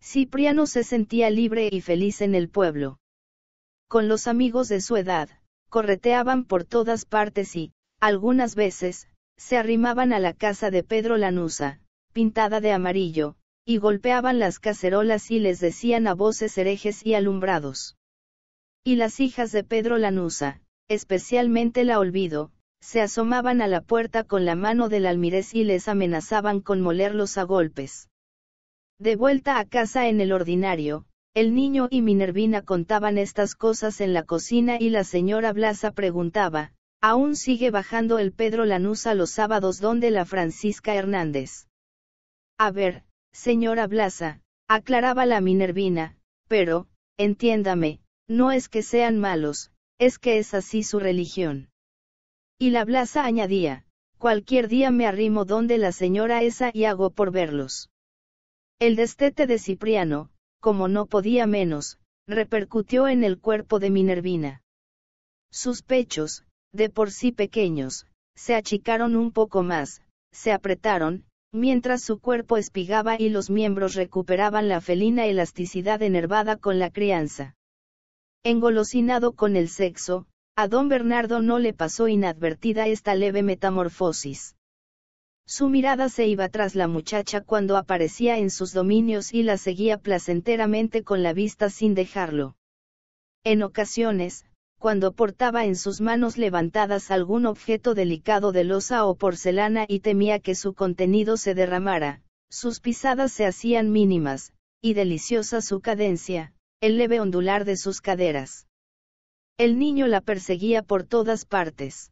Cipriano se sentía libre y feliz en el pueblo. Con los amigos de su edad, correteaban por todas partes y, algunas veces, se arrimaban a la casa de Pedro Lanusa, pintada de amarillo, y golpeaban las cacerolas y les decían a voces herejes y alumbrados. Y las hijas de Pedro Lanusa, especialmente la olvido, se asomaban a la puerta con la mano del almirez y les amenazaban con molerlos a golpes. De vuelta a casa en el ordinario, el niño y Minervina contaban estas cosas en la cocina y la señora Blasa preguntaba, Aún sigue bajando el Pedro Lanusa los sábados donde la Francisca Hernández. A ver, señora Blasa, aclaraba la Minervina, pero, entiéndame, no es que sean malos, es que es así su religión. Y la Blasa añadía, cualquier día me arrimo donde la señora esa y hago por verlos. El destete de Cipriano, como no podía menos, repercutió en el cuerpo de Minervina. Sus pechos, de por sí pequeños, se achicaron un poco más, se apretaron, mientras su cuerpo espigaba y los miembros recuperaban la felina elasticidad enervada con la crianza. Engolosinado con el sexo, a don Bernardo no le pasó inadvertida esta leve metamorfosis. Su mirada se iba tras la muchacha cuando aparecía en sus dominios y la seguía placenteramente con la vista sin dejarlo. En ocasiones, cuando portaba en sus manos levantadas algún objeto delicado de losa o porcelana y temía que su contenido se derramara, sus pisadas se hacían mínimas, y deliciosa su cadencia, el leve ondular de sus caderas. El niño la perseguía por todas partes.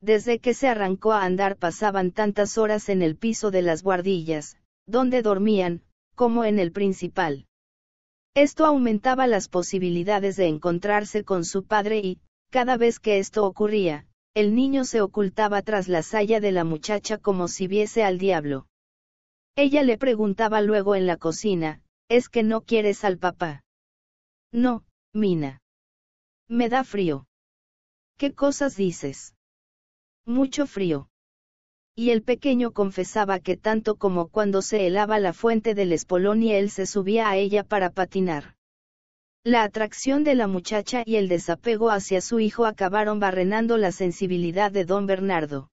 Desde que se arrancó a andar pasaban tantas horas en el piso de las guardillas, donde dormían, como en el principal. Esto aumentaba las posibilidades de encontrarse con su padre y, cada vez que esto ocurría, el niño se ocultaba tras la saya de la muchacha como si viese al diablo. Ella le preguntaba luego en la cocina, ¿es que no quieres al papá? No, Mina. Me da frío. ¿Qué cosas dices? Mucho frío y el pequeño confesaba que tanto como cuando se helaba la fuente del espolón y él se subía a ella para patinar. La atracción de la muchacha y el desapego hacia su hijo acabaron barrenando la sensibilidad de don Bernardo.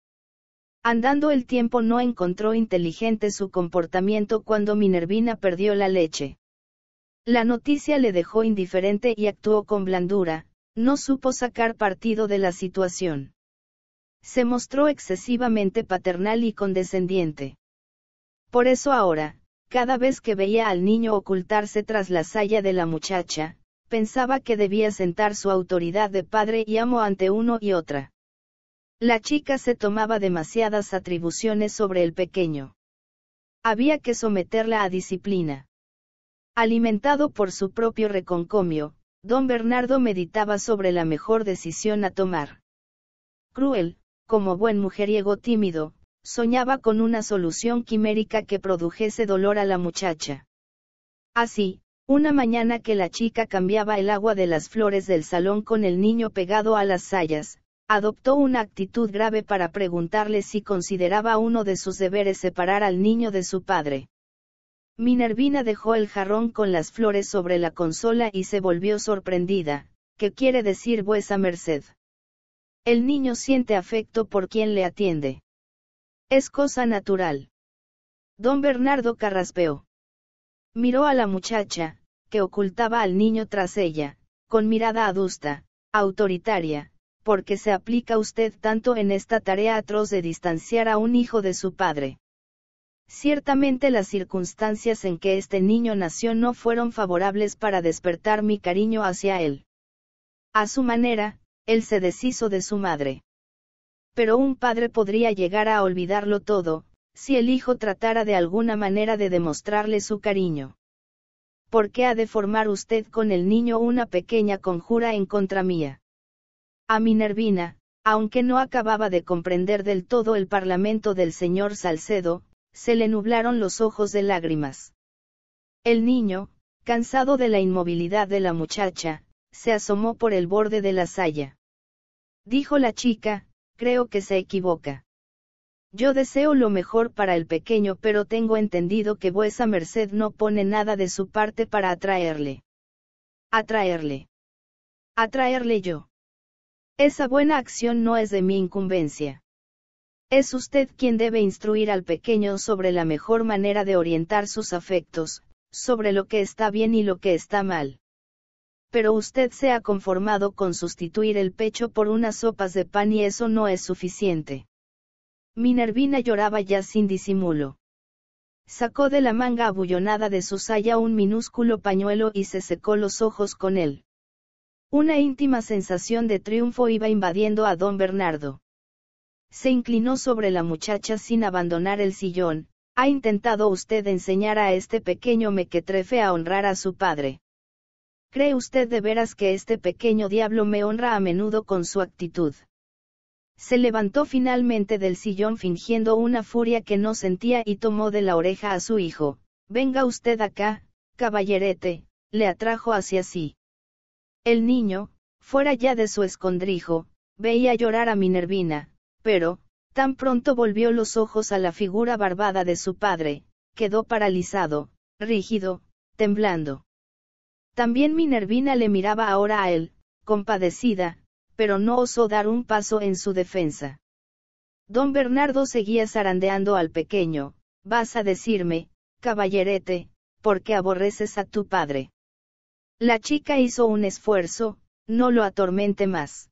Andando el tiempo no encontró inteligente su comportamiento cuando Minervina perdió la leche. La noticia le dejó indiferente y actuó con blandura, no supo sacar partido de la situación se mostró excesivamente paternal y condescendiente. Por eso ahora, cada vez que veía al niño ocultarse tras la saya de la muchacha, pensaba que debía sentar su autoridad de padre y amo ante uno y otra. La chica se tomaba demasiadas atribuciones sobre el pequeño. Había que someterla a disciplina. Alimentado por su propio reconcomio, don Bernardo meditaba sobre la mejor decisión a tomar. Cruel, como buen mujeriego tímido, soñaba con una solución quimérica que produjese dolor a la muchacha. Así, una mañana que la chica cambiaba el agua de las flores del salón con el niño pegado a las sayas, adoptó una actitud grave para preguntarle si consideraba uno de sus deberes separar al niño de su padre. Minervina dejó el jarrón con las flores sobre la consola y se volvió sorprendida. ¿Qué quiere decir vuesa merced? El niño siente afecto por quien le atiende. Es cosa natural. Don Bernardo carraspeó. Miró a la muchacha, que ocultaba al niño tras ella, con mirada adusta, autoritaria, porque se aplica usted tanto en esta tarea atroz de distanciar a un hijo de su padre. Ciertamente las circunstancias en que este niño nació no fueron favorables para despertar mi cariño hacia él. A su manera, él se deshizo de su madre. Pero un padre podría llegar a olvidarlo todo, si el hijo tratara de alguna manera de demostrarle su cariño. ¿Por qué ha de formar usted con el niño una pequeña conjura en contra mía? A Minervina, aunque no acababa de comprender del todo el parlamento del señor Salcedo, se le nublaron los ojos de lágrimas. El niño, cansado de la inmovilidad de la muchacha, se asomó por el borde de la saya. Dijo la chica, creo que se equivoca. Yo deseo lo mejor para el pequeño, pero tengo entendido que vuesa merced no pone nada de su parte para atraerle. Atraerle. Atraerle yo. Esa buena acción no es de mi incumbencia. Es usted quien debe instruir al pequeño sobre la mejor manera de orientar sus afectos, sobre lo que está bien y lo que está mal pero usted se ha conformado con sustituir el pecho por unas sopas de pan y eso no es suficiente. Minervina lloraba ya sin disimulo. Sacó de la manga abullonada de su saya un minúsculo pañuelo y se secó los ojos con él. Una íntima sensación de triunfo iba invadiendo a don Bernardo. Se inclinó sobre la muchacha sin abandonar el sillón, ha intentado usted enseñar a este pequeño mequetrefe a honrar a su padre. ¿Cree usted de veras que este pequeño diablo me honra a menudo con su actitud? Se levantó finalmente del sillón fingiendo una furia que no sentía y tomó de la oreja a su hijo. Venga usted acá, caballerete, le atrajo hacia sí. El niño, fuera ya de su escondrijo, veía llorar a Minervina, pero, tan pronto volvió los ojos a la figura barbada de su padre, quedó paralizado, rígido, temblando. También Minervina le miraba ahora a él, compadecida, pero no osó dar un paso en su defensa. Don Bernardo seguía zarandeando al pequeño, vas a decirme, caballerete, porque aborreces a tu padre. La chica hizo un esfuerzo, no lo atormente más.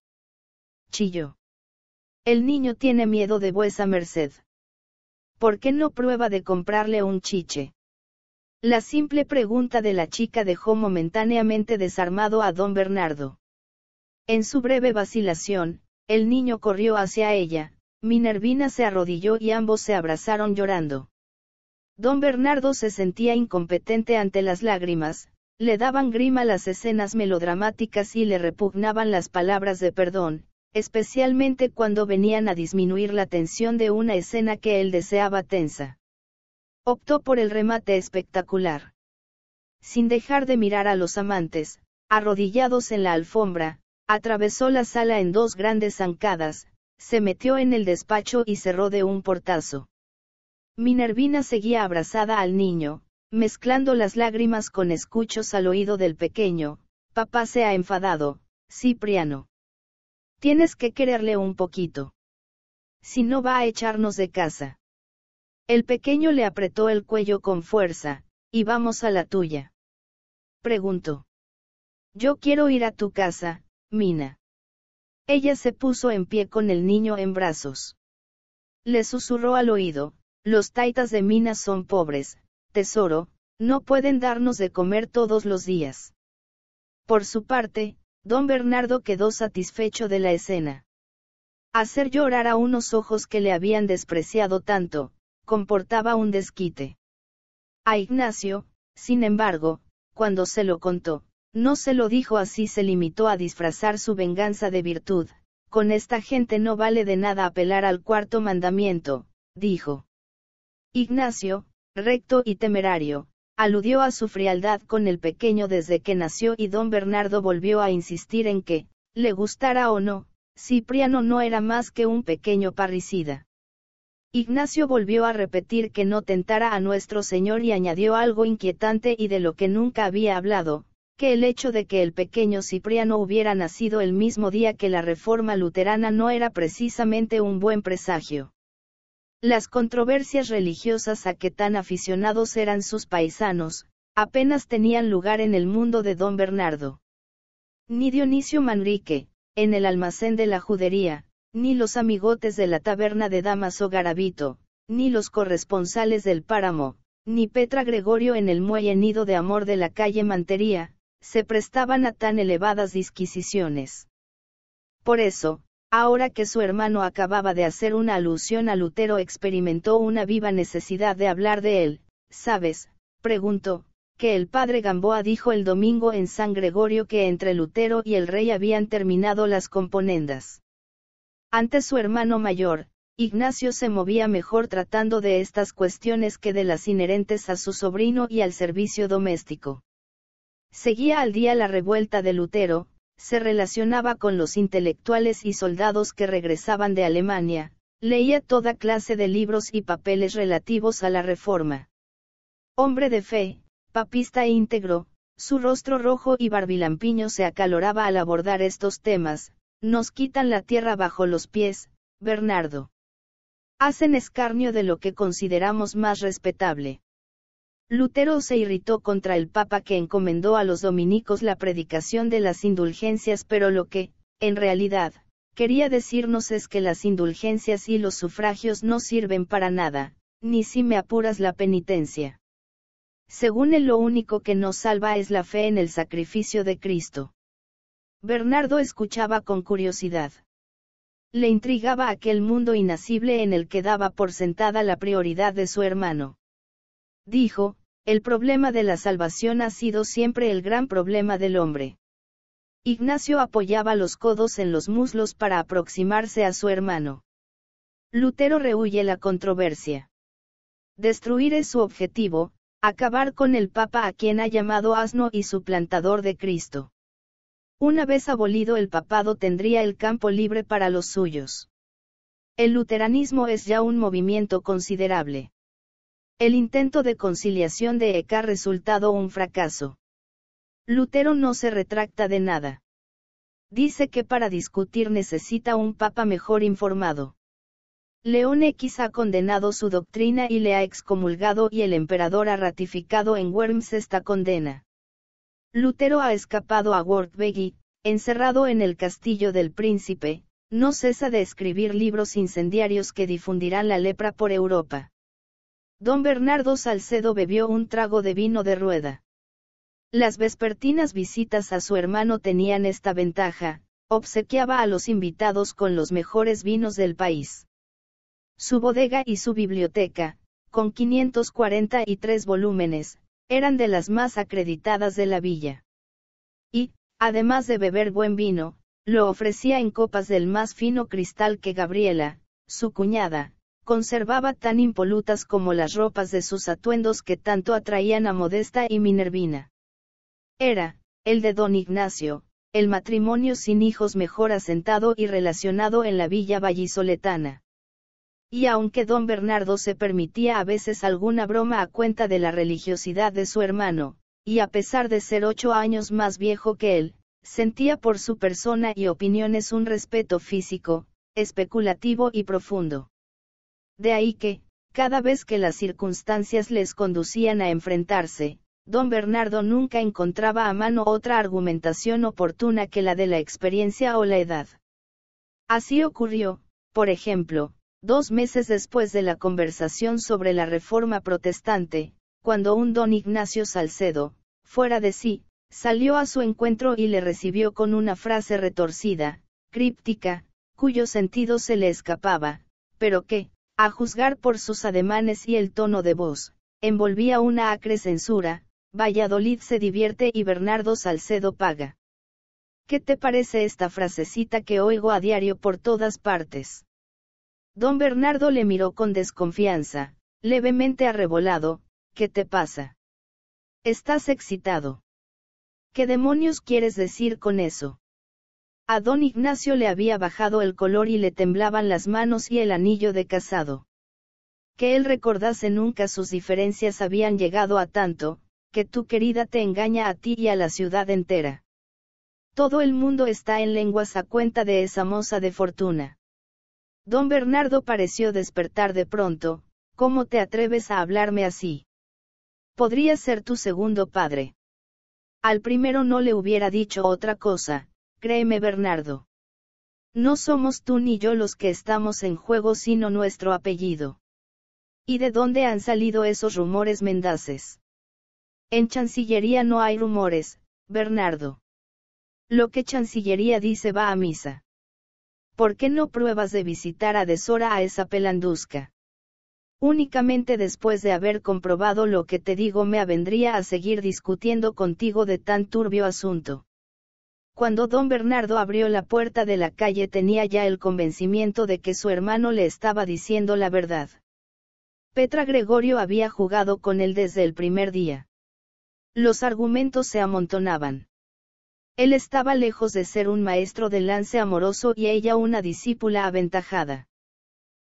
Chillo. El niño tiene miedo de vuesa merced. ¿Por qué no prueba de comprarle un chiche? La simple pregunta de la chica dejó momentáneamente desarmado a don Bernardo. En su breve vacilación, el niño corrió hacia ella, Minervina se arrodilló y ambos se abrazaron llorando. Don Bernardo se sentía incompetente ante las lágrimas, le daban grima las escenas melodramáticas y le repugnaban las palabras de perdón, especialmente cuando venían a disminuir la tensión de una escena que él deseaba tensa. Optó por el remate espectacular. Sin dejar de mirar a los amantes, arrodillados en la alfombra, atravesó la sala en dos grandes zancadas, se metió en el despacho y cerró de un portazo. Minervina seguía abrazada al niño, mezclando las lágrimas con escuchos al oído del pequeño, papá se ha enfadado, Cipriano. Tienes que quererle un poquito. Si no va a echarnos de casa. El pequeño le apretó el cuello con fuerza, y vamos a la tuya. Preguntó. Yo quiero ir a tu casa, Mina. Ella se puso en pie con el niño en brazos. Le susurró al oído, los taitas de Mina son pobres, tesoro, no pueden darnos de comer todos los días. Por su parte, don Bernardo quedó satisfecho de la escena. Hacer llorar a unos ojos que le habían despreciado tanto, comportaba un desquite. A Ignacio, sin embargo, cuando se lo contó, no se lo dijo así, se limitó a disfrazar su venganza de virtud, con esta gente no vale de nada apelar al cuarto mandamiento, dijo. Ignacio, recto y temerario, aludió a su frialdad con el pequeño desde que nació y don Bernardo volvió a insistir en que, le gustara o no, Cipriano no era más que un pequeño parricida. Ignacio volvió a repetir que no tentara a nuestro Señor y añadió algo inquietante y de lo que nunca había hablado, que el hecho de que el pequeño Cipriano hubiera nacido el mismo día que la Reforma Luterana no era precisamente un buen presagio. Las controversias religiosas a que tan aficionados eran sus paisanos, apenas tenían lugar en el mundo de don Bernardo. Ni Dionisio Manrique, en el almacén de la judería, ni los amigotes de la taberna de Damaso o Garabito, ni los corresponsales del páramo, ni Petra Gregorio en el muelle nido de amor de la calle Mantería, se prestaban a tan elevadas disquisiciones. Por eso, ahora que su hermano acababa de hacer una alusión a Lutero experimentó una viva necesidad de hablar de él, ¿sabes? preguntó, que el padre Gamboa dijo el domingo en San Gregorio que entre Lutero y el rey habían terminado las componendas. Ante su hermano mayor, Ignacio se movía mejor tratando de estas cuestiones que de las inherentes a su sobrino y al servicio doméstico. Seguía al día la revuelta de Lutero, se relacionaba con los intelectuales y soldados que regresaban de Alemania, leía toda clase de libros y papeles relativos a la reforma. Hombre de fe, papista e íntegro, su rostro rojo y barbilampiño se acaloraba al abordar estos temas, nos quitan la tierra bajo los pies, Bernardo. Hacen escarnio de lo que consideramos más respetable. Lutero se irritó contra el Papa que encomendó a los dominicos la predicación de las indulgencias, pero lo que, en realidad, quería decirnos es que las indulgencias y los sufragios no sirven para nada, ni si me apuras la penitencia. Según él lo único que nos salva es la fe en el sacrificio de Cristo. Bernardo escuchaba con curiosidad. Le intrigaba aquel mundo inacible en el que daba por sentada la prioridad de su hermano. Dijo, el problema de la salvación ha sido siempre el gran problema del hombre. Ignacio apoyaba los codos en los muslos para aproximarse a su hermano. Lutero rehuye la controversia. Destruir es su objetivo, acabar con el Papa a quien ha llamado asno y suplantador de Cristo. Una vez abolido el papado tendría el campo libre para los suyos. El luteranismo es ya un movimiento considerable. El intento de conciliación de EK ha resultado un fracaso. Lutero no se retracta de nada. Dice que para discutir necesita un papa mejor informado. León X ha condenado su doctrina y le ha excomulgado y el emperador ha ratificado en Worms esta condena. Lutero ha escapado a Wortbegi, encerrado en el castillo del príncipe, no cesa de escribir libros incendiarios que difundirán la lepra por Europa. Don Bernardo Salcedo bebió un trago de vino de rueda. Las vespertinas visitas a su hermano tenían esta ventaja, obsequiaba a los invitados con los mejores vinos del país. Su bodega y su biblioteca, con 543 volúmenes, eran de las más acreditadas de la villa. Y, además de beber buen vino, lo ofrecía en copas del más fino cristal que Gabriela, su cuñada, conservaba tan impolutas como las ropas de sus atuendos que tanto atraían a Modesta y Minervina. Era, el de don Ignacio, el matrimonio sin hijos mejor asentado y relacionado en la villa vallisoletana y aunque don Bernardo se permitía a veces alguna broma a cuenta de la religiosidad de su hermano, y a pesar de ser ocho años más viejo que él, sentía por su persona y opiniones un respeto físico, especulativo y profundo. De ahí que, cada vez que las circunstancias les conducían a enfrentarse, don Bernardo nunca encontraba a mano otra argumentación oportuna que la de la experiencia o la edad. Así ocurrió, por ejemplo, Dos meses después de la conversación sobre la reforma protestante, cuando un don Ignacio Salcedo, fuera de sí, salió a su encuentro y le recibió con una frase retorcida, críptica, cuyo sentido se le escapaba, pero que, a juzgar por sus ademanes y el tono de voz, envolvía una acre censura, Valladolid se divierte y Bernardo Salcedo paga. ¿Qué te parece esta frasecita que oigo a diario por todas partes? Don Bernardo le miró con desconfianza, levemente arrebolado, ¿qué te pasa? Estás excitado. ¿Qué demonios quieres decir con eso? A don Ignacio le había bajado el color y le temblaban las manos y el anillo de casado. Que él recordase nunca sus diferencias habían llegado a tanto, que tu querida te engaña a ti y a la ciudad entera. Todo el mundo está en lenguas a cuenta de esa moza de fortuna. Don Bernardo pareció despertar de pronto, ¿cómo te atreves a hablarme así? Podría ser tu segundo padre. Al primero no le hubiera dicho otra cosa, créeme Bernardo. No somos tú ni yo los que estamos en juego sino nuestro apellido. ¿Y de dónde han salido esos rumores mendaces? En Chancillería no hay rumores, Bernardo. Lo que Chancillería dice va a misa. ¿por qué no pruebas de visitar a deshora a esa pelandusca? Únicamente después de haber comprobado lo que te digo me avendría a seguir discutiendo contigo de tan turbio asunto. Cuando don Bernardo abrió la puerta de la calle tenía ya el convencimiento de que su hermano le estaba diciendo la verdad. Petra Gregorio había jugado con él desde el primer día. Los argumentos se amontonaban. Él estaba lejos de ser un maestro de lance amoroso y ella una discípula aventajada.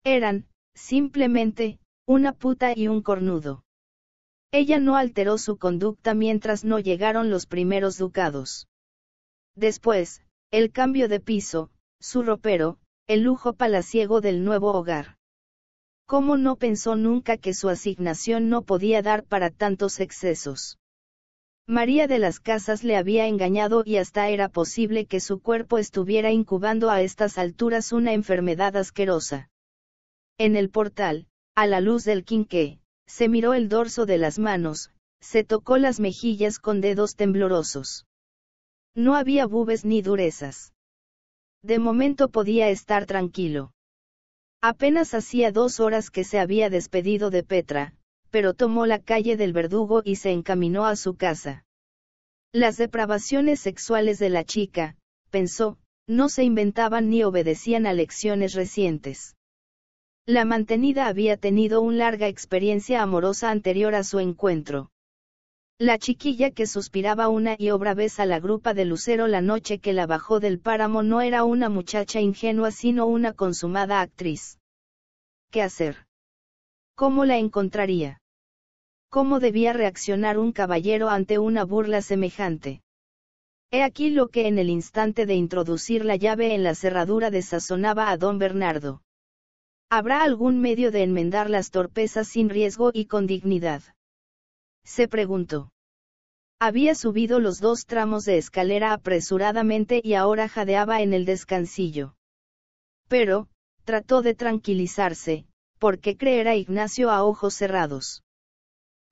Eran, simplemente, una puta y un cornudo. Ella no alteró su conducta mientras no llegaron los primeros ducados. Después, el cambio de piso, su ropero, el lujo palaciego del nuevo hogar. ¿Cómo no pensó nunca que su asignación no podía dar para tantos excesos? María de las Casas le había engañado y hasta era posible que su cuerpo estuviera incubando a estas alturas una enfermedad asquerosa. En el portal, a la luz del quinqué, se miró el dorso de las manos, se tocó las mejillas con dedos temblorosos. No había bubes ni durezas. De momento podía estar tranquilo. Apenas hacía dos horas que se había despedido de Petra, pero tomó la calle del verdugo y se encaminó a su casa. Las depravaciones sexuales de la chica, pensó, no se inventaban ni obedecían a lecciones recientes. La mantenida había tenido una larga experiencia amorosa anterior a su encuentro. La chiquilla que suspiraba una y otra vez a la grupa de Lucero la noche que la bajó del páramo no era una muchacha ingenua sino una consumada actriz. ¿Qué hacer? ¿Cómo la encontraría? ¿Cómo debía reaccionar un caballero ante una burla semejante? He aquí lo que en el instante de introducir la llave en la cerradura desazonaba a don Bernardo. ¿Habrá algún medio de enmendar las torpezas sin riesgo y con dignidad? Se preguntó. Había subido los dos tramos de escalera apresuradamente y ahora jadeaba en el descansillo. Pero, trató de tranquilizarse, porque creerá Ignacio a ojos cerrados.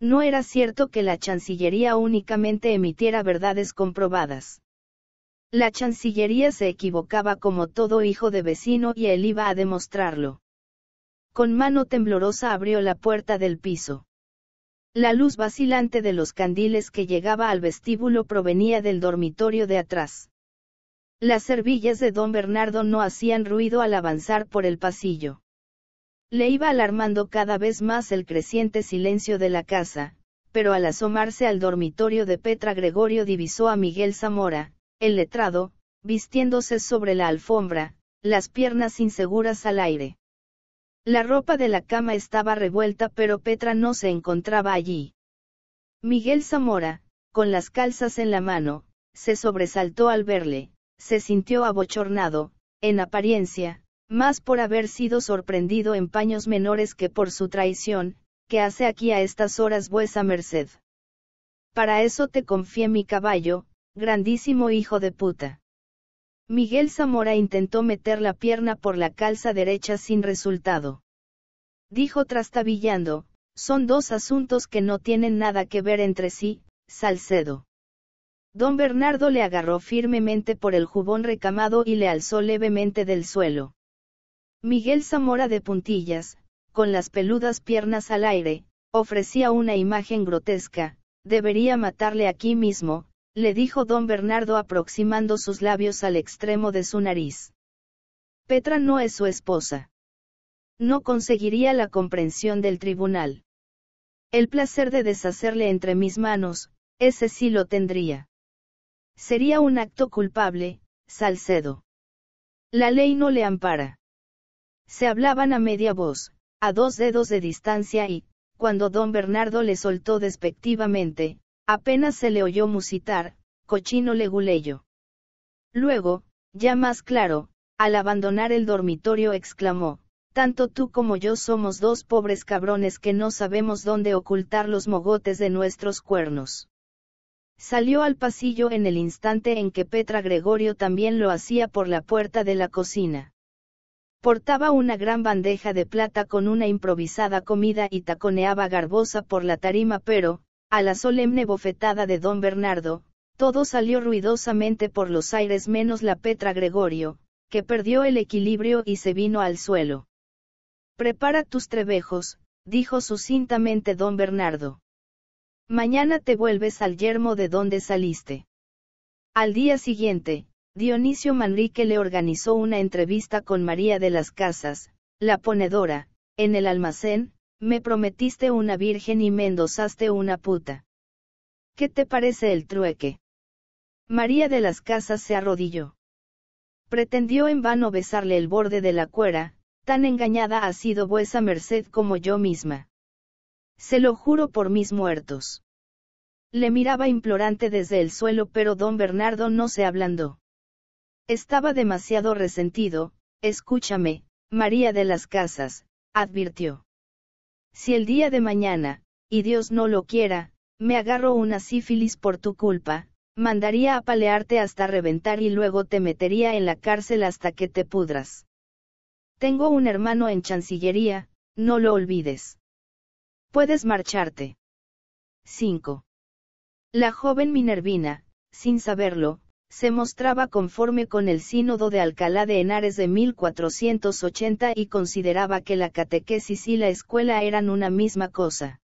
No era cierto que la Chancillería únicamente emitiera verdades comprobadas. La Chancillería se equivocaba como todo hijo de vecino y él iba a demostrarlo. Con mano temblorosa abrió la puerta del piso. La luz vacilante de los candiles que llegaba al vestíbulo provenía del dormitorio de atrás. Las servillas de don Bernardo no hacían ruido al avanzar por el pasillo. Le iba alarmando cada vez más el creciente silencio de la casa, pero al asomarse al dormitorio de Petra Gregorio divisó a Miguel Zamora, el letrado, vistiéndose sobre la alfombra, las piernas inseguras al aire. La ropa de la cama estaba revuelta pero Petra no se encontraba allí. Miguel Zamora, con las calzas en la mano, se sobresaltó al verle, se sintió abochornado, en apariencia, más por haber sido sorprendido en paños menores que por su traición, que hace aquí a estas horas vuesa merced. Para eso te confié mi caballo, grandísimo hijo de puta. Miguel Zamora intentó meter la pierna por la calza derecha sin resultado. Dijo trastabillando, son dos asuntos que no tienen nada que ver entre sí, Salcedo. Don Bernardo le agarró firmemente por el jubón recamado y le alzó levemente del suelo. Miguel Zamora de puntillas, con las peludas piernas al aire, ofrecía una imagen grotesca, debería matarle aquí mismo, le dijo don Bernardo aproximando sus labios al extremo de su nariz. Petra no es su esposa. No conseguiría la comprensión del tribunal. El placer de deshacerle entre mis manos, ese sí lo tendría. Sería un acto culpable, Salcedo. La ley no le ampara. Se hablaban a media voz, a dos dedos de distancia y, cuando don Bernardo le soltó despectivamente, apenas se le oyó musitar, cochino leguleyo. Luego, ya más claro, al abandonar el dormitorio exclamó, tanto tú como yo somos dos pobres cabrones que no sabemos dónde ocultar los mogotes de nuestros cuernos. Salió al pasillo en el instante en que Petra Gregorio también lo hacía por la puerta de la cocina. Portaba una gran bandeja de plata con una improvisada comida y taconeaba garbosa por la tarima, pero, a la solemne bofetada de don Bernardo, todo salió ruidosamente por los aires menos la Petra Gregorio, que perdió el equilibrio y se vino al suelo. Prepara tus trebejos, dijo sucintamente don Bernardo. Mañana te vuelves al yermo de donde saliste. Al día siguiente, Dionisio Manrique le organizó una entrevista con María de las Casas, la ponedora, en el almacén, me prometiste una virgen y me endosaste una puta. ¿Qué te parece el trueque? María de las Casas se arrodilló. Pretendió en vano besarle el borde de la cuera, tan engañada ha sido vuesa merced como yo misma. Se lo juro por mis muertos. Le miraba implorante desde el suelo, pero don Bernardo no se ablandó. Estaba demasiado resentido, escúchame, María de las Casas, advirtió. Si el día de mañana, y Dios no lo quiera, me agarro una sífilis por tu culpa, mandaría a palearte hasta reventar y luego te metería en la cárcel hasta que te pudras. Tengo un hermano en Chancillería, no lo olvides. Puedes marcharte. 5. La joven Minervina, sin saberlo, se mostraba conforme con el Sínodo de Alcalá de Henares de 1480 y consideraba que la catequesis y la escuela eran una misma cosa.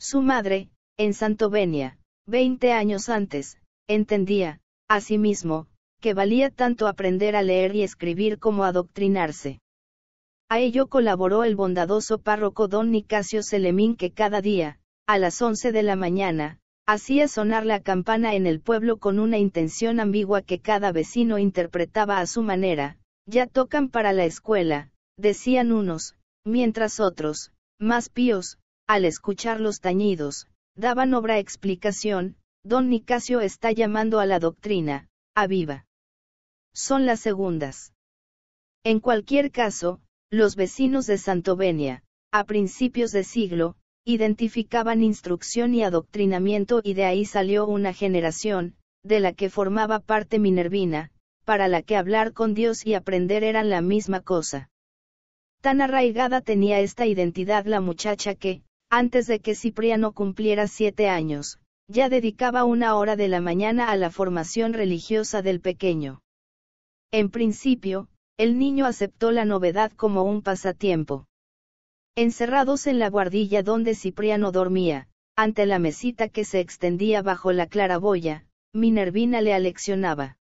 Su madre, en Santovenia, 20 años antes, entendía, asimismo, que valía tanto aprender a leer y escribir como adoctrinarse. A ello colaboró el bondadoso párroco don Nicasio Selemín que cada día, a las 11 de la mañana, Hacía sonar la campana en el pueblo con una intención ambigua que cada vecino interpretaba a su manera, ya tocan para la escuela, decían unos, mientras otros, más píos, al escuchar los tañidos, daban obra explicación, don Nicasio está llamando a la doctrina, aviva. Son las segundas. En cualquier caso, los vecinos de Santovenia, a principios de siglo, identificaban instrucción y adoctrinamiento y de ahí salió una generación, de la que formaba parte Minervina, para la que hablar con Dios y aprender eran la misma cosa. Tan arraigada tenía esta identidad la muchacha que, antes de que Cipriano cumpliera siete años, ya dedicaba una hora de la mañana a la formación religiosa del pequeño. En principio, el niño aceptó la novedad como un pasatiempo. Encerrados en la guardilla donde Cipriano dormía, ante la mesita que se extendía bajo la claraboya, Minervina le aleccionaba.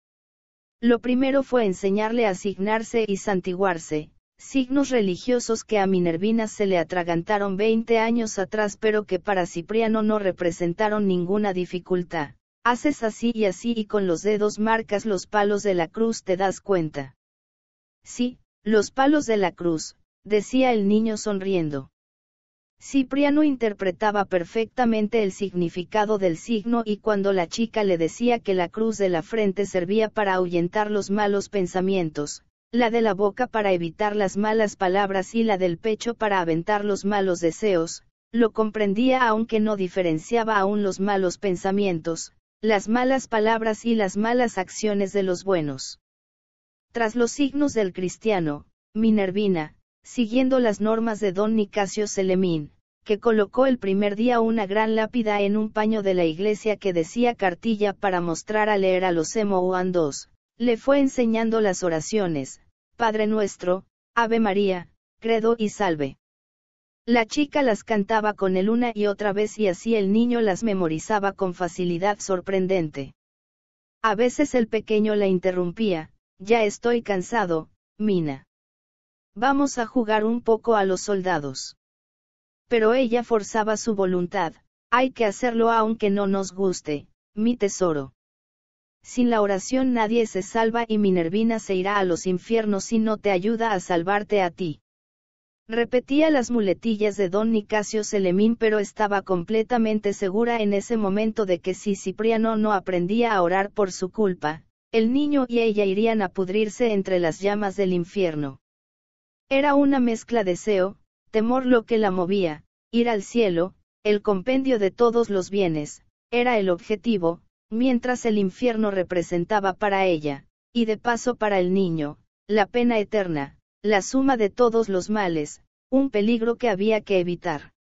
Lo primero fue enseñarle a asignarse y santiguarse, signos religiosos que a Minervina se le atragantaron 20 años atrás pero que para Cipriano no representaron ninguna dificultad. Haces así y así y con los dedos marcas los palos de la cruz te das cuenta. Sí, los palos de la cruz, decía el niño sonriendo. Cipriano interpretaba perfectamente el significado del signo y cuando la chica le decía que la cruz de la frente servía para ahuyentar los malos pensamientos, la de la boca para evitar las malas palabras y la del pecho para aventar los malos deseos, lo comprendía aunque no diferenciaba aún los malos pensamientos, las malas palabras y las malas acciones de los buenos. Tras los signos del cristiano, Minervina, siguiendo las normas de don Nicasio Selemín, que colocó el primer día una gran lápida en un paño de la iglesia que decía cartilla para mostrar a leer a los II, le fue enseñando las oraciones, Padre Nuestro, Ave María, Credo y Salve. La chica las cantaba con él una y otra vez y así el niño las memorizaba con facilidad sorprendente. A veces el pequeño la interrumpía, ya estoy cansado, Mina. Vamos a jugar un poco a los soldados. Pero ella forzaba su voluntad, hay que hacerlo aunque no nos guste, mi tesoro. Sin la oración nadie se salva y Minervina se irá a los infiernos si no te ayuda a salvarte a ti. Repetía las muletillas de don Nicasio Selemín pero estaba completamente segura en ese momento de que si Cipriano no aprendía a orar por su culpa, el niño y ella irían a pudrirse entre las llamas del infierno. Era una mezcla de deseo, temor lo que la movía, ir al cielo, el compendio de todos los bienes, era el objetivo, mientras el infierno representaba para ella, y de paso para el niño, la pena eterna, la suma de todos los males, un peligro que había que evitar.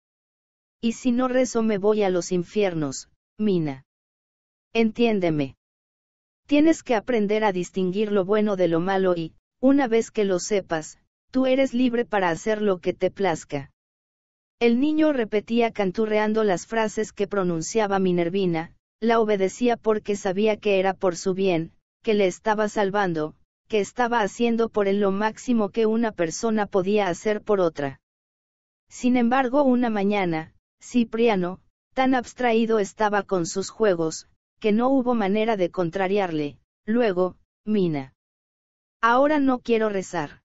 Y si no rezo me voy a los infiernos, Mina. Entiéndeme. Tienes que aprender a distinguir lo bueno de lo malo y, una vez que lo sepas, tú eres libre para hacer lo que te plazca. El niño repetía canturreando las frases que pronunciaba Minervina, la obedecía porque sabía que era por su bien, que le estaba salvando, que estaba haciendo por él lo máximo que una persona podía hacer por otra. Sin embargo, una mañana, Cipriano, tan abstraído estaba con sus juegos, que no hubo manera de contrariarle, luego, Mina. Ahora no quiero rezar.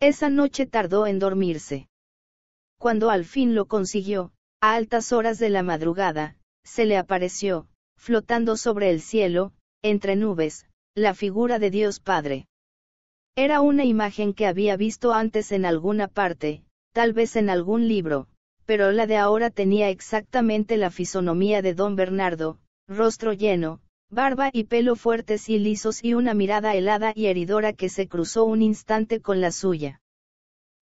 Esa noche tardó en dormirse. Cuando al fin lo consiguió, a altas horas de la madrugada, se le apareció, flotando sobre el cielo, entre nubes, la figura de Dios Padre. Era una imagen que había visto antes en alguna parte, tal vez en algún libro, pero la de ahora tenía exactamente la fisonomía de don Bernardo, rostro lleno, Barba y pelo fuertes y lisos y una mirada helada y heridora que se cruzó un instante con la suya.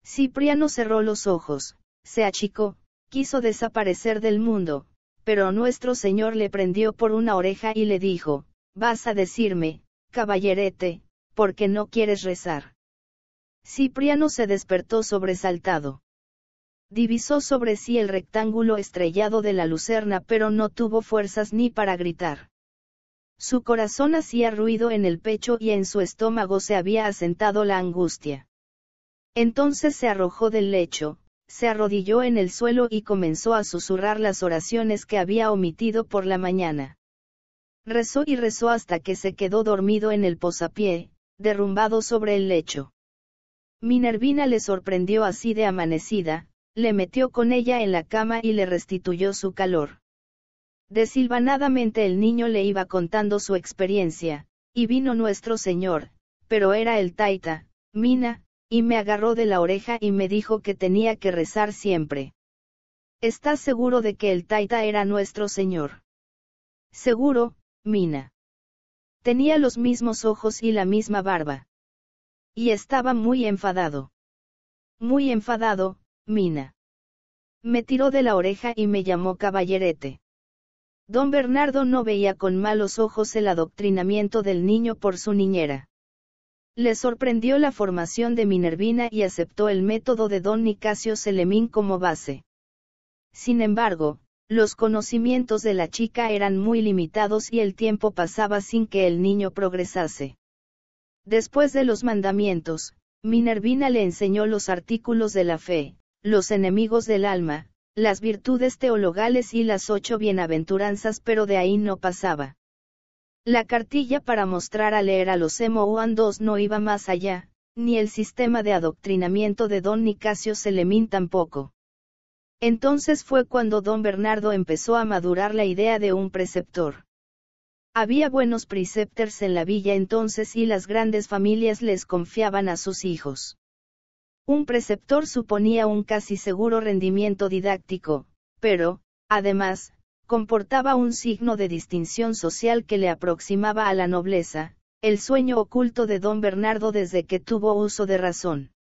Cipriano cerró los ojos, se achicó, quiso desaparecer del mundo, pero nuestro Señor le prendió por una oreja y le dijo, vas a decirme, caballerete, porque no quieres rezar. Cipriano se despertó sobresaltado. Divisó sobre sí el rectángulo estrellado de la lucerna, pero no tuvo fuerzas ni para gritar. Su corazón hacía ruido en el pecho y en su estómago se había asentado la angustia. Entonces se arrojó del lecho, se arrodilló en el suelo y comenzó a susurrar las oraciones que había omitido por la mañana. Rezó y rezó hasta que se quedó dormido en el posapié, derrumbado sobre el lecho. Minervina le sorprendió así de amanecida, le metió con ella en la cama y le restituyó su calor. Desilvanadamente el niño le iba contando su experiencia, y vino nuestro señor, pero era el taita, Mina, y me agarró de la oreja y me dijo que tenía que rezar siempre. ¿Estás seguro de que el taita era nuestro señor? Seguro, Mina. Tenía los mismos ojos y la misma barba. Y estaba muy enfadado. Muy enfadado, Mina. Me tiró de la oreja y me llamó caballerete. Don Bernardo no veía con malos ojos el adoctrinamiento del niño por su niñera. Le sorprendió la formación de Minervina y aceptó el método de don Nicasio Selemín como base. Sin embargo, los conocimientos de la chica eran muy limitados y el tiempo pasaba sin que el niño progresase. Después de los mandamientos, Minervina le enseñó los artículos de la fe, los enemigos del alma, las virtudes teologales y las ocho bienaventuranzas, pero de ahí no pasaba. La cartilla para mostrar a leer a los II no iba más allá, ni el sistema de adoctrinamiento de don Nicasio Selemín tampoco. Entonces fue cuando don Bernardo empezó a madurar la idea de un preceptor. Había buenos precepters en la villa entonces y las grandes familias les confiaban a sus hijos. Un preceptor suponía un casi seguro rendimiento didáctico, pero, además, comportaba un signo de distinción social que le aproximaba a la nobleza, el sueño oculto de don Bernardo desde que tuvo uso de razón.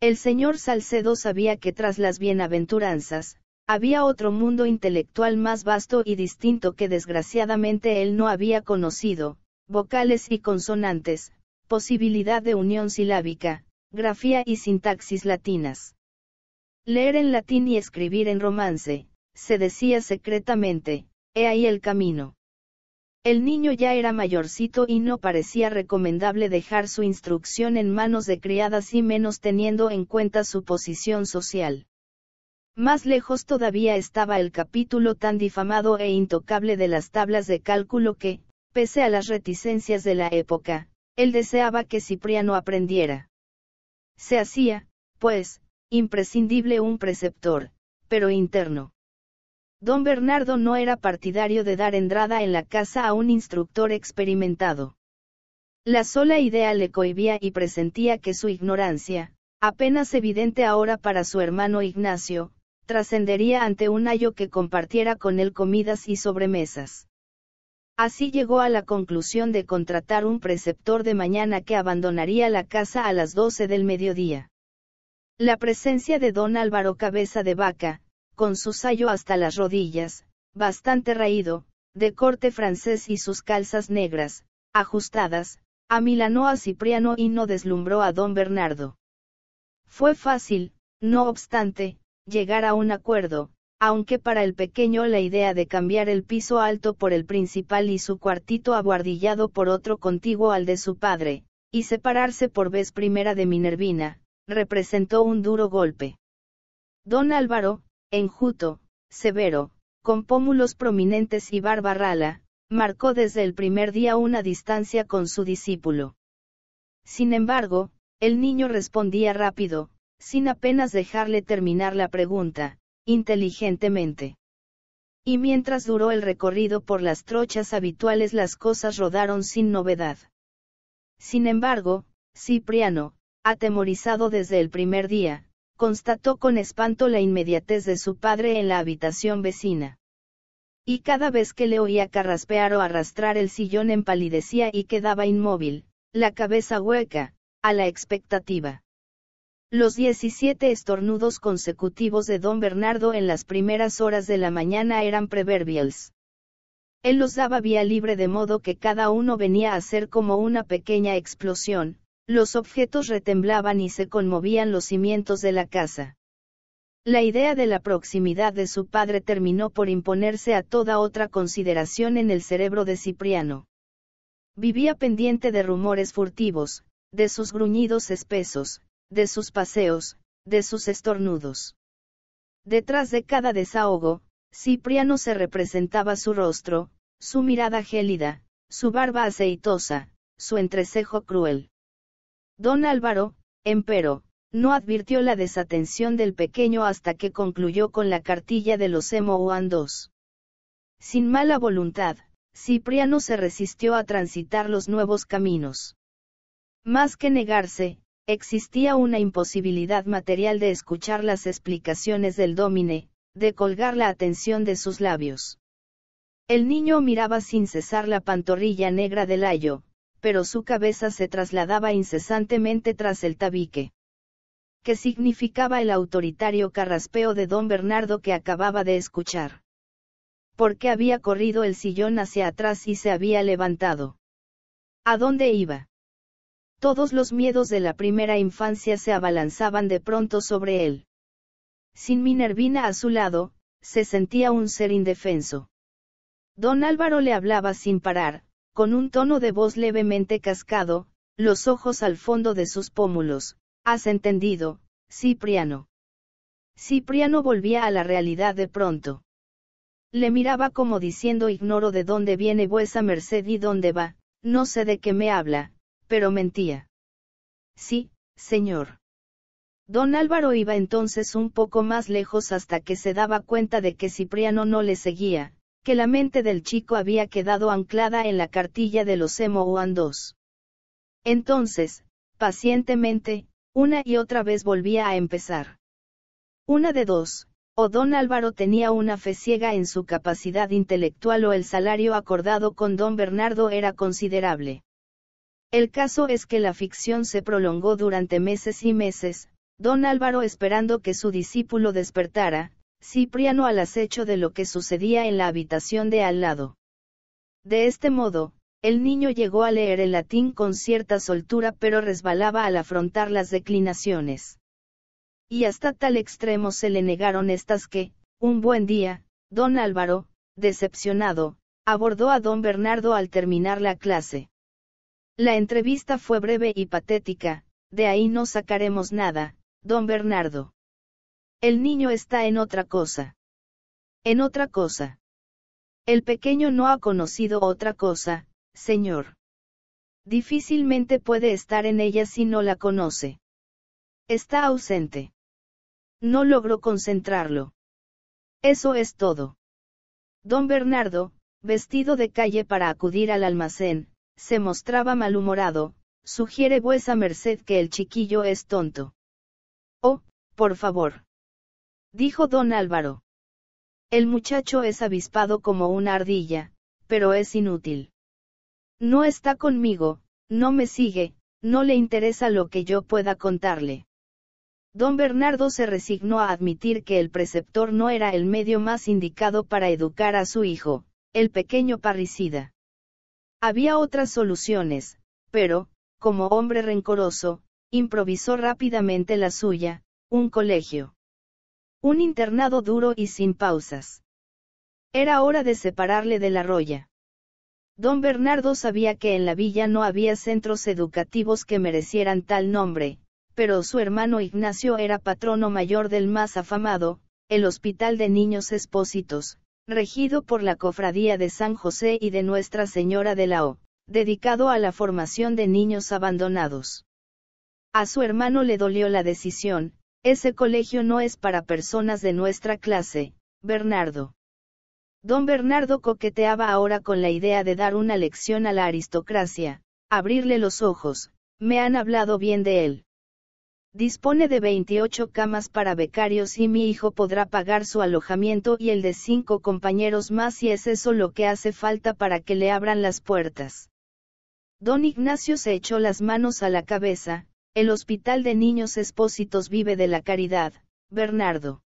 El señor Salcedo sabía que tras las bienaventuranzas, había otro mundo intelectual más vasto y distinto que desgraciadamente él no había conocido, vocales y consonantes, posibilidad de unión silábica, Grafía y sintaxis latinas. Leer en latín y escribir en romance, se decía secretamente, he ahí el camino. El niño ya era mayorcito y no parecía recomendable dejar su instrucción en manos de criadas y menos teniendo en cuenta su posición social. Más lejos todavía estaba el capítulo tan difamado e intocable de las tablas de cálculo que, pese a las reticencias de la época, él deseaba que Cipriano aprendiera. Se hacía, pues, imprescindible un preceptor, pero interno. Don Bernardo no era partidario de dar entrada en la casa a un instructor experimentado. La sola idea le cohibía y presentía que su ignorancia, apenas evidente ahora para su hermano Ignacio, trascendería ante un ayo que compartiera con él comidas y sobremesas. Así llegó a la conclusión de contratar un preceptor de mañana que abandonaría la casa a las 12 del mediodía. La presencia de don Álvaro Cabeza de Vaca, con su sayo hasta las rodillas, bastante raído, de corte francés y sus calzas negras, ajustadas, amilanó a Cipriano y no deslumbró a don Bernardo. Fue fácil, no obstante, llegar a un acuerdo, aunque para el pequeño la idea de cambiar el piso alto por el principal y su cuartito abuhardillado por otro contiguo al de su padre, y separarse por vez primera de Minervina, representó un duro golpe. Don Álvaro, enjuto, severo, con pómulos prominentes y barba rala, marcó desde el primer día una distancia con su discípulo. Sin embargo, el niño respondía rápido, sin apenas dejarle terminar la pregunta, inteligentemente. Y mientras duró el recorrido por las trochas habituales las cosas rodaron sin novedad. Sin embargo, Cipriano, atemorizado desde el primer día, constató con espanto la inmediatez de su padre en la habitación vecina. Y cada vez que le oía carraspear o arrastrar el sillón empalidecía y quedaba inmóvil, la cabeza hueca, a la expectativa. Los 17 estornudos consecutivos de don Bernardo en las primeras horas de la mañana eran preverbials. Él los daba vía libre de modo que cada uno venía a ser como una pequeña explosión, los objetos retemblaban y se conmovían los cimientos de la casa. La idea de la proximidad de su padre terminó por imponerse a toda otra consideración en el cerebro de Cipriano. Vivía pendiente de rumores furtivos, de sus gruñidos espesos, de sus paseos, de sus estornudos. Detrás de cada desahogo, Cipriano se representaba su rostro, su mirada gélida, su barba aceitosa, su entrecejo cruel. Don Álvaro, empero, no advirtió la desatención del pequeño hasta que concluyó con la cartilla de los II. Sin mala voluntad, Cipriano se resistió a transitar los nuevos caminos. Más que negarse, Existía una imposibilidad material de escuchar las explicaciones del dómine, de colgar la atención de sus labios. El niño miraba sin cesar la pantorrilla negra del ayo, pero su cabeza se trasladaba incesantemente tras el tabique. ¿Qué significaba el autoritario carraspeo de don Bernardo que acababa de escuchar? ¿Por qué había corrido el sillón hacia atrás y se había levantado? ¿A dónde iba? Todos los miedos de la primera infancia se abalanzaban de pronto sobre él. Sin Minervina a su lado, se sentía un ser indefenso. Don Álvaro le hablaba sin parar, con un tono de voz levemente cascado, los ojos al fondo de sus pómulos. ¿Has entendido, Cipriano? Cipriano volvía a la realidad de pronto. Le miraba como diciendo ignoro de dónde viene vuesa merced y dónde va, no sé de qué me habla, pero mentía. Sí, señor. Don Álvaro iba entonces un poco más lejos hasta que se daba cuenta de que Cipriano no le seguía, que la mente del chico había quedado anclada en la cartilla de los Emoan II. Entonces, pacientemente, una y otra vez volvía a empezar. Una de dos, o don Álvaro tenía una fe ciega en su capacidad intelectual o el salario acordado con don Bernardo era considerable. El caso es que la ficción se prolongó durante meses y meses, don Álvaro esperando que su discípulo despertara, Cipriano al acecho de lo que sucedía en la habitación de al lado. De este modo, el niño llegó a leer el latín con cierta soltura pero resbalaba al afrontar las declinaciones. Y hasta tal extremo se le negaron estas que, un buen día, don Álvaro, decepcionado, abordó a don Bernardo al terminar la clase. La entrevista fue breve y patética, de ahí no sacaremos nada, don Bernardo. El niño está en otra cosa. En otra cosa. El pequeño no ha conocido otra cosa, señor. Difícilmente puede estar en ella si no la conoce. Está ausente. No logró concentrarlo. Eso es todo. Don Bernardo, vestido de calle para acudir al almacén, se mostraba malhumorado, sugiere vuesa merced que el chiquillo es tonto. Oh, por favor. Dijo don Álvaro. El muchacho es avispado como una ardilla, pero es inútil. No está conmigo, no me sigue, no le interesa lo que yo pueda contarle. Don Bernardo se resignó a admitir que el preceptor no era el medio más indicado para educar a su hijo, el pequeño parricida. Había otras soluciones, pero, como hombre rencoroso, improvisó rápidamente la suya, un colegio. Un internado duro y sin pausas. Era hora de separarle de la roya. Don Bernardo sabía que en la villa no había centros educativos que merecieran tal nombre, pero su hermano Ignacio era patrono mayor del más afamado, el Hospital de Niños Espósitos regido por la Cofradía de San José y de Nuestra Señora de la O, dedicado a la formación de niños abandonados. A su hermano le dolió la decisión, ese colegio no es para personas de nuestra clase, Bernardo. Don Bernardo coqueteaba ahora con la idea de dar una lección a la aristocracia, abrirle los ojos, me han hablado bien de él. Dispone de 28 camas para becarios y mi hijo podrá pagar su alojamiento y el de cinco compañeros más si es eso lo que hace falta para que le abran las puertas. Don Ignacio se echó las manos a la cabeza, el Hospital de Niños Expósitos vive de la caridad, Bernardo.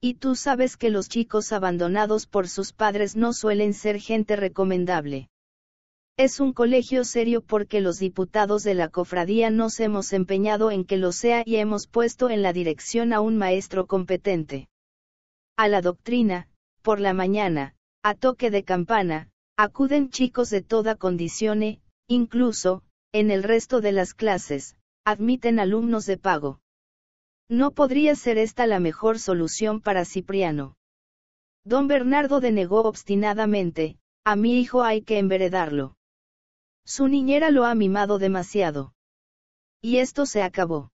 Y tú sabes que los chicos abandonados por sus padres no suelen ser gente recomendable. Es un colegio serio porque los diputados de la cofradía nos hemos empeñado en que lo sea y hemos puesto en la dirección a un maestro competente. A la doctrina, por la mañana, a toque de campana, acuden chicos de toda condición e, incluso, en el resto de las clases, admiten alumnos de pago. No podría ser esta la mejor solución para Cipriano. Don Bernardo denegó obstinadamente, a mi hijo hay que enveredarlo. Su niñera lo ha mimado demasiado. Y esto se acabó.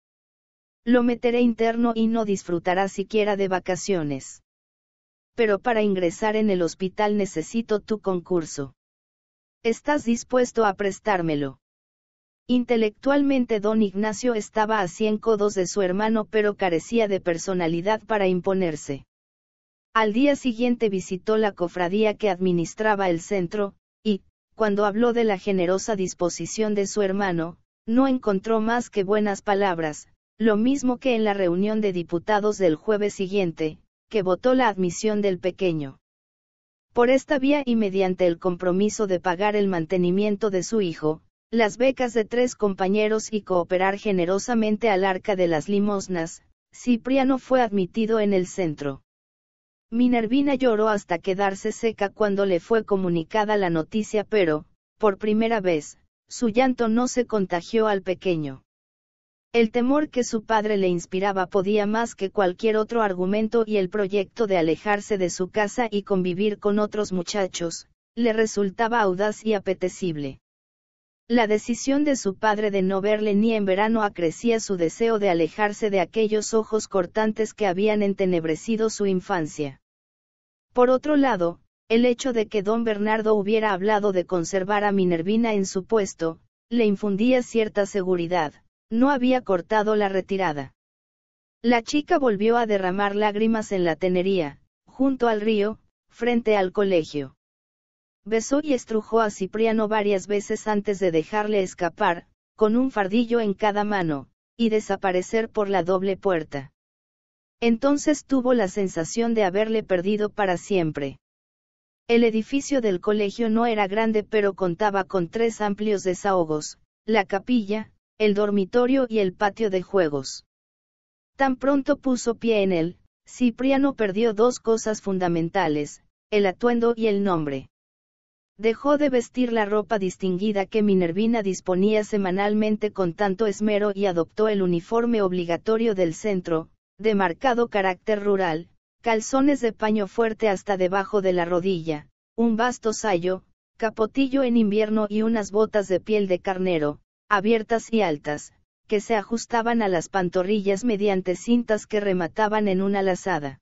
Lo meteré interno y no disfrutará siquiera de vacaciones. Pero para ingresar en el hospital necesito tu concurso. ¿Estás dispuesto a prestármelo? Intelectualmente don Ignacio estaba a cien codos de su hermano pero carecía de personalidad para imponerse. Al día siguiente visitó la cofradía que administraba el centro, cuando habló de la generosa disposición de su hermano, no encontró más que buenas palabras, lo mismo que en la reunión de diputados del jueves siguiente, que votó la admisión del pequeño. Por esta vía y mediante el compromiso de pagar el mantenimiento de su hijo, las becas de tres compañeros y cooperar generosamente al arca de las limosnas, Cipriano fue admitido en el centro. Minervina lloró hasta quedarse seca cuando le fue comunicada la noticia, pero, por primera vez, su llanto no se contagió al pequeño. El temor que su padre le inspiraba podía más que cualquier otro argumento y el proyecto de alejarse de su casa y convivir con otros muchachos, le resultaba audaz y apetecible. La decisión de su padre de no verle ni en verano acrecía su deseo de alejarse de aquellos ojos cortantes que habían entenebrecido su infancia. Por otro lado, el hecho de que don Bernardo hubiera hablado de conservar a Minervina en su puesto, le infundía cierta seguridad, no había cortado la retirada. La chica volvió a derramar lágrimas en la tenería, junto al río, frente al colegio. Besó y estrujó a Cipriano varias veces antes de dejarle escapar, con un fardillo en cada mano, y desaparecer por la doble puerta. Entonces tuvo la sensación de haberle perdido para siempre. El edificio del colegio no era grande pero contaba con tres amplios desahogos, la capilla, el dormitorio y el patio de juegos. Tan pronto puso pie en él, Cipriano perdió dos cosas fundamentales, el atuendo y el nombre. Dejó de vestir la ropa distinguida que Minervina disponía semanalmente con tanto esmero y adoptó el uniforme obligatorio del centro, de marcado carácter rural, calzones de paño fuerte hasta debajo de la rodilla, un vasto sayo, capotillo en invierno y unas botas de piel de carnero, abiertas y altas, que se ajustaban a las pantorrillas mediante cintas que remataban en una lazada.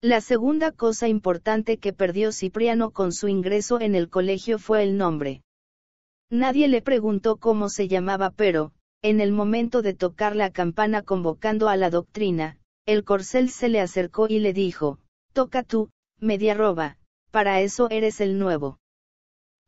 La segunda cosa importante que perdió Cipriano con su ingreso en el colegio fue el nombre. Nadie le preguntó cómo se llamaba, pero, en el momento de tocar la campana convocando a la doctrina, el corcel se le acercó y le dijo, toca tú, media roba, para eso eres el nuevo.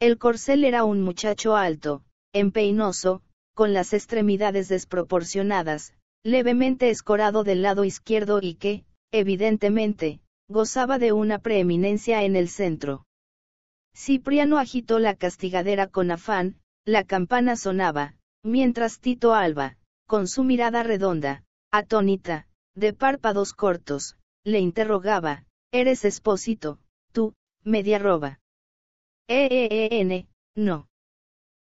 El corcel era un muchacho alto, empeinoso, con las extremidades desproporcionadas, levemente escorado del lado izquierdo y que, evidentemente, gozaba de una preeminencia en el centro. Cipriano agitó la castigadera con afán, la campana sonaba, Mientras Tito Alba, con su mirada redonda, atónita, de párpados cortos, le interrogaba, ¿eres expósito, tú, media roba? E, -e, -e no.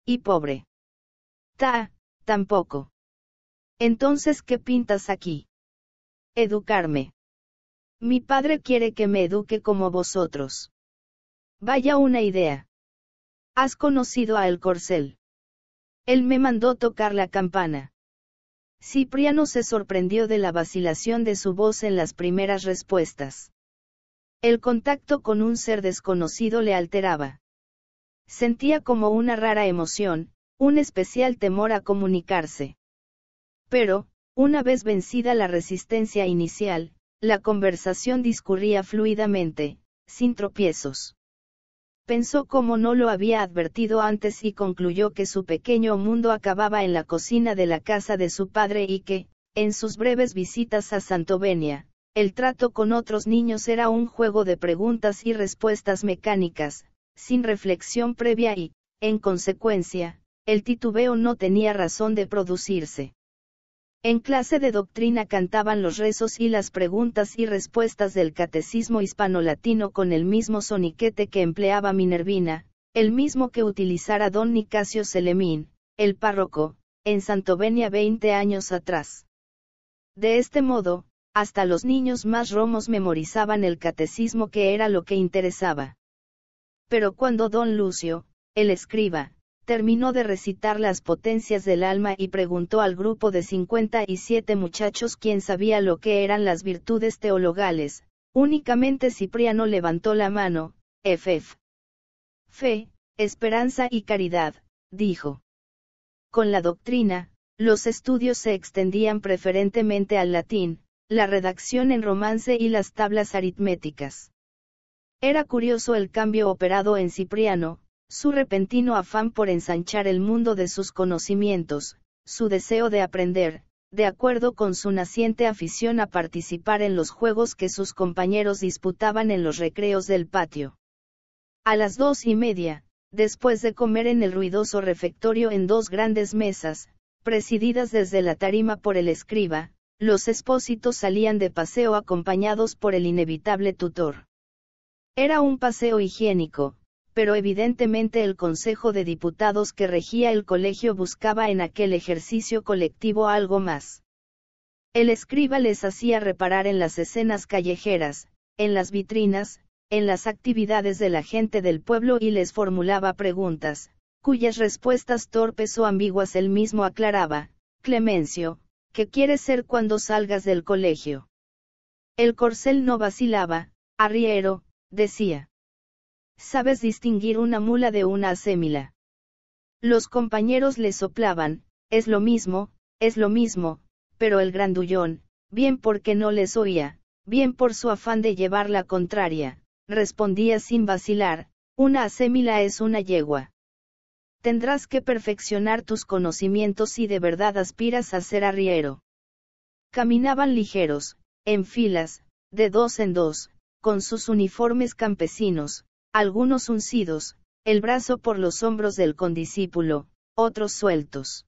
Y pobre. Ta, tampoco. Entonces, ¿qué pintas aquí? Educarme. Mi padre quiere que me eduque como vosotros. Vaya una idea. Has conocido a El Corcel. Él me mandó tocar la campana. Cipriano se sorprendió de la vacilación de su voz en las primeras respuestas. El contacto con un ser desconocido le alteraba. Sentía como una rara emoción, un especial temor a comunicarse. Pero, una vez vencida la resistencia inicial, la conversación discurría fluidamente, sin tropiezos. Pensó como no lo había advertido antes y concluyó que su pequeño mundo acababa en la cocina de la casa de su padre y que, en sus breves visitas a Santovenia, el trato con otros niños era un juego de preguntas y respuestas mecánicas, sin reflexión previa y, en consecuencia, el titubeo no tenía razón de producirse. En clase de doctrina cantaban los rezos y las preguntas y respuestas del catecismo hispano-latino con el mismo soniquete que empleaba Minervina, el mismo que utilizara don Nicasio Selemín, el párroco, en Santovenia 20 años atrás. De este modo, hasta los niños más romos memorizaban el catecismo que era lo que interesaba. Pero cuando don Lucio, el escriba, terminó de recitar las potencias del alma y preguntó al grupo de 57 muchachos quién sabía lo que eran las virtudes teologales, únicamente Cipriano levantó la mano, FF. Fe, esperanza y caridad, dijo. Con la doctrina, los estudios se extendían preferentemente al latín, la redacción en romance y las tablas aritméticas. Era curioso el cambio operado en Cipriano, su repentino afán por ensanchar el mundo de sus conocimientos, su deseo de aprender, de acuerdo con su naciente afición a participar en los juegos que sus compañeros disputaban en los recreos del patio. A las dos y media, después de comer en el ruidoso refectorio en dos grandes mesas, presididas desde la tarima por el escriba, los expósitos salían de paseo acompañados por el inevitable tutor. Era un paseo higiénico, pero evidentemente el Consejo de Diputados que regía el colegio buscaba en aquel ejercicio colectivo algo más. El escriba les hacía reparar en las escenas callejeras, en las vitrinas, en las actividades de la gente del pueblo y les formulaba preguntas, cuyas respuestas torpes o ambiguas él mismo aclaraba, Clemencio, ¿qué quieres ser cuando salgas del colegio? El corcel no vacilaba, arriero, decía. ¿Sabes distinguir una mula de una acémila? Los compañeros le soplaban, es lo mismo, es lo mismo, pero el grandullón, bien porque no les oía, bien por su afán de llevar la contraria, respondía sin vacilar, una acémila es una yegua. Tendrás que perfeccionar tus conocimientos si de verdad aspiras a ser arriero. Caminaban ligeros, en filas, de dos en dos, con sus uniformes campesinos, algunos uncidos, el brazo por los hombros del condiscípulo, otros sueltos.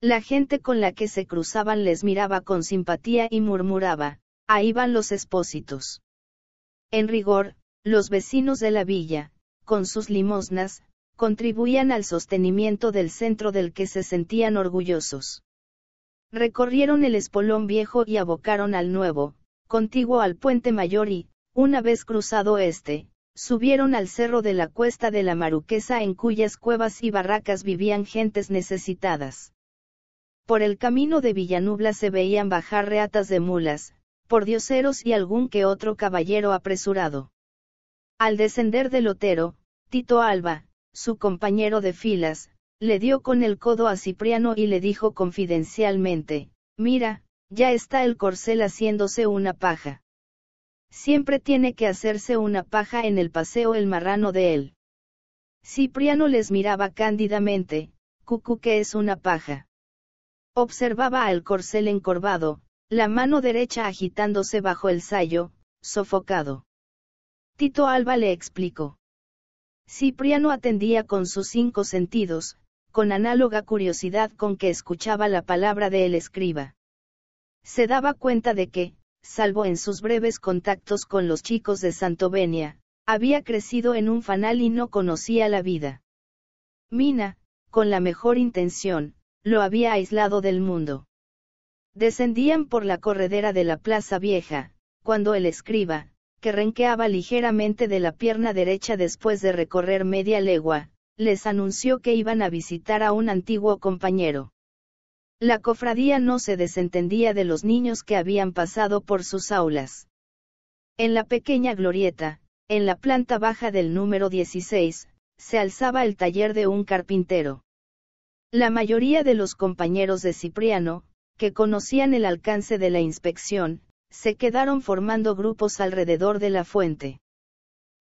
La gente con la que se cruzaban les miraba con simpatía y murmuraba, ahí van los expósitos. En rigor, los vecinos de la villa, con sus limosnas, contribuían al sostenimiento del centro del que se sentían orgullosos. Recorrieron el espolón viejo y abocaron al nuevo, contiguo al puente mayor y, una vez cruzado este, subieron al cerro de la cuesta de la Maruquesa en cuyas cuevas y barracas vivían gentes necesitadas. Por el camino de Villanubla se veían bajar reatas de mulas, por dioseros y algún que otro caballero apresurado. Al descender del Otero, Tito Alba, su compañero de filas, le dio con el codo a Cipriano y le dijo confidencialmente, Mira, ya está el corcel haciéndose una paja. Siempre tiene que hacerse una paja en el paseo el marrano de él. Cipriano les miraba cándidamente, cucu que es una paja. Observaba al corcel encorvado, la mano derecha agitándose bajo el sayo, sofocado. Tito Alba le explicó. Cipriano atendía con sus cinco sentidos, con análoga curiosidad con que escuchaba la palabra del escriba. Se daba cuenta de que, salvo en sus breves contactos con los chicos de Santovenia, había crecido en un fanal y no conocía la vida. Mina, con la mejor intención, lo había aislado del mundo. Descendían por la corredera de la Plaza Vieja, cuando el escriba, que renqueaba ligeramente de la pierna derecha después de recorrer media legua, les anunció que iban a visitar a un antiguo compañero. La cofradía no se desentendía de los niños que habían pasado por sus aulas. En la pequeña glorieta, en la planta baja del número 16, se alzaba el taller de un carpintero. La mayoría de los compañeros de Cipriano, que conocían el alcance de la inspección, se quedaron formando grupos alrededor de la fuente.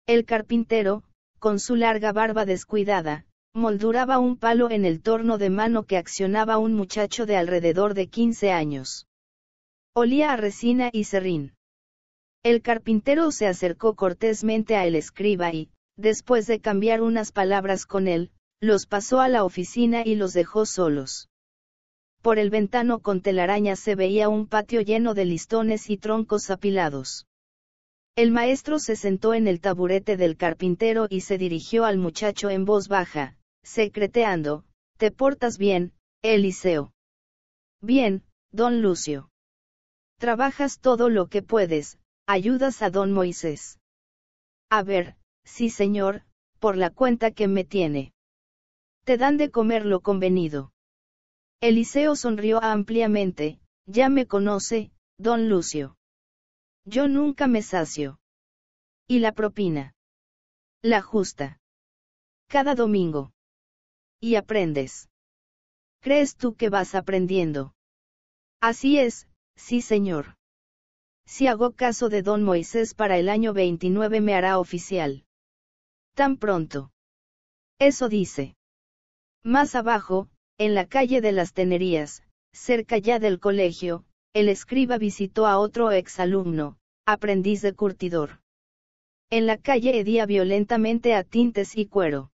El carpintero, con su larga barba descuidada, molduraba un palo en el torno de mano que accionaba un muchacho de alrededor de 15 años. Olía a resina y serrín. El carpintero se acercó cortésmente a el escriba y, después de cambiar unas palabras con él, los pasó a la oficina y los dejó solos. Por el ventano con telaraña se veía un patio lleno de listones y troncos apilados. El maestro se sentó en el taburete del carpintero y se dirigió al muchacho en voz baja, secreteando, te portas bien, Eliseo. Bien, don Lucio. Trabajas todo lo que puedes, ayudas a don Moisés. A ver, sí señor, por la cuenta que me tiene. Te dan de comer lo convenido. Eliseo sonrió ampliamente, ya me conoce, don Lucio. Yo nunca me sacio. ¿Y la propina? La justa. Cada domingo y aprendes. ¿Crees tú que vas aprendiendo? Así es, sí señor. Si hago caso de don Moisés para el año 29 me hará oficial. Tan pronto. Eso dice. Más abajo, en la calle de las Tenerías, cerca ya del colegio, el escriba visitó a otro ex-alumno, aprendiz de curtidor. En la calle hedía violentamente a tintes y cuero.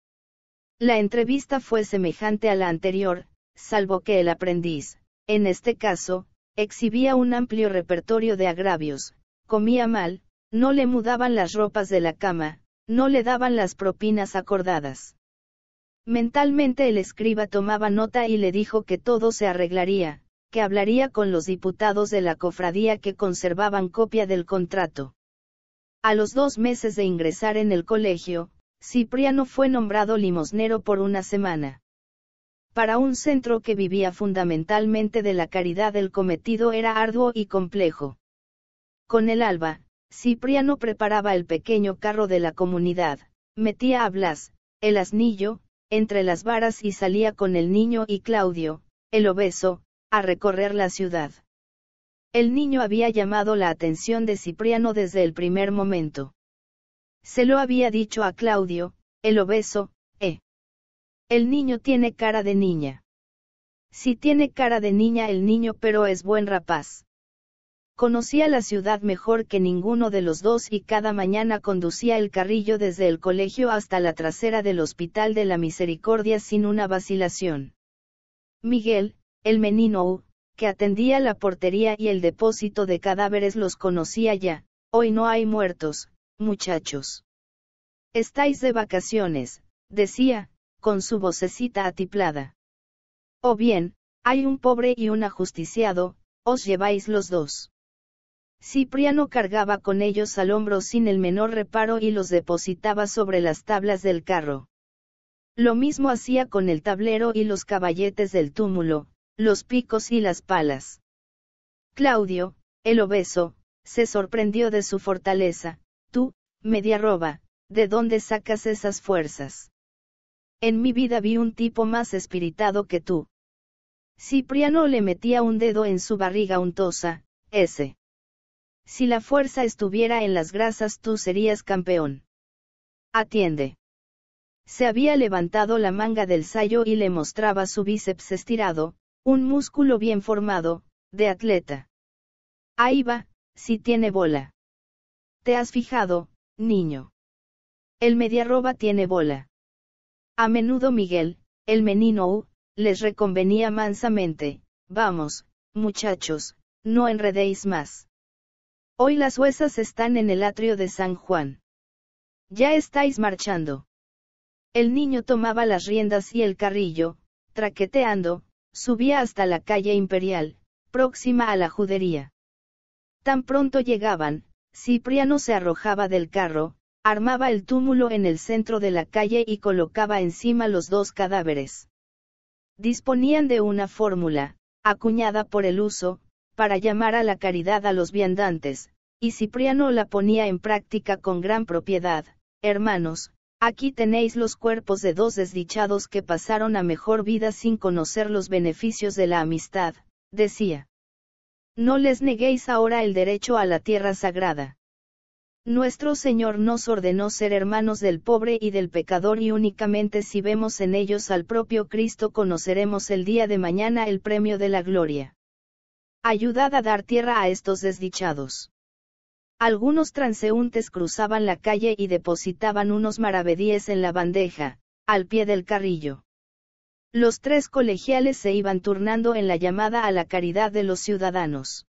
La entrevista fue semejante a la anterior, salvo que el aprendiz, en este caso, exhibía un amplio repertorio de agravios, comía mal, no le mudaban las ropas de la cama, no le daban las propinas acordadas. Mentalmente el escriba tomaba nota y le dijo que todo se arreglaría, que hablaría con los diputados de la cofradía que conservaban copia del contrato. A los dos meses de ingresar en el colegio, Cipriano fue nombrado limosnero por una semana. Para un centro que vivía fundamentalmente de la caridad el cometido era arduo y complejo. Con el alba, Cipriano preparaba el pequeño carro de la comunidad, metía a Blas, el asnillo, entre las varas y salía con el niño y Claudio, el obeso, a recorrer la ciudad. El niño había llamado la atención de Cipriano desde el primer momento. Se lo había dicho a Claudio, el obeso, eh. El niño tiene cara de niña. Si tiene cara de niña el niño pero es buen rapaz. Conocía la ciudad mejor que ninguno de los dos y cada mañana conducía el carrillo desde el colegio hasta la trasera del Hospital de la Misericordia sin una vacilación. Miguel, el menino que atendía la portería y el depósito de cadáveres los conocía ya, hoy no hay muertos, Muchachos. Estáis de vacaciones, decía, con su vocecita atiplada. O bien, hay un pobre y un ajusticiado, os lleváis los dos. Cipriano cargaba con ellos al hombro sin el menor reparo y los depositaba sobre las tablas del carro. Lo mismo hacía con el tablero y los caballetes del túmulo, los picos y las palas. Claudio, el obeso, se sorprendió de su fortaleza, Tú, media roba, ¿de dónde sacas esas fuerzas? En mi vida vi un tipo más espiritado que tú. Cipriano le metía un dedo en su barriga untosa, ese. Si la fuerza estuviera en las grasas tú serías campeón. Atiende. Se había levantado la manga del sayo y le mostraba su bíceps estirado, un músculo bien formado, de atleta. Ahí va, si tiene bola. ¿Te has fijado, niño? El mediarroba tiene bola. A menudo Miguel, el menino les reconvenía mansamente, vamos, muchachos, no enredéis más. Hoy las huesas están en el atrio de San Juan. Ya estáis marchando. El niño tomaba las riendas y el carrillo, traqueteando, subía hasta la calle imperial, próxima a la judería. Tan pronto llegaban, Cipriano se arrojaba del carro, armaba el túmulo en el centro de la calle y colocaba encima los dos cadáveres. Disponían de una fórmula, acuñada por el uso, para llamar a la caridad a los viandantes, y Cipriano la ponía en práctica con gran propiedad. Hermanos, aquí tenéis los cuerpos de dos desdichados que pasaron a mejor vida sin conocer los beneficios de la amistad, decía. No les neguéis ahora el derecho a la tierra sagrada. Nuestro Señor nos ordenó ser hermanos del pobre y del pecador y únicamente si vemos en ellos al propio Cristo conoceremos el día de mañana el premio de la gloria. Ayudad a dar tierra a estos desdichados. Algunos transeúntes cruzaban la calle y depositaban unos maravedíes en la bandeja, al pie del carrillo. Los tres colegiales se iban turnando en la llamada a la caridad de los ciudadanos.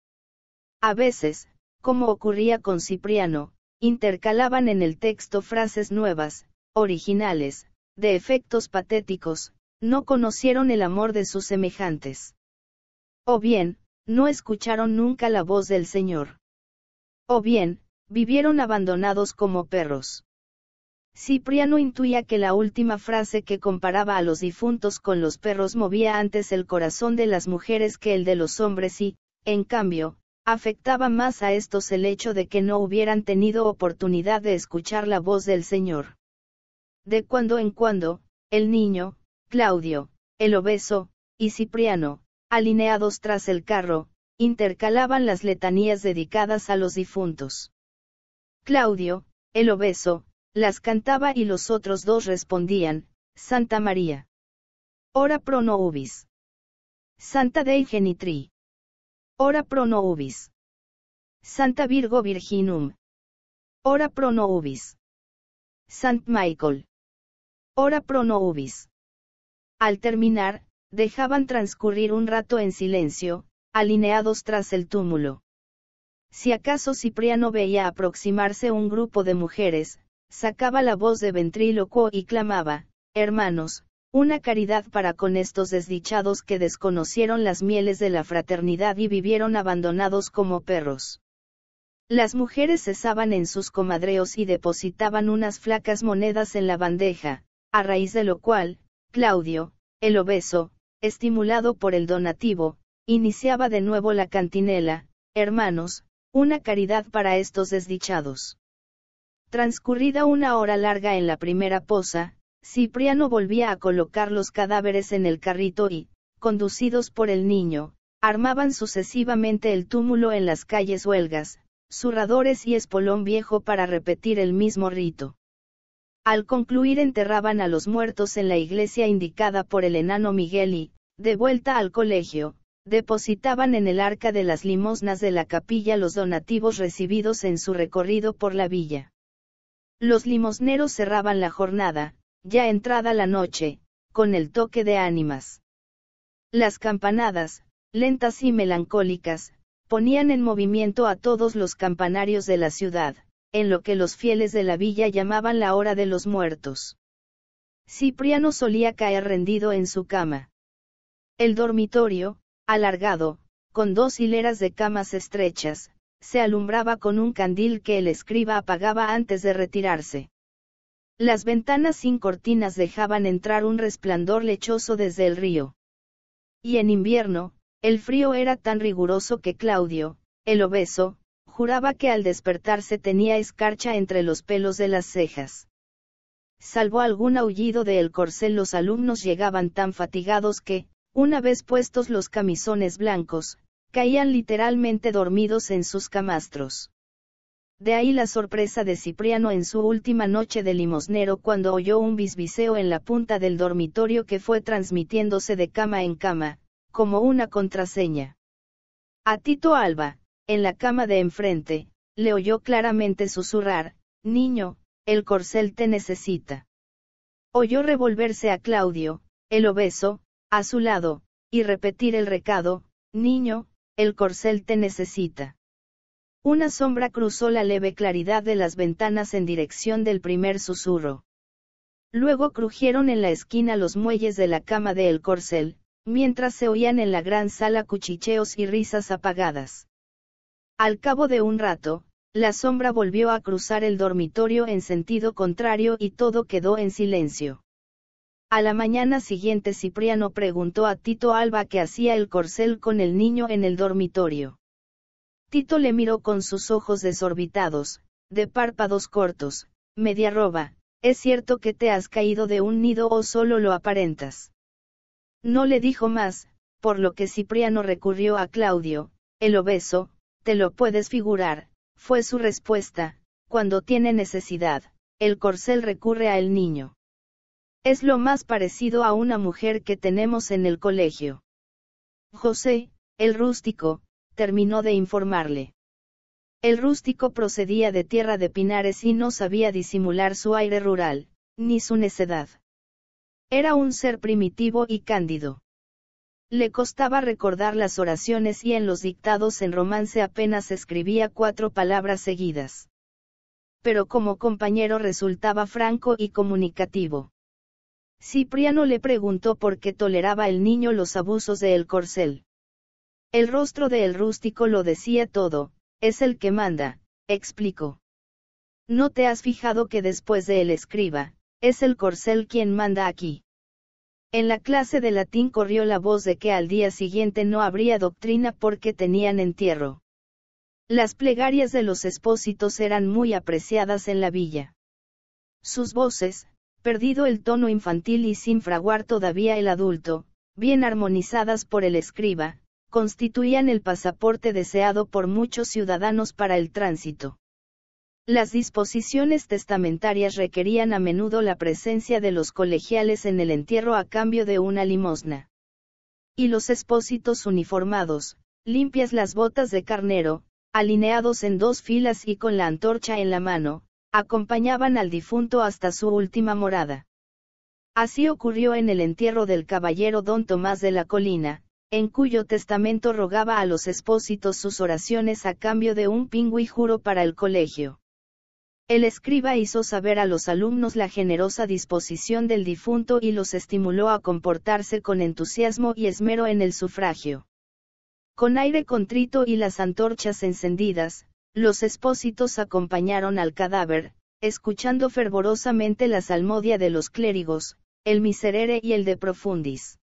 A veces, como ocurría con Cipriano, intercalaban en el texto frases nuevas, originales, de efectos patéticos, no conocieron el amor de sus semejantes. O bien, no escucharon nunca la voz del Señor. O bien, vivieron abandonados como perros. Cipriano intuía que la última frase que comparaba a los difuntos con los perros movía antes el corazón de las mujeres que el de los hombres y, en cambio, afectaba más a estos el hecho de que no hubieran tenido oportunidad de escuchar la voz del Señor. De cuando en cuando, el niño, Claudio, el obeso, y Cipriano, alineados tras el carro, intercalaban las letanías dedicadas a los difuntos. Claudio, el obeso, las cantaba y los otros dos respondían, Santa María. Ora pro nobis. Santa Dei Genitri. Ora pro nobis. Santa Virgo Virginum. Ora pro nobis. Sant Michael. Ora pro nobis. Al terminar, dejaban transcurrir un rato en silencio, alineados tras el túmulo. Si acaso Cipriano veía aproximarse un grupo de mujeres, sacaba la voz de ventrílocuo y clamaba, hermanos, una caridad para con estos desdichados que desconocieron las mieles de la fraternidad y vivieron abandonados como perros. Las mujeres cesaban en sus comadreos y depositaban unas flacas monedas en la bandeja, a raíz de lo cual, Claudio, el obeso, estimulado por el donativo, iniciaba de nuevo la cantinela, hermanos, una caridad para estos desdichados. Transcurrida una hora larga en la primera posa, Cipriano volvía a colocar los cadáveres en el carrito y, conducidos por el niño, armaban sucesivamente el túmulo en las calles huelgas, zurradores y espolón viejo para repetir el mismo rito. Al concluir enterraban a los muertos en la iglesia indicada por el enano Miguel y, de vuelta al colegio, depositaban en el arca de las limosnas de la capilla los donativos recibidos en su recorrido por la villa. Los limosneros cerraban la jornada, ya entrada la noche, con el toque de ánimas. Las campanadas, lentas y melancólicas, ponían en movimiento a todos los campanarios de la ciudad, en lo que los fieles de la villa llamaban la hora de los muertos. Cipriano solía caer rendido en su cama. El dormitorio, alargado, con dos hileras de camas estrechas, se alumbraba con un candil que el escriba apagaba antes de retirarse. Las ventanas sin cortinas dejaban entrar un resplandor lechoso desde el río. Y en invierno, el frío era tan riguroso que Claudio, el obeso, juraba que al despertarse tenía escarcha entre los pelos de las cejas. Salvo algún aullido de el corcel los alumnos llegaban tan fatigados que, una vez puestos los camisones blancos, caían literalmente dormidos en sus camastros. De ahí la sorpresa de Cipriano en su última noche de limosnero cuando oyó un bisbiseo en la punta del dormitorio que fue transmitiéndose de cama en cama, como una contraseña. A Tito Alba, en la cama de enfrente, le oyó claramente susurrar, Niño, el corcel te necesita. Oyó revolverse a Claudio, el obeso, a su lado, y repetir el recado, Niño, el corcel te necesita. Una sombra cruzó la leve claridad de las ventanas en dirección del primer susurro. Luego crujieron en la esquina los muelles de la cama de El Corcel, mientras se oían en la gran sala cuchicheos y risas apagadas. Al cabo de un rato, la sombra volvió a cruzar el dormitorio en sentido contrario y todo quedó en silencio. A la mañana siguiente Cipriano preguntó a Tito Alba qué hacía el corcel con el niño en el dormitorio. Tito le miró con sus ojos desorbitados, de párpados cortos, media roba, ¿es cierto que te has caído de un nido o solo lo aparentas? No le dijo más, por lo que Cipriano recurrió a Claudio, el obeso, te lo puedes figurar, fue su respuesta, cuando tiene necesidad, el corcel recurre a niño. Es lo más parecido a una mujer que tenemos en el colegio. José, el rústico, terminó de informarle. El rústico procedía de tierra de pinares y no sabía disimular su aire rural, ni su necedad. Era un ser primitivo y cándido. Le costaba recordar las oraciones y en los dictados en romance apenas escribía cuatro palabras seguidas. Pero como compañero resultaba franco y comunicativo. Cipriano le preguntó por qué toleraba el niño los abusos de El Corcel. El rostro del rústico lo decía todo, es el que manda, explicó. ¿No te has fijado que después de él escriba, es el corcel quien manda aquí? En la clase de latín corrió la voz de que al día siguiente no habría doctrina porque tenían entierro. Las plegarias de los expósitos eran muy apreciadas en la villa. Sus voces, perdido el tono infantil y sin fraguar todavía el adulto, bien armonizadas por el escriba, constituían el pasaporte deseado por muchos ciudadanos para el tránsito. Las disposiciones testamentarias requerían a menudo la presencia de los colegiales en el entierro a cambio de una limosna. Y los expósitos uniformados, limpias las botas de carnero, alineados en dos filas y con la antorcha en la mano, acompañaban al difunto hasta su última morada. Así ocurrió en el entierro del caballero don Tomás de la Colina, en cuyo testamento rogaba a los expósitos sus oraciones a cambio de un pingüí juro para el colegio. El escriba hizo saber a los alumnos la generosa disposición del difunto y los estimuló a comportarse con entusiasmo y esmero en el sufragio. Con aire contrito y las antorchas encendidas, los expósitos acompañaron al cadáver, escuchando fervorosamente la salmodia de los clérigos, el miserere y el de profundis.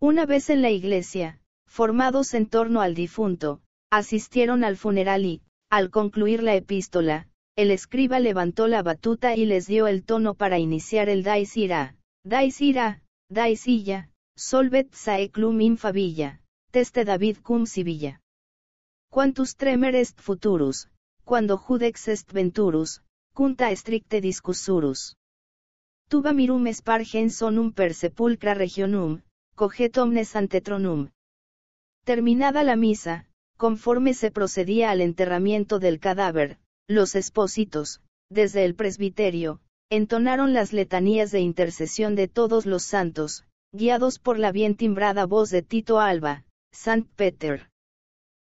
Una vez en la iglesia, formados en torno al difunto, asistieron al funeral y, al concluir la epístola, el escriba levantó la batuta y les dio el tono para iniciar el Dais daisira, daisilla, Ira, Dais Illa, Solvet Saeclum Infavilla, Teste David Cum Sibilla. Quantus tremer est futurus, cuando judex est venturus, cunta stricte discussurus. Tuba mirum spargen sonum per sepulcra regionum, coget omnes antetronum. Terminada la misa, conforme se procedía al enterramiento del cadáver, los expósitos, desde el presbiterio, entonaron las letanías de intercesión de todos los santos, guiados por la bien timbrada voz de Tito Alba, Sant Peter.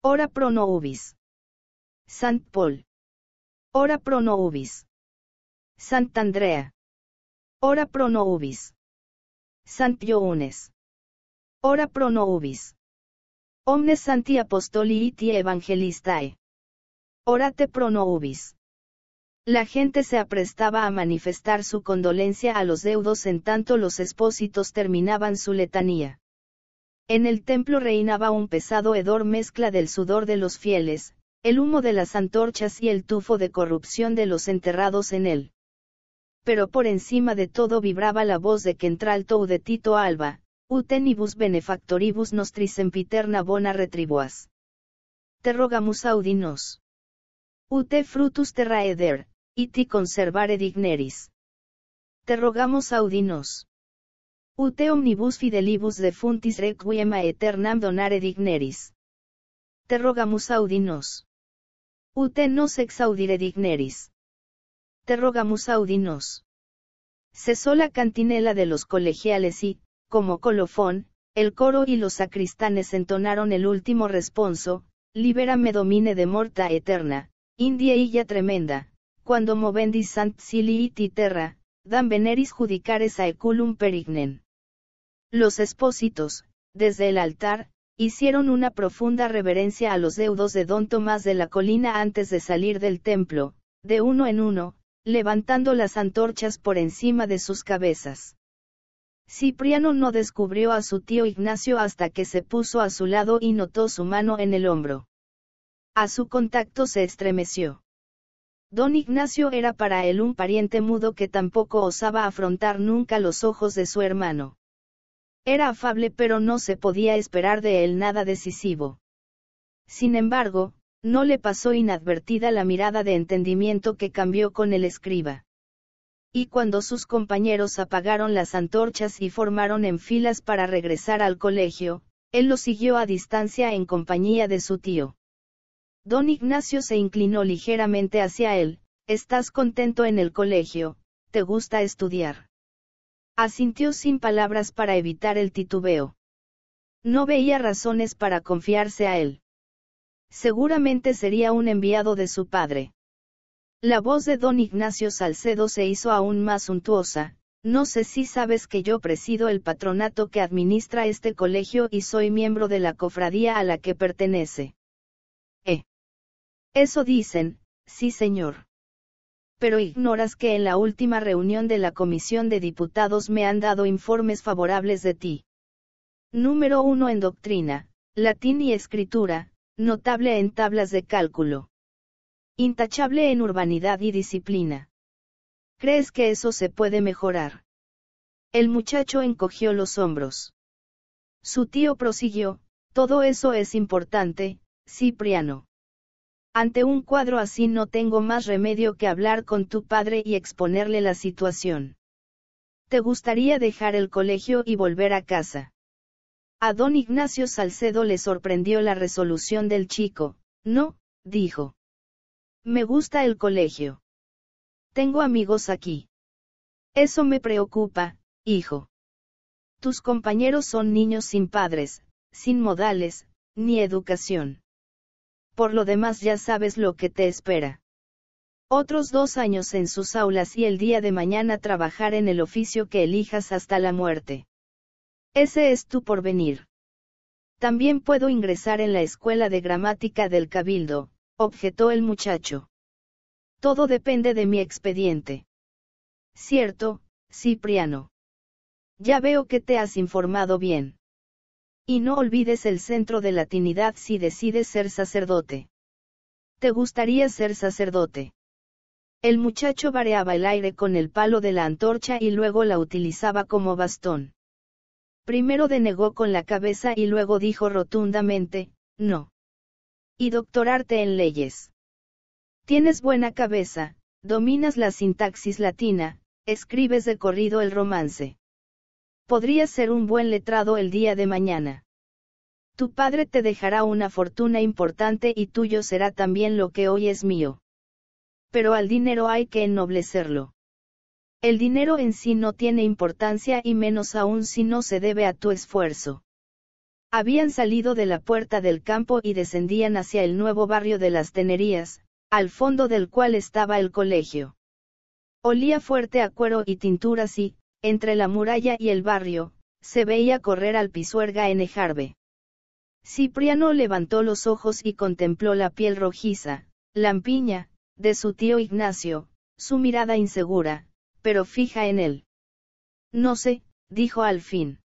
Ora pro Sant Paul. Ora pro «Sant Andrea». Ora pro «Sant Sant'Iones. Ora pro Omnes santi apostoli iti evangelistae. Orate pro nobis. La gente se aprestaba a manifestar su condolencia a los deudos en tanto los expósitos terminaban su letanía. En el templo reinaba un pesado hedor mezcla del sudor de los fieles, el humo de las antorchas y el tufo de corrupción de los enterrados en él. Pero por encima de todo vibraba la voz de Quentralto de Tito Alba, utenibus benefactoribus nostris sempiterna bona retribuas. Te rogamus audinos. Ute frutus terraeder, iti conservare digneris. Te rogamos audinos. Ute omnibus fidelibus defuntis requiem aeternam donare digneris. Te rogamus audinos. Ut nos exaudire digneris. Te rogamus audinos. Cesó la cantinela de los colegiales y, como colofón, el coro y los sacristanes entonaron el último responso, me domine de morta eterna, INDIA illa tremenda, cuando movendis sant silii terra, dam veneris judicares A ECULUM perignen. Los espósitos, desde el altar, hicieron una profunda reverencia a los deudos de don Tomás de la colina antes de salir del templo, de uno en uno, levantando las antorchas por encima de sus cabezas. Cipriano no descubrió a su tío Ignacio hasta que se puso a su lado y notó su mano en el hombro. A su contacto se estremeció. Don Ignacio era para él un pariente mudo que tampoco osaba afrontar nunca los ojos de su hermano. Era afable pero no se podía esperar de él nada decisivo. Sin embargo, no le pasó inadvertida la mirada de entendimiento que cambió con el escriba. Y cuando sus compañeros apagaron las antorchas y formaron en filas para regresar al colegio, él lo siguió a distancia en compañía de su tío. Don Ignacio se inclinó ligeramente hacia él, ¿estás contento en el colegio? ¿Te gusta estudiar? Asintió sin palabras para evitar el titubeo. No veía razones para confiarse a él. Seguramente sería un enviado de su padre. La voz de don Ignacio Salcedo se hizo aún más suntuosa, no sé si sabes que yo presido el patronato que administra este colegio y soy miembro de la cofradía a la que pertenece. Eh. Eso dicen, sí señor pero ignoras que en la última reunión de la Comisión de Diputados me han dado informes favorables de ti. Número uno en doctrina, latín y escritura, notable en tablas de cálculo. Intachable en urbanidad y disciplina. ¿Crees que eso se puede mejorar? El muchacho encogió los hombros. Su tío prosiguió, todo eso es importante, Cipriano. Ante un cuadro así no tengo más remedio que hablar con tu padre y exponerle la situación. ¿Te gustaría dejar el colegio y volver a casa? A don Ignacio Salcedo le sorprendió la resolución del chico, no, dijo. Me gusta el colegio. Tengo amigos aquí. Eso me preocupa, hijo. Tus compañeros son niños sin padres, sin modales, ni educación por lo demás ya sabes lo que te espera. Otros dos años en sus aulas y el día de mañana trabajar en el oficio que elijas hasta la muerte. Ese es tu porvenir. También puedo ingresar en la escuela de gramática del Cabildo, objetó el muchacho. Todo depende de mi expediente. Cierto, Cipriano. Ya veo que te has informado bien. Y no olvides el centro de latinidad si decides ser sacerdote. ¿Te gustaría ser sacerdote? El muchacho vareaba el aire con el palo de la antorcha y luego la utilizaba como bastón. Primero denegó con la cabeza y luego dijo rotundamente, no. Y doctorarte en leyes. Tienes buena cabeza, dominas la sintaxis latina, escribes de corrido el romance. Podrías ser un buen letrado el día de mañana. Tu padre te dejará una fortuna importante y tuyo será también lo que hoy es mío. Pero al dinero hay que ennoblecerlo. El dinero en sí no tiene importancia y menos aún si no se debe a tu esfuerzo. Habían salido de la puerta del campo y descendían hacia el nuevo barrio de las Tenerías, al fondo del cual estaba el colegio. Olía fuerte a cuero y tinturas y, entre la muralla y el barrio, se veía correr al pisuerga en Ejarbe. Cipriano levantó los ojos y contempló la piel rojiza, lampiña, de su tío Ignacio, su mirada insegura, pero fija en él. No sé, dijo al fin.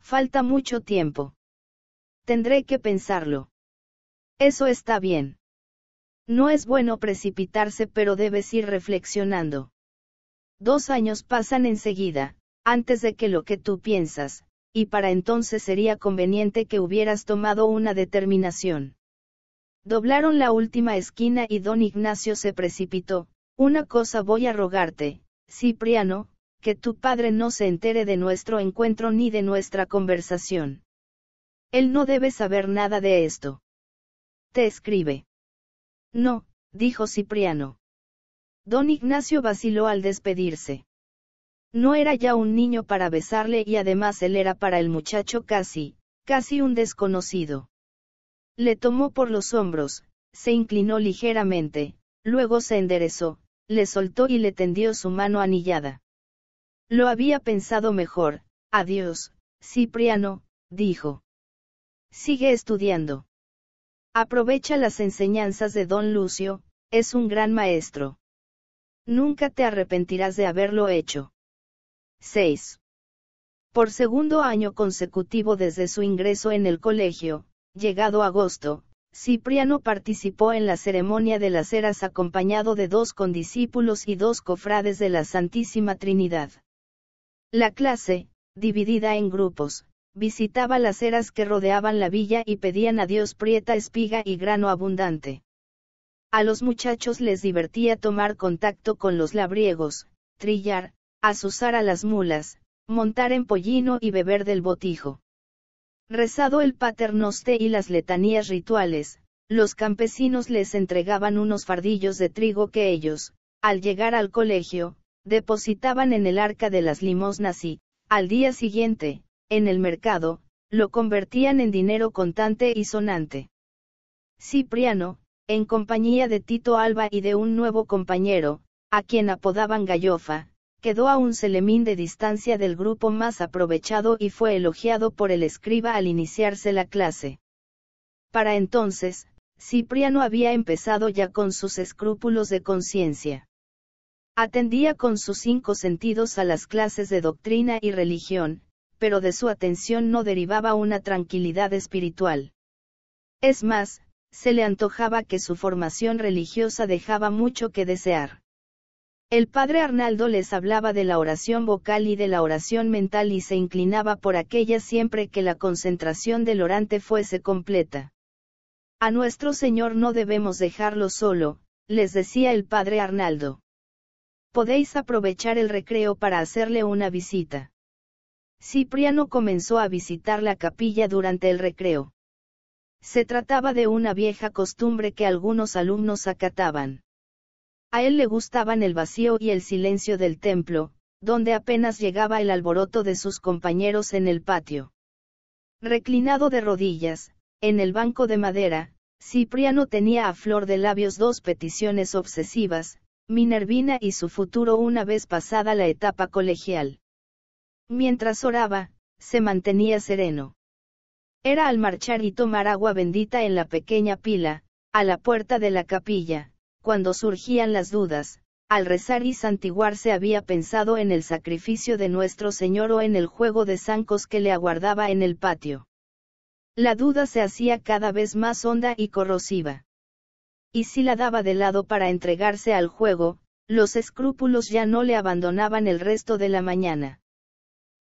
Falta mucho tiempo. Tendré que pensarlo. Eso está bien. No es bueno precipitarse pero debes ir reflexionando. Dos años pasan enseguida, antes de que lo que tú piensas, y para entonces sería conveniente que hubieras tomado una determinación. Doblaron la última esquina y don Ignacio se precipitó. Una cosa voy a rogarte, Cipriano, que tu padre no se entere de nuestro encuentro ni de nuestra conversación. Él no debe saber nada de esto. Te escribe. No, dijo Cipriano. Don Ignacio vaciló al despedirse. No era ya un niño para besarle y además él era para el muchacho casi, casi un desconocido. Le tomó por los hombros, se inclinó ligeramente, luego se enderezó, le soltó y le tendió su mano anillada. Lo había pensado mejor, adiós, Cipriano, dijo. Sigue estudiando. Aprovecha las enseñanzas de don Lucio, es un gran maestro. Nunca te arrepentirás de haberlo hecho. 6. Por segundo año consecutivo desde su ingreso en el colegio, llegado agosto, Cipriano participó en la ceremonia de las eras acompañado de dos condiscípulos y dos cofrades de la Santísima Trinidad. La clase, dividida en grupos, visitaba las eras que rodeaban la villa y pedían a Dios prieta espiga y grano abundante. A los muchachos les divertía tomar contacto con los labriegos, trillar, azuzar a las mulas, montar en pollino y beber del botijo. Rezado el paternoste y las letanías rituales, los campesinos les entregaban unos fardillos de trigo que ellos, al llegar al colegio, depositaban en el arca de las limosnas y, al día siguiente, en el mercado, lo convertían en dinero contante y sonante. Cipriano, en compañía de Tito Alba y de un nuevo compañero, a quien apodaban Gallofa, quedó a un selemín de distancia del grupo más aprovechado y fue elogiado por el escriba al iniciarse la clase. Para entonces, Cipriano había empezado ya con sus escrúpulos de conciencia. Atendía con sus cinco sentidos a las clases de doctrina y religión, pero de su atención no derivaba una tranquilidad espiritual. Es más, se le antojaba que su formación religiosa dejaba mucho que desear. El padre Arnaldo les hablaba de la oración vocal y de la oración mental y se inclinaba por aquella siempre que la concentración del orante fuese completa. A nuestro Señor no debemos dejarlo solo, les decía el padre Arnaldo. Podéis aprovechar el recreo para hacerle una visita. Cipriano comenzó a visitar la capilla durante el recreo. Se trataba de una vieja costumbre que algunos alumnos acataban. A él le gustaban el vacío y el silencio del templo, donde apenas llegaba el alboroto de sus compañeros en el patio. Reclinado de rodillas, en el banco de madera, Cipriano tenía a flor de labios dos peticiones obsesivas, Minervina y su futuro una vez pasada la etapa colegial. Mientras oraba, se mantenía sereno. Era al marchar y tomar agua bendita en la pequeña pila, a la puerta de la capilla, cuando surgían las dudas, al rezar y santiguarse había pensado en el sacrificio de nuestro Señor o en el juego de zancos que le aguardaba en el patio. La duda se hacía cada vez más honda y corrosiva. Y si la daba de lado para entregarse al juego, los escrúpulos ya no le abandonaban el resto de la mañana.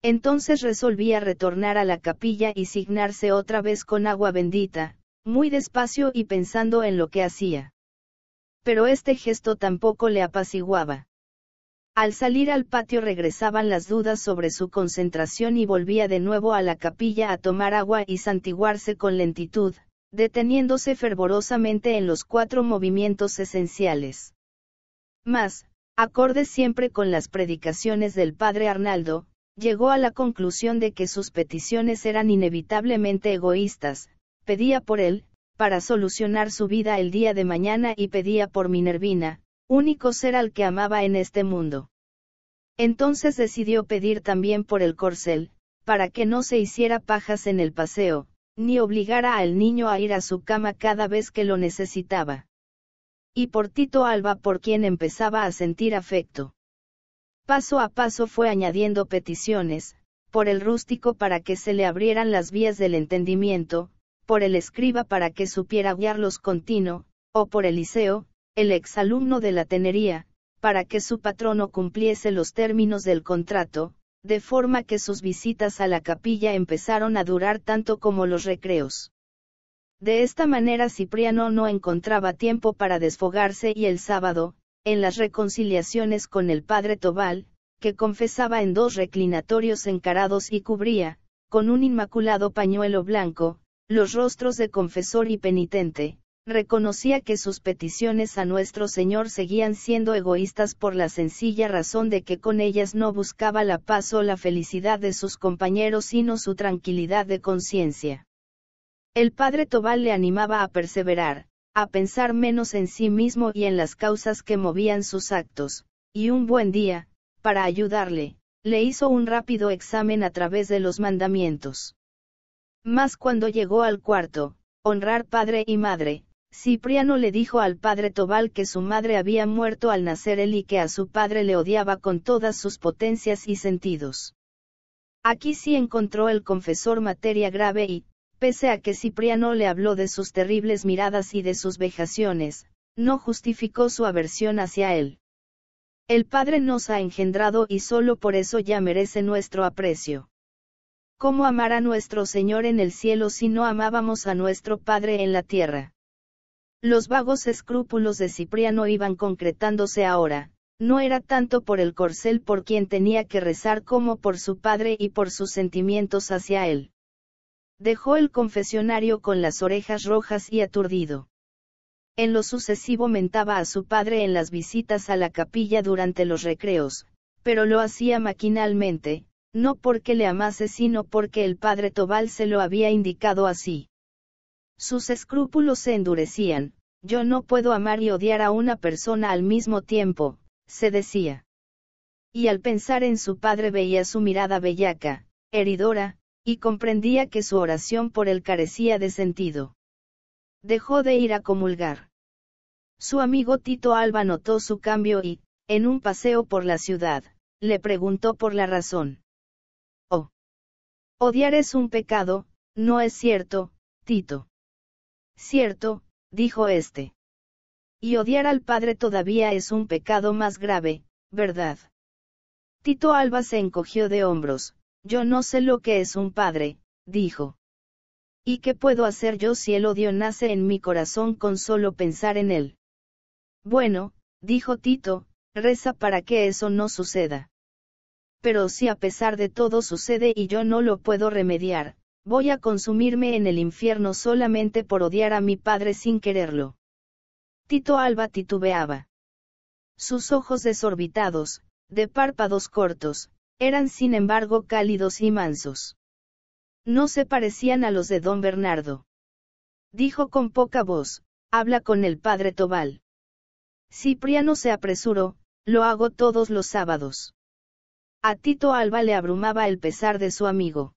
Entonces resolvía retornar a la capilla y signarse otra vez con agua bendita, muy despacio y pensando en lo que hacía. Pero este gesto tampoco le apaciguaba. Al salir al patio regresaban las dudas sobre su concentración y volvía de nuevo a la capilla a tomar agua y santiguarse con lentitud, deteniéndose fervorosamente en los cuatro movimientos esenciales. Mas, acorde siempre con las predicaciones del padre Arnaldo, Llegó a la conclusión de que sus peticiones eran inevitablemente egoístas, pedía por él, para solucionar su vida el día de mañana y pedía por Minervina, único ser al que amaba en este mundo. Entonces decidió pedir también por el corcel, para que no se hiciera pajas en el paseo, ni obligara al niño a ir a su cama cada vez que lo necesitaba. Y por Tito Alba por quien empezaba a sentir afecto. Paso a paso fue añadiendo peticiones, por el rústico para que se le abrieran las vías del entendimiento, por el escriba para que supiera guiarlos continuo, o por Eliseo, el exalumno de la tenería, para que su patrono cumpliese los términos del contrato, de forma que sus visitas a la capilla empezaron a durar tanto como los recreos. De esta manera Cipriano no encontraba tiempo para desfogarse y el sábado, en las reconciliaciones con el padre Tobal, que confesaba en dos reclinatorios encarados y cubría, con un inmaculado pañuelo blanco, los rostros de confesor y penitente, reconocía que sus peticiones a nuestro Señor seguían siendo egoístas por la sencilla razón de que con ellas no buscaba la paz o la felicidad de sus compañeros sino su tranquilidad de conciencia. El padre Tobal le animaba a perseverar, a pensar menos en sí mismo y en las causas que movían sus actos, y un buen día, para ayudarle, le hizo un rápido examen a través de los mandamientos. Más cuando llegó al cuarto, honrar padre y madre, Cipriano le dijo al padre Tobal que su madre había muerto al nacer él y que a su padre le odiaba con todas sus potencias y sentidos. Aquí sí encontró el confesor materia grave y, Pese a que Cipriano le habló de sus terribles miradas y de sus vejaciones, no justificó su aversión hacia él. El Padre nos ha engendrado y solo por eso ya merece nuestro aprecio. ¿Cómo amar a nuestro Señor en el cielo si no amábamos a nuestro Padre en la tierra? Los vagos escrúpulos de Cipriano iban concretándose ahora, no era tanto por el corcel por quien tenía que rezar como por su padre y por sus sentimientos hacia él dejó el confesionario con las orejas rojas y aturdido. En lo sucesivo mentaba a su padre en las visitas a la capilla durante los recreos, pero lo hacía maquinalmente, no porque le amase sino porque el padre Tobal se lo había indicado así. Sus escrúpulos se endurecían, yo no puedo amar y odiar a una persona al mismo tiempo, se decía. Y al pensar en su padre veía su mirada bellaca, heridora, y comprendía que su oración por él carecía de sentido. Dejó de ir a comulgar. Su amigo Tito Alba notó su cambio y, en un paseo por la ciudad, le preguntó por la razón. Oh. Odiar es un pecado, no es cierto, Tito. Cierto, dijo éste. Y odiar al padre todavía es un pecado más grave, ¿verdad? Tito Alba se encogió de hombros, yo no sé lo que es un padre, dijo. ¿Y qué puedo hacer yo si el odio nace en mi corazón con solo pensar en él? Bueno, dijo Tito, reza para que eso no suceda. Pero si a pesar de todo sucede y yo no lo puedo remediar, voy a consumirme en el infierno solamente por odiar a mi padre sin quererlo. Tito Alba titubeaba. Sus ojos desorbitados, de párpados cortos, eran sin embargo cálidos y mansos. No se parecían a los de don Bernardo. Dijo con poca voz, habla con el padre Tobal. Cipriano se apresuró, lo hago todos los sábados. A Tito Alba le abrumaba el pesar de su amigo.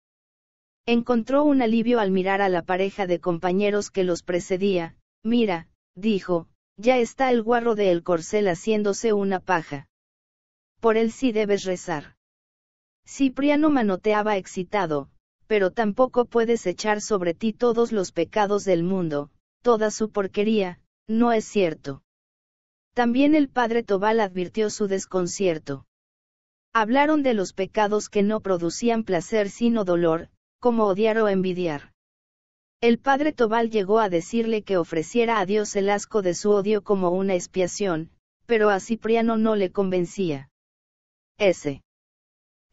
Encontró un alivio al mirar a la pareja de compañeros que los precedía, mira, dijo, ya está el guarro de El Corcel haciéndose una paja. Por él sí debes rezar. Cipriano manoteaba excitado, pero tampoco puedes echar sobre ti todos los pecados del mundo, toda su porquería, no es cierto. También el padre Tobal advirtió su desconcierto. Hablaron de los pecados que no producían placer sino dolor, como odiar o envidiar. El padre Tobal llegó a decirle que ofreciera a Dios el asco de su odio como una expiación, pero a Cipriano no le convencía. Ese.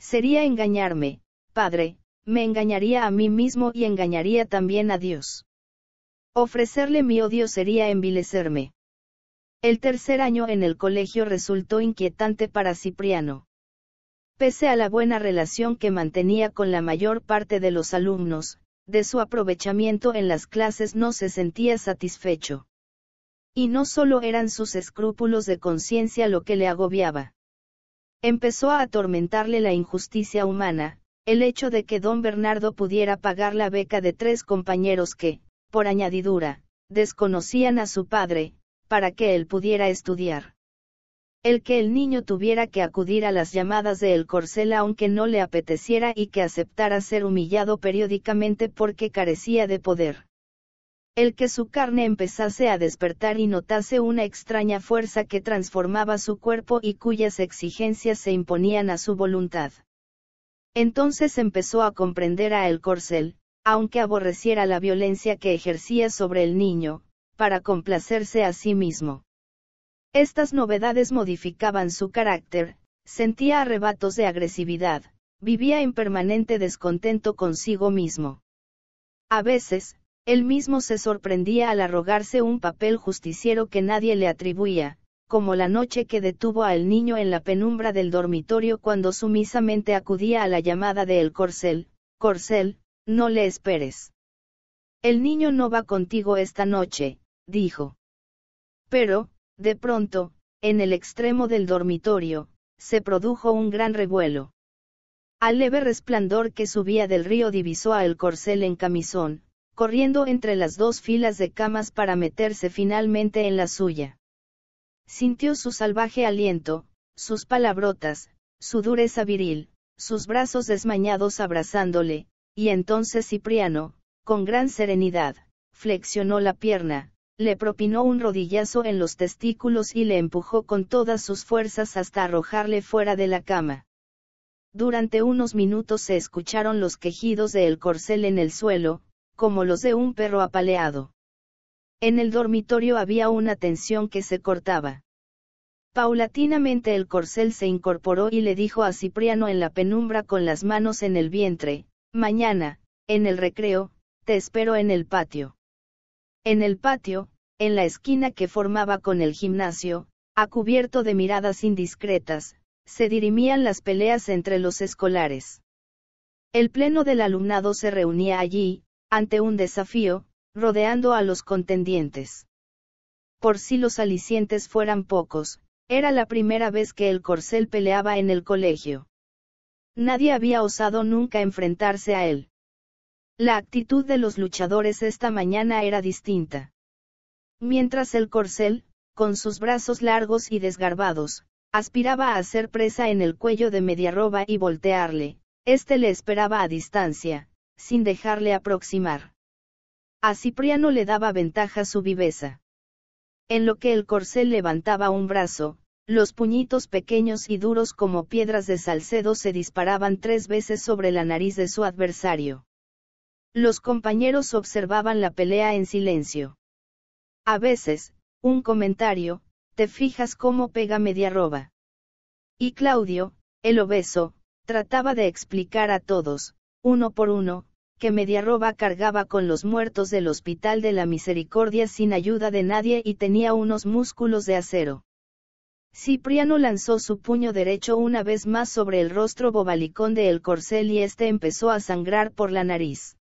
Sería engañarme, Padre, me engañaría a mí mismo y engañaría también a Dios. Ofrecerle mi odio sería envilecerme. El tercer año en el colegio resultó inquietante para Cipriano. Pese a la buena relación que mantenía con la mayor parte de los alumnos, de su aprovechamiento en las clases no se sentía satisfecho. Y no solo eran sus escrúpulos de conciencia lo que le agobiaba. Empezó a atormentarle la injusticia humana, el hecho de que don Bernardo pudiera pagar la beca de tres compañeros que, por añadidura, desconocían a su padre, para que él pudiera estudiar. El que el niño tuviera que acudir a las llamadas de El Corcel aunque no le apeteciera y que aceptara ser humillado periódicamente porque carecía de poder el que su carne empezase a despertar y notase una extraña fuerza que transformaba su cuerpo y cuyas exigencias se imponían a su voluntad. Entonces empezó a comprender a El Corcel, aunque aborreciera la violencia que ejercía sobre el niño, para complacerse a sí mismo. Estas novedades modificaban su carácter, sentía arrebatos de agresividad, vivía en permanente descontento consigo mismo. A veces, él mismo se sorprendía al arrogarse un papel justiciero que nadie le atribuía, como la noche que detuvo al niño en la penumbra del dormitorio cuando sumisamente acudía a la llamada de El Corcel, Corcel, no le esperes. El niño no va contigo esta noche, dijo. Pero, de pronto, en el extremo del dormitorio, se produjo un gran revuelo. Al leve resplandor que subía del río divisó a El Corcel en camisón, corriendo entre las dos filas de camas para meterse finalmente en la suya. Sintió su salvaje aliento, sus palabrotas, su dureza viril, sus brazos desmañados abrazándole, y entonces Cipriano, con gran serenidad, flexionó la pierna, le propinó un rodillazo en los testículos y le empujó con todas sus fuerzas hasta arrojarle fuera de la cama. Durante unos minutos se escucharon los quejidos de el corcel en el suelo, como los de un perro apaleado. En el dormitorio había una tensión que se cortaba. Paulatinamente el corcel se incorporó y le dijo a Cipriano en la penumbra con las manos en el vientre, Mañana, en el recreo, te espero en el patio. En el patio, en la esquina que formaba con el gimnasio, a cubierto de miradas indiscretas, se dirimían las peleas entre los escolares. El pleno del alumnado se reunía allí, ante un desafío, rodeando a los contendientes. Por si los alicientes fueran pocos, era la primera vez que el corcel peleaba en el colegio. Nadie había osado nunca enfrentarse a él. La actitud de los luchadores esta mañana era distinta. Mientras el corcel, con sus brazos largos y desgarbados, aspiraba a hacer presa en el cuello de Mediarroba y voltearle, éste le esperaba a distancia, sin dejarle aproximar. A Cipriano le daba ventaja su viveza. En lo que el corcel levantaba un brazo, los puñitos pequeños y duros como piedras de salcedo se disparaban tres veces sobre la nariz de su adversario. Los compañeros observaban la pelea en silencio. A veces, un comentario, te fijas cómo pega media roba. Y Claudio, el obeso, trataba de explicar a todos, uno por uno, que Mediarroba cargaba con los muertos del Hospital de la Misericordia sin ayuda de nadie y tenía unos músculos de acero. Cipriano lanzó su puño derecho una vez más sobre el rostro bobalicón de El Corcel y este empezó a sangrar por la nariz.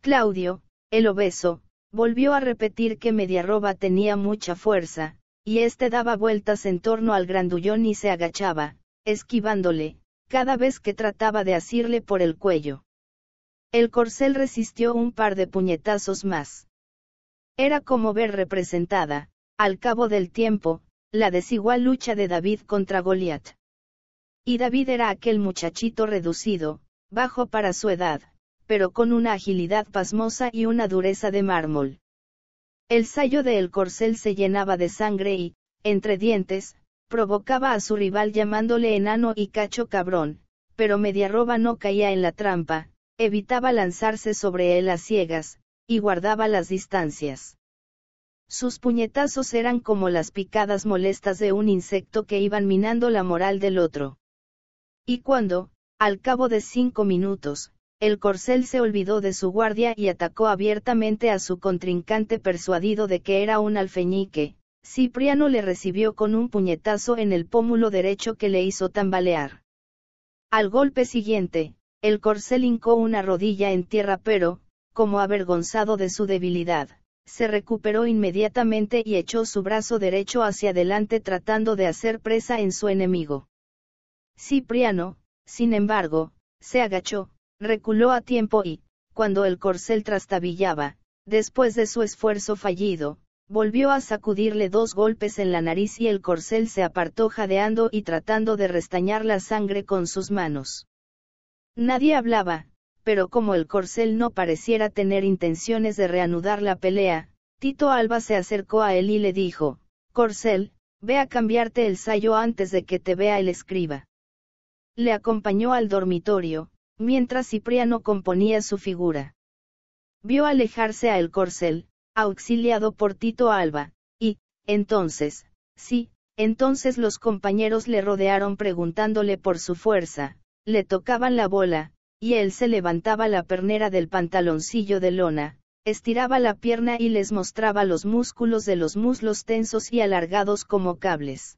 Claudio, el obeso, volvió a repetir que Mediarroba tenía mucha fuerza, y éste daba vueltas en torno al grandullón y se agachaba, esquivándole, cada vez que trataba de asirle por el cuello. El corcel resistió un par de puñetazos más. Era como ver representada, al cabo del tiempo, la desigual lucha de David contra Goliat. Y David era aquel muchachito reducido, bajo para su edad, pero con una agilidad pasmosa y una dureza de mármol. El sayo de el corcel se llenaba de sangre y, entre dientes, provocaba a su rival llamándole enano y cacho cabrón, pero Mediarroba no caía en la trampa, evitaba lanzarse sobre él a ciegas, y guardaba las distancias. Sus puñetazos eran como las picadas molestas de un insecto que iban minando la moral del otro. Y cuando, al cabo de cinco minutos, el corcel se olvidó de su guardia y atacó abiertamente a su contrincante persuadido de que era un alfeñique, Cipriano le recibió con un puñetazo en el pómulo derecho que le hizo tambalear. Al golpe siguiente, el corcel hincó una rodilla en tierra pero, como avergonzado de su debilidad, se recuperó inmediatamente y echó su brazo derecho hacia adelante tratando de hacer presa en su enemigo. Cipriano, sin embargo, se agachó, reculó a tiempo y, cuando el corcel trastabillaba, después de su esfuerzo fallido, Volvió a sacudirle dos golpes en la nariz y el corcel se apartó jadeando y tratando de restañar la sangre con sus manos. Nadie hablaba, pero como el corcel no pareciera tener intenciones de reanudar la pelea, Tito Alba se acercó a él y le dijo, Corcel, ve a cambiarte el sayo antes de que te vea el escriba. Le acompañó al dormitorio, mientras Cipriano componía su figura. Vio alejarse a el corcel, auxiliado por Tito Alba, y, entonces, sí, entonces los compañeros le rodearon preguntándole por su fuerza, le tocaban la bola, y él se levantaba la pernera del pantaloncillo de lona, estiraba la pierna y les mostraba los músculos de los muslos tensos y alargados como cables.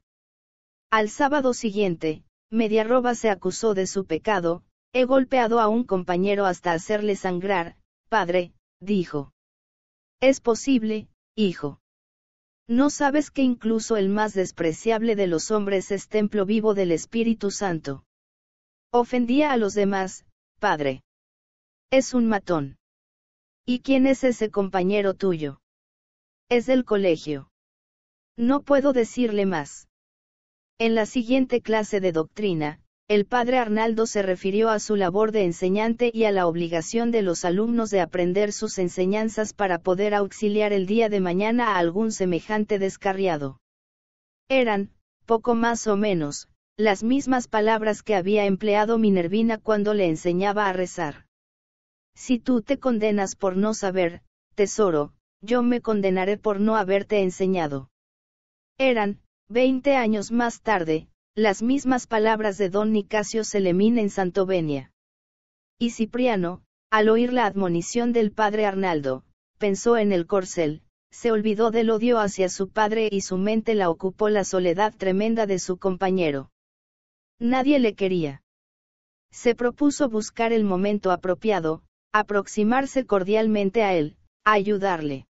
Al sábado siguiente, Mediarroba se acusó de su pecado, he golpeado a un compañero hasta hacerle sangrar, padre, dijo. Es posible, hijo. ¿No sabes que incluso el más despreciable de los hombres es templo vivo del Espíritu Santo? Ofendía a los demás, padre. Es un matón. ¿Y quién es ese compañero tuyo? Es del colegio. No puedo decirle más. En la siguiente clase de doctrina, el padre Arnaldo se refirió a su labor de enseñante y a la obligación de los alumnos de aprender sus enseñanzas para poder auxiliar el día de mañana a algún semejante descarriado. Eran, poco más o menos, las mismas palabras que había empleado Minervina cuando le enseñaba a rezar. Si tú te condenas por no saber, tesoro, yo me condenaré por no haberte enseñado. Eran, veinte años más tarde, las mismas palabras de don Nicasio Selemín en Santovenia. Y Cipriano, al oír la admonición del padre Arnaldo, pensó en el corcel, se olvidó del odio hacia su padre y su mente la ocupó la soledad tremenda de su compañero. Nadie le quería. Se propuso buscar el momento apropiado, aproximarse cordialmente a él, ayudarle.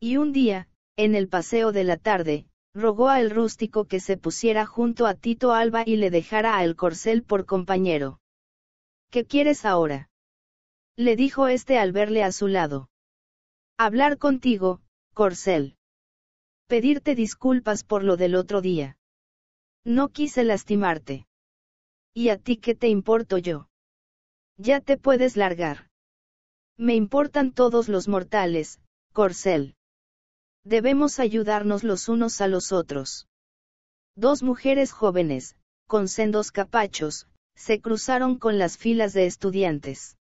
Y un día, en el paseo de la tarde, Rogó al rústico que se pusiera junto a Tito Alba y le dejara al corcel por compañero. ¿Qué quieres ahora? Le dijo este al verle a su lado. Hablar contigo, corcel. Pedirte disculpas por lo del otro día. No quise lastimarte. ¿Y a ti qué te importo yo? Ya te puedes largar. Me importan todos los mortales, corcel. Debemos ayudarnos los unos a los otros. Dos mujeres jóvenes, con sendos capachos, se cruzaron con las filas de estudiantes.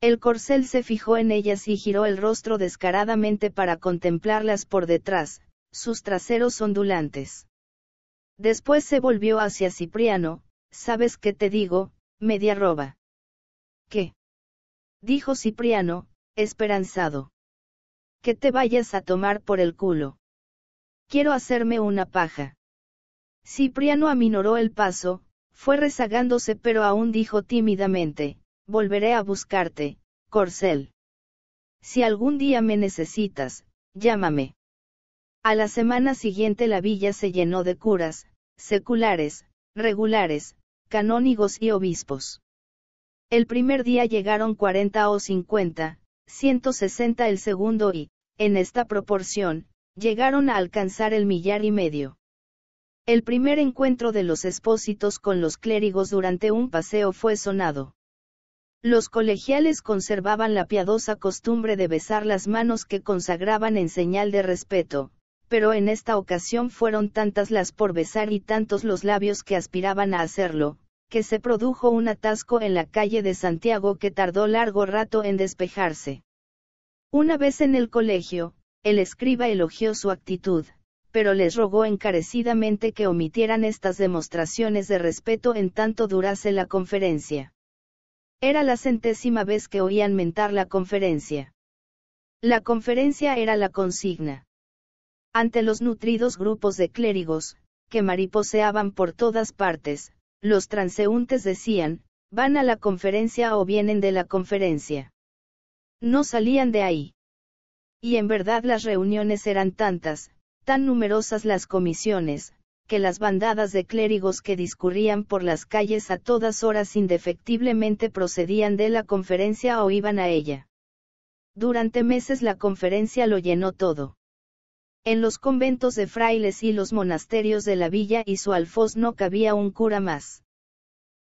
El corcel se fijó en ellas y giró el rostro descaradamente para contemplarlas por detrás, sus traseros ondulantes. Después se volvió hacia Cipriano, ¿sabes qué te digo, media roba? ¿Qué? dijo Cipriano, esperanzado. Que te vayas a tomar por el culo. Quiero hacerme una paja. Cipriano aminoró el paso, fue rezagándose pero aún dijo tímidamente, volveré a buscarte, Corcel. Si algún día me necesitas, llámame. A la semana siguiente la villa se llenó de curas, seculares, regulares, canónigos y obispos. El primer día llegaron 40 o 50, 160 el segundo y, en esta proporción, llegaron a alcanzar el millar y medio. El primer encuentro de los expósitos con los clérigos durante un paseo fue sonado. Los colegiales conservaban la piadosa costumbre de besar las manos que consagraban en señal de respeto, pero en esta ocasión fueron tantas las por besar y tantos los labios que aspiraban a hacerlo, que se produjo un atasco en la calle de Santiago que tardó largo rato en despejarse. Una vez en el colegio, el escriba elogió su actitud, pero les rogó encarecidamente que omitieran estas demostraciones de respeto en tanto durase la conferencia. Era la centésima vez que oían mentar la conferencia. La conferencia era la consigna. Ante los nutridos grupos de clérigos, que mariposeaban por todas partes, los transeúntes decían, van a la conferencia o vienen de la conferencia. No salían de ahí. Y en verdad las reuniones eran tantas, tan numerosas las comisiones, que las bandadas de clérigos que discurrían por las calles a todas horas indefectiblemente procedían de la conferencia o iban a ella. Durante meses la conferencia lo llenó todo. En los conventos de frailes y los monasterios de la villa y su alfoz no cabía un cura más.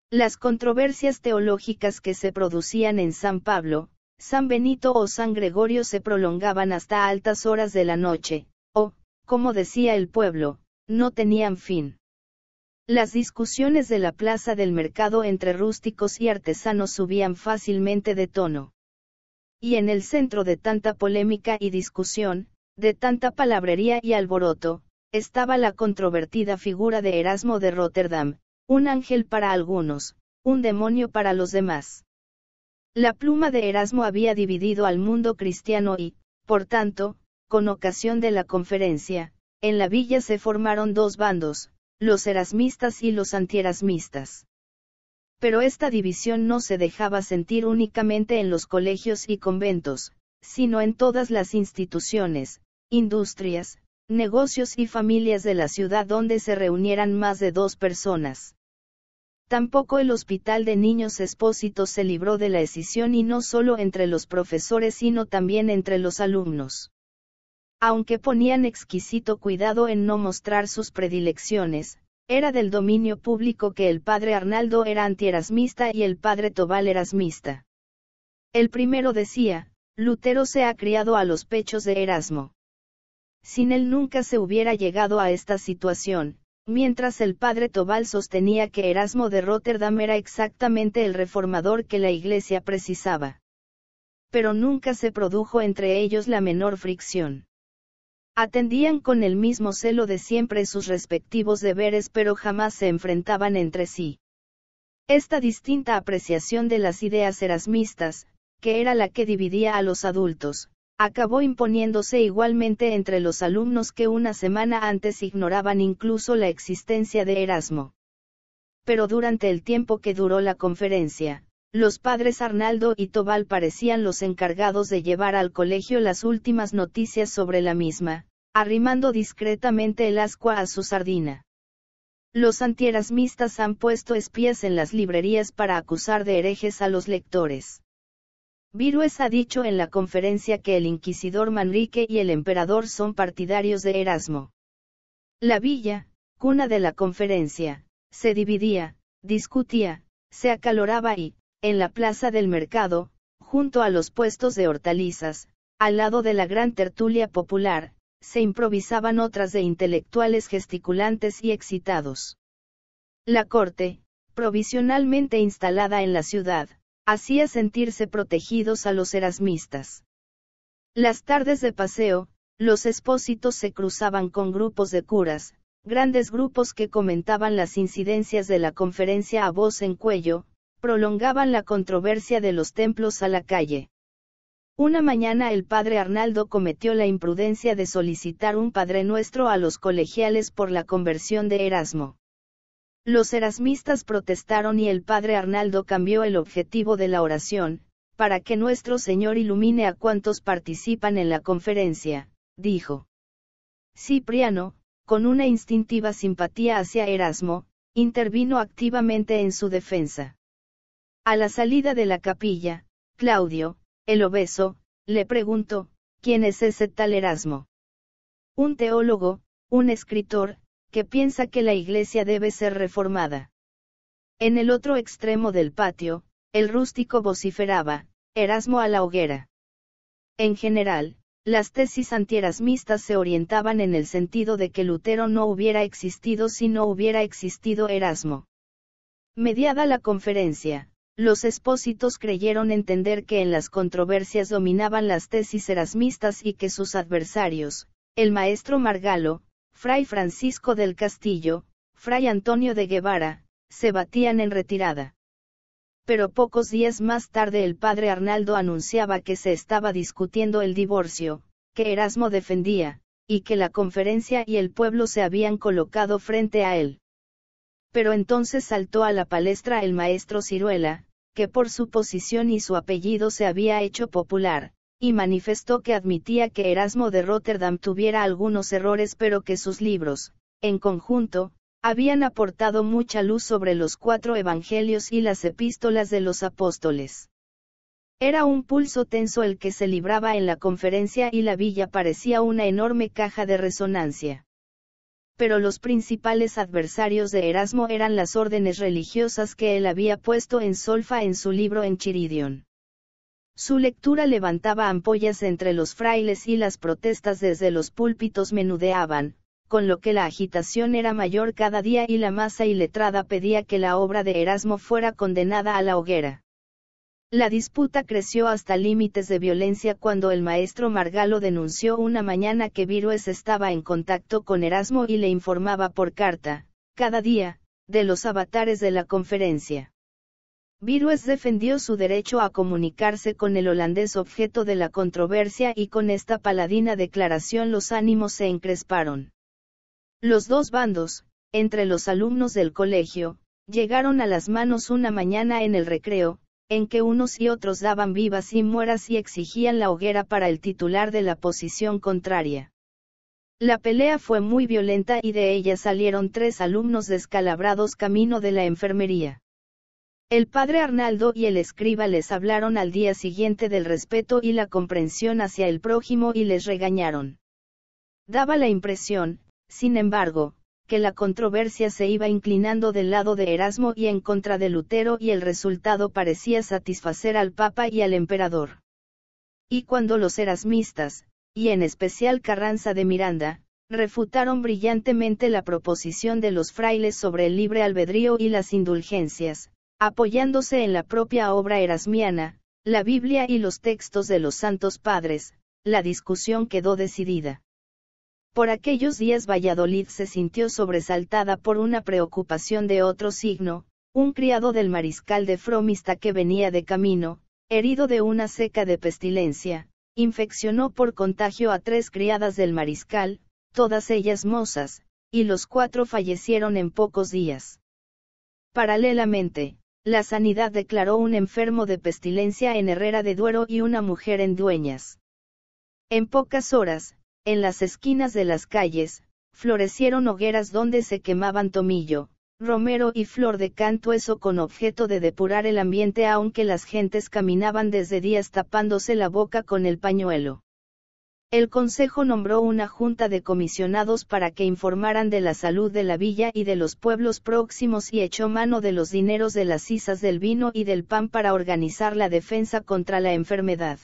Las controversias teológicas que se producían en San Pablo, San Benito o San Gregorio se prolongaban hasta altas horas de la noche, o, como decía el pueblo, no tenían fin. Las discusiones de la plaza del mercado entre rústicos y artesanos subían fácilmente de tono. Y en el centro de tanta polémica y discusión, de tanta palabrería y alboroto, estaba la controvertida figura de Erasmo de Rotterdam, un ángel para algunos, un demonio para los demás. La pluma de Erasmo había dividido al mundo cristiano y, por tanto, con ocasión de la conferencia, en la villa se formaron dos bandos, los erasmistas y los antierasmistas. Pero esta división no se dejaba sentir únicamente en los colegios y conventos, sino en todas las instituciones, industrias, negocios y familias de la ciudad donde se reunieran más de dos personas. Tampoco el Hospital de Niños Expósitos se libró de la escisión y no solo entre los profesores sino también entre los alumnos. Aunque ponían exquisito cuidado en no mostrar sus predilecciones, era del dominio público que el padre Arnaldo era antierasmista y el padre Tobal erasmista. El primero decía, Lutero se ha criado a los pechos de Erasmo. Sin él nunca se hubiera llegado a esta situación, Mientras el padre Tobal sostenía que Erasmo de Rotterdam era exactamente el reformador que la Iglesia precisaba. Pero nunca se produjo entre ellos la menor fricción. Atendían con el mismo celo de siempre sus respectivos deberes pero jamás se enfrentaban entre sí. Esta distinta apreciación de las ideas erasmistas, que era la que dividía a los adultos, acabó imponiéndose igualmente entre los alumnos que una semana antes ignoraban incluso la existencia de Erasmo. Pero durante el tiempo que duró la conferencia, los padres Arnaldo y Tobal parecían los encargados de llevar al colegio las últimas noticias sobre la misma, arrimando discretamente el ascua a su sardina. Los antierasmistas han puesto espías en las librerías para acusar de herejes a los lectores. Virues ha dicho en la conferencia que el inquisidor Manrique y el emperador son partidarios de Erasmo. La villa, cuna de la conferencia, se dividía, discutía, se acaloraba y, en la plaza del mercado, junto a los puestos de hortalizas, al lado de la gran tertulia popular, se improvisaban otras de intelectuales gesticulantes y excitados. La corte, provisionalmente instalada en la ciudad, hacía sentirse protegidos a los erasmistas. Las tardes de paseo, los expósitos se cruzaban con grupos de curas, grandes grupos que comentaban las incidencias de la conferencia a voz en cuello, prolongaban la controversia de los templos a la calle. Una mañana el padre Arnaldo cometió la imprudencia de solicitar un Padre Nuestro a los colegiales por la conversión de Erasmo. Los erasmistas protestaron y el padre Arnaldo cambió el objetivo de la oración, para que nuestro Señor ilumine a cuantos participan en la conferencia, dijo. Cipriano, con una instintiva simpatía hacia Erasmo, intervino activamente en su defensa. A la salida de la capilla, Claudio, el obeso, le preguntó, ¿quién es ese tal Erasmo? Un teólogo, un escritor, que piensa que la iglesia debe ser reformada. En el otro extremo del patio, el rústico vociferaba, Erasmo a la hoguera. En general, las tesis antierasmistas se orientaban en el sentido de que Lutero no hubiera existido si no hubiera existido Erasmo. Mediada la conferencia, los expósitos creyeron entender que en las controversias dominaban las tesis erasmistas y que sus adversarios, el maestro Margalo, Fray Francisco del Castillo, Fray Antonio de Guevara, se batían en retirada. Pero pocos días más tarde el padre Arnaldo anunciaba que se estaba discutiendo el divorcio, que Erasmo defendía, y que la conferencia y el pueblo se habían colocado frente a él. Pero entonces saltó a la palestra el maestro Ciruela, que por su posición y su apellido se había hecho popular, y manifestó que admitía que Erasmo de Rotterdam tuviera algunos errores pero que sus libros, en conjunto, habían aportado mucha luz sobre los cuatro evangelios y las epístolas de los apóstoles. Era un pulso tenso el que se libraba en la conferencia y la villa parecía una enorme caja de resonancia. Pero los principales adversarios de Erasmo eran las órdenes religiosas que él había puesto en solfa en su libro en Chiridion. Su lectura levantaba ampollas entre los frailes y las protestas desde los púlpitos menudeaban, con lo que la agitación era mayor cada día y la masa iletrada pedía que la obra de Erasmo fuera condenada a la hoguera. La disputa creció hasta límites de violencia cuando el maestro Margalo denunció una mañana que Virues estaba en contacto con Erasmo y le informaba por carta, cada día, de los avatares de la conferencia. Virues defendió su derecho a comunicarse con el holandés objeto de la controversia y con esta paladina declaración los ánimos se encresparon. Los dos bandos, entre los alumnos del colegio, llegaron a las manos una mañana en el recreo, en que unos y otros daban vivas y mueras y exigían la hoguera para el titular de la posición contraria. La pelea fue muy violenta y de ella salieron tres alumnos descalabrados camino de la enfermería. El padre Arnaldo y el escriba les hablaron al día siguiente del respeto y la comprensión hacia el prójimo y les regañaron. Daba la impresión, sin embargo, que la controversia se iba inclinando del lado de Erasmo y en contra de Lutero y el resultado parecía satisfacer al Papa y al emperador. Y cuando los erasmistas, y en especial Carranza de Miranda, refutaron brillantemente la proposición de los frailes sobre el libre albedrío y las indulgencias, apoyándose en la propia obra erasmiana, la Biblia y los textos de los santos padres, la discusión quedó decidida. Por aquellos días Valladolid se sintió sobresaltada por una preocupación de otro signo, un criado del mariscal de Fromista que venía de camino, herido de una seca de pestilencia, infeccionó por contagio a tres criadas del mariscal, todas ellas mozas, y los cuatro fallecieron en pocos días. Paralelamente, la sanidad declaró un enfermo de pestilencia en Herrera de Duero y una mujer en Dueñas. En pocas horas, en las esquinas de las calles, florecieron hogueras donde se quemaban tomillo, romero y flor de canto eso con objeto de depurar el ambiente aunque las gentes caminaban desde días tapándose la boca con el pañuelo. El Consejo nombró una junta de comisionados para que informaran de la salud de la villa y de los pueblos próximos y echó mano de los dineros de las sisas del vino y del pan para organizar la defensa contra la enfermedad.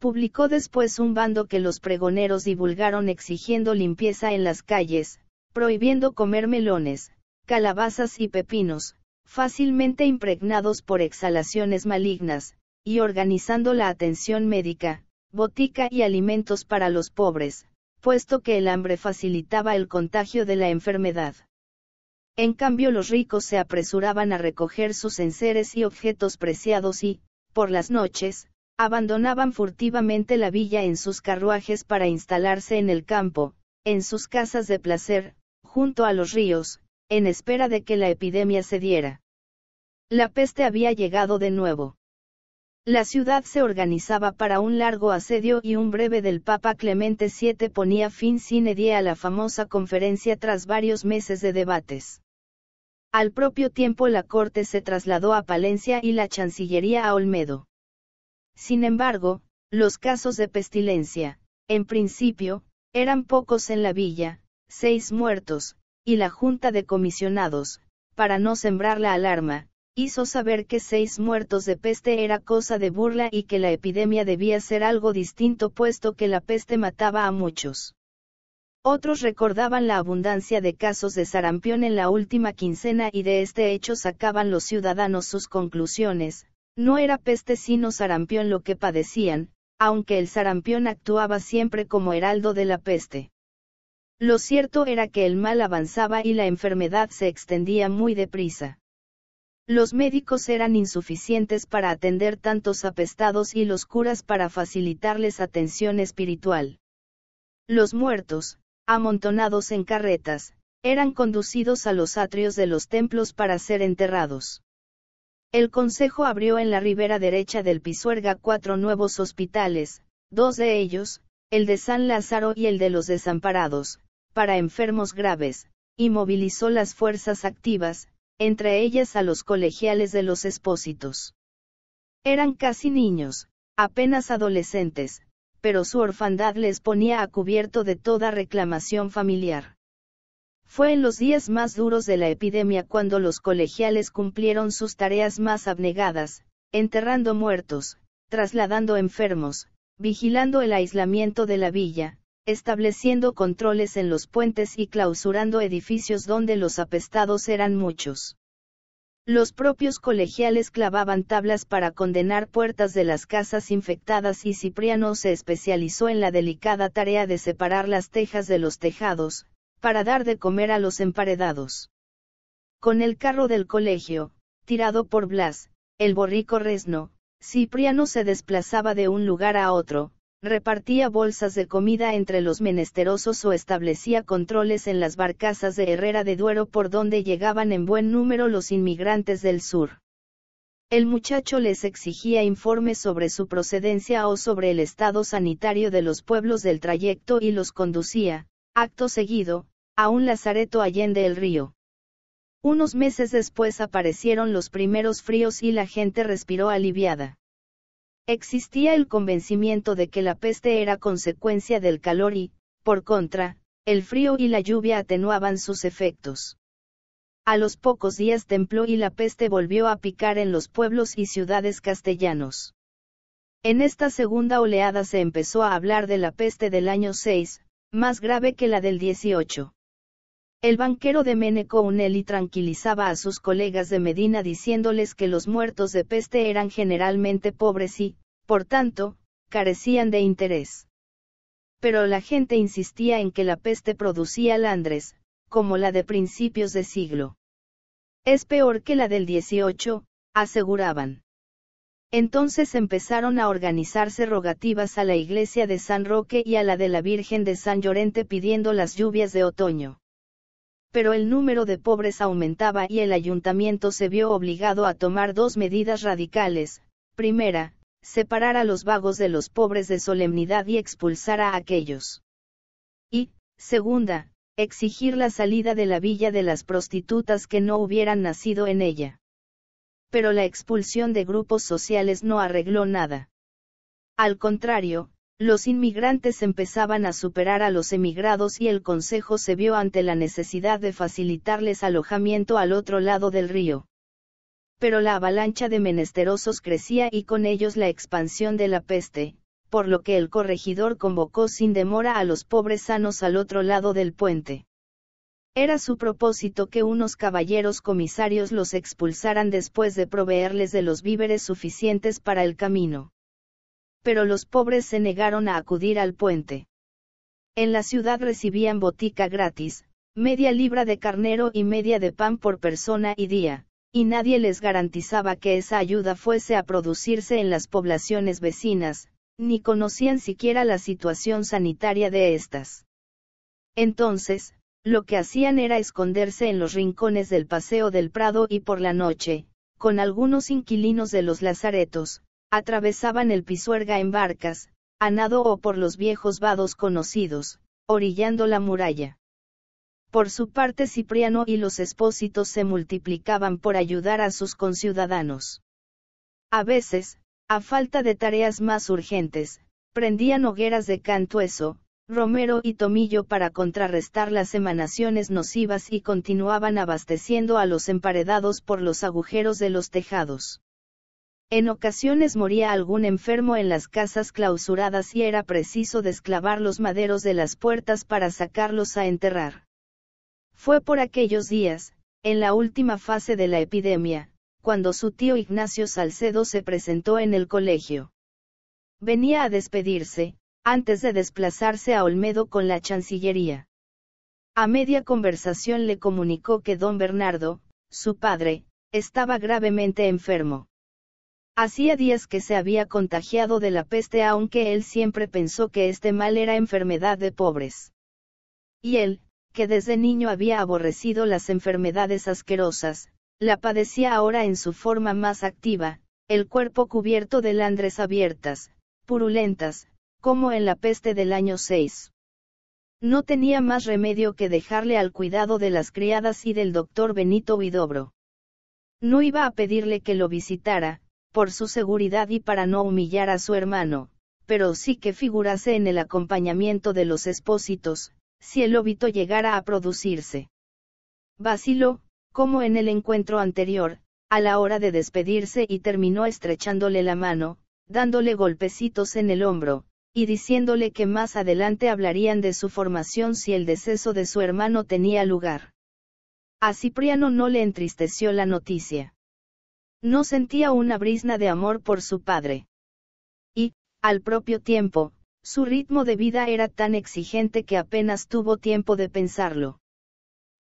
Publicó después un bando que los pregoneros divulgaron exigiendo limpieza en las calles, prohibiendo comer melones, calabazas y pepinos, fácilmente impregnados por exhalaciones malignas, y organizando la atención médica, botica y alimentos para los pobres, puesto que el hambre facilitaba el contagio de la enfermedad. En cambio los ricos se apresuraban a recoger sus enseres y objetos preciados y, por las noches, abandonaban furtivamente la villa en sus carruajes para instalarse en el campo, en sus casas de placer, junto a los ríos, en espera de que la epidemia se diera. La peste había llegado de nuevo. La ciudad se organizaba para un largo asedio y un breve del Papa Clemente VII ponía fin sin a la famosa conferencia tras varios meses de debates. Al propio tiempo la corte se trasladó a Palencia y la chancillería a Olmedo. Sin embargo, los casos de pestilencia, en principio, eran pocos en la villa, seis muertos, y la Junta de Comisionados, para no sembrar la alarma, hizo saber que seis muertos de peste era cosa de burla y que la epidemia debía ser algo distinto puesto que la peste mataba a muchos. Otros recordaban la abundancia de casos de sarampión en la última quincena y de este hecho sacaban los ciudadanos sus conclusiones, no era peste sino sarampión lo que padecían, aunque el sarampión actuaba siempre como heraldo de la peste. Lo cierto era que el mal avanzaba y la enfermedad se extendía muy deprisa. Los médicos eran insuficientes para atender tantos apestados y los curas para facilitarles atención espiritual. Los muertos, amontonados en carretas, eran conducidos a los atrios de los templos para ser enterrados. El Consejo abrió en la ribera derecha del Pisuerga cuatro nuevos hospitales, dos de ellos, el de San Lázaro y el de los desamparados, para enfermos graves, y movilizó las fuerzas activas, entre ellas a los colegiales de los expósitos. Eran casi niños, apenas adolescentes, pero su orfandad les ponía a cubierto de toda reclamación familiar. Fue en los días más duros de la epidemia cuando los colegiales cumplieron sus tareas más abnegadas, enterrando muertos, trasladando enfermos, vigilando el aislamiento de la villa, estableciendo controles en los puentes y clausurando edificios donde los apestados eran muchos. Los propios colegiales clavaban tablas para condenar puertas de las casas infectadas y Cipriano se especializó en la delicada tarea de separar las tejas de los tejados, para dar de comer a los emparedados. Con el carro del colegio, tirado por Blas, el borrico resno, Cipriano se desplazaba de un lugar a otro, repartía bolsas de comida entre los menesterosos o establecía controles en las barcazas de Herrera de Duero por donde llegaban en buen número los inmigrantes del sur. El muchacho les exigía informes sobre su procedencia o sobre el estado sanitario de los pueblos del trayecto y los conducía, acto seguido, a un lazareto allende el río. Unos meses después aparecieron los primeros fríos y la gente respiró aliviada. Existía el convencimiento de que la peste era consecuencia del calor y, por contra, el frío y la lluvia atenuaban sus efectos. A los pocos días templó y la peste volvió a picar en los pueblos y ciudades castellanos. En esta segunda oleada se empezó a hablar de la peste del año 6, más grave que la del 18. El banquero de Meneco Uneli tranquilizaba a sus colegas de Medina diciéndoles que los muertos de peste eran generalmente pobres y, por tanto, carecían de interés. Pero la gente insistía en que la peste producía landres, como la de principios de siglo. Es peor que la del 18, aseguraban. Entonces empezaron a organizarse rogativas a la iglesia de San Roque y a la de la Virgen de San Llorente pidiendo las lluvias de otoño pero el número de pobres aumentaba y el ayuntamiento se vio obligado a tomar dos medidas radicales. Primera, separar a los vagos de los pobres de solemnidad y expulsar a aquellos. Y, segunda, exigir la salida de la villa de las prostitutas que no hubieran nacido en ella. Pero la expulsión de grupos sociales no arregló nada. Al contrario, los inmigrantes empezaban a superar a los emigrados y el Consejo se vio ante la necesidad de facilitarles alojamiento al otro lado del río. Pero la avalancha de menesterosos crecía y con ellos la expansión de la peste, por lo que el corregidor convocó sin demora a los pobres sanos al otro lado del puente. Era su propósito que unos caballeros comisarios los expulsaran después de proveerles de los víveres suficientes para el camino pero los pobres se negaron a acudir al puente. En la ciudad recibían botica gratis, media libra de carnero y media de pan por persona y día, y nadie les garantizaba que esa ayuda fuese a producirse en las poblaciones vecinas, ni conocían siquiera la situación sanitaria de estas. Entonces, lo que hacían era esconderse en los rincones del Paseo del Prado y por la noche, con algunos inquilinos de los lazaretos, Atravesaban el Pisuerga en barcas, a nado o por los viejos vados conocidos, orillando la muralla. Por su parte Cipriano y los expósitos se multiplicaban por ayudar a sus conciudadanos. A veces, a falta de tareas más urgentes, prendían hogueras de cantueso, romero y tomillo para contrarrestar las emanaciones nocivas y continuaban abasteciendo a los emparedados por los agujeros de los tejados. En ocasiones moría algún enfermo en las casas clausuradas y era preciso desclavar los maderos de las puertas para sacarlos a enterrar. Fue por aquellos días, en la última fase de la epidemia, cuando su tío Ignacio Salcedo se presentó en el colegio. Venía a despedirse, antes de desplazarse a Olmedo con la Chancillería. A media conversación le comunicó que don Bernardo, su padre, estaba gravemente enfermo. Hacía días que se había contagiado de la peste aunque él siempre pensó que este mal era enfermedad de pobres. Y él, que desde niño había aborrecido las enfermedades asquerosas, la padecía ahora en su forma más activa, el cuerpo cubierto de landres abiertas, purulentas, como en la peste del año 6. No tenía más remedio que dejarle al cuidado de las criadas y del doctor Benito Vidobro. No iba a pedirle que lo visitara, por su seguridad y para no humillar a su hermano, pero sí que figurase en el acompañamiento de los espósitos, si el óbito llegara a producirse. Vaciló, como en el encuentro anterior, a la hora de despedirse y terminó estrechándole la mano, dándole golpecitos en el hombro, y diciéndole que más adelante hablarían de su formación si el deceso de su hermano tenía lugar. A Cipriano no le entristeció la noticia. No sentía una brisna de amor por su padre. Y, al propio tiempo, su ritmo de vida era tan exigente que apenas tuvo tiempo de pensarlo.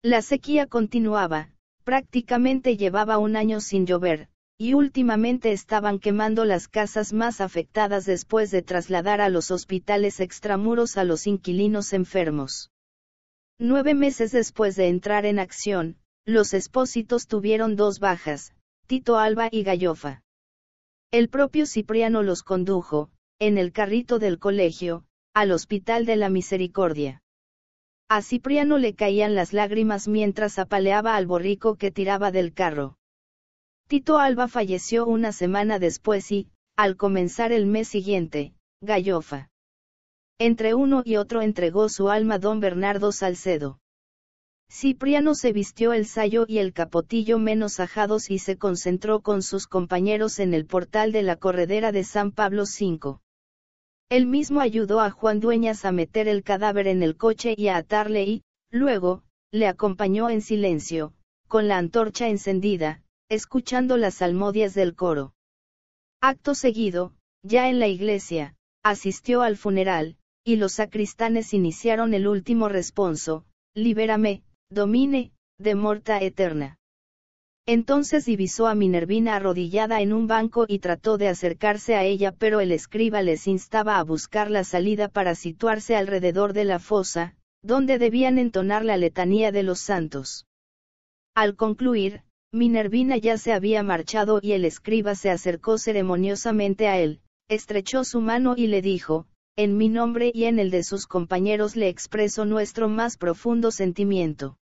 La sequía continuaba, prácticamente llevaba un año sin llover, y últimamente estaban quemando las casas más afectadas después de trasladar a los hospitales extramuros a los inquilinos enfermos. Nueve meses después de entrar en acción, los expósitos tuvieron dos bajas, Tito Alba y Gallofa. El propio Cipriano los condujo, en el carrito del colegio, al Hospital de la Misericordia. A Cipriano le caían las lágrimas mientras apaleaba al borrico que tiraba del carro. Tito Alba falleció una semana después y, al comenzar el mes siguiente, Gallofa. Entre uno y otro entregó su alma don Bernardo Salcedo. Cipriano se vistió el sayo y el capotillo menos ajados y se concentró con sus compañeros en el portal de la corredera de San Pablo V. Él mismo ayudó a Juan Dueñas a meter el cadáver en el coche y a atarle y, luego, le acompañó en silencio, con la antorcha encendida, escuchando las salmodias del coro. Acto seguido, ya en la iglesia, asistió al funeral, y los sacristanes iniciaron el último responso, Libérame, domine, de morta eterna. Entonces divisó a Minervina arrodillada en un banco y trató de acercarse a ella, pero el escriba les instaba a buscar la salida para situarse alrededor de la fosa, donde debían entonar la letanía de los santos. Al concluir, Minervina ya se había marchado y el escriba se acercó ceremoniosamente a él, estrechó su mano y le dijo, en mi nombre y en el de sus compañeros le expreso nuestro más profundo sentimiento.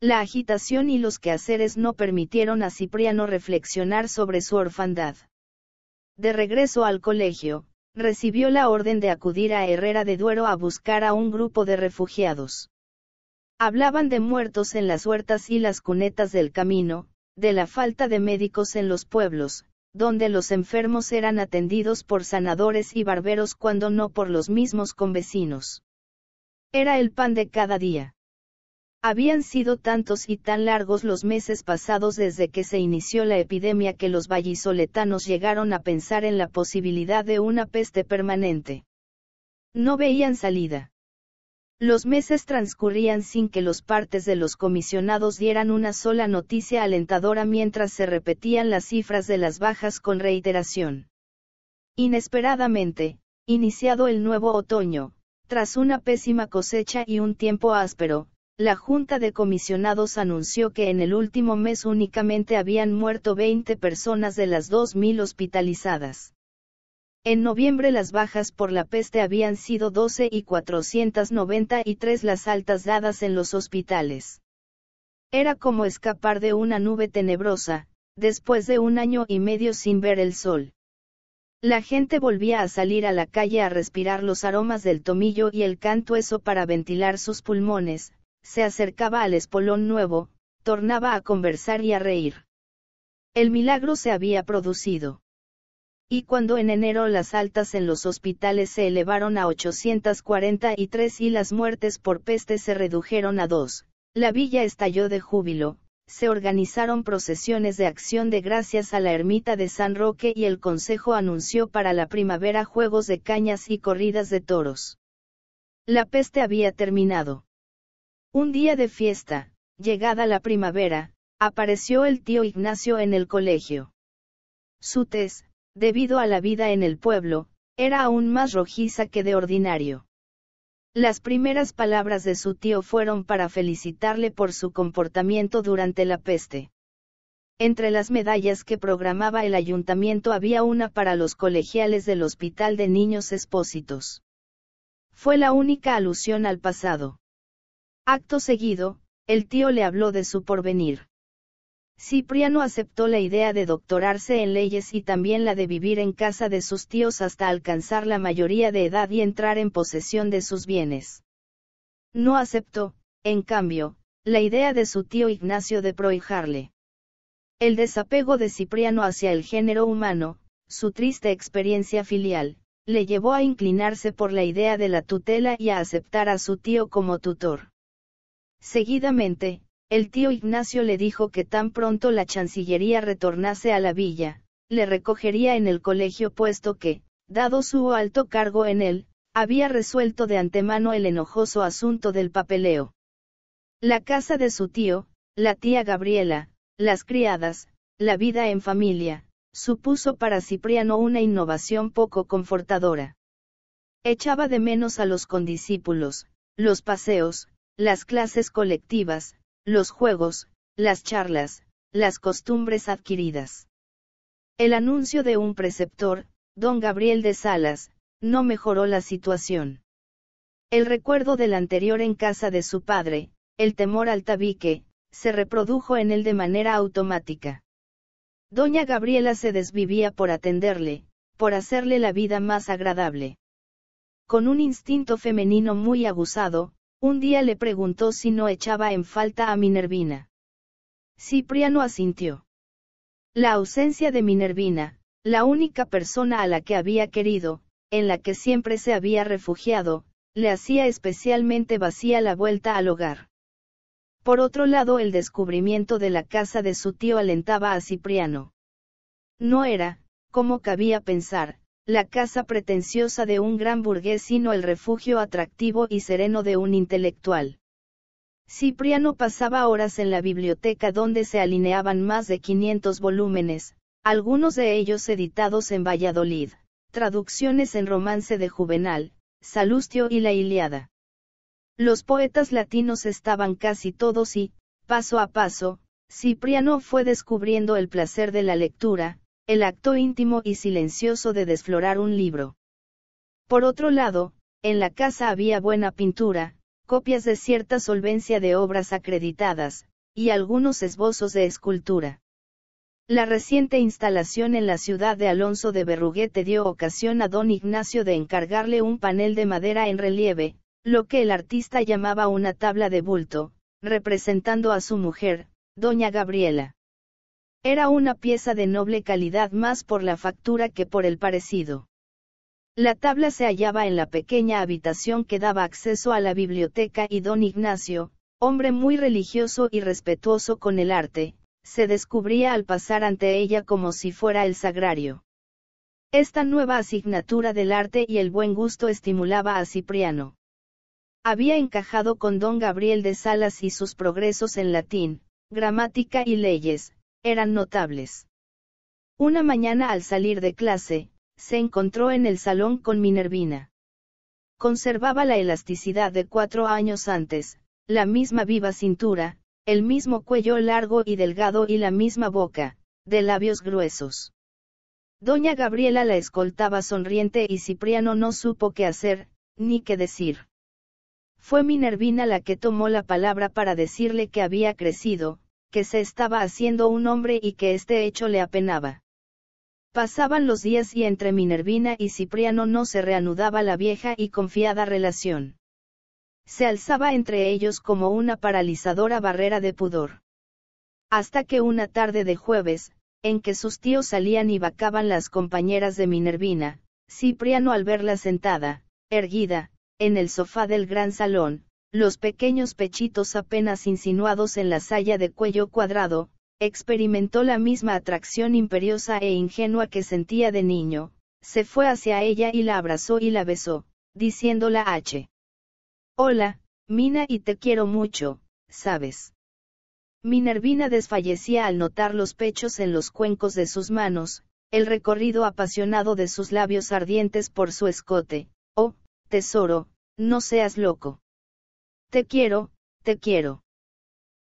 La agitación y los quehaceres no permitieron a Cipriano reflexionar sobre su orfandad. De regreso al colegio, recibió la orden de acudir a Herrera de Duero a buscar a un grupo de refugiados. Hablaban de muertos en las huertas y las cunetas del camino, de la falta de médicos en los pueblos, donde los enfermos eran atendidos por sanadores y barberos cuando no por los mismos convecinos. Era el pan de cada día. Habían sido tantos y tan largos los meses pasados desde que se inició la epidemia que los vallisoletanos llegaron a pensar en la posibilidad de una peste permanente. No veían salida. Los meses transcurrían sin que los partes de los comisionados dieran una sola noticia alentadora mientras se repetían las cifras de las bajas con reiteración. Inesperadamente, iniciado el nuevo otoño, tras una pésima cosecha y un tiempo áspero, la Junta de Comisionados anunció que en el último mes únicamente habían muerto 20 personas de las 2.000 hospitalizadas. En noviembre las bajas por la peste habían sido 12 y 493 las altas dadas en los hospitales. Era como escapar de una nube tenebrosa, después de un año y medio sin ver el sol. La gente volvía a salir a la calle a respirar los aromas del tomillo y el eso para ventilar sus pulmones, se acercaba al espolón nuevo, tornaba a conversar y a reír. El milagro se había producido. Y cuando en enero las altas en los hospitales se elevaron a 843 y las muertes por peste se redujeron a dos, la villa estalló de júbilo, se organizaron procesiones de acción de gracias a la ermita de San Roque y el Consejo anunció para la primavera juegos de cañas y corridas de toros. La peste había terminado. Un día de fiesta, llegada la primavera, apareció el tío Ignacio en el colegio. Su tez, debido a la vida en el pueblo, era aún más rojiza que de ordinario. Las primeras palabras de su tío fueron para felicitarle por su comportamiento durante la peste. Entre las medallas que programaba el ayuntamiento había una para los colegiales del Hospital de Niños Expósitos. Fue la única alusión al pasado. Acto seguido, el tío le habló de su porvenir. Cipriano aceptó la idea de doctorarse en leyes y también la de vivir en casa de sus tíos hasta alcanzar la mayoría de edad y entrar en posesión de sus bienes. No aceptó, en cambio, la idea de su tío Ignacio de prohijarle. El desapego de Cipriano hacia el género humano, su triste experiencia filial, le llevó a inclinarse por la idea de la tutela y a aceptar a su tío como tutor. Seguidamente, el tío Ignacio le dijo que tan pronto la Chancillería retornase a la villa, le recogería en el colegio puesto que, dado su alto cargo en él, había resuelto de antemano el enojoso asunto del papeleo. La casa de su tío, la tía Gabriela, las criadas, la vida en familia, supuso para Cipriano una innovación poco confortadora. Echaba de menos a los condiscípulos, los paseos, las clases colectivas, los juegos, las charlas, las costumbres adquiridas. El anuncio de un preceptor, don Gabriel de Salas, no mejoró la situación. El recuerdo del anterior en casa de su padre, el temor al tabique, se reprodujo en él de manera automática. Doña Gabriela se desvivía por atenderle, por hacerle la vida más agradable. Con un instinto femenino muy abusado, un día le preguntó si no echaba en falta a Minervina. Cipriano asintió. La ausencia de Minervina, la única persona a la que había querido, en la que siempre se había refugiado, le hacía especialmente vacía la vuelta al hogar. Por otro lado, el descubrimiento de la casa de su tío alentaba a Cipriano. No era, como cabía pensar, la casa pretenciosa de un gran burgués sino el refugio atractivo y sereno de un intelectual. Cipriano pasaba horas en la biblioteca donde se alineaban más de 500 volúmenes, algunos de ellos editados en Valladolid, traducciones en romance de Juvenal, Salustio y la Iliada. Los poetas latinos estaban casi todos y, paso a paso, Cipriano fue descubriendo el placer de la lectura, el acto íntimo y silencioso de desflorar un libro. Por otro lado, en la casa había buena pintura, copias de cierta solvencia de obras acreditadas, y algunos esbozos de escultura. La reciente instalación en la ciudad de Alonso de Berruguete dio ocasión a don Ignacio de encargarle un panel de madera en relieve, lo que el artista llamaba una tabla de bulto, representando a su mujer, doña Gabriela. Era una pieza de noble calidad más por la factura que por el parecido. La tabla se hallaba en la pequeña habitación que daba acceso a la biblioteca y don Ignacio, hombre muy religioso y respetuoso con el arte, se descubría al pasar ante ella como si fuera el sagrario. Esta nueva asignatura del arte y el buen gusto estimulaba a Cipriano. Había encajado con don Gabriel de Salas y sus progresos en latín, gramática y leyes, eran notables. Una mañana al salir de clase, se encontró en el salón con Minervina. Conservaba la elasticidad de cuatro años antes, la misma viva cintura, el mismo cuello largo y delgado y la misma boca, de labios gruesos. Doña Gabriela la escoltaba sonriente y Cipriano no supo qué hacer, ni qué decir. Fue Minervina la que tomó la palabra para decirle que había crecido, que se estaba haciendo un hombre y que este hecho le apenaba. Pasaban los días y entre Minervina y Cipriano no se reanudaba la vieja y confiada relación. Se alzaba entre ellos como una paralizadora barrera de pudor. Hasta que una tarde de jueves, en que sus tíos salían y vacaban las compañeras de Minervina, Cipriano al verla sentada, erguida, en el sofá del gran salón, los pequeños pechitos apenas insinuados en la saya de cuello cuadrado, experimentó la misma atracción imperiosa e ingenua que sentía de niño, se fue hacia ella y la abrazó y la besó, diciéndola H. Hola, Mina y te quiero mucho, ¿sabes? Minervina desfallecía al notar los pechos en los cuencos de sus manos, el recorrido apasionado de sus labios ardientes por su escote. Oh, tesoro, no seas loco. Te quiero, te quiero.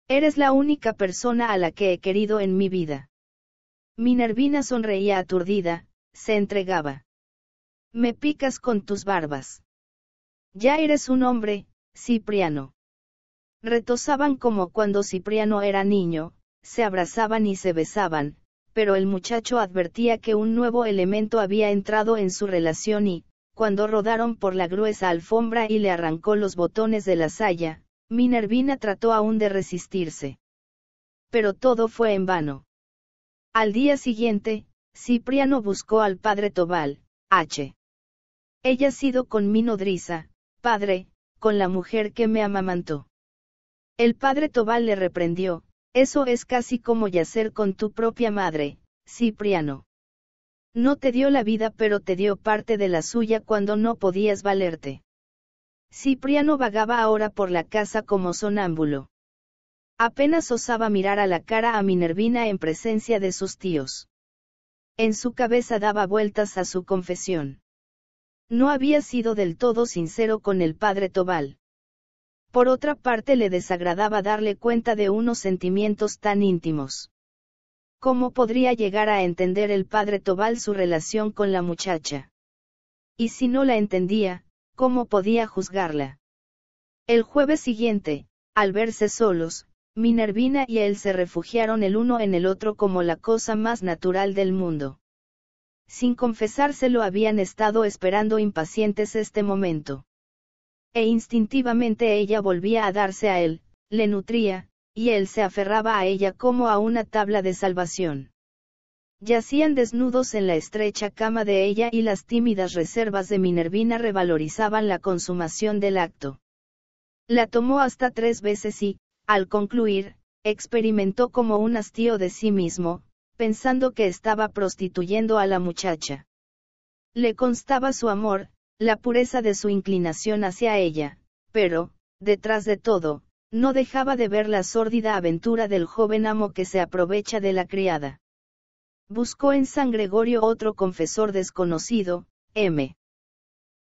Eres la única persona a la que he querido en mi vida. Minervina sonreía aturdida, se entregaba. Me picas con tus barbas. Ya eres un hombre, Cipriano. Retosaban como cuando Cipriano era niño, se abrazaban y se besaban, pero el muchacho advertía que un nuevo elemento había entrado en su relación y, cuando rodaron por la gruesa alfombra y le arrancó los botones de la saya, Minervina trató aún de resistirse. Pero todo fue en vano. Al día siguiente, Cipriano buscó al padre Tobal, H. Ella ha sido con mi nodriza, padre, con la mujer que me amamantó. El padre Tobal le reprendió, eso es casi como yacer con tu propia madre, Cipriano. No te dio la vida pero te dio parte de la suya cuando no podías valerte. Cipriano vagaba ahora por la casa como sonámbulo. Apenas osaba mirar a la cara a Minervina en presencia de sus tíos. En su cabeza daba vueltas a su confesión. No había sido del todo sincero con el padre Tobal. Por otra parte le desagradaba darle cuenta de unos sentimientos tan íntimos. ¿Cómo podría llegar a entender el padre Tobal su relación con la muchacha? Y si no la entendía, ¿cómo podía juzgarla? El jueves siguiente, al verse solos, Minervina y él se refugiaron el uno en el otro como la cosa más natural del mundo. Sin confesárselo habían estado esperando impacientes este momento. E instintivamente ella volvía a darse a él, le nutría, y él se aferraba a ella como a una tabla de salvación. Yacían desnudos en la estrecha cama de ella y las tímidas reservas de Minervina revalorizaban la consumación del acto. La tomó hasta tres veces y, al concluir, experimentó como un hastío de sí mismo, pensando que estaba prostituyendo a la muchacha. Le constaba su amor, la pureza de su inclinación hacia ella, pero, detrás de todo, no dejaba de ver la sórdida aventura del joven amo que se aprovecha de la criada. Buscó en San Gregorio otro confesor desconocido, M.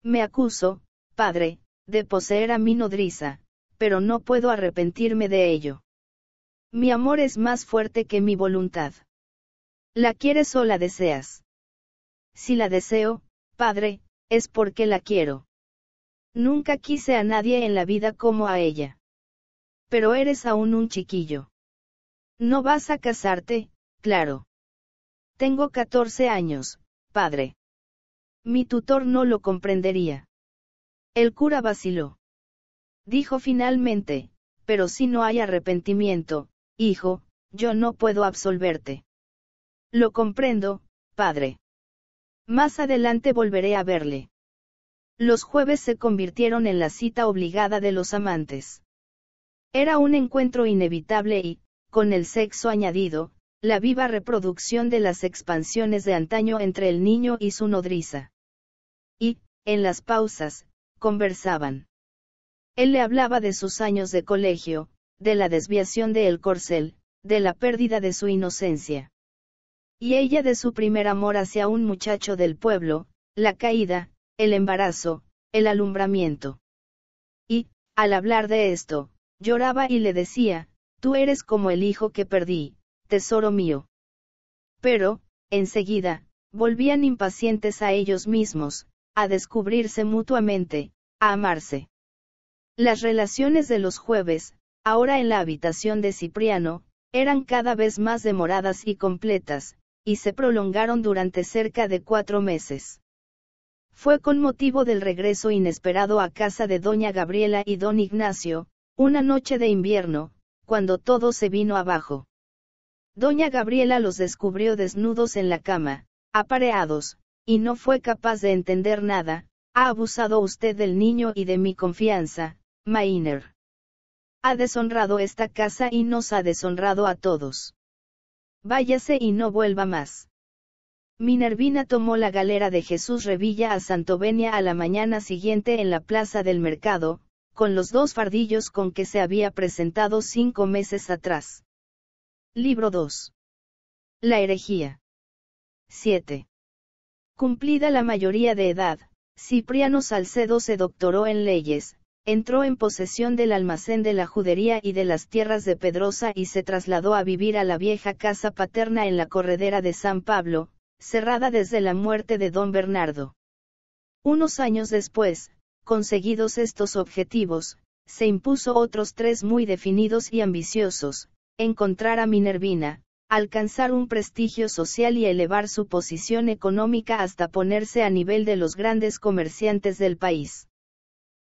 Me acuso, padre, de poseer a mi nodriza, pero no puedo arrepentirme de ello. Mi amor es más fuerte que mi voluntad. ¿La quieres o la deseas? Si la deseo, padre, es porque la quiero. Nunca quise a nadie en la vida como a ella pero eres aún un chiquillo. No vas a casarte, claro. Tengo 14 años, padre. Mi tutor no lo comprendería. El cura vaciló. Dijo finalmente, pero si no hay arrepentimiento, hijo, yo no puedo absolverte. Lo comprendo, padre. Más adelante volveré a verle. Los jueves se convirtieron en la cita obligada de los amantes. Era un encuentro inevitable y, con el sexo añadido, la viva reproducción de las expansiones de antaño entre el niño y su nodriza. Y, en las pausas, conversaban. Él le hablaba de sus años de colegio, de la desviación de el corcel, de la pérdida de su inocencia. Y ella de su primer amor hacia un muchacho del pueblo, la caída, el embarazo, el alumbramiento. Y, al hablar de esto, Lloraba y le decía, tú eres como el hijo que perdí, tesoro mío. Pero, enseguida, volvían impacientes a ellos mismos, a descubrirse mutuamente, a amarse. Las relaciones de los jueves, ahora en la habitación de Cipriano, eran cada vez más demoradas y completas, y se prolongaron durante cerca de cuatro meses. Fue con motivo del regreso inesperado a casa de doña Gabriela y don Ignacio, una noche de invierno, cuando todo se vino abajo. Doña Gabriela los descubrió desnudos en la cama, apareados, y no fue capaz de entender nada, ha abusado usted del niño y de mi confianza, Mainer. Ha deshonrado esta casa y nos ha deshonrado a todos. Váyase y no vuelva más. Minervina tomó la galera de Jesús Revilla a Santovenia a la mañana siguiente en la plaza del mercado, con los dos fardillos con que se había presentado cinco meses atrás. Libro 2. La herejía. 7. Cumplida la mayoría de edad, Cipriano Salcedo se doctoró en leyes, entró en posesión del almacén de la judería y de las tierras de Pedrosa y se trasladó a vivir a la vieja casa paterna en la corredera de San Pablo, cerrada desde la muerte de don Bernardo. Unos años después, Conseguidos estos objetivos, se impuso otros tres muy definidos y ambiciosos, encontrar a Minervina, alcanzar un prestigio social y elevar su posición económica hasta ponerse a nivel de los grandes comerciantes del país.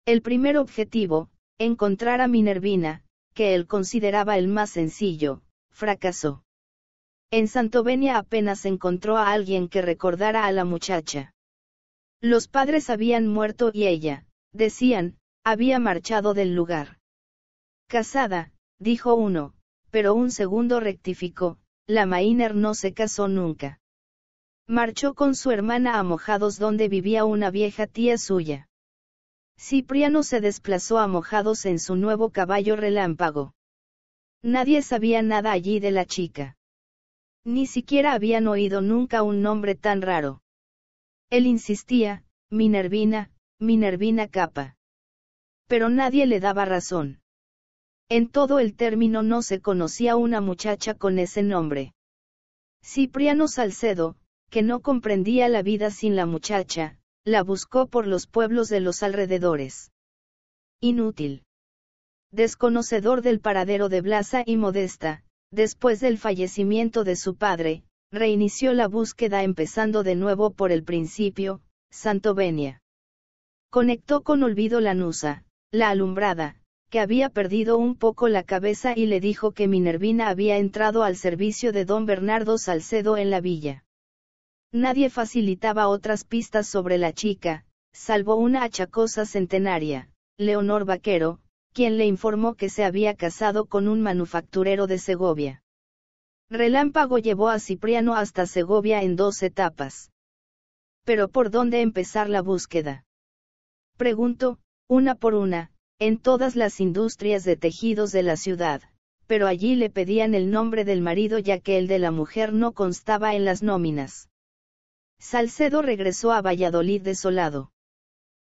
El primer objetivo, encontrar a Minervina, que él consideraba el más sencillo, fracasó. En Santovenia apenas encontró a alguien que recordara a la muchacha. Los padres habían muerto y ella, decían, había marchado del lugar. Casada, dijo uno, pero un segundo rectificó, la Mainer no se casó nunca. Marchó con su hermana a Mojados donde vivía una vieja tía suya. Cipriano se desplazó a Mojados en su nuevo caballo relámpago. Nadie sabía nada allí de la chica. Ni siquiera habían oído nunca un nombre tan raro. Él insistía, Minervina, Minervina capa. Pero nadie le daba razón. En todo el término no se conocía una muchacha con ese nombre. Cipriano Salcedo, que no comprendía la vida sin la muchacha, la buscó por los pueblos de los alrededores. Inútil. Desconocedor del paradero de Blasa y Modesta, después del fallecimiento de su padre, Reinició la búsqueda empezando de nuevo por el principio, Santovenia. Conectó con olvido Lanusa, la alumbrada, que había perdido un poco la cabeza y le dijo que Minervina había entrado al servicio de don Bernardo Salcedo en la villa. Nadie facilitaba otras pistas sobre la chica, salvo una achacosa centenaria, Leonor Vaquero, quien le informó que se había casado con un manufacturero de Segovia. Relámpago llevó a Cipriano hasta Segovia en dos etapas. Pero ¿por dónde empezar la búsqueda? Preguntó, una por una, en todas las industrias de tejidos de la ciudad, pero allí le pedían el nombre del marido ya que el de la mujer no constaba en las nóminas. Salcedo regresó a Valladolid desolado.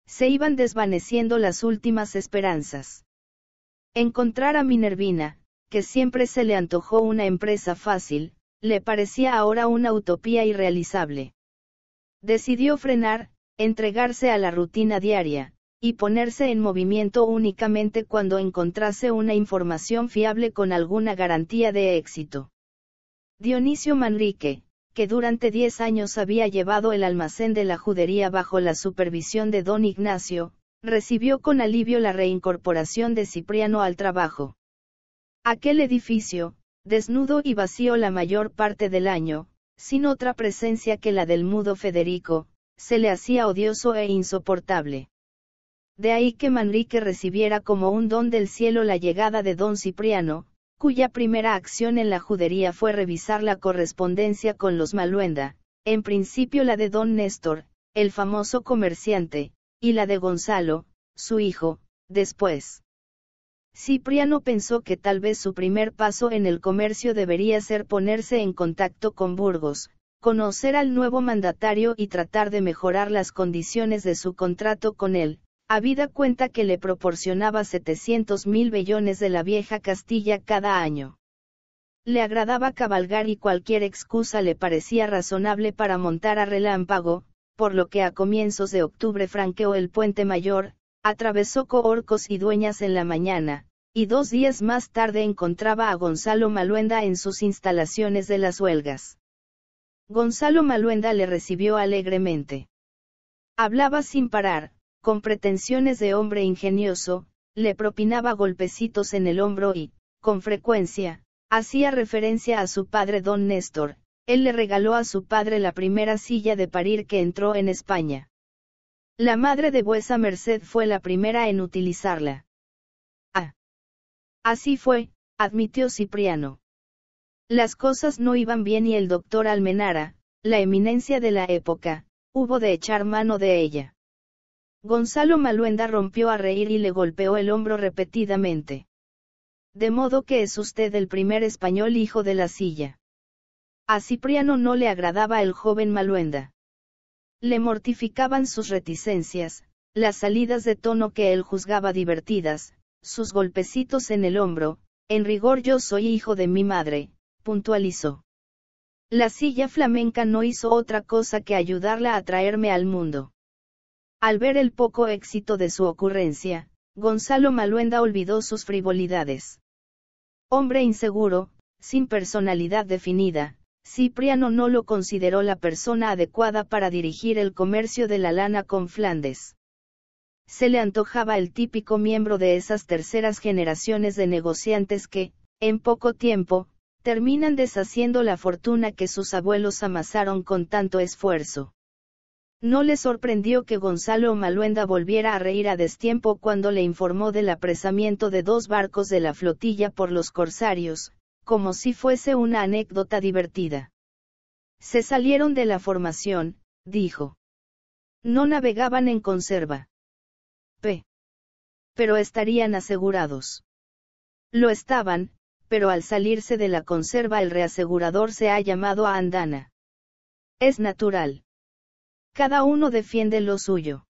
Se iban desvaneciendo las últimas esperanzas. Encontrar a Minervina, que siempre se le antojó una empresa fácil, le parecía ahora una utopía irrealizable. Decidió frenar, entregarse a la rutina diaria, y ponerse en movimiento únicamente cuando encontrase una información fiable con alguna garantía de éxito. Dionisio Manrique, que durante diez años había llevado el almacén de la judería bajo la supervisión de don Ignacio, recibió con alivio la reincorporación de Cipriano al trabajo. Aquel edificio, desnudo y vacío la mayor parte del año, sin otra presencia que la del mudo Federico, se le hacía odioso e insoportable. De ahí que Manrique recibiera como un don del cielo la llegada de don Cipriano, cuya primera acción en la judería fue revisar la correspondencia con los Maluenda, en principio la de don Néstor, el famoso comerciante, y la de Gonzalo, su hijo, después. Cipriano pensó que tal vez su primer paso en el comercio debería ser ponerse en contacto con Burgos, conocer al nuevo mandatario y tratar de mejorar las condiciones de su contrato con él, habida cuenta que le proporcionaba 700 mil bellones de la vieja Castilla cada año. Le agradaba cabalgar y cualquier excusa le parecía razonable para montar a relámpago, por lo que a comienzos de octubre franqueó el puente mayor, atravesó Coorcos y Dueñas en la mañana, y dos días más tarde encontraba a Gonzalo Maluenda en sus instalaciones de las huelgas. Gonzalo Maluenda le recibió alegremente. Hablaba sin parar, con pretensiones de hombre ingenioso, le propinaba golpecitos en el hombro y, con frecuencia, hacía referencia a su padre don Néstor, él le regaló a su padre la primera silla de parir que entró en España. La madre de vuesa merced fue la primera en utilizarla. Así fue, admitió Cipriano. Las cosas no iban bien y el doctor Almenara, la eminencia de la época, hubo de echar mano de ella. Gonzalo Maluenda rompió a reír y le golpeó el hombro repetidamente. De modo que es usted el primer español hijo de la silla. A Cipriano no le agradaba el joven Maluenda. Le mortificaban sus reticencias, las salidas de tono que él juzgaba divertidas, sus golpecitos en el hombro, en rigor yo soy hijo de mi madre, puntualizó. La silla flamenca no hizo otra cosa que ayudarla a traerme al mundo. Al ver el poco éxito de su ocurrencia, Gonzalo Maluenda olvidó sus frivolidades. Hombre inseguro, sin personalidad definida, Cipriano no lo consideró la persona adecuada para dirigir el comercio de la lana con Flandes se le antojaba el típico miembro de esas terceras generaciones de negociantes que, en poco tiempo, terminan deshaciendo la fortuna que sus abuelos amasaron con tanto esfuerzo. No le sorprendió que Gonzalo Maluenda volviera a reír a destiempo cuando le informó del apresamiento de dos barcos de la flotilla por los corsarios, como si fuese una anécdota divertida. Se salieron de la formación, dijo. No navegaban en conserva p. Pero estarían asegurados. Lo estaban, pero al salirse de la conserva el reasegurador se ha llamado a Andana. Es natural. Cada uno defiende lo suyo.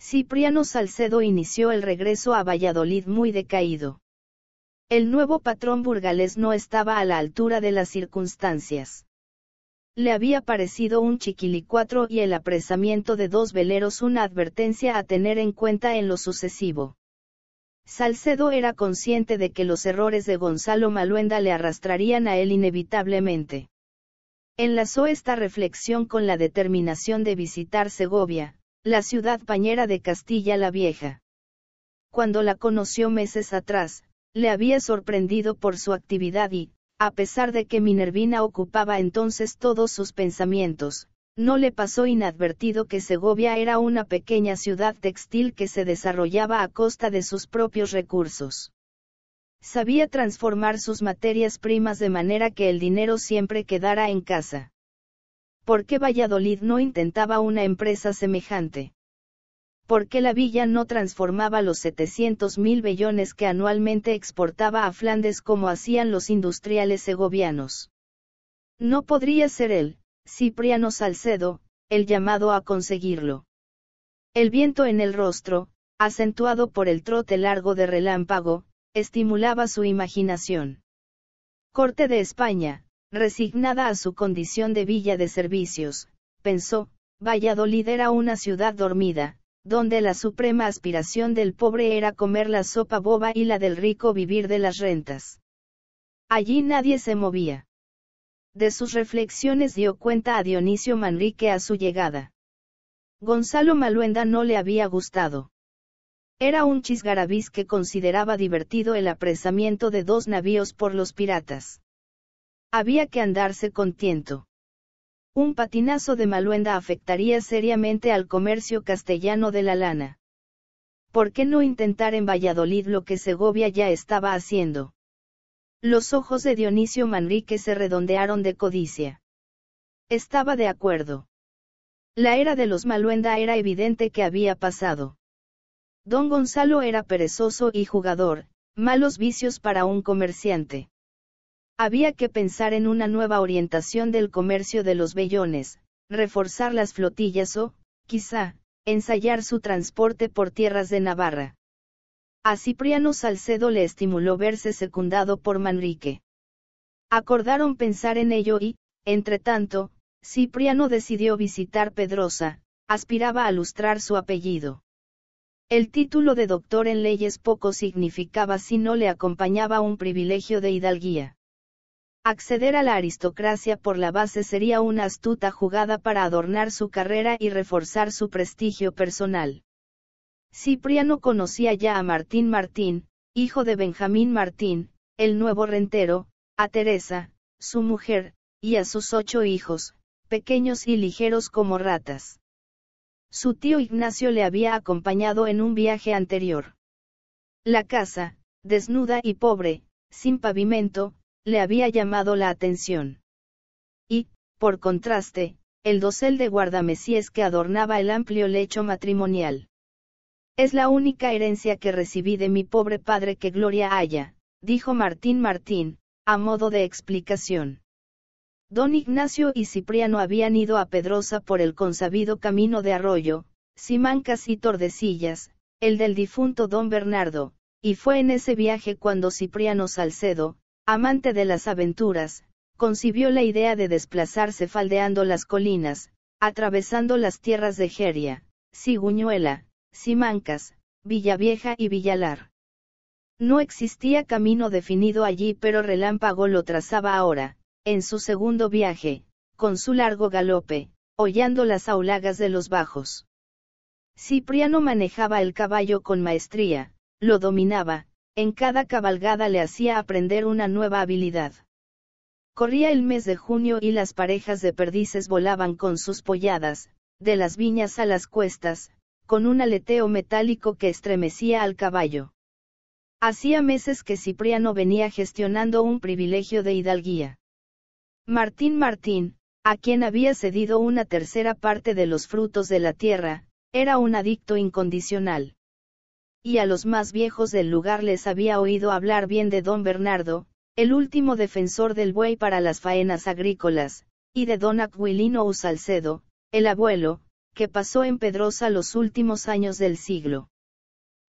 Cipriano Salcedo inició el regreso a Valladolid muy decaído. El nuevo patrón burgalés no estaba a la altura de las circunstancias le había parecido un chiquilicuatro y el apresamiento de dos veleros una advertencia a tener en cuenta en lo sucesivo. Salcedo era consciente de que los errores de Gonzalo Maluenda le arrastrarían a él inevitablemente. Enlazó esta reflexión con la determinación de visitar Segovia, la ciudad pañera de Castilla la Vieja. Cuando la conoció meses atrás, le había sorprendido por su actividad y, a pesar de que Minervina ocupaba entonces todos sus pensamientos, no le pasó inadvertido que Segovia era una pequeña ciudad textil que se desarrollaba a costa de sus propios recursos. Sabía transformar sus materias primas de manera que el dinero siempre quedara en casa. ¿Por qué Valladolid no intentaba una empresa semejante? ¿por qué la villa no transformaba los 700 mil bellones que anualmente exportaba a Flandes como hacían los industriales segovianos? No podría ser él, Cipriano Salcedo, el llamado a conseguirlo. El viento en el rostro, acentuado por el trote largo de relámpago, estimulaba su imaginación. Corte de España, resignada a su condición de villa de servicios, pensó, Valladolid era una ciudad dormida, donde la suprema aspiración del pobre era comer la sopa boba y la del rico vivir de las rentas. Allí nadie se movía. De sus reflexiones dio cuenta a Dionisio Manrique a su llegada. Gonzalo Maluenda no le había gustado. Era un chisgarabís que consideraba divertido el apresamiento de dos navíos por los piratas. Había que andarse con un patinazo de Maluenda afectaría seriamente al comercio castellano de la lana. ¿Por qué no intentar en Valladolid lo que Segovia ya estaba haciendo? Los ojos de Dionisio Manrique se redondearon de codicia. Estaba de acuerdo. La era de los Maluenda era evidente que había pasado. Don Gonzalo era perezoso y jugador, malos vicios para un comerciante. Había que pensar en una nueva orientación del comercio de los vellones, reforzar las flotillas o, quizá, ensayar su transporte por tierras de Navarra. A Cipriano Salcedo le estimuló verse secundado por Manrique. Acordaron pensar en ello y, entre tanto, Cipriano decidió visitar Pedrosa, aspiraba a lustrar su apellido. El título de doctor en leyes poco significaba si no le acompañaba un privilegio de hidalguía. Acceder a la aristocracia por la base sería una astuta jugada para adornar su carrera y reforzar su prestigio personal. Cipriano conocía ya a Martín Martín, hijo de Benjamín Martín, el nuevo rentero, a Teresa, su mujer, y a sus ocho hijos, pequeños y ligeros como ratas. Su tío Ignacio le había acompañado en un viaje anterior. La casa, desnuda y pobre, sin pavimento, le había llamado la atención. Y, por contraste, el dosel de guardamesíes que adornaba el amplio lecho matrimonial. Es la única herencia que recibí de mi pobre padre que gloria haya, dijo Martín Martín, a modo de explicación. Don Ignacio y Cipriano habían ido a Pedrosa por el consabido camino de arroyo, Simancas y Tordesillas, el del difunto don Bernardo, y fue en ese viaje cuando Cipriano Salcedo, Amante de las aventuras, concibió la idea de desplazarse faldeando las colinas, atravesando las tierras de Geria, Siguñuela, Simancas, Villavieja y Villalar. No existía camino definido allí, pero Relámpago lo trazaba ahora, en su segundo viaje, con su largo galope, hollando las aulagas de los bajos. Cipriano manejaba el caballo con maestría, lo dominaba, en cada cabalgada le hacía aprender una nueva habilidad. Corría el mes de junio y las parejas de perdices volaban con sus polladas, de las viñas a las cuestas, con un aleteo metálico que estremecía al caballo. Hacía meses que Cipriano venía gestionando un privilegio de hidalguía. Martín Martín, a quien había cedido una tercera parte de los frutos de la tierra, era un adicto incondicional y a los más viejos del lugar les había oído hablar bien de don Bernardo, el último defensor del buey para las faenas agrícolas, y de don Aquilino Usalcedo, el abuelo, que pasó en Pedrosa los últimos años del siglo.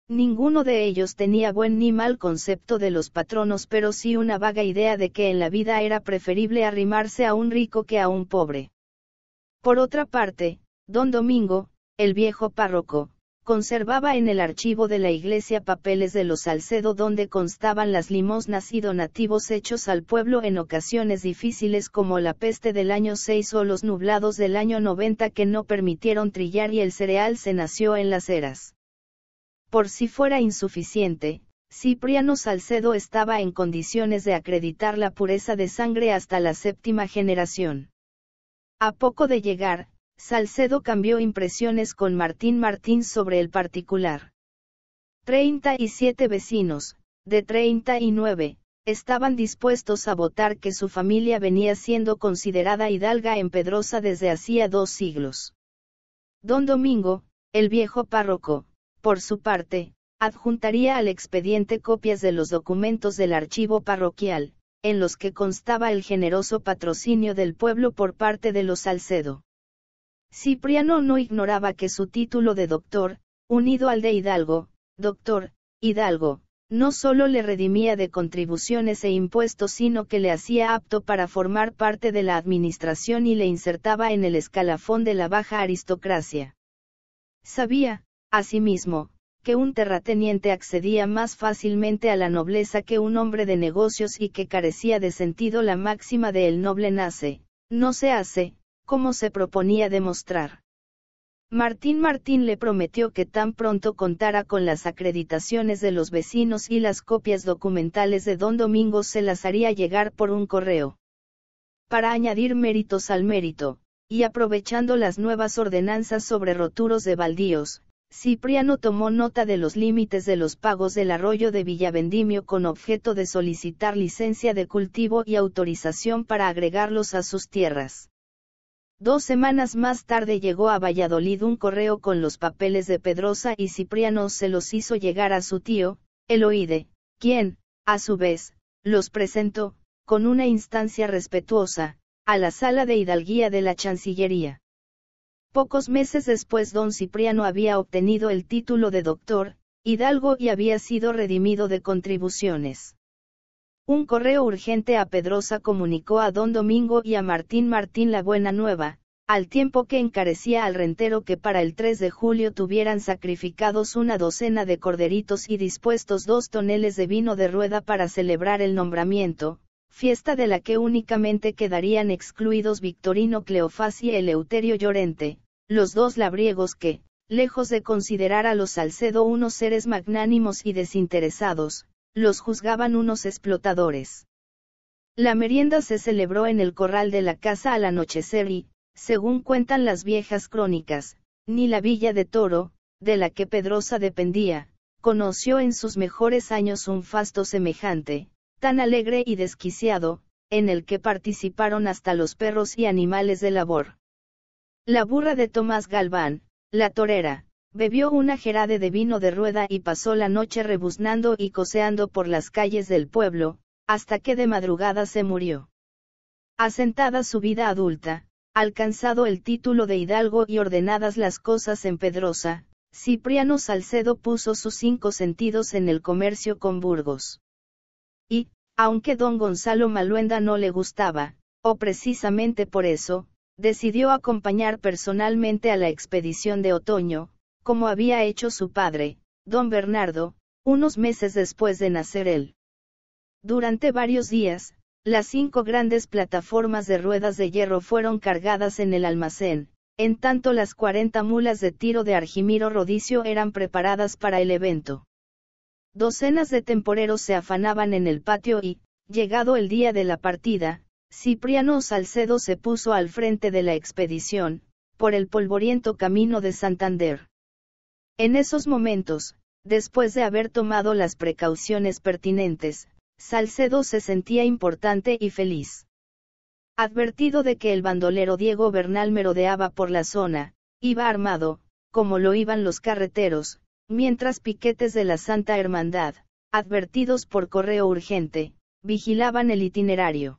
Ninguno de ellos tenía buen ni mal concepto de los patronos, pero sí una vaga idea de que en la vida era preferible arrimarse a un rico que a un pobre. Por otra parte, don Domingo, el viejo párroco, conservaba en el archivo de la iglesia papeles de los Salcedo donde constaban las limosnas y donativos hechos al pueblo en ocasiones difíciles como la peste del año 6 o los nublados del año 90 que no permitieron trillar y el cereal se nació en las eras. Por si fuera insuficiente, Cipriano Salcedo estaba en condiciones de acreditar la pureza de sangre hasta la séptima generación. A poco de llegar, Salcedo cambió impresiones con Martín Martín sobre el particular. 37 vecinos, de 39, estaban dispuestos a votar que su familia venía siendo considerada hidalga en Pedrosa desde hacía dos siglos. Don Domingo, el viejo párroco, por su parte, adjuntaría al expediente copias de los documentos del archivo parroquial, en los que constaba el generoso patrocinio del pueblo por parte de los Salcedo. Cipriano no ignoraba que su título de doctor, unido al de Hidalgo, doctor, Hidalgo, no solo le redimía de contribuciones e impuestos, sino que le hacía apto para formar parte de la administración y le insertaba en el escalafón de la baja aristocracia. Sabía, asimismo, que un terrateniente accedía más fácilmente a la nobleza que un hombre de negocios y que carecía de sentido la máxima de el noble nace, no se hace, como se proponía demostrar. Martín Martín le prometió que tan pronto contara con las acreditaciones de los vecinos y las copias documentales de don Domingo se las haría llegar por un correo. Para añadir méritos al mérito, y aprovechando las nuevas ordenanzas sobre roturos de baldíos, Cipriano tomó nota de los límites de los pagos del arroyo de Villavendimio con objeto de solicitar licencia de cultivo y autorización para agregarlos a sus tierras. Dos semanas más tarde llegó a Valladolid un correo con los papeles de Pedrosa y Cipriano se los hizo llegar a su tío, Eloide, quien, a su vez, los presentó, con una instancia respetuosa, a la sala de hidalguía de la Chancillería. Pocos meses después don Cipriano había obtenido el título de doctor, hidalgo y había sido redimido de contribuciones. Un correo urgente a Pedrosa comunicó a don Domingo y a Martín Martín la buena nueva, al tiempo que encarecía al rentero que para el 3 de julio tuvieran sacrificados una docena de corderitos y dispuestos dos toneles de vino de rueda para celebrar el nombramiento, fiesta de la que únicamente quedarían excluidos Victorino Cleofás y Eleuterio Llorente, los dos labriegos que, lejos de considerar a los Salcedo unos seres magnánimos y desinteresados, los juzgaban unos explotadores. La merienda se celebró en el corral de la casa al anochecer y, según cuentan las viejas crónicas, ni la villa de Toro, de la que Pedrosa dependía, conoció en sus mejores años un fasto semejante, tan alegre y desquiciado, en el que participaron hasta los perros y animales de labor. La burra de Tomás Galván, la torera, Bebió una jerade de vino de rueda y pasó la noche rebuznando y coseando por las calles del pueblo, hasta que de madrugada se murió. Asentada su vida adulta, alcanzado el título de hidalgo y ordenadas las cosas en Pedrosa, Cipriano Salcedo puso sus cinco sentidos en el comercio con Burgos. Y, aunque don Gonzalo Maluenda no le gustaba, o precisamente por eso, decidió acompañar personalmente a la expedición de otoño, como había hecho su padre, don Bernardo, unos meses después de nacer él. Durante varios días, las cinco grandes plataformas de ruedas de hierro fueron cargadas en el almacén, en tanto las 40 mulas de tiro de Argimiro Rodicio eran preparadas para el evento. Docenas de temporeros se afanaban en el patio y, llegado el día de la partida, Cipriano Salcedo se puso al frente de la expedición, por el polvoriento camino de Santander. En esos momentos, después de haber tomado las precauciones pertinentes, Salcedo se sentía importante y feliz. Advertido de que el bandolero Diego Bernal merodeaba por la zona, iba armado, como lo iban los carreteros, mientras piquetes de la Santa Hermandad, advertidos por correo urgente, vigilaban el itinerario.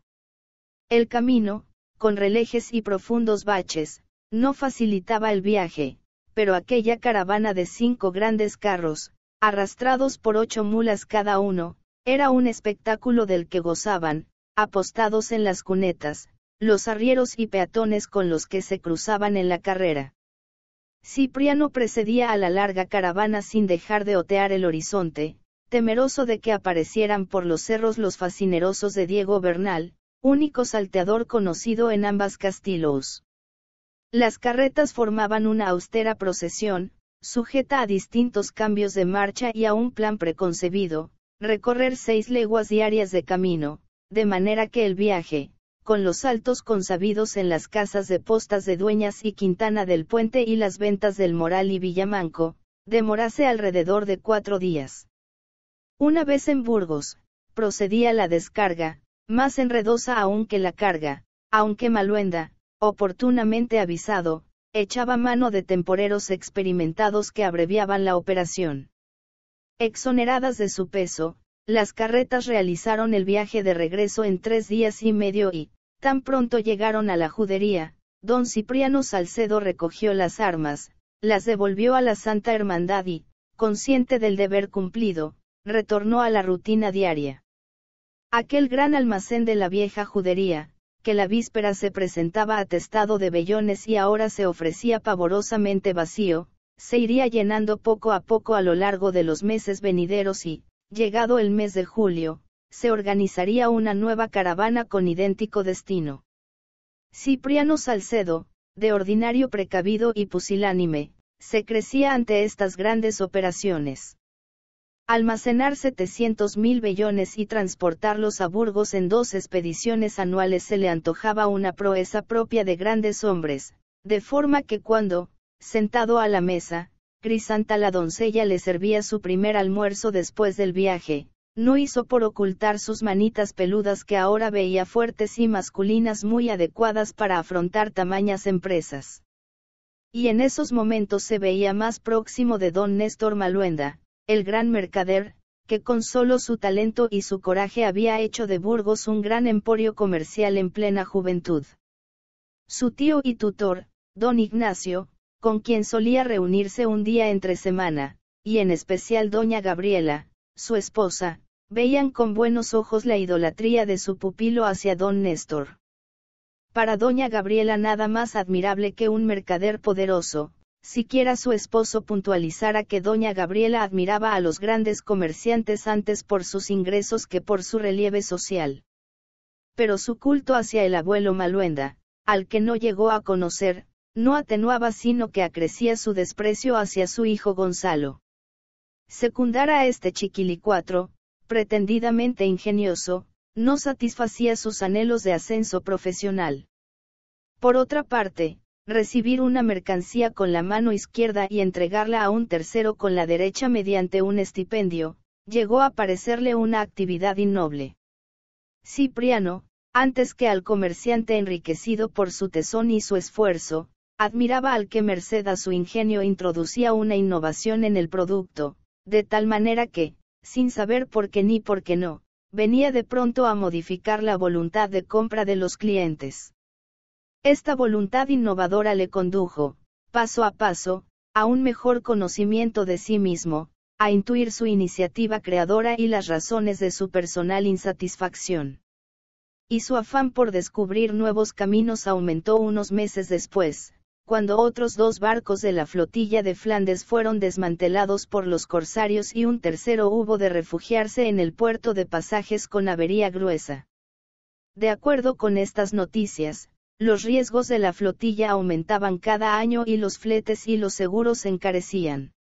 El camino, con relejes y profundos baches, no facilitaba el viaje, pero aquella caravana de cinco grandes carros, arrastrados por ocho mulas cada uno, era un espectáculo del que gozaban, apostados en las cunetas, los arrieros y peatones con los que se cruzaban en la carrera. Cipriano precedía a la larga caravana sin dejar de otear el horizonte, temeroso de que aparecieran por los cerros los fascinerosos de Diego Bernal, único salteador conocido en ambas Castillos. Las carretas formaban una austera procesión, sujeta a distintos cambios de marcha y a un plan preconcebido, recorrer seis leguas diarias de camino, de manera que el viaje, con los saltos consabidos en las casas de postas de Dueñas y Quintana del Puente y las ventas del Moral y Villamanco, demorase alrededor de cuatro días. Una vez en Burgos, procedía la descarga, más enredosa aún que la carga, aunque maluenda, oportunamente avisado, echaba mano de temporeros experimentados que abreviaban la operación. Exoneradas de su peso, las carretas realizaron el viaje de regreso en tres días y medio y, tan pronto llegaron a la judería, don Cipriano Salcedo recogió las armas, las devolvió a la Santa Hermandad y, consciente del deber cumplido, retornó a la rutina diaria. Aquel gran almacén de la vieja judería, que la víspera se presentaba atestado de vellones y ahora se ofrecía pavorosamente vacío, se iría llenando poco a poco a lo largo de los meses venideros y, llegado el mes de julio, se organizaría una nueva caravana con idéntico destino. Cipriano Salcedo, de ordinario precavido y pusilánime, se crecía ante estas grandes operaciones almacenar mil bellones y transportarlos a Burgos en dos expediciones anuales se le antojaba una proeza propia de grandes hombres, de forma que cuando, sentado a la mesa, Crisanta la doncella le servía su primer almuerzo después del viaje, no hizo por ocultar sus manitas peludas que ahora veía fuertes y masculinas muy adecuadas para afrontar tamañas empresas. Y en esos momentos se veía más próximo de don Néstor Maluenda, el gran mercader, que con solo su talento y su coraje había hecho de Burgos un gran emporio comercial en plena juventud. Su tío y tutor, don Ignacio, con quien solía reunirse un día entre semana, y en especial doña Gabriela, su esposa, veían con buenos ojos la idolatría de su pupilo hacia don Néstor. Para doña Gabriela nada más admirable que un mercader poderoso, siquiera su esposo puntualizara que doña Gabriela admiraba a los grandes comerciantes antes por sus ingresos que por su relieve social. Pero su culto hacia el abuelo Maluenda, al que no llegó a conocer, no atenuaba sino que acrecía su desprecio hacia su hijo Gonzalo. Secundar a este chiquilicuatro, pretendidamente ingenioso, no satisfacía sus anhelos de ascenso profesional. Por otra parte, recibir una mercancía con la mano izquierda y entregarla a un tercero con la derecha mediante un estipendio, llegó a parecerle una actividad innoble. Cipriano, antes que al comerciante enriquecido por su tesón y su esfuerzo, admiraba al que merced a su ingenio introducía una innovación en el producto, de tal manera que, sin saber por qué ni por qué no, venía de pronto a modificar la voluntad de compra de los clientes. Esta voluntad innovadora le condujo, paso a paso, a un mejor conocimiento de sí mismo, a intuir su iniciativa creadora y las razones de su personal insatisfacción. Y su afán por descubrir nuevos caminos aumentó unos meses después, cuando otros dos barcos de la flotilla de Flandes fueron desmantelados por los corsarios y un tercero hubo de refugiarse en el puerto de pasajes con avería gruesa. De acuerdo con estas noticias, los riesgos de la flotilla aumentaban cada año y los fletes y los seguros encarecían.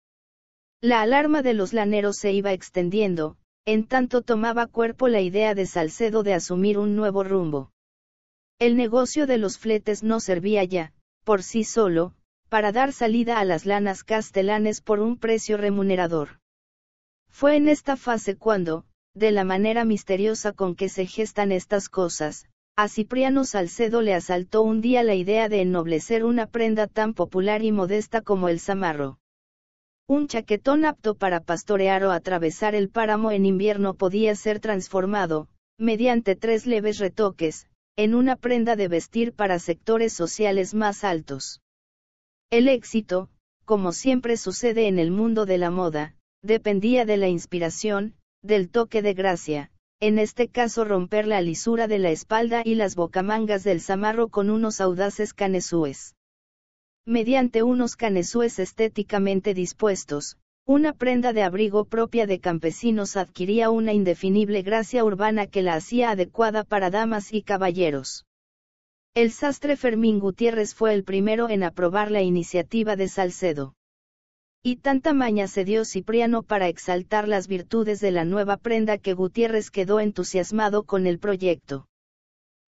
La alarma de los laneros se iba extendiendo, en tanto tomaba cuerpo la idea de Salcedo de asumir un nuevo rumbo. El negocio de los fletes no servía ya, por sí solo, para dar salida a las lanas castelanes por un precio remunerador. Fue en esta fase cuando, de la manera misteriosa con que se gestan estas cosas, a Cipriano Salcedo le asaltó un día la idea de ennoblecer una prenda tan popular y modesta como el zamarro. Un chaquetón apto para pastorear o atravesar el páramo en invierno podía ser transformado, mediante tres leves retoques, en una prenda de vestir para sectores sociales más altos. El éxito, como siempre sucede en el mundo de la moda, dependía de la inspiración, del toque de gracia, en este caso romper la lisura de la espalda y las bocamangas del zamarro con unos audaces canesúes. Mediante unos canesúes estéticamente dispuestos, una prenda de abrigo propia de campesinos adquiría una indefinible gracia urbana que la hacía adecuada para damas y caballeros. El sastre Fermín Gutiérrez fue el primero en aprobar la iniciativa de Salcedo. Y tanta maña se dio Cipriano para exaltar las virtudes de la nueva prenda que Gutiérrez quedó entusiasmado con el proyecto.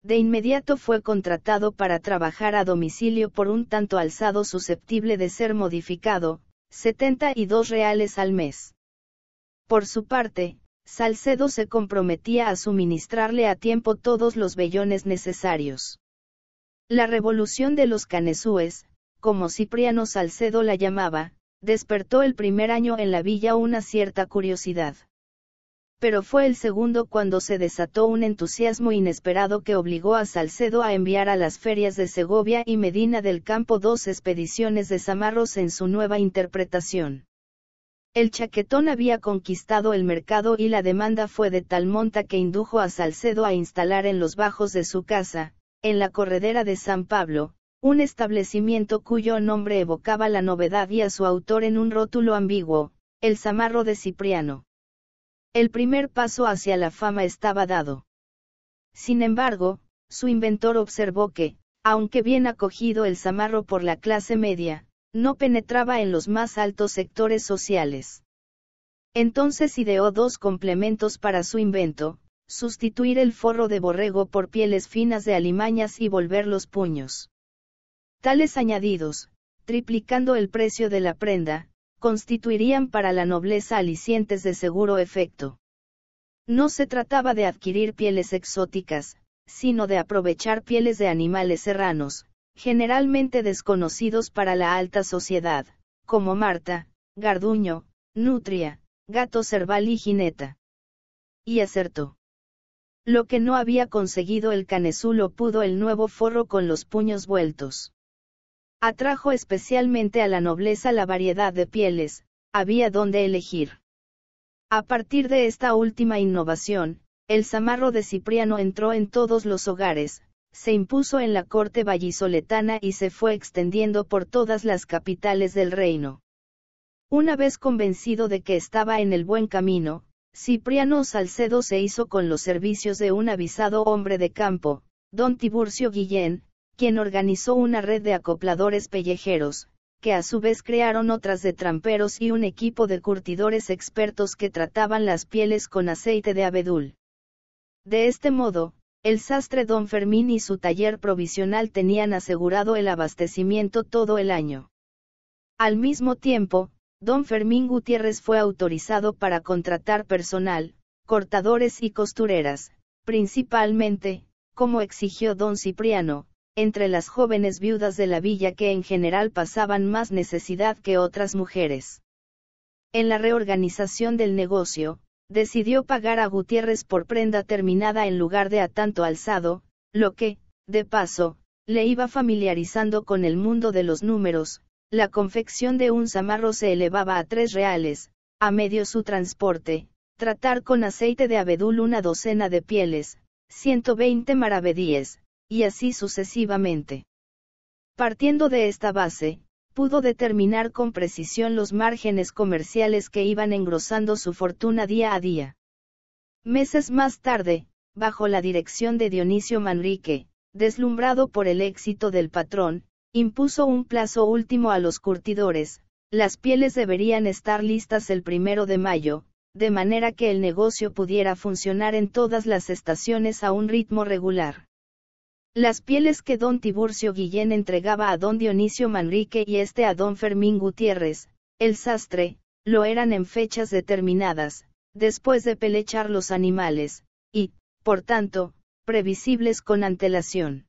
De inmediato fue contratado para trabajar a domicilio por un tanto alzado susceptible de ser modificado, 72 reales al mes. Por su parte, Salcedo se comprometía a suministrarle a tiempo todos los vellones necesarios. La revolución de los canesúes, como Cipriano Salcedo la llamaba, despertó el primer año en la villa una cierta curiosidad. Pero fue el segundo cuando se desató un entusiasmo inesperado que obligó a Salcedo a enviar a las ferias de Segovia y Medina del Campo dos expediciones de Zamarros en su nueva interpretación. El chaquetón había conquistado el mercado y la demanda fue de tal monta que indujo a Salcedo a instalar en los bajos de su casa, en la corredera de San Pablo, un establecimiento cuyo nombre evocaba la novedad y a su autor en un rótulo ambiguo, el Zamarro de Cipriano. El primer paso hacia la fama estaba dado. Sin embargo, su inventor observó que, aunque bien acogido el Zamarro por la clase media, no penetraba en los más altos sectores sociales. Entonces ideó dos complementos para su invento, sustituir el forro de borrego por pieles finas de alimañas y volver los puños. Tales añadidos, triplicando el precio de la prenda, constituirían para la nobleza alicientes de seguro efecto. No se trataba de adquirir pieles exóticas, sino de aprovechar pieles de animales serranos, generalmente desconocidos para la alta sociedad, como Marta, Garduño, Nutria, Gato Cerval y jineta. Y acertó. Lo que no había conseguido el lo pudo el nuevo forro con los puños vueltos. Atrajo especialmente a la nobleza la variedad de pieles, había donde elegir. A partir de esta última innovación, el zamarro de Cipriano entró en todos los hogares, se impuso en la corte vallisoletana y se fue extendiendo por todas las capitales del reino. Una vez convencido de que estaba en el buen camino, Cipriano Salcedo se hizo con los servicios de un avisado hombre de campo, don Tiburcio Guillén, quien organizó una red de acopladores pellejeros, que a su vez crearon otras de tramperos y un equipo de curtidores expertos que trataban las pieles con aceite de abedul. De este modo, el sastre don Fermín y su taller provisional tenían asegurado el abastecimiento todo el año. Al mismo tiempo, don Fermín Gutiérrez fue autorizado para contratar personal, cortadores y costureras, principalmente, como exigió don Cipriano, entre las jóvenes viudas de la villa que en general pasaban más necesidad que otras mujeres. En la reorganización del negocio, decidió pagar a Gutiérrez por prenda terminada en lugar de a tanto alzado, lo que, de paso, le iba familiarizando con el mundo de los números, la confección de un zamarro se elevaba a tres reales, a medio su transporte, tratar con aceite de abedul una docena de pieles, 120 maravedíes, y así sucesivamente. Partiendo de esta base, pudo determinar con precisión los márgenes comerciales que iban engrosando su fortuna día a día. Meses más tarde, bajo la dirección de Dionisio Manrique, deslumbrado por el éxito del patrón, impuso un plazo último a los curtidores, las pieles deberían estar listas el primero de mayo, de manera que el negocio pudiera funcionar en todas las estaciones a un ritmo regular. Las pieles que don Tiburcio Guillén entregaba a don Dionisio Manrique y este a don Fermín Gutiérrez, el sastre, lo eran en fechas determinadas, después de pelechar los animales, y, por tanto, previsibles con antelación.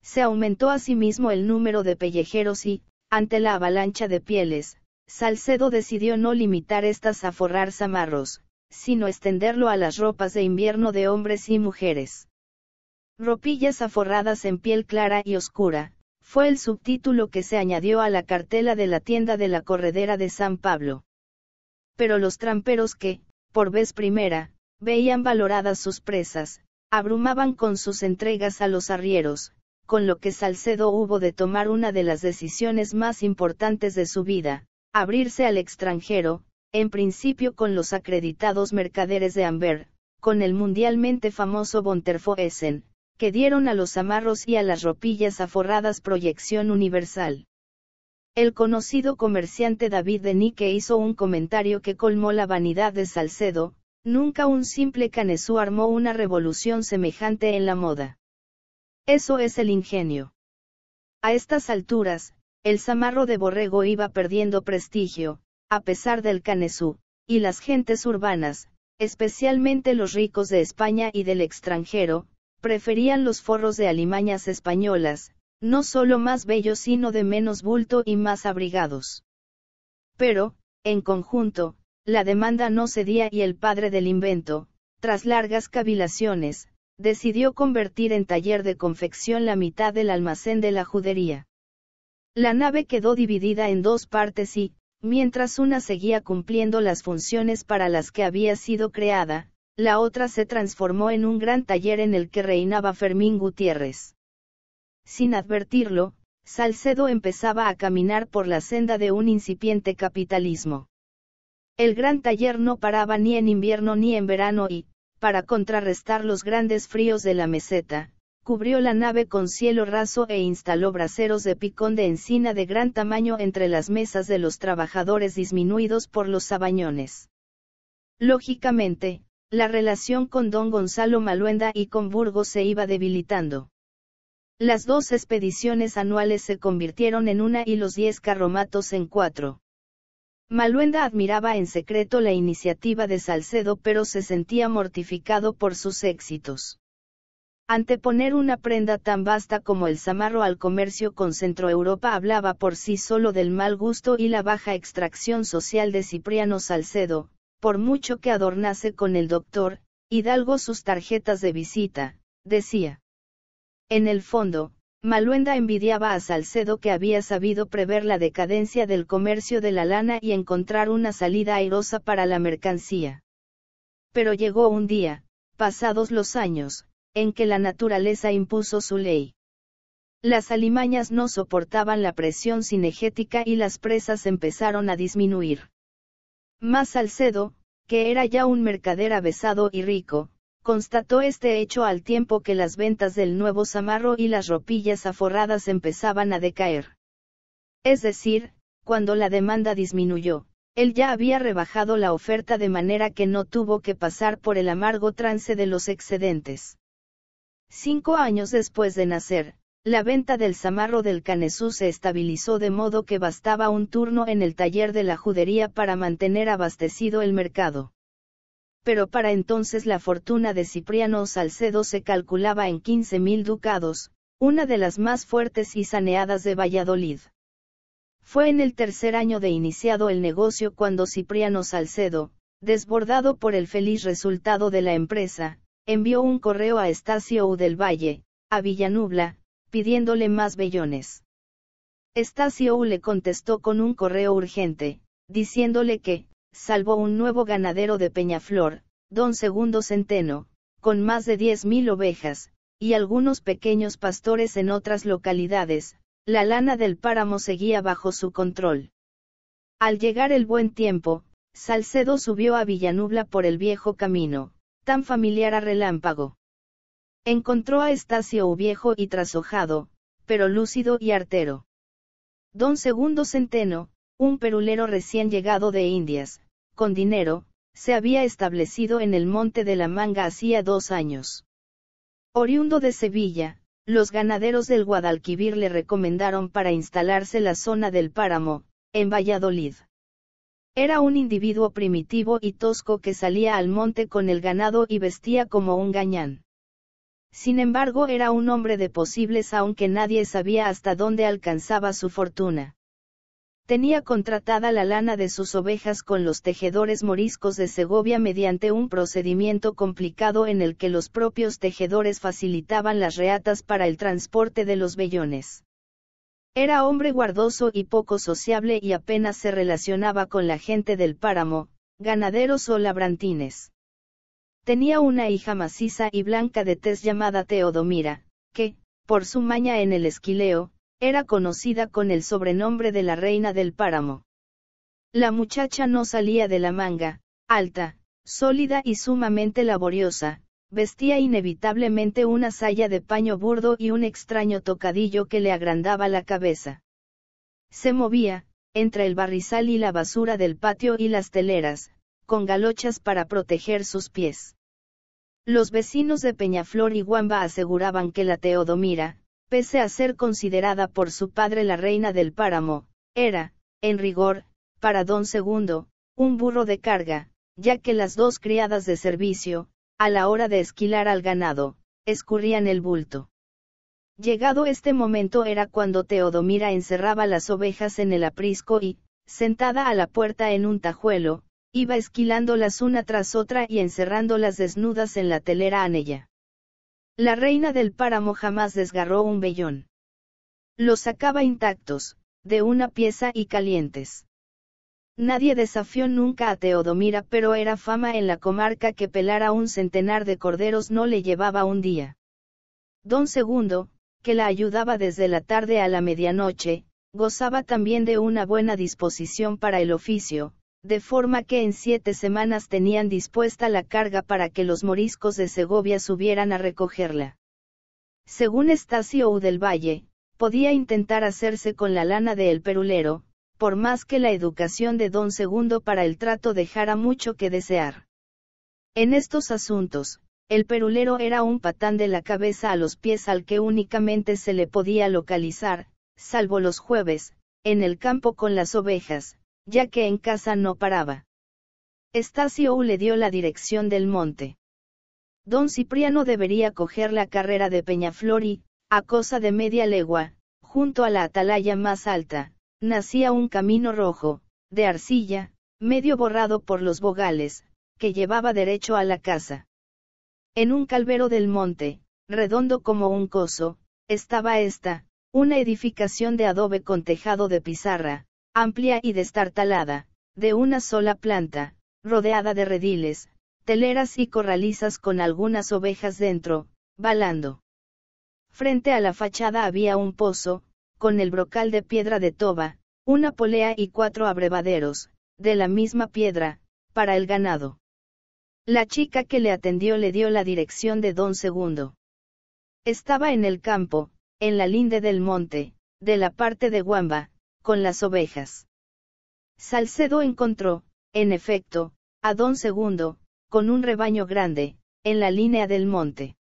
Se aumentó asimismo el número de pellejeros y, ante la avalancha de pieles, Salcedo decidió no limitar estas a forrar zamarros, sino extenderlo a las ropas de invierno de hombres y mujeres. Ropillas aforradas en piel clara y oscura, fue el subtítulo que se añadió a la cartela de la tienda de la corredera de San Pablo. Pero los tramperos que, por vez primera, veían valoradas sus presas, abrumaban con sus entregas a los arrieros, con lo que Salcedo hubo de tomar una de las decisiones más importantes de su vida, abrirse al extranjero, en principio con los acreditados mercaderes de Amber, con el mundialmente famoso Bonterfoessen, que dieron a los amarros y a las ropillas aforradas proyección universal. El conocido comerciante David de Nique hizo un comentario que colmó la vanidad de Salcedo, nunca un simple canesú armó una revolución semejante en la moda. Eso es el ingenio. A estas alturas, el zamarro de borrego iba perdiendo prestigio, a pesar del canesú, y las gentes urbanas, especialmente los ricos de España y del extranjero, preferían los forros de alimañas españolas, no solo más bellos sino de menos bulto y más abrigados. Pero, en conjunto, la demanda no cedía y el padre del invento, tras largas cavilaciones, decidió convertir en taller de confección la mitad del almacén de la judería. La nave quedó dividida en dos partes y, mientras una seguía cumpliendo las funciones para las que había sido creada, la otra se transformó en un gran taller en el que reinaba Fermín Gutiérrez. Sin advertirlo, Salcedo empezaba a caminar por la senda de un incipiente capitalismo. El gran taller no paraba ni en invierno ni en verano y, para contrarrestar los grandes fríos de la meseta, cubrió la nave con cielo raso e instaló braseros de picón de encina de gran tamaño entre las mesas de los trabajadores disminuidos por los sabañones. Lógicamente, la relación con don Gonzalo Maluenda y con Burgos se iba debilitando. Las dos expediciones anuales se convirtieron en una y los diez carromatos en cuatro. Maluenda admiraba en secreto la iniciativa de Salcedo pero se sentía mortificado por sus éxitos. Anteponer una prenda tan vasta como el zamarro al comercio con Centroeuropa hablaba por sí solo del mal gusto y la baja extracción social de Cipriano Salcedo, por mucho que adornase con el doctor, Hidalgo sus tarjetas de visita, decía. En el fondo, Maluenda envidiaba a Salcedo que había sabido prever la decadencia del comercio de la lana y encontrar una salida airosa para la mercancía. Pero llegó un día, pasados los años, en que la naturaleza impuso su ley. Las alimañas no soportaban la presión cinegética y las presas empezaron a disminuir. Más Salcedo, que era ya un mercader avesado y rico, constató este hecho al tiempo que las ventas del nuevo zamarro y las ropillas aforradas empezaban a decaer. Es decir, cuando la demanda disminuyó, él ya había rebajado la oferta de manera que no tuvo que pasar por el amargo trance de los excedentes. Cinco años después de nacer, la venta del zamarro del Canesú se estabilizó de modo que bastaba un turno en el taller de la judería para mantener abastecido el mercado. Pero para entonces la fortuna de Cipriano Salcedo se calculaba en 15.000 ducados, una de las más fuertes y saneadas de Valladolid. Fue en el tercer año de iniciado el negocio cuando Cipriano Salcedo, desbordado por el feliz resultado de la empresa, envió un correo a Estacio U del Valle, a Villanubla, pidiéndole más vellones. Estacio le contestó con un correo urgente, diciéndole que, salvo un nuevo ganadero de Peñaflor, don Segundo Centeno, con más de 10.000 ovejas, y algunos pequeños pastores en otras localidades, la lana del páramo seguía bajo su control. Al llegar el buen tiempo, Salcedo subió a Villanubla por el viejo camino, tan familiar a Relámpago. Encontró a Estacio viejo y trasojado, pero lúcido y artero. Don Segundo Centeno, un perulero recién llegado de Indias, con dinero, se había establecido en el Monte de la Manga hacía dos años. Oriundo de Sevilla, los ganaderos del Guadalquivir le recomendaron para instalarse la zona del páramo, en Valladolid. Era un individuo primitivo y tosco que salía al monte con el ganado y vestía como un gañán. Sin embargo era un hombre de posibles aunque nadie sabía hasta dónde alcanzaba su fortuna. Tenía contratada la lana de sus ovejas con los tejedores moriscos de Segovia mediante un procedimiento complicado en el que los propios tejedores facilitaban las reatas para el transporte de los vellones. Era hombre guardoso y poco sociable y apenas se relacionaba con la gente del páramo, ganaderos o labrantines. Tenía una hija maciza y blanca de tez llamada Teodomira, que, por su maña en el esquileo, era conocida con el sobrenombre de la reina del páramo. La muchacha no salía de la manga, alta, sólida y sumamente laboriosa, vestía inevitablemente una saya de paño burdo y un extraño tocadillo que le agrandaba la cabeza. Se movía, entre el barrizal y la basura del patio y las teleras, con galochas para proteger sus pies. Los vecinos de Peñaflor y Guamba aseguraban que la Teodomira, pese a ser considerada por su padre la reina del páramo, era, en rigor, para don Segundo, un burro de carga, ya que las dos criadas de servicio, a la hora de esquilar al ganado, escurrían el bulto. Llegado este momento era cuando Teodomira encerraba las ovejas en el aprisco y, sentada a la puerta en un tajuelo, Iba esquilándolas una tras otra y encerrándolas desnudas en la telera anella. La reina del páramo jamás desgarró un vellón. Los sacaba intactos, de una pieza y calientes. Nadie desafió nunca a Teodomira, pero era fama en la comarca que pelar a un centenar de corderos no le llevaba un día. Don Segundo, que la ayudaba desde la tarde a la medianoche, gozaba también de una buena disposición para el oficio, de forma que en siete semanas tenían dispuesta la carga para que los moriscos de Segovia subieran a recogerla. Según Estacio U del Valle, podía intentar hacerse con la lana de El Perulero, por más que la educación de don Segundo para el trato dejara mucho que desear. En estos asuntos, el perulero era un patán de la cabeza a los pies al que únicamente se le podía localizar, salvo los jueves, en el campo con las ovejas, ya que en casa no paraba. Estacio le dio la dirección del monte. Don Cipriano debería coger la carrera de Peñaflor y, a cosa de media legua, junto a la atalaya más alta, nacía un camino rojo, de arcilla, medio borrado por los bogales, que llevaba derecho a la casa. En un calvero del monte, redondo como un coso, estaba esta, una edificación de adobe con tejado de pizarra, amplia y destartalada, de una sola planta, rodeada de rediles, teleras y corralizas con algunas ovejas dentro, balando. Frente a la fachada había un pozo, con el brocal de piedra de toba, una polea y cuatro abrevaderos, de la misma piedra, para el ganado. La chica que le atendió le dio la dirección de don Segundo. Estaba en el campo, en la linde del monte, de la parte de Guamba, con las ovejas. Salcedo encontró, en efecto, a don Segundo, con un rebaño grande, en la línea del monte.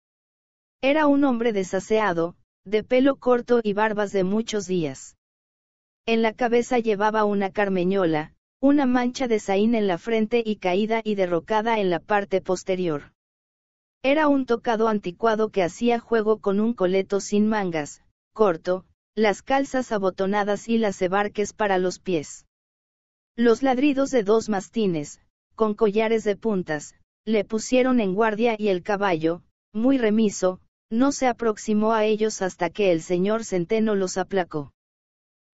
Era un hombre desaseado, de pelo corto y barbas de muchos días. En la cabeza llevaba una carmeñola, una mancha de saín en la frente y caída y derrocada en la parte posterior. Era un tocado anticuado que hacía juego con un coleto sin mangas, corto, las calzas abotonadas y las cebarques para los pies. Los ladridos de dos mastines, con collares de puntas, le pusieron en guardia y el caballo, muy remiso, no se aproximó a ellos hasta que el señor Centeno los aplacó.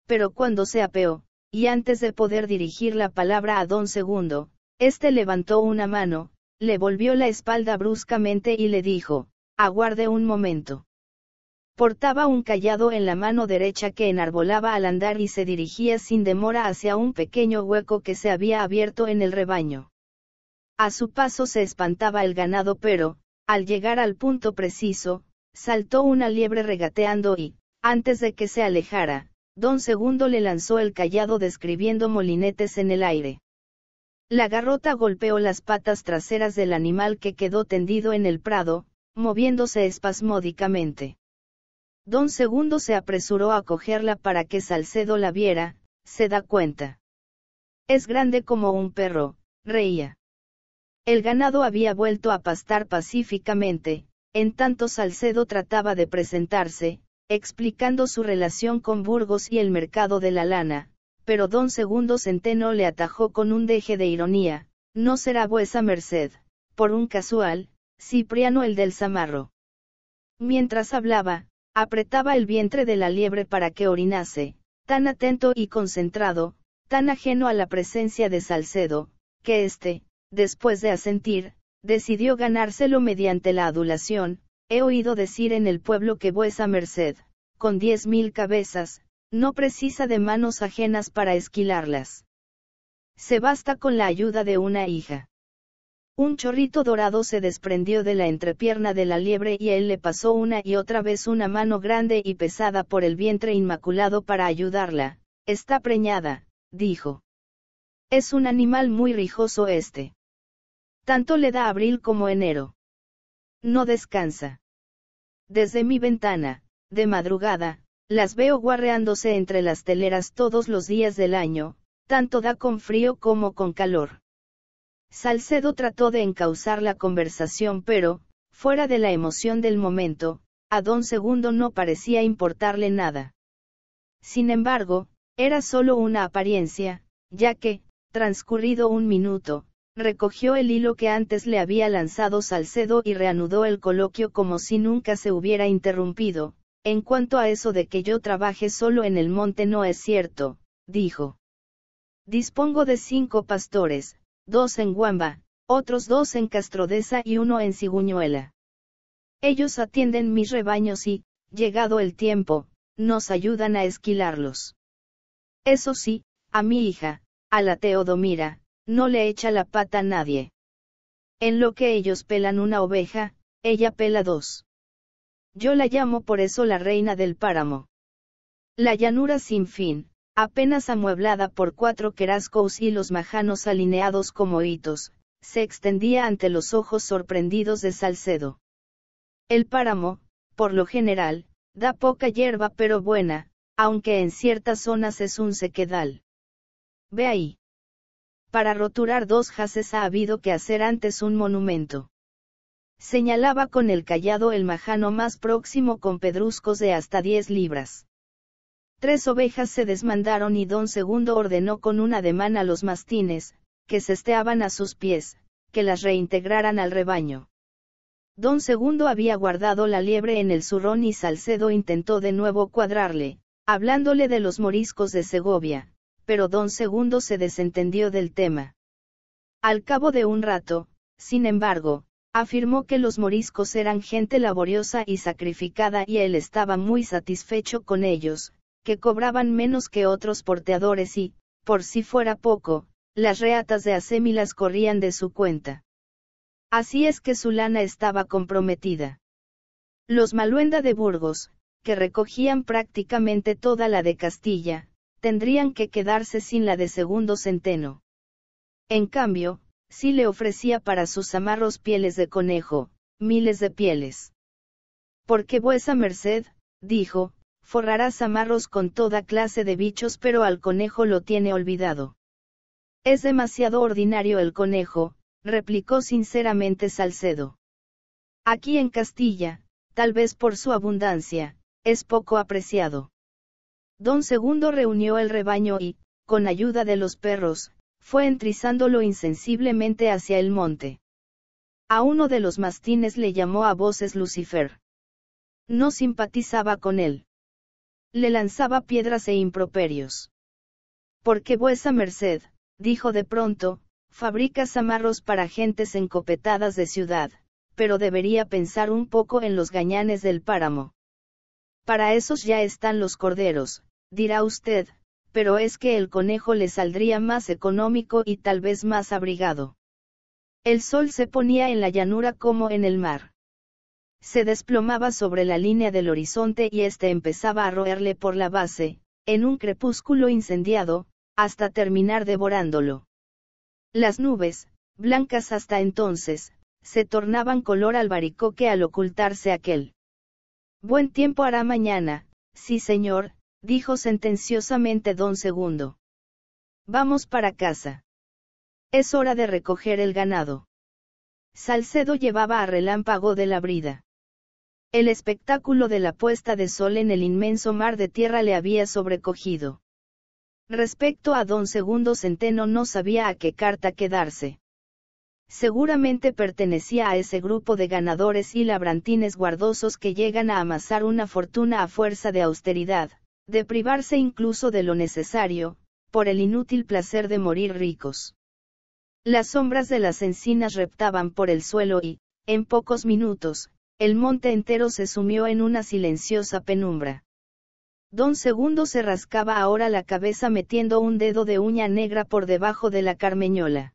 Pero cuando se apeó, y antes de poder dirigir la palabra a don Segundo, éste levantó una mano, le volvió la espalda bruscamente y le dijo, aguarde un momento. Portaba un callado en la mano derecha que enarbolaba al andar y se dirigía sin demora hacia un pequeño hueco que se había abierto en el rebaño. A su paso se espantaba el ganado pero, al llegar al punto preciso, saltó una liebre regateando y, antes de que se alejara, don Segundo le lanzó el callado describiendo molinetes en el aire. La garrota golpeó las patas traseras del animal que quedó tendido en el prado, moviéndose espasmódicamente. Don Segundo se apresuró a cogerla para que Salcedo la viera, se da cuenta. Es grande como un perro, reía. El ganado había vuelto a pastar pacíficamente, en tanto Salcedo trataba de presentarse, explicando su relación con Burgos y el mercado de la lana, pero don Segundo Centeno le atajó con un deje de ironía, no será vuesa merced, por un casual, Cipriano el del Zamarro. Mientras hablaba, apretaba el vientre de la liebre para que orinase, tan atento y concentrado, tan ajeno a la presencia de Salcedo, que éste, después de asentir, decidió ganárselo mediante la adulación, he oído decir en el pueblo que vuesa merced, con diez mil cabezas, no precisa de manos ajenas para esquilarlas. Se basta con la ayuda de una hija. Un chorrito dorado se desprendió de la entrepierna de la liebre y él le pasó una y otra vez una mano grande y pesada por el vientre inmaculado para ayudarla. Está preñada, dijo. Es un animal muy rijoso este. Tanto le da abril como enero. No descansa. Desde mi ventana, de madrugada, las veo guarreándose entre las teleras todos los días del año, tanto da con frío como con calor. Salcedo trató de encauzar la conversación pero, fuera de la emoción del momento, a don Segundo no parecía importarle nada. Sin embargo, era solo una apariencia, ya que, transcurrido un minuto, recogió el hilo que antes le había lanzado Salcedo y reanudó el coloquio como si nunca se hubiera interrumpido. En cuanto a eso de que yo trabaje solo en el monte no es cierto, dijo. Dispongo de cinco pastores, dos en Guamba, otros dos en Castrodesa y uno en Ciguñuela. Ellos atienden mis rebaños y, llegado el tiempo, nos ayudan a esquilarlos. Eso sí, a mi hija, a la Teodomira, no le echa la pata a nadie. En lo que ellos pelan una oveja, ella pela dos. Yo la llamo por eso la reina del páramo. La llanura sin fin, apenas amueblada por cuatro querascos y los majanos alineados como hitos, se extendía ante los ojos sorprendidos de Salcedo. El páramo, por lo general, da poca hierba pero buena, aunque en ciertas zonas es un sequedal. Ve ahí. Para roturar dos jaces ha habido que hacer antes un monumento. Señalaba con el callado el majano más próximo con pedruscos de hasta 10 libras. Tres ovejas se desmandaron y don Segundo ordenó con un ademán a los mastines, que sesteaban a sus pies, que las reintegraran al rebaño. Don Segundo había guardado la liebre en el zurrón y Salcedo intentó de nuevo cuadrarle, hablándole de los moriscos de Segovia, pero don Segundo se desentendió del tema. Al cabo de un rato, sin embargo, afirmó que los moriscos eran gente laboriosa y sacrificada y él estaba muy satisfecho con ellos, que cobraban menos que otros porteadores y, por si fuera poco, las reatas de asémilas corrían de su cuenta. Así es que su lana estaba comprometida. Los Maluenda de Burgos, que recogían prácticamente toda la de Castilla, tendrían que quedarse sin la de segundo centeno. En cambio, sí le ofrecía para sus amarros pieles de conejo, miles de pieles. Porque vuesa merced, dijo, forrarás amarros con toda clase de bichos pero al conejo lo tiene olvidado. Es demasiado ordinario el conejo, replicó sinceramente Salcedo. Aquí en Castilla, tal vez por su abundancia, es poco apreciado. Don Segundo reunió el rebaño y, con ayuda de los perros, fue entrizándolo insensiblemente hacia el monte. A uno de los mastines le llamó a voces Lucifer. No simpatizaba con él le lanzaba piedras e improperios. Porque vuesa merced, dijo de pronto, fabrica amarros para gentes encopetadas de ciudad, pero debería pensar un poco en los gañanes del páramo. Para esos ya están los corderos, dirá usted, pero es que el conejo le saldría más económico y tal vez más abrigado. El sol se ponía en la llanura como en el mar se desplomaba sobre la línea del horizonte y éste empezaba a roerle por la base, en un crepúsculo incendiado, hasta terminar devorándolo. Las nubes, blancas hasta entonces, se tornaban color albaricoque al ocultarse aquel. Buen tiempo hará mañana, sí señor, dijo sentenciosamente don Segundo. Vamos para casa. Es hora de recoger el ganado. Salcedo llevaba a relámpago de la brida. El espectáculo de la puesta de sol en el inmenso mar de tierra le había sobrecogido. Respecto a don Segundo Centeno no sabía a qué carta quedarse. Seguramente pertenecía a ese grupo de ganadores y labrantines guardosos que llegan a amasar una fortuna a fuerza de austeridad, de privarse incluso de lo necesario, por el inútil placer de morir ricos. Las sombras de las encinas reptaban por el suelo y, en pocos minutos, el monte entero se sumió en una silenciosa penumbra. Don Segundo se rascaba ahora la cabeza metiendo un dedo de uña negra por debajo de la carmeñola.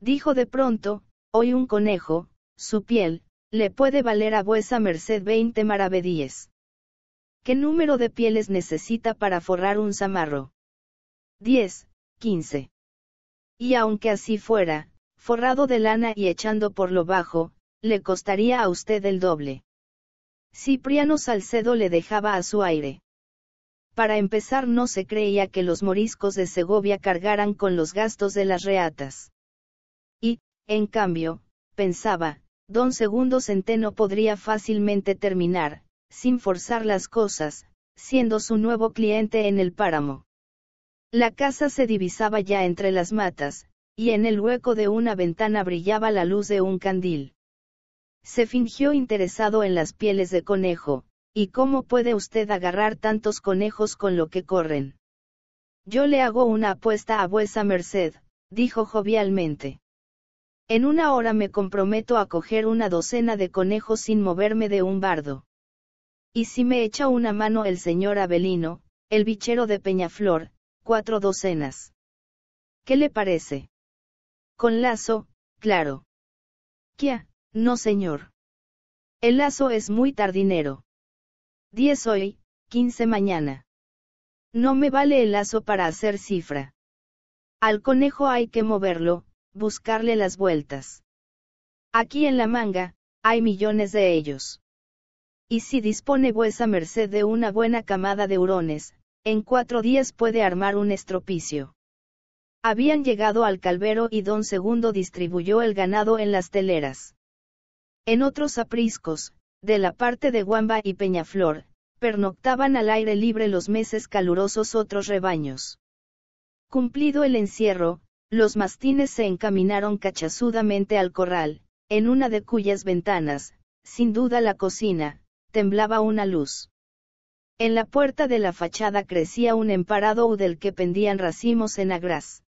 Dijo de pronto, hoy un conejo, su piel, le puede valer a vuesa merced veinte maravedíes. ¿Qué número de pieles necesita para forrar un zamarro? 10, 15. Y aunque así fuera, forrado de lana y echando por lo bajo, le costaría a usted el doble. Cipriano Salcedo le dejaba a su aire. Para empezar no se creía que los moriscos de Segovia cargaran con los gastos de las reatas. Y, en cambio, pensaba, don Segundo Centeno podría fácilmente terminar, sin forzar las cosas, siendo su nuevo cliente en el páramo. La casa se divisaba ya entre las matas, y en el hueco de una ventana brillaba la luz de un candil. Se fingió interesado en las pieles de conejo, ¿y cómo puede usted agarrar tantos conejos con lo que corren? Yo le hago una apuesta a vuesa merced, dijo jovialmente. En una hora me comprometo a coger una docena de conejos sin moverme de un bardo. Y si me echa una mano el señor Abelino, el bichero de Peñaflor, cuatro docenas. ¿Qué le parece? Con lazo, claro. ¿Qué? No señor. El lazo es muy tardinero. Diez hoy, quince mañana. No me vale el lazo para hacer cifra. Al conejo hay que moverlo, buscarle las vueltas. Aquí en la manga, hay millones de ellos. Y si dispone vuesa merced de una buena camada de hurones, en cuatro días puede armar un estropicio. Habían llegado al calvero y don Segundo distribuyó el ganado en las teleras. En otros apriscos, de la parte de Guamba y Peñaflor, pernoctaban al aire libre los meses calurosos otros rebaños. Cumplido el encierro, los mastines se encaminaron cachazudamente al corral, en una de cuyas ventanas, sin duda la cocina, temblaba una luz. En la puerta de la fachada crecía un emparado del que pendían racimos en agraz.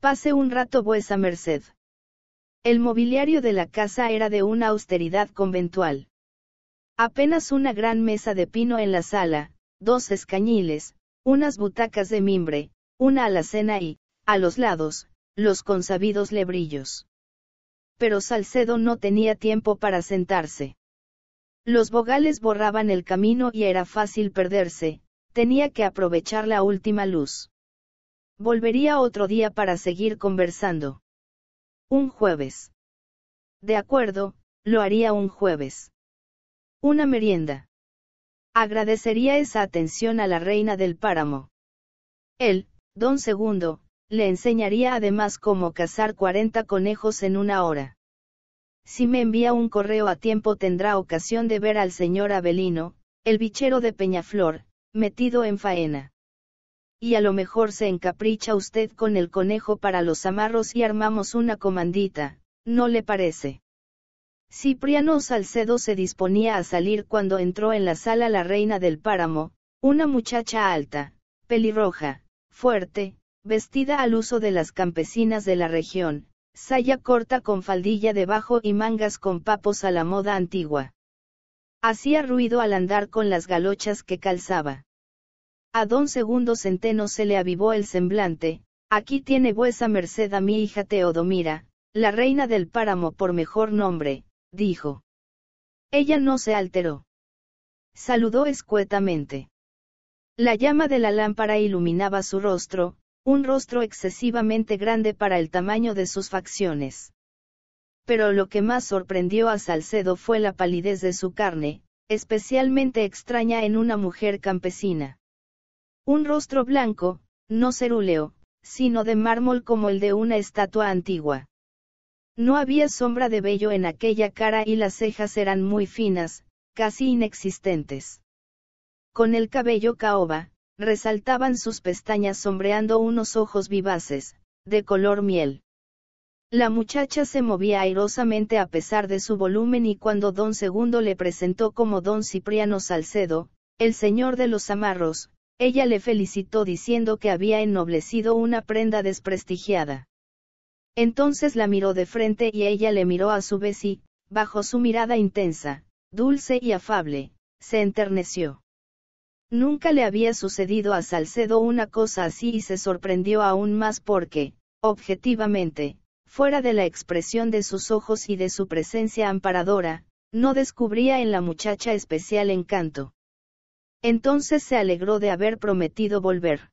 Pase un rato vuesa merced. El mobiliario de la casa era de una austeridad conventual. Apenas una gran mesa de pino en la sala, dos escañiles, unas butacas de mimbre, una alacena y, a los lados, los consabidos lebrillos. Pero Salcedo no tenía tiempo para sentarse. Los bogales borraban el camino y era fácil perderse, tenía que aprovechar la última luz. Volvería otro día para seguir conversando. Un jueves. De acuerdo, lo haría un jueves. Una merienda. Agradecería esa atención a la reina del páramo. Él, don Segundo, le enseñaría además cómo cazar 40 conejos en una hora. Si me envía un correo a tiempo tendrá ocasión de ver al señor Abelino, el bichero de Peñaflor, metido en faena y a lo mejor se encapricha usted con el conejo para los amarros y armamos una comandita, ¿no le parece? Cipriano Salcedo se disponía a salir cuando entró en la sala la reina del páramo, una muchacha alta, pelirroja, fuerte, vestida al uso de las campesinas de la región, saya corta con faldilla debajo y mangas con papos a la moda antigua. Hacía ruido al andar con las galochas que calzaba. A don Segundo Centeno se le avivó el semblante, aquí tiene vuesa merced a mi hija Teodomira, la reina del páramo por mejor nombre, dijo. Ella no se alteró. Saludó escuetamente. La llama de la lámpara iluminaba su rostro, un rostro excesivamente grande para el tamaño de sus facciones. Pero lo que más sorprendió a Salcedo fue la palidez de su carne, especialmente extraña en una mujer campesina. Un rostro blanco, no cerúleo, sino de mármol como el de una estatua antigua. No había sombra de vello en aquella cara y las cejas eran muy finas, casi inexistentes. Con el cabello caoba, resaltaban sus pestañas sombreando unos ojos vivaces, de color miel. La muchacha se movía airosamente a pesar de su volumen y cuando don Segundo le presentó como don Cipriano Salcedo, el señor de los amarros, ella le felicitó diciendo que había ennoblecido una prenda desprestigiada. Entonces la miró de frente y ella le miró a su vez y, bajo su mirada intensa, dulce y afable, se enterneció. Nunca le había sucedido a Salcedo una cosa así y se sorprendió aún más porque, objetivamente, fuera de la expresión de sus ojos y de su presencia amparadora, no descubría en la muchacha especial encanto. Entonces se alegró de haber prometido volver.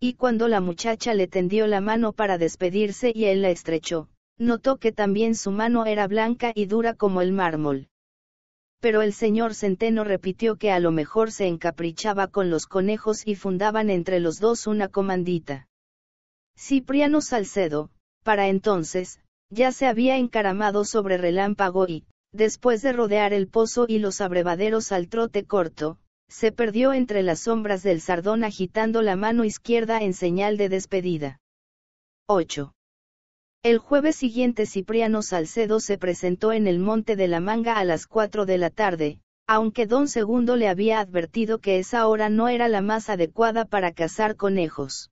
Y cuando la muchacha le tendió la mano para despedirse y él la estrechó, notó que también su mano era blanca y dura como el mármol. Pero el señor Centeno repitió que a lo mejor se encaprichaba con los conejos y fundaban entre los dos una comandita. Cipriano Salcedo, para entonces, ya se había encaramado sobre relámpago y, después de rodear el pozo y los abrevaderos al trote corto, se perdió entre las sombras del sardón agitando la mano izquierda en señal de despedida. 8. El jueves siguiente Cipriano Salcedo se presentó en el Monte de la Manga a las 4 de la tarde, aunque don Segundo le había advertido que esa hora no era la más adecuada para cazar conejos.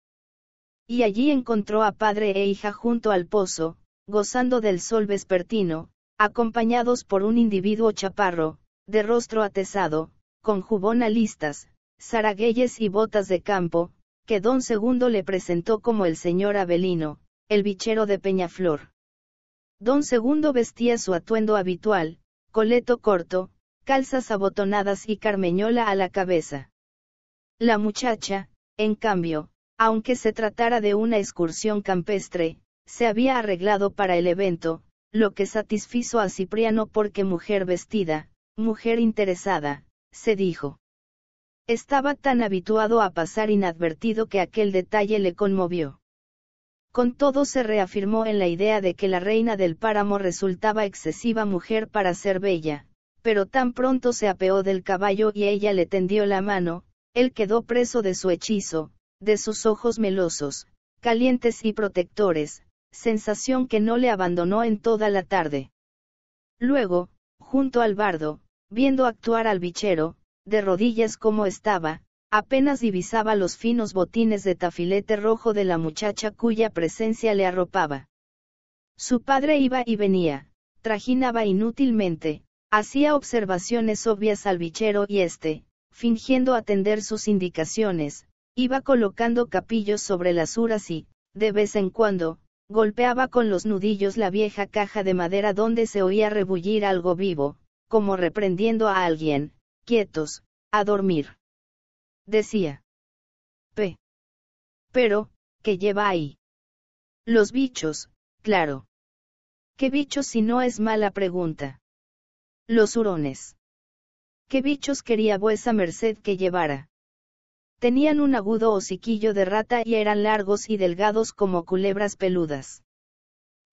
Y allí encontró a padre e hija junto al pozo, gozando del sol vespertino, acompañados por un individuo chaparro, de rostro atesado con a listas, zaragueyes y botas de campo, que don Segundo le presentó como el señor Avelino, el bichero de Peñaflor. Don Segundo vestía su atuendo habitual, coleto corto, calzas abotonadas y carmeñola a la cabeza. La muchacha, en cambio, aunque se tratara de una excursión campestre, se había arreglado para el evento, lo que satisfizo a Cipriano porque mujer vestida, mujer interesada, se dijo. Estaba tan habituado a pasar inadvertido que aquel detalle le conmovió. Con todo se reafirmó en la idea de que la reina del páramo resultaba excesiva mujer para ser bella, pero tan pronto se apeó del caballo y ella le tendió la mano, él quedó preso de su hechizo, de sus ojos melosos, calientes y protectores, sensación que no le abandonó en toda la tarde. Luego, junto al bardo, Viendo actuar al bichero, de rodillas como estaba, apenas divisaba los finos botines de tafilete rojo de la muchacha cuya presencia le arropaba. Su padre iba y venía, trajinaba inútilmente, hacía observaciones obvias al bichero y éste, fingiendo atender sus indicaciones, iba colocando capillos sobre las uras y, de vez en cuando, golpeaba con los nudillos la vieja caja de madera donde se oía rebullir algo vivo, como reprendiendo a alguien, quietos, a dormir. Decía. P. Pero, ¿qué lleva ahí? Los bichos, claro. ¿Qué bichos si no es mala pregunta? Los hurones. ¿Qué bichos quería vuesa merced que llevara? Tenían un agudo hociquillo de rata y eran largos y delgados como culebras peludas.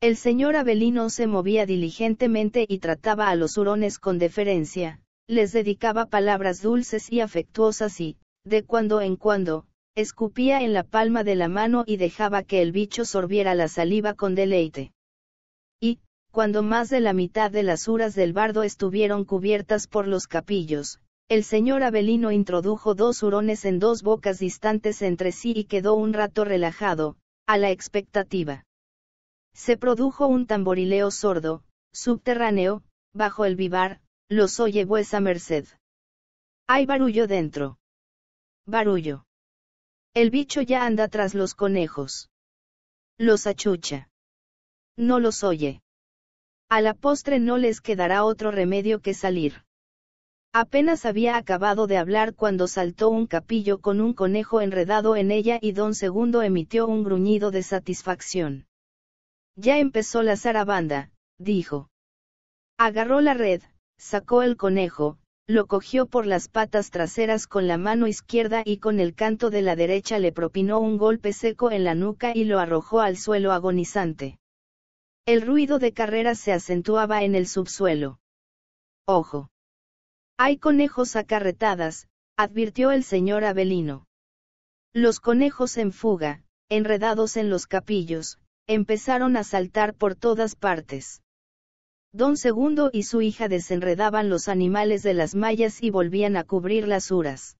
El señor Abelino se movía diligentemente y trataba a los hurones con deferencia, les dedicaba palabras dulces y afectuosas y, de cuando en cuando, escupía en la palma de la mano y dejaba que el bicho sorbiera la saliva con deleite. Y, cuando más de la mitad de las uras del bardo estuvieron cubiertas por los capillos, el señor Abelino introdujo dos hurones en dos bocas distantes entre sí y quedó un rato relajado, a la expectativa. Se produjo un tamborileo sordo, subterráneo, bajo el vivar, los oye vuesa merced. Hay barullo dentro. Barullo. El bicho ya anda tras los conejos. Los achucha. No los oye. A la postre no les quedará otro remedio que salir. Apenas había acabado de hablar cuando saltó un capillo con un conejo enredado en ella y don Segundo emitió un gruñido de satisfacción. Ya empezó la zarabanda, dijo. Agarró la red, sacó el conejo, lo cogió por las patas traseras con la mano izquierda y con el canto de la derecha le propinó un golpe seco en la nuca y lo arrojó al suelo agonizante. El ruido de carreras se acentuaba en el subsuelo. Ojo. Hay conejos acarretadas, advirtió el señor Avelino. Los conejos en fuga, enredados en los capillos, empezaron a saltar por todas partes. Don Segundo y su hija desenredaban los animales de las mallas y volvían a cubrir las uras.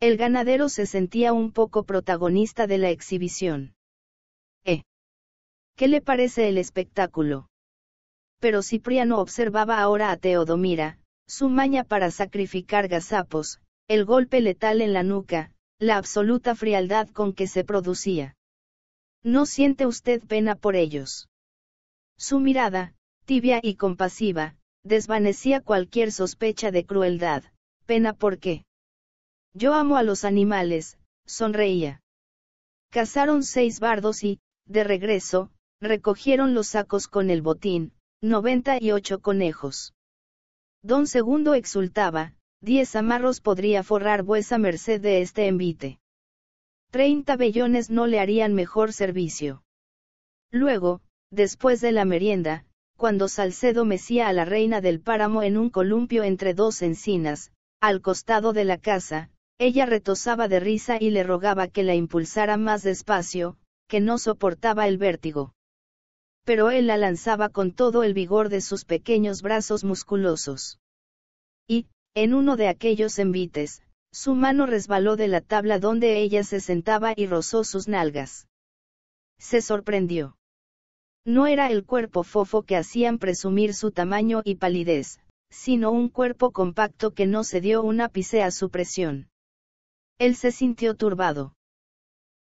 El ganadero se sentía un poco protagonista de la exhibición. ¿Eh? ¿Qué le parece el espectáculo? Pero Cipriano observaba ahora a Teodomira, su maña para sacrificar gazapos, el golpe letal en la nuca, la absoluta frialdad con que se producía. ¿No siente usted pena por ellos? Su mirada, tibia y compasiva, desvanecía cualquier sospecha de crueldad. ¿Pena por qué? Yo amo a los animales, sonreía. Cazaron seis bardos y, de regreso, recogieron los sacos con el botín, 98 conejos. Don Segundo exultaba, diez amarros podría forrar vuesa merced de este envite. Treinta bellones no le harían mejor servicio. Luego, después de la merienda, cuando Salcedo mecía a la reina del páramo en un columpio entre dos encinas, al costado de la casa, ella retosaba de risa y le rogaba que la impulsara más despacio, que no soportaba el vértigo. Pero él la lanzaba con todo el vigor de sus pequeños brazos musculosos. Y, en uno de aquellos envites, su mano resbaló de la tabla donde ella se sentaba y rozó sus nalgas. Se sorprendió. No era el cuerpo fofo que hacían presumir su tamaño y palidez, sino un cuerpo compacto que no cedió un ápice a su presión. Él se sintió turbado.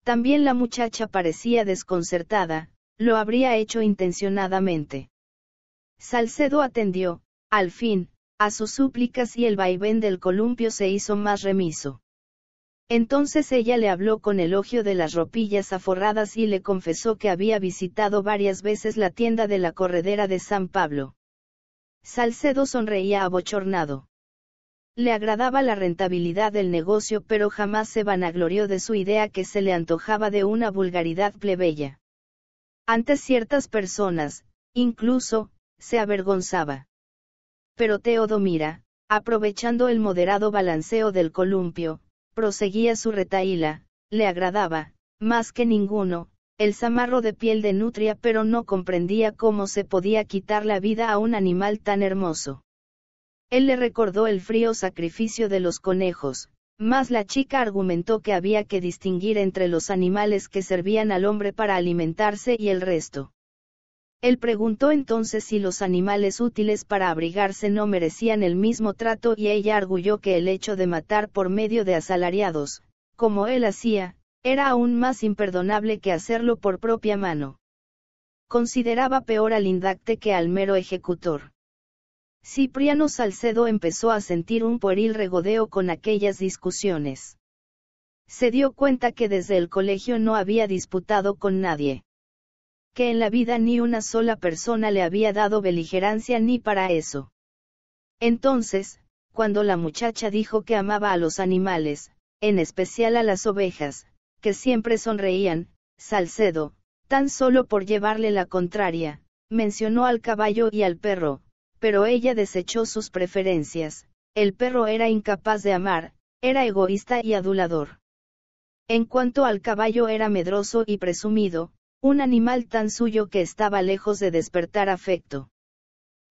También la muchacha parecía desconcertada, lo habría hecho intencionadamente. Salcedo atendió, al fin, a sus súplicas y el vaivén del columpio se hizo más remiso. Entonces ella le habló con elogio de las ropillas aforradas y le confesó que había visitado varias veces la tienda de la corredera de San Pablo. Salcedo sonreía abochornado. Le agradaba la rentabilidad del negocio pero jamás se vanaglorió de su idea que se le antojaba de una vulgaridad plebeya. Ante ciertas personas, incluso, se avergonzaba pero Teodomira, aprovechando el moderado balanceo del columpio, proseguía su retaíla, le agradaba, más que ninguno, el zamarro de piel de nutria pero no comprendía cómo se podía quitar la vida a un animal tan hermoso. Él le recordó el frío sacrificio de los conejos, más la chica argumentó que había que distinguir entre los animales que servían al hombre para alimentarse y el resto. Él preguntó entonces si los animales útiles para abrigarse no merecían el mismo trato y ella arguyó que el hecho de matar por medio de asalariados, como él hacía, era aún más imperdonable que hacerlo por propia mano. Consideraba peor al indacte que al mero ejecutor. Cipriano Salcedo empezó a sentir un pueril regodeo con aquellas discusiones. Se dio cuenta que desde el colegio no había disputado con nadie que en la vida ni una sola persona le había dado beligerancia ni para eso. Entonces, cuando la muchacha dijo que amaba a los animales, en especial a las ovejas, que siempre sonreían, Salcedo, tan solo por llevarle la contraria, mencionó al caballo y al perro, pero ella desechó sus preferencias, el perro era incapaz de amar, era egoísta y adulador. En cuanto al caballo era medroso y presumido, un animal tan suyo que estaba lejos de despertar afecto.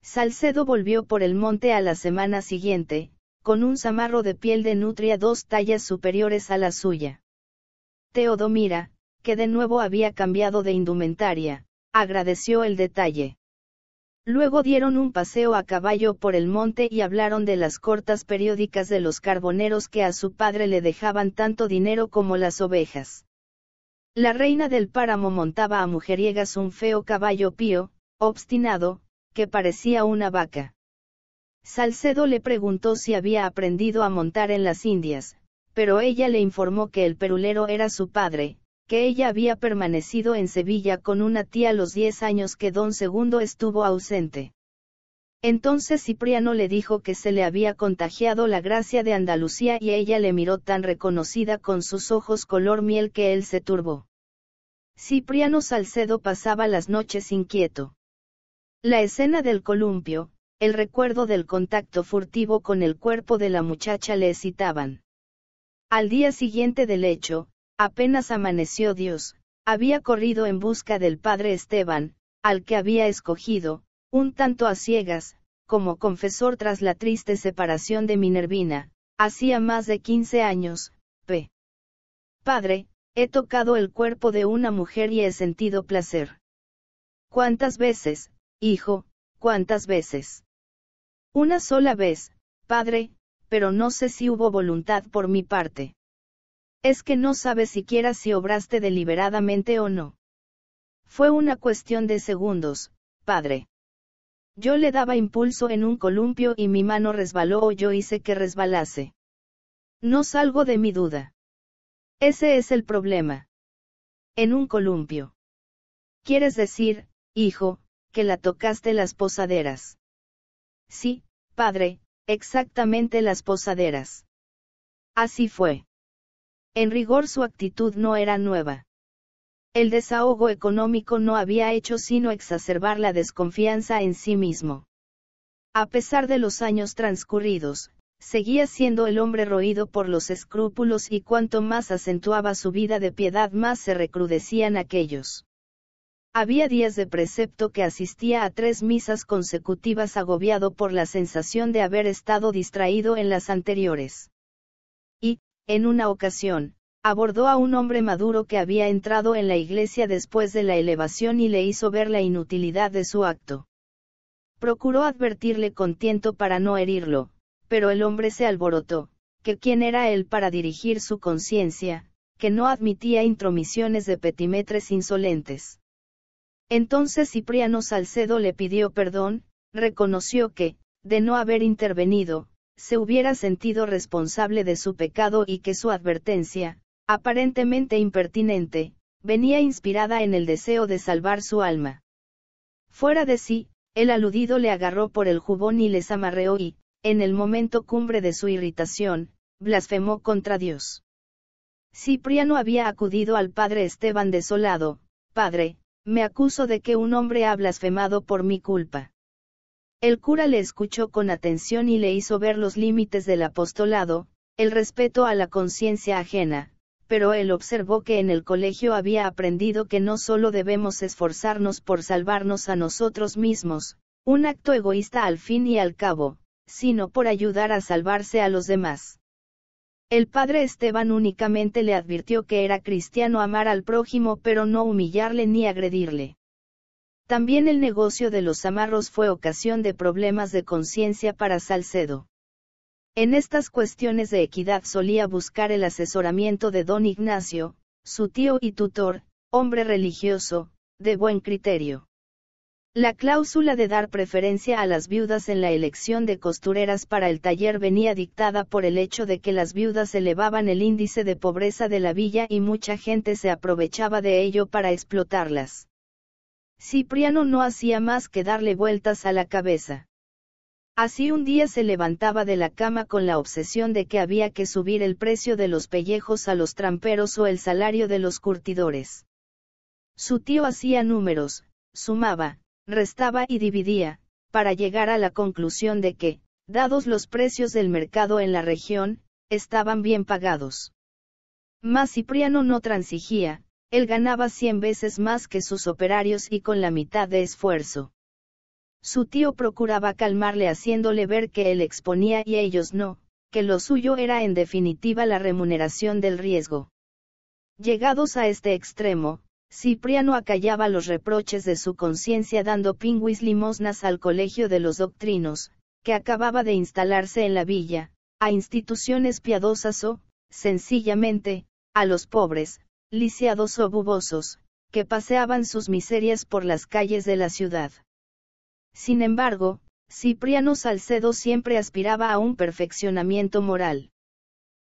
Salcedo volvió por el monte a la semana siguiente, con un zamarro de piel de nutria dos tallas superiores a la suya. Teodomira, que de nuevo había cambiado de indumentaria, agradeció el detalle. Luego dieron un paseo a caballo por el monte y hablaron de las cortas periódicas de los carboneros que a su padre le dejaban tanto dinero como las ovejas. La reina del páramo montaba a mujeriegas un feo caballo pío, obstinado, que parecía una vaca. Salcedo le preguntó si había aprendido a montar en las Indias, pero ella le informó que el perulero era su padre, que ella había permanecido en Sevilla con una tía los diez años que don Segundo estuvo ausente. Entonces Cipriano le dijo que se le había contagiado la gracia de Andalucía y ella le miró tan reconocida con sus ojos color miel que él se turbó. Cipriano Salcedo pasaba las noches inquieto. La escena del columpio, el recuerdo del contacto furtivo con el cuerpo de la muchacha le excitaban. Al día siguiente del hecho, apenas amaneció Dios, había corrido en busca del padre Esteban, al que había escogido, un tanto a ciegas, como confesor tras la triste separación de Minervina, hacía más de 15 años, p. Padre, he tocado el cuerpo de una mujer y he sentido placer. ¿Cuántas veces, hijo, cuántas veces? Una sola vez, padre, pero no sé si hubo voluntad por mi parte. Es que no sabes siquiera si obraste deliberadamente o no. Fue una cuestión de segundos, padre. Yo le daba impulso en un columpio y mi mano resbaló o yo hice que resbalase. No salgo de mi duda. Ese es el problema. En un columpio. Quieres decir, hijo, que la tocaste las posaderas. Sí, padre, exactamente las posaderas. Así fue. En rigor su actitud no era nueva. El desahogo económico no había hecho sino exacerbar la desconfianza en sí mismo. A pesar de los años transcurridos, seguía siendo el hombre roído por los escrúpulos y cuanto más acentuaba su vida de piedad más se recrudecían aquellos. Había días de precepto que asistía a tres misas consecutivas agobiado por la sensación de haber estado distraído en las anteriores. Y, en una ocasión, abordó a un hombre maduro que había entrado en la iglesia después de la elevación y le hizo ver la inutilidad de su acto. Procuró advertirle con tiento para no herirlo, pero el hombre se alborotó, que quién era él para dirigir su conciencia, que no admitía intromisiones de petimetres insolentes. Entonces Cipriano Salcedo le pidió perdón, reconoció que, de no haber intervenido, se hubiera sentido responsable de su pecado y que su advertencia, aparentemente impertinente, venía inspirada en el deseo de salvar su alma. Fuera de sí, el aludido le agarró por el jubón y les amarreó y, en el momento cumbre de su irritación, blasfemó contra Dios. Cipriano había acudido al padre Esteban desolado, Padre, me acuso de que un hombre ha blasfemado por mi culpa. El cura le escuchó con atención y le hizo ver los límites del apostolado, el respeto a la conciencia ajena, pero él observó que en el colegio había aprendido que no solo debemos esforzarnos por salvarnos a nosotros mismos, un acto egoísta al fin y al cabo, sino por ayudar a salvarse a los demás. El padre Esteban únicamente le advirtió que era cristiano amar al prójimo pero no humillarle ni agredirle. También el negocio de los amarros fue ocasión de problemas de conciencia para Salcedo. En estas cuestiones de equidad solía buscar el asesoramiento de don Ignacio, su tío y tutor, hombre religioso, de buen criterio. La cláusula de dar preferencia a las viudas en la elección de costureras para el taller venía dictada por el hecho de que las viudas elevaban el índice de pobreza de la villa y mucha gente se aprovechaba de ello para explotarlas. Cipriano no hacía más que darle vueltas a la cabeza. Así un día se levantaba de la cama con la obsesión de que había que subir el precio de los pellejos a los tramperos o el salario de los curtidores. Su tío hacía números, sumaba, restaba y dividía, para llegar a la conclusión de que, dados los precios del mercado en la región, estaban bien pagados. Mas Cipriano no transigía, él ganaba cien veces más que sus operarios y con la mitad de esfuerzo. Su tío procuraba calmarle haciéndole ver que él exponía y ellos no, que lo suyo era en definitiva la remuneración del riesgo. Llegados a este extremo, Cipriano acallaba los reproches de su conciencia dando pingüis limosnas al colegio de los doctrinos, que acababa de instalarse en la villa, a instituciones piadosas o, sencillamente, a los pobres, lisiados o bubosos, que paseaban sus miserias por las calles de la ciudad. Sin embargo, Cipriano Salcedo siempre aspiraba a un perfeccionamiento moral.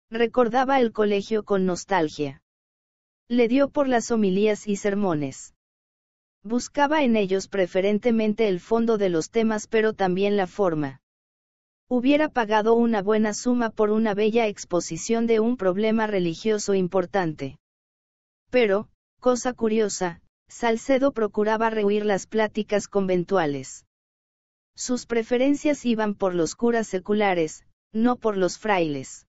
Recordaba el colegio con nostalgia. Le dio por las homilías y sermones. Buscaba en ellos preferentemente el fondo de los temas pero también la forma. Hubiera pagado una buena suma por una bella exposición de un problema religioso importante. Pero, cosa curiosa, Salcedo procuraba rehuir las pláticas conventuales sus preferencias iban por los curas seculares, no por los frailes.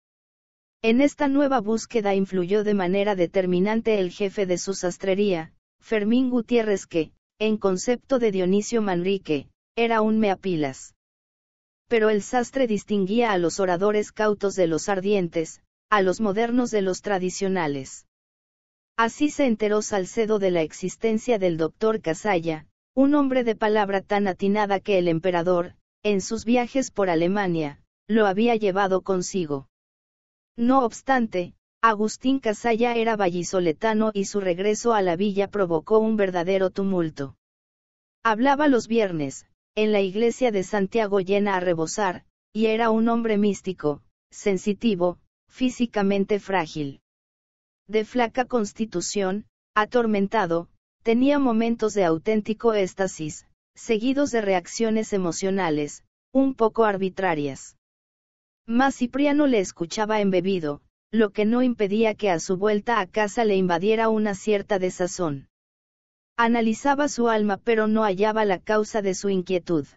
En esta nueva búsqueda influyó de manera determinante el jefe de su sastrería, Fermín Gutiérrez que, en concepto de Dionisio Manrique, era un meapilas. Pero el sastre distinguía a los oradores cautos de los ardientes, a los modernos de los tradicionales. Así se enteró Salcedo de la existencia del doctor Casalla, un hombre de palabra tan atinada que el emperador, en sus viajes por Alemania, lo había llevado consigo. No obstante, Agustín Casalla era vallisoletano y su regreso a la villa provocó un verdadero tumulto. Hablaba los viernes, en la iglesia de Santiago llena a rebosar, y era un hombre místico, sensitivo, físicamente frágil. De flaca constitución, atormentado, Tenía momentos de auténtico éxtasis, seguidos de reacciones emocionales, un poco arbitrarias. Mas Cipriano le escuchaba embebido, lo que no impedía que a su vuelta a casa le invadiera una cierta desazón. Analizaba su alma pero no hallaba la causa de su inquietud.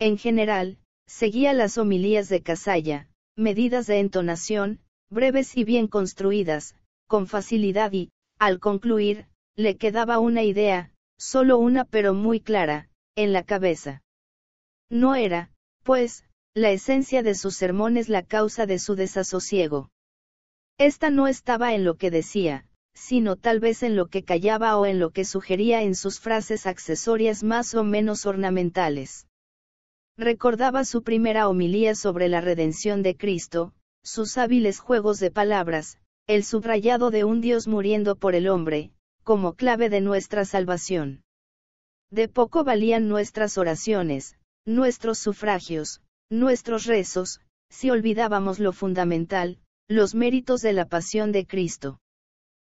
En general, seguía las homilías de Casalla, medidas de entonación, breves y bien construidas, con facilidad y, al concluir, le quedaba una idea, solo una pero muy clara, en la cabeza. No era, pues, la esencia de sus sermones la causa de su desasosiego. Esta no estaba en lo que decía, sino tal vez en lo que callaba o en lo que sugería en sus frases accesorias más o menos ornamentales. Recordaba su primera homilía sobre la redención de Cristo, sus hábiles juegos de palabras, el subrayado de un Dios muriendo por el hombre, como clave de nuestra salvación. De poco valían nuestras oraciones, nuestros sufragios, nuestros rezos, si olvidábamos lo fundamental, los méritos de la pasión de Cristo.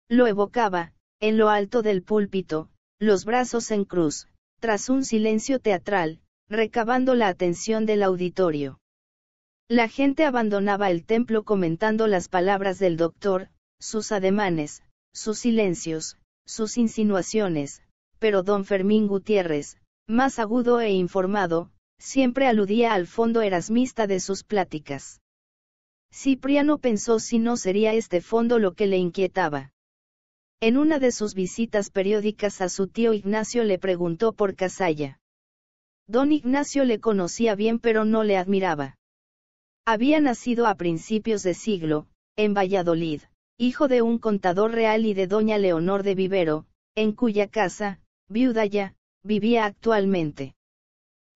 Lo evocaba, en lo alto del púlpito, los brazos en cruz, tras un silencio teatral, recabando la atención del auditorio. La gente abandonaba el templo comentando las palabras del doctor, sus ademanes, sus silencios, sus insinuaciones, pero don Fermín Gutiérrez, más agudo e informado, siempre aludía al fondo erasmista de sus pláticas. Cipriano pensó si no sería este fondo lo que le inquietaba. En una de sus visitas periódicas a su tío Ignacio le preguntó por Casalla. Don Ignacio le conocía bien pero no le admiraba. Había nacido a principios de siglo, en Valladolid hijo de un contador real y de doña Leonor de Vivero, en cuya casa, viuda ya, vivía actualmente.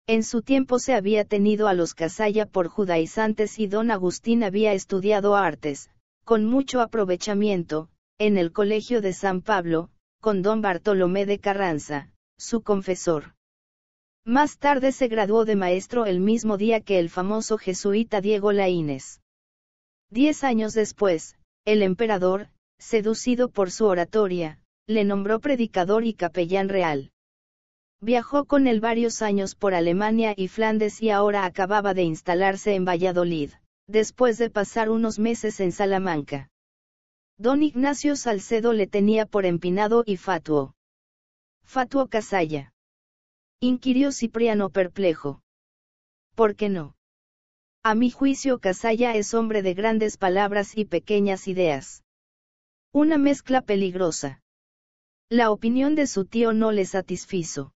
En su tiempo se había tenido a los Casalla por judaizantes y don Agustín había estudiado artes, con mucho aprovechamiento, en el Colegio de San Pablo, con don Bartolomé de Carranza, su confesor. Más tarde se graduó de maestro el mismo día que el famoso jesuita Diego Laínez. Diez años después, el emperador, seducido por su oratoria, le nombró predicador y capellán real. Viajó con él varios años por Alemania y Flandes y ahora acababa de instalarse en Valladolid, después de pasar unos meses en Salamanca. Don Ignacio Salcedo le tenía por empinado y fatuo. Fatuo Casalla. Inquirió Cipriano perplejo. ¿Por qué no? A mi juicio Casalla es hombre de grandes palabras y pequeñas ideas. Una mezcla peligrosa. La opinión de su tío no le satisfizo.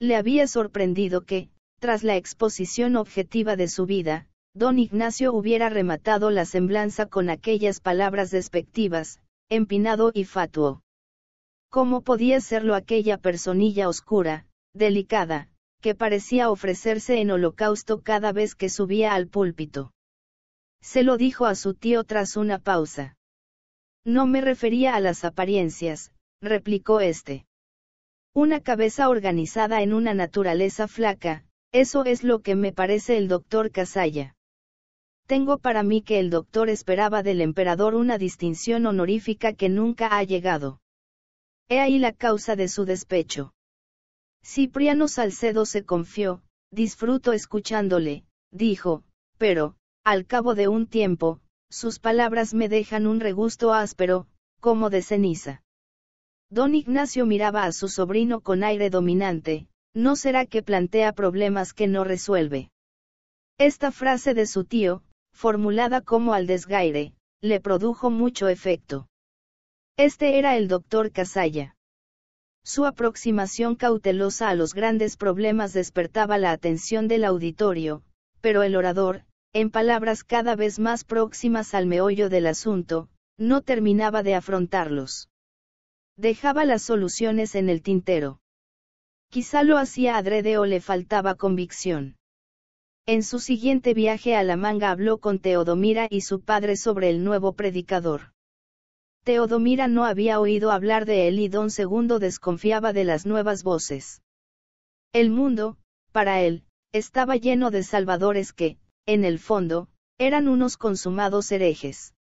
Le había sorprendido que, tras la exposición objetiva de su vida, don Ignacio hubiera rematado la semblanza con aquellas palabras despectivas, empinado y fatuo. ¿Cómo podía serlo aquella personilla oscura, delicada, que parecía ofrecerse en holocausto cada vez que subía al púlpito. Se lo dijo a su tío tras una pausa. No me refería a las apariencias, replicó este. Una cabeza organizada en una naturaleza flaca, eso es lo que me parece el doctor Casalla. Tengo para mí que el doctor esperaba del emperador una distinción honorífica que nunca ha llegado. He ahí la causa de su despecho. Cipriano Salcedo se confió, disfruto escuchándole, dijo, pero, al cabo de un tiempo, sus palabras me dejan un regusto áspero, como de ceniza. Don Ignacio miraba a su sobrino con aire dominante, ¿no será que plantea problemas que no resuelve? Esta frase de su tío, formulada como al desgaire, le produjo mucho efecto. Este era el doctor Casalla su aproximación cautelosa a los grandes problemas despertaba la atención del auditorio, pero el orador, en palabras cada vez más próximas al meollo del asunto, no terminaba de afrontarlos. Dejaba las soluciones en el tintero. Quizá lo hacía adrede o le faltaba convicción. En su siguiente viaje a La Manga habló con Teodomira y su padre sobre el nuevo predicador. Teodomira no había oído hablar de él y don Segundo desconfiaba de las nuevas voces. El mundo, para él, estaba lleno de salvadores que, en el fondo, eran unos consumados herejes.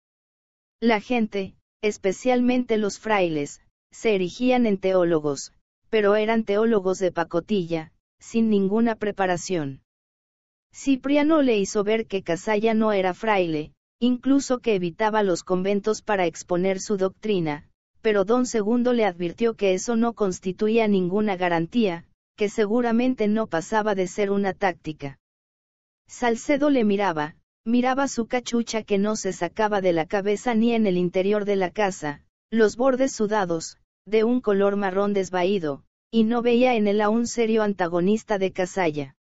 La gente, especialmente los frailes, se erigían en teólogos, pero eran teólogos de pacotilla, sin ninguna preparación. Cipriano le hizo ver que Casalla no era fraile, incluso que evitaba los conventos para exponer su doctrina, pero don Segundo le advirtió que eso no constituía ninguna garantía, que seguramente no pasaba de ser una táctica. Salcedo le miraba, miraba su cachucha que no se sacaba de la cabeza ni en el interior de la casa, los bordes sudados, de un color marrón desvaído, y no veía en él a un serio antagonista de Casalla.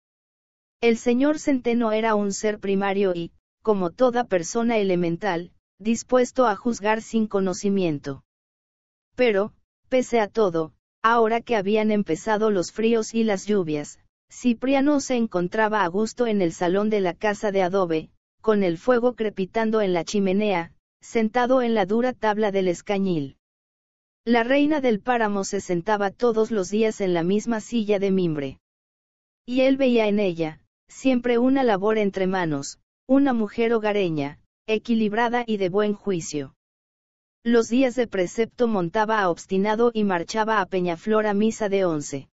El señor Centeno era un ser primario y, como toda persona elemental, dispuesto a juzgar sin conocimiento. Pero, pese a todo, ahora que habían empezado los fríos y las lluvias, Cipriano se encontraba a gusto en el salón de la casa de adobe, con el fuego crepitando en la chimenea, sentado en la dura tabla del escañil. La reina del páramo se sentaba todos los días en la misma silla de mimbre. Y él veía en ella, siempre una labor entre manos, una mujer hogareña, equilibrada y de buen juicio. Los días de precepto montaba a obstinado y marchaba a Peñaflor a misa de once.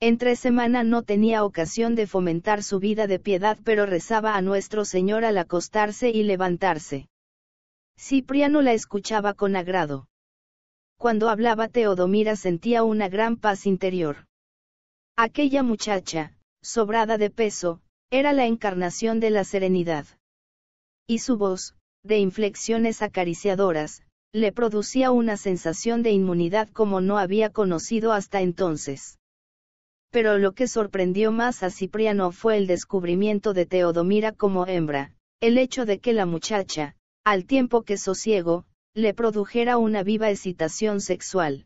Entre semana no tenía ocasión de fomentar su vida de piedad, pero rezaba a Nuestro Señor al acostarse y levantarse. Cipriano la escuchaba con agrado. Cuando hablaba Teodomira sentía una gran paz interior. Aquella muchacha, sobrada de peso, era la encarnación de la serenidad. Y su voz, de inflexiones acariciadoras, le producía una sensación de inmunidad como no había conocido hasta entonces. Pero lo que sorprendió más a Cipriano fue el descubrimiento de Teodomira como hembra, el hecho de que la muchacha, al tiempo que sosiego, le produjera una viva excitación sexual.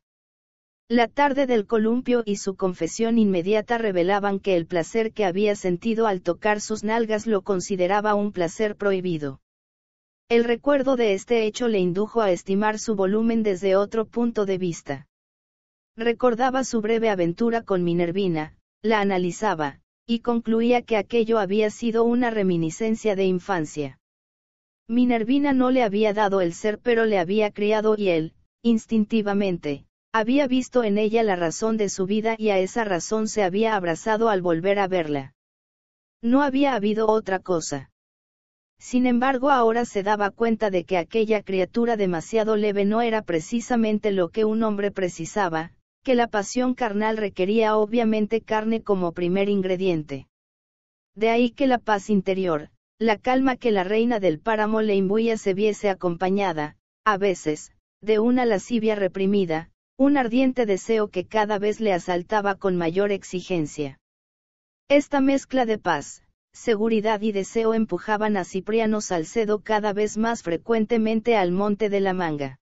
La tarde del columpio y su confesión inmediata revelaban que el placer que había sentido al tocar sus nalgas lo consideraba un placer prohibido. El recuerdo de este hecho le indujo a estimar su volumen desde otro punto de vista. Recordaba su breve aventura con Minervina, la analizaba, y concluía que aquello había sido una reminiscencia de infancia. Minervina no le había dado el ser pero le había criado y él, instintivamente, había visto en ella la razón de su vida y a esa razón se había abrazado al volver a verla. No había habido otra cosa. Sin embargo, ahora se daba cuenta de que aquella criatura demasiado leve no era precisamente lo que un hombre precisaba, que la pasión carnal requería obviamente carne como primer ingrediente. De ahí que la paz interior, la calma que la reina del páramo le imbuía se viese acompañada, a veces, de una lascivia reprimida, un ardiente deseo que cada vez le asaltaba con mayor exigencia. Esta mezcla de paz, seguridad y deseo empujaban a Cipriano Salcedo cada vez más frecuentemente al monte de la manga.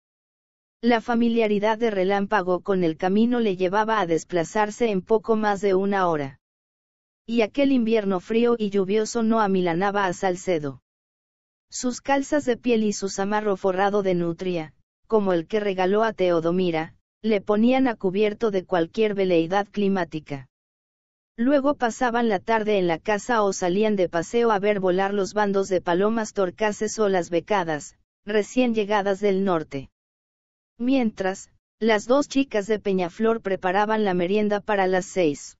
La familiaridad de relámpago con el camino le llevaba a desplazarse en poco más de una hora. Y aquel invierno frío y lluvioso no amilanaba a Salcedo. Sus calzas de piel y su zamarro forrado de nutria, como el que regaló a Teodomira, le ponían a cubierto de cualquier veleidad climática. Luego pasaban la tarde en la casa o salían de paseo a ver volar los bandos de palomas torcaces o las becadas, recién llegadas del norte. Mientras, las dos chicas de Peñaflor preparaban la merienda para las seis.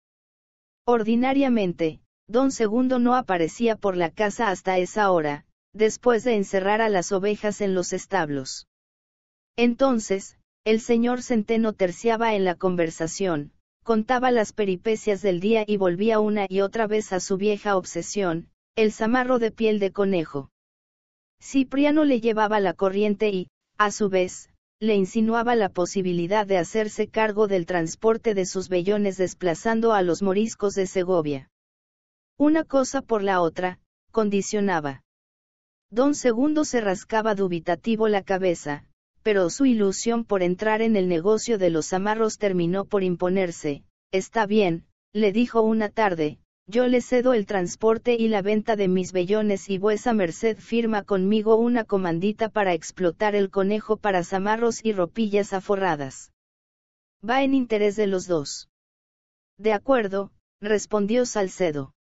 Ordinariamente, don Segundo no aparecía por la casa hasta esa hora, después de encerrar a las ovejas en los establos. Entonces, el señor Centeno terciaba en la conversación, contaba las peripecias del día y volvía una y otra vez a su vieja obsesión, el zamarro de piel de conejo. Cipriano le llevaba la corriente y, a su vez, le insinuaba la posibilidad de hacerse cargo del transporte de sus vellones desplazando a los moriscos de Segovia. Una cosa por la otra, condicionaba. Don Segundo se rascaba dubitativo la cabeza, pero su ilusión por entrar en el negocio de los amarros terminó por imponerse. Está bien, le dijo una tarde, yo le cedo el transporte y la venta de mis vellones y vuesa merced firma conmigo una comandita para explotar el conejo para zamarros y ropillas aforradas. Va en interés de los dos. De acuerdo, respondió Salcedo.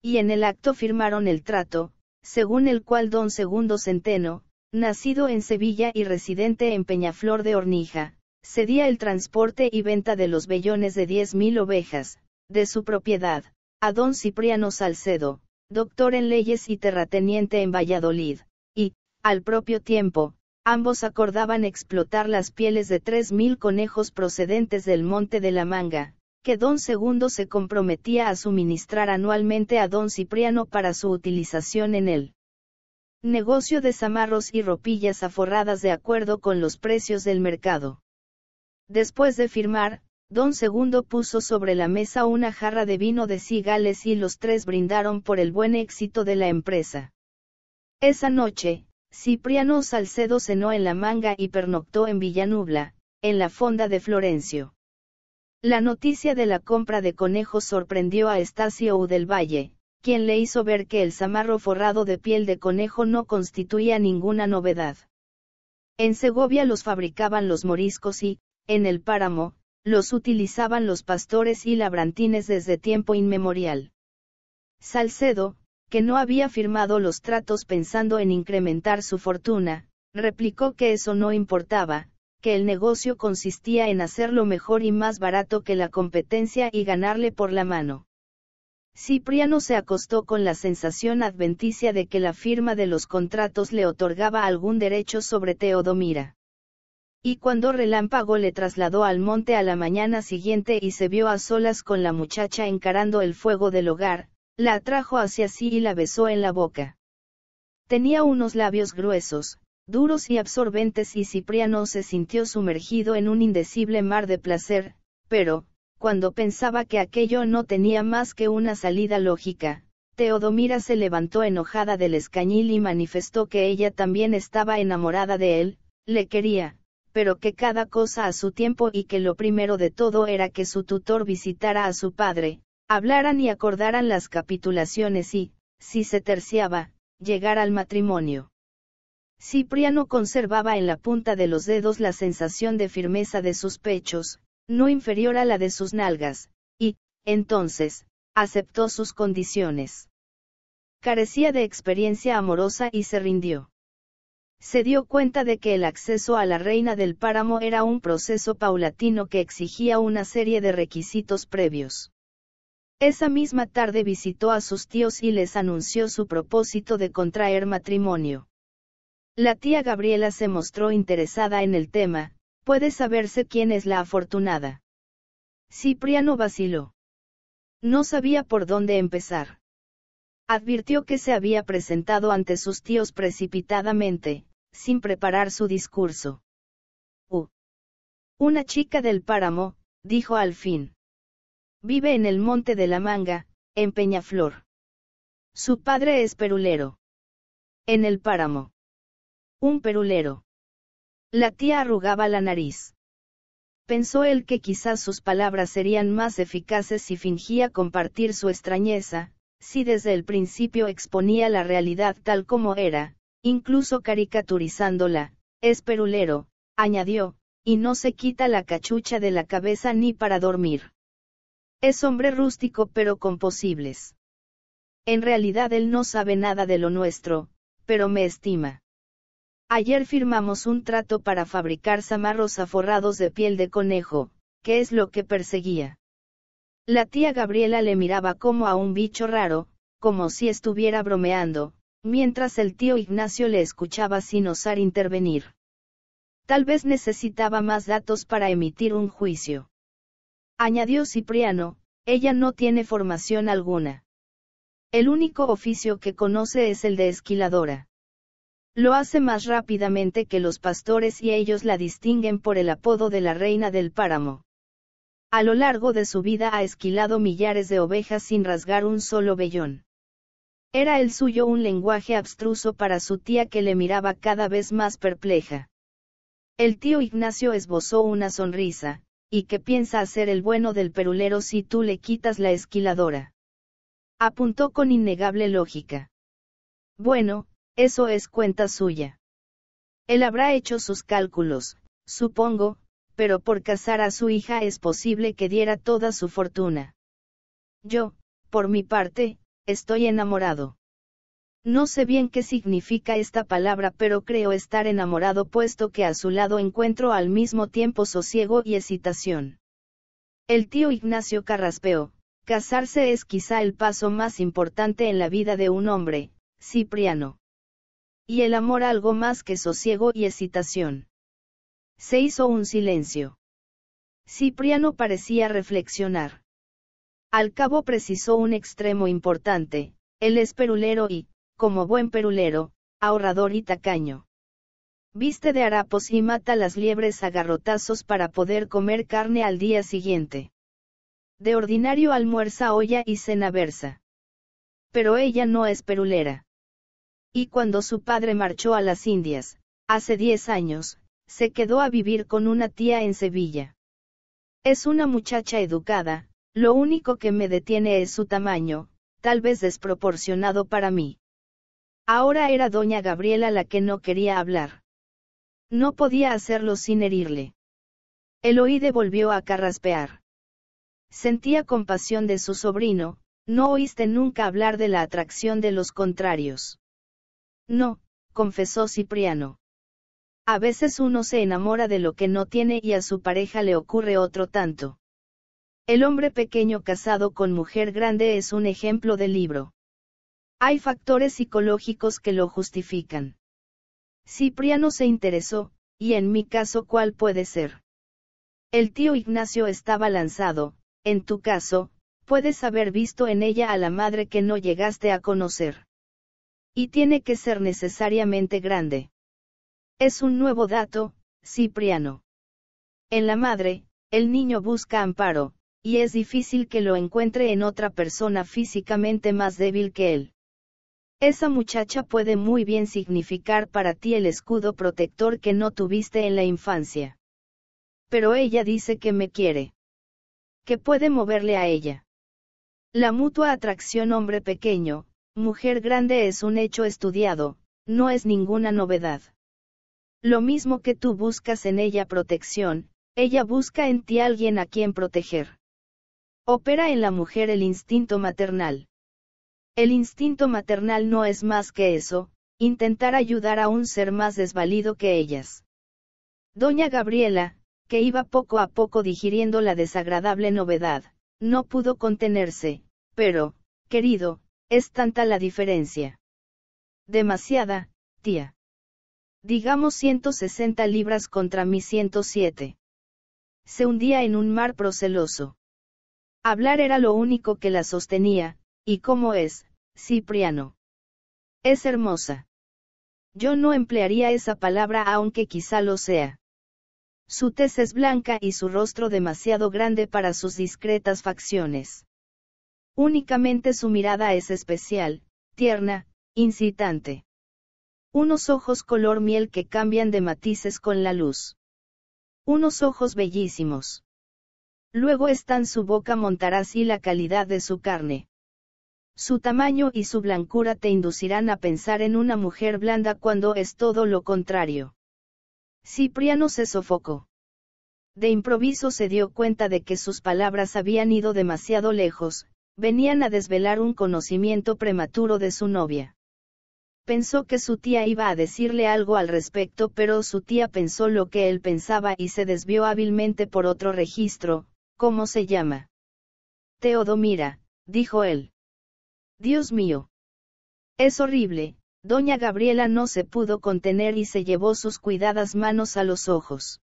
Y en el acto firmaron el trato, según el cual don Segundo Centeno, Nacido en Sevilla y residente en Peñaflor de Hornija, cedía el transporte y venta de los vellones de 10.000 ovejas, de su propiedad, a don Cipriano Salcedo, doctor en leyes y terrateniente en Valladolid, y, al propio tiempo, ambos acordaban explotar las pieles de 3.000 conejos procedentes del monte de la Manga, que don Segundo se comprometía a suministrar anualmente a don Cipriano para su utilización en él. Negocio de zamarros y ropillas aforradas de acuerdo con los precios del mercado. Después de firmar, Don Segundo puso sobre la mesa una jarra de vino de cigales y los tres brindaron por el buen éxito de la empresa. Esa noche, Cipriano Salcedo cenó en la manga y pernoctó en Villanubla, en la fonda de Florencio. La noticia de la compra de conejos sorprendió a Estacio Udelvalle. Valle, quien le hizo ver que el zamarro forrado de piel de conejo no constituía ninguna novedad. En Segovia los fabricaban los moriscos y, en el páramo, los utilizaban los pastores y labrantines desde tiempo inmemorial. Salcedo, que no había firmado los tratos pensando en incrementar su fortuna, replicó que eso no importaba, que el negocio consistía en hacerlo mejor y más barato que la competencia y ganarle por la mano. Cipriano se acostó con la sensación adventicia de que la firma de los contratos le otorgaba algún derecho sobre Teodomira. Y cuando Relámpago le trasladó al monte a la mañana siguiente y se vio a solas con la muchacha encarando el fuego del hogar, la atrajo hacia sí y la besó en la boca. Tenía unos labios gruesos, duros y absorbentes y Cipriano se sintió sumergido en un indecible mar de placer, pero, cuando pensaba que aquello no tenía más que una salida lógica, Teodomira se levantó enojada del escañil y manifestó que ella también estaba enamorada de él, le quería, pero que cada cosa a su tiempo y que lo primero de todo era que su tutor visitara a su padre, hablaran y acordaran las capitulaciones y, si se terciaba, llegar al matrimonio. Cipriano conservaba en la punta de los dedos la sensación de firmeza de sus pechos, no inferior a la de sus nalgas, y, entonces, aceptó sus condiciones. Carecía de experiencia amorosa y se rindió. Se dio cuenta de que el acceso a la reina del páramo era un proceso paulatino que exigía una serie de requisitos previos. Esa misma tarde visitó a sus tíos y les anunció su propósito de contraer matrimonio. La tía Gabriela se mostró interesada en el tema, puede saberse quién es la afortunada. Cipriano vaciló. No sabía por dónde empezar. Advirtió que se había presentado ante sus tíos precipitadamente, sin preparar su discurso. Una chica del páramo, dijo al fin. Vive en el monte de la manga, en Peñaflor. Su padre es perulero. En el páramo. Un perulero. La tía arrugaba la nariz. Pensó él que quizás sus palabras serían más eficaces si fingía compartir su extrañeza, si desde el principio exponía la realidad tal como era, incluso caricaturizándola. es perulero, añadió, y no se quita la cachucha de la cabeza ni para dormir. Es hombre rústico pero con posibles. En realidad él no sabe nada de lo nuestro, pero me estima. Ayer firmamos un trato para fabricar samarros aforrados de piel de conejo, que es lo que perseguía. La tía Gabriela le miraba como a un bicho raro, como si estuviera bromeando, mientras el tío Ignacio le escuchaba sin osar intervenir. Tal vez necesitaba más datos para emitir un juicio. Añadió Cipriano, ella no tiene formación alguna. El único oficio que conoce es el de esquiladora. Lo hace más rápidamente que los pastores y ellos la distinguen por el apodo de la reina del páramo. A lo largo de su vida ha esquilado millares de ovejas sin rasgar un solo vellón. Era el suyo un lenguaje abstruso para su tía que le miraba cada vez más perpleja. El tío Ignacio esbozó una sonrisa, y qué piensa hacer el bueno del perulero si tú le quitas la esquiladora. Apuntó con innegable lógica. Bueno, eso es cuenta suya. Él habrá hecho sus cálculos, supongo, pero por casar a su hija es posible que diera toda su fortuna. Yo, por mi parte, estoy enamorado. No sé bien qué significa esta palabra, pero creo estar enamorado puesto que a su lado encuentro al mismo tiempo sosiego y excitación. El tío Ignacio Carraspeo, casarse es quizá el paso más importante en la vida de un hombre, Cipriano y el amor algo más que sosiego y excitación. Se hizo un silencio. Cipriano parecía reflexionar. Al cabo precisó un extremo importante, él es perulero y, como buen perulero, ahorrador y tacaño. Viste de harapos y mata las liebres a garrotazos para poder comer carne al día siguiente. De ordinario almuerza olla y cena versa. Pero ella no es perulera y cuando su padre marchó a las Indias, hace diez años, se quedó a vivir con una tía en Sevilla. Es una muchacha educada, lo único que me detiene es su tamaño, tal vez desproporcionado para mí. Ahora era doña Gabriela la que no quería hablar. No podía hacerlo sin herirle. El volvió a carraspear. Sentía compasión de su sobrino, no oíste nunca hablar de la atracción de los contrarios. No, confesó Cipriano. A veces uno se enamora de lo que no tiene y a su pareja le ocurre otro tanto. El hombre pequeño casado con mujer grande es un ejemplo del libro. Hay factores psicológicos que lo justifican. Cipriano se interesó, y en mi caso cuál puede ser. El tío Ignacio estaba lanzado, en tu caso, puedes haber visto en ella a la madre que no llegaste a conocer. Y tiene que ser necesariamente grande. Es un nuevo dato, Cipriano. En la madre, el niño busca amparo, y es difícil que lo encuentre en otra persona físicamente más débil que él. Esa muchacha puede muy bien significar para ti el escudo protector que no tuviste en la infancia. Pero ella dice que me quiere. Que puede moverle a ella. La mutua atracción hombre pequeño, Mujer grande es un hecho estudiado, no es ninguna novedad. Lo mismo que tú buscas en ella protección, ella busca en ti alguien a quien proteger. Opera en la mujer el instinto maternal. El instinto maternal no es más que eso, intentar ayudar a un ser más desvalido que ellas. Doña Gabriela, que iba poco a poco digiriendo la desagradable novedad, no pudo contenerse, pero, querido, es tanta la diferencia. Demasiada, tía. Digamos 160 libras contra mi 107. Se hundía en un mar proceloso. Hablar era lo único que la sostenía, y cómo es, Cipriano. Es hermosa. Yo no emplearía esa palabra aunque quizá lo sea. Su tez es blanca y su rostro demasiado grande para sus discretas facciones. Únicamente su mirada es especial, tierna, incitante. Unos ojos color miel que cambian de matices con la luz. Unos ojos bellísimos. Luego están su boca montarás y la calidad de su carne. Su tamaño y su blancura te inducirán a pensar en una mujer blanda cuando es todo lo contrario. Cipriano se sofocó. De improviso se dio cuenta de que sus palabras habían ido demasiado lejos, venían a desvelar un conocimiento prematuro de su novia. Pensó que su tía iba a decirle algo al respecto, pero su tía pensó lo que él pensaba y se desvió hábilmente por otro registro, ¿cómo se llama? Teodomira, dijo él. Dios mío. Es horrible, doña Gabriela no se pudo contener y se llevó sus cuidadas manos a los ojos.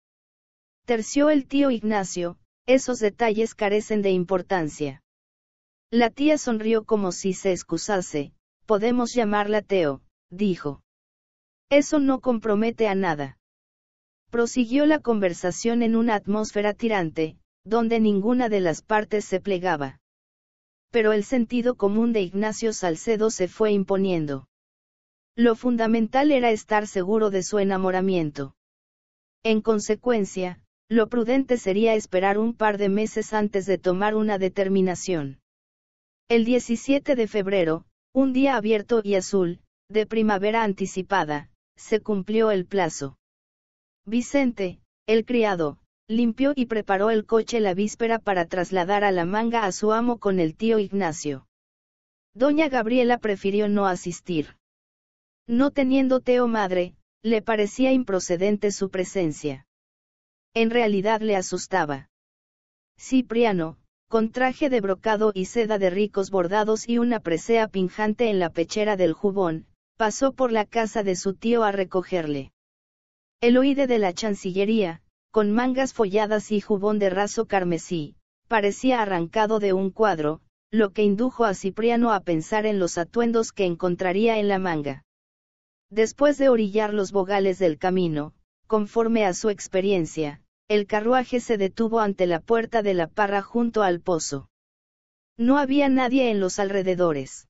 Terció el tío Ignacio, esos detalles carecen de importancia. La tía sonrió como si se excusase, podemos llamarla Teo, dijo. Eso no compromete a nada. Prosiguió la conversación en una atmósfera tirante, donde ninguna de las partes se plegaba. Pero el sentido común de Ignacio Salcedo se fue imponiendo. Lo fundamental era estar seguro de su enamoramiento. En consecuencia, lo prudente sería esperar un par de meses antes de tomar una determinación. El 17 de febrero, un día abierto y azul, de primavera anticipada, se cumplió el plazo. Vicente, el criado, limpió y preparó el coche la víspera para trasladar a la manga a su amo con el tío Ignacio. Doña Gabriela prefirió no asistir. No teniendo Teo madre, le parecía improcedente su presencia. En realidad le asustaba. Cipriano, con traje de brocado y seda de ricos bordados y una presea pinjante en la pechera del jubón, pasó por la casa de su tío a recogerle. El oide de la chancillería, con mangas folladas y jubón de raso carmesí, parecía arrancado de un cuadro, lo que indujo a Cipriano a pensar en los atuendos que encontraría en la manga. Después de orillar los bogales del camino, conforme a su experiencia, el carruaje se detuvo ante la puerta de la parra junto al pozo. No había nadie en los alrededores.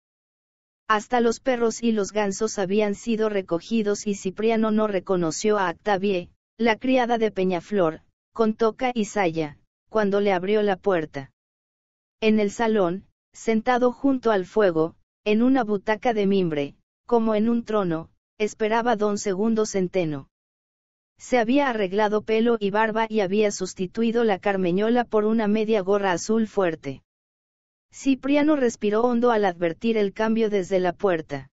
Hasta los perros y los gansos habían sido recogidos y Cipriano no reconoció a Octavie, la criada de Peñaflor, con toca y saya, cuando le abrió la puerta. En el salón, sentado junto al fuego, en una butaca de mimbre, como en un trono, esperaba don Segundo Centeno. Se había arreglado pelo y barba y había sustituido la carmeñola por una media gorra azul fuerte. Cipriano respiró hondo al advertir el cambio desde la puerta.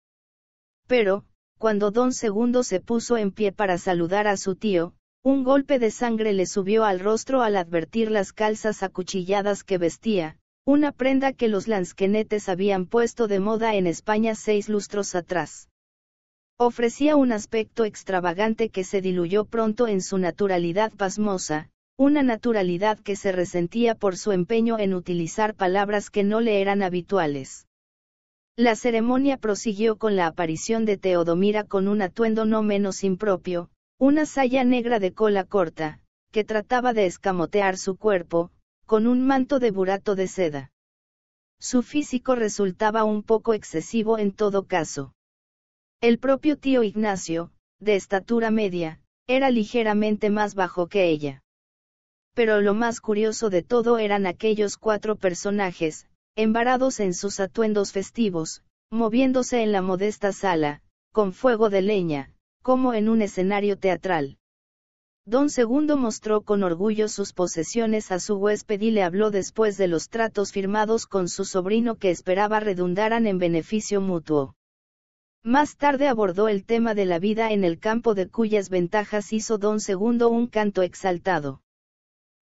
Pero, cuando don Segundo se puso en pie para saludar a su tío, un golpe de sangre le subió al rostro al advertir las calzas acuchilladas que vestía, una prenda que los lansquenetes habían puesto de moda en España seis lustros atrás. Ofrecía un aspecto extravagante que se diluyó pronto en su naturalidad pasmosa, una naturalidad que se resentía por su empeño en utilizar palabras que no le eran habituales. La ceremonia prosiguió con la aparición de Teodomira con un atuendo no menos impropio, una saya negra de cola corta, que trataba de escamotear su cuerpo, con un manto de burato de seda. Su físico resultaba un poco excesivo en todo caso. El propio tío Ignacio, de estatura media, era ligeramente más bajo que ella. Pero lo más curioso de todo eran aquellos cuatro personajes, embarados en sus atuendos festivos, moviéndose en la modesta sala, con fuego de leña, como en un escenario teatral. Don Segundo mostró con orgullo sus posesiones a su huésped y le habló después de los tratos firmados con su sobrino que esperaba redundaran en beneficio mutuo. Más tarde abordó el tema de la vida en el campo de cuyas ventajas hizo don Segundo un canto exaltado.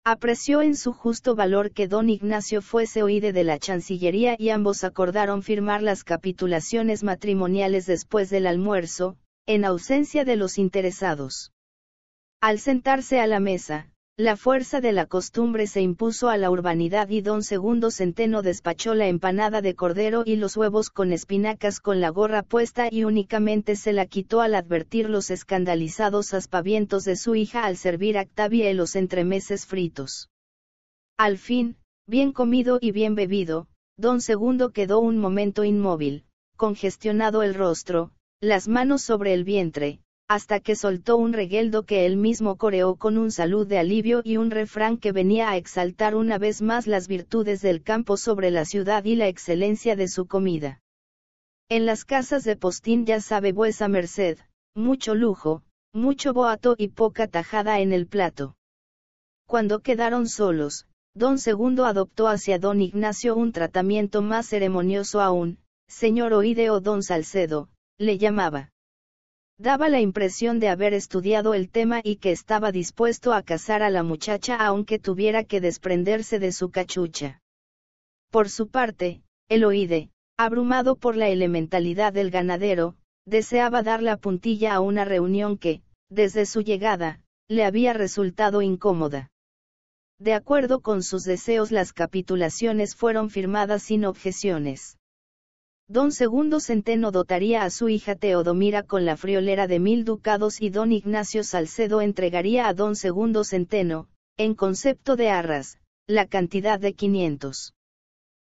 Apreció en su justo valor que don Ignacio fuese oíde de la Chancillería y ambos acordaron firmar las capitulaciones matrimoniales después del almuerzo, en ausencia de los interesados. Al sentarse a la mesa, la fuerza de la costumbre se impuso a la urbanidad y don Segundo Centeno despachó la empanada de cordero y los huevos con espinacas con la gorra puesta y únicamente se la quitó al advertir los escandalizados aspavientos de su hija al servir a Octavia los entremeses fritos. Al fin, bien comido y bien bebido, don Segundo quedó un momento inmóvil, congestionado el rostro, las manos sobre el vientre, hasta que soltó un regueldo que él mismo coreó con un salud de alivio y un refrán que venía a exaltar una vez más las virtudes del campo sobre la ciudad y la excelencia de su comida. En las casas de postín ya sabe vuesa merced, mucho lujo, mucho boato y poca tajada en el plato. Cuando quedaron solos, don Segundo adoptó hacia don Ignacio un tratamiento más ceremonioso aún, señor Oide don Salcedo, le llamaba. Daba la impresión de haber estudiado el tema y que estaba dispuesto a casar a la muchacha aunque tuviera que desprenderse de su cachucha. Por su parte, Eloide, abrumado por la elementalidad del ganadero, deseaba dar la puntilla a una reunión que, desde su llegada, le había resultado incómoda. De acuerdo con sus deseos las capitulaciones fueron firmadas sin objeciones. Don Segundo Centeno dotaría a su hija Teodomira con la friolera de mil ducados y don Ignacio Salcedo entregaría a don Segundo Centeno, en concepto de arras, la cantidad de 500.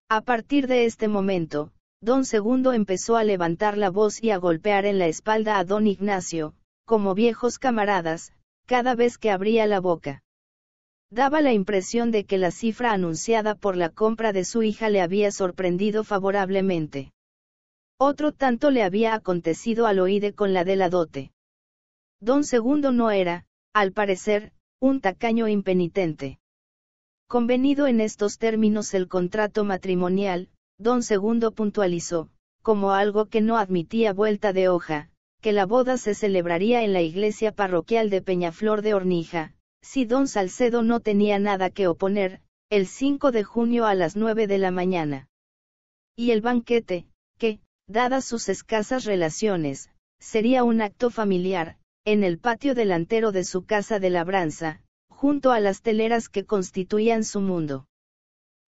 A partir de este momento, don Segundo empezó a levantar la voz y a golpear en la espalda a don Ignacio, como viejos camaradas, cada vez que abría la boca. Daba la impresión de que la cifra anunciada por la compra de su hija le había sorprendido favorablemente. Otro tanto le había acontecido al oíde con la de la dote. Don Segundo no era, al parecer, un tacaño impenitente. Convenido en estos términos el contrato matrimonial, don Segundo puntualizó, como algo que no admitía vuelta de hoja, que la boda se celebraría en la iglesia parroquial de Peñaflor de Hornija, si don Salcedo no tenía nada que oponer, el 5 de junio a las 9 de la mañana. Y el banquete, Dadas sus escasas relaciones, sería un acto familiar, en el patio delantero de su casa de labranza, junto a las teleras que constituían su mundo.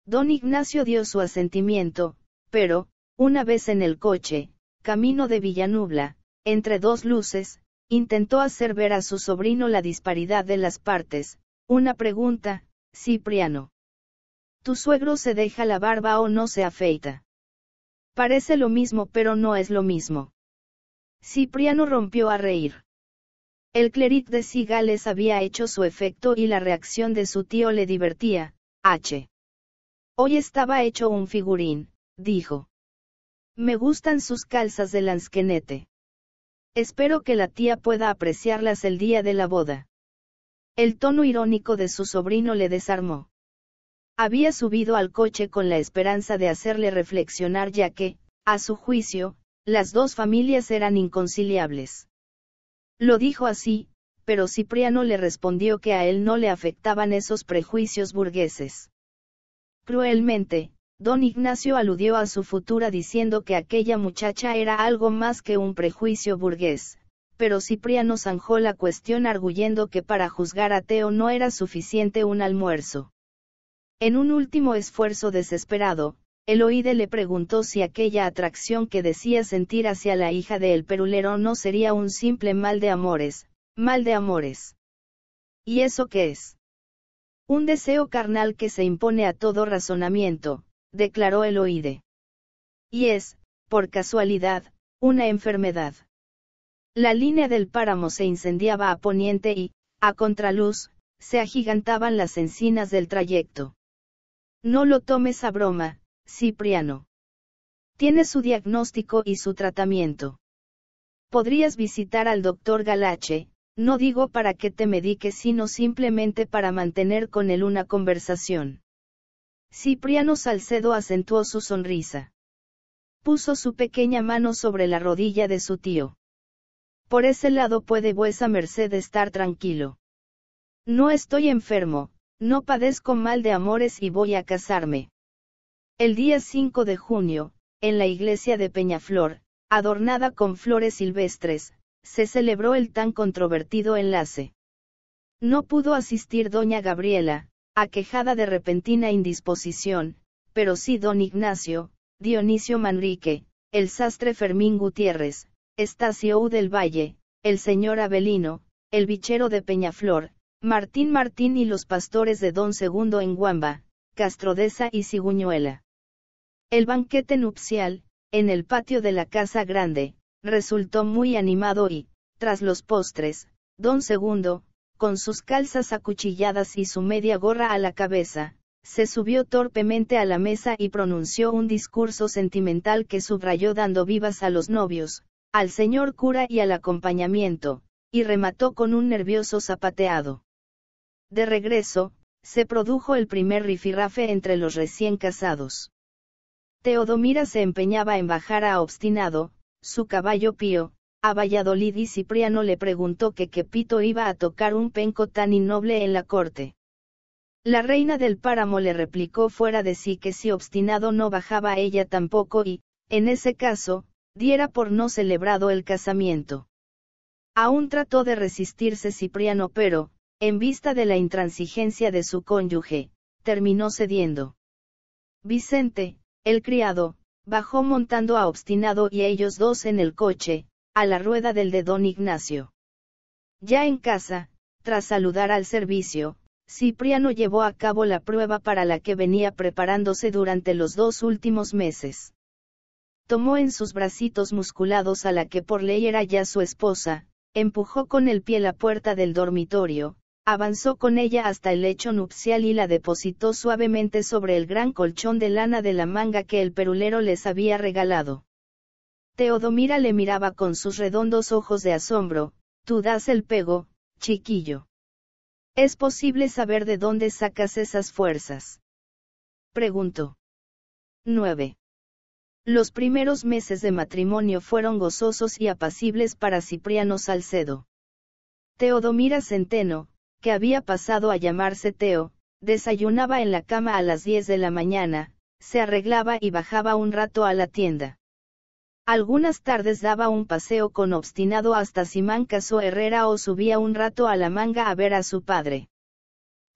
Don Ignacio dio su asentimiento, pero, una vez en el coche, camino de Villanubla, entre dos luces, intentó hacer ver a su sobrino la disparidad de las partes, una pregunta, Cipriano. ¿Tu suegro se deja la barba o no se afeita? Parece lo mismo pero no es lo mismo. Cipriano rompió a reír. El cleric de Sigales había hecho su efecto y la reacción de su tío le divertía, H. Hoy estaba hecho un figurín, dijo. Me gustan sus calzas de lansquenete. Espero que la tía pueda apreciarlas el día de la boda. El tono irónico de su sobrino le desarmó. Había subido al coche con la esperanza de hacerle reflexionar ya que, a su juicio, las dos familias eran inconciliables. Lo dijo así, pero Cipriano le respondió que a él no le afectaban esos prejuicios burgueses. Cruelmente, don Ignacio aludió a su futura diciendo que aquella muchacha era algo más que un prejuicio burgués, pero Cipriano zanjó la cuestión arguyendo que para juzgar a Teo no era suficiente un almuerzo. En un último esfuerzo desesperado, Eloide le preguntó si aquella atracción que decía sentir hacia la hija del Perulero no sería un simple mal de amores, mal de amores. ¿Y eso qué es? Un deseo carnal que se impone a todo razonamiento, declaró Eloide. Y es, por casualidad, una enfermedad. La línea del páramo se incendiaba a poniente y, a contraluz, se agigantaban las encinas del trayecto. No lo tomes a broma, Cipriano. Tiene su diagnóstico y su tratamiento. Podrías visitar al doctor Galache, no digo para que te medique sino simplemente para mantener con él una conversación. Cipriano Salcedo acentuó su sonrisa. Puso su pequeña mano sobre la rodilla de su tío. Por ese lado puede vuesa merced estar tranquilo. No estoy enfermo, no padezco mal de amores y voy a casarme. El día 5 de junio, en la iglesia de Peñaflor, adornada con flores silvestres, se celebró el tan controvertido enlace. No pudo asistir doña Gabriela, aquejada de repentina indisposición, pero sí don Ignacio, Dionisio Manrique, el sastre Fermín Gutiérrez, Estacio U del Valle, el señor Abelino, el bichero de Peñaflor, Martín Martín y los pastores de Don Segundo en Guamba, Castrodesa y Siguñuela. El banquete nupcial, en el patio de la Casa Grande, resultó muy animado y, tras los postres, Don Segundo, con sus calzas acuchilladas y su media gorra a la cabeza, se subió torpemente a la mesa y pronunció un discurso sentimental que subrayó dando vivas a los novios, al señor cura y al acompañamiento, y remató con un nervioso zapateado. De regreso, se produjo el primer rifirrafe entre los recién casados. Teodomira se empeñaba en bajar a Obstinado, su caballo pío, a Valladolid y Cipriano le preguntó que Quepito iba a tocar un penco tan innoble en la corte. La reina del páramo le replicó fuera de sí que si Obstinado no bajaba a ella tampoco y, en ese caso, diera por no celebrado el casamiento. Aún trató de resistirse Cipriano pero, en vista de la intransigencia de su cónyuge, terminó cediendo. Vicente, el criado, bajó montando a obstinado y ellos dos en el coche, a la rueda del de don Ignacio. Ya en casa, tras saludar al servicio, Cipriano llevó a cabo la prueba para la que venía preparándose durante los dos últimos meses. Tomó en sus bracitos musculados a la que por ley era ya su esposa, empujó con el pie la puerta del dormitorio, Avanzó con ella hasta el lecho nupcial y la depositó suavemente sobre el gran colchón de lana de la manga que el perulero les había regalado. Teodomira le miraba con sus redondos ojos de asombro, tú das el pego, chiquillo. ¿Es posible saber de dónde sacas esas fuerzas? Preguntó. 9. Los primeros meses de matrimonio fueron gozosos y apacibles para Cipriano Salcedo. Teodomira Centeno, que había pasado a llamarse Teo, desayunaba en la cama a las 10 de la mañana, se arreglaba y bajaba un rato a la tienda. Algunas tardes daba un paseo con obstinado hasta Simancas o Herrera o subía un rato a la manga a ver a su padre.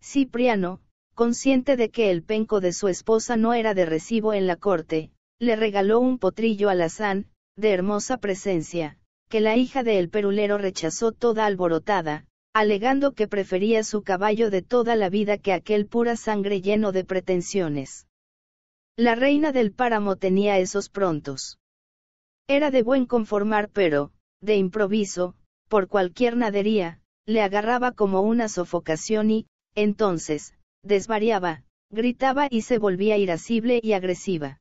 Cipriano, consciente de que el penco de su esposa no era de recibo en la corte, le regaló un potrillo alazán, de hermosa presencia, que la hija del perulero rechazó toda alborotada, alegando que prefería su caballo de toda la vida que aquel pura sangre lleno de pretensiones. La reina del páramo tenía esos prontos. Era de buen conformar pero, de improviso, por cualquier nadería, le agarraba como una sofocación y, entonces, desvariaba, gritaba y se volvía irascible y agresiva.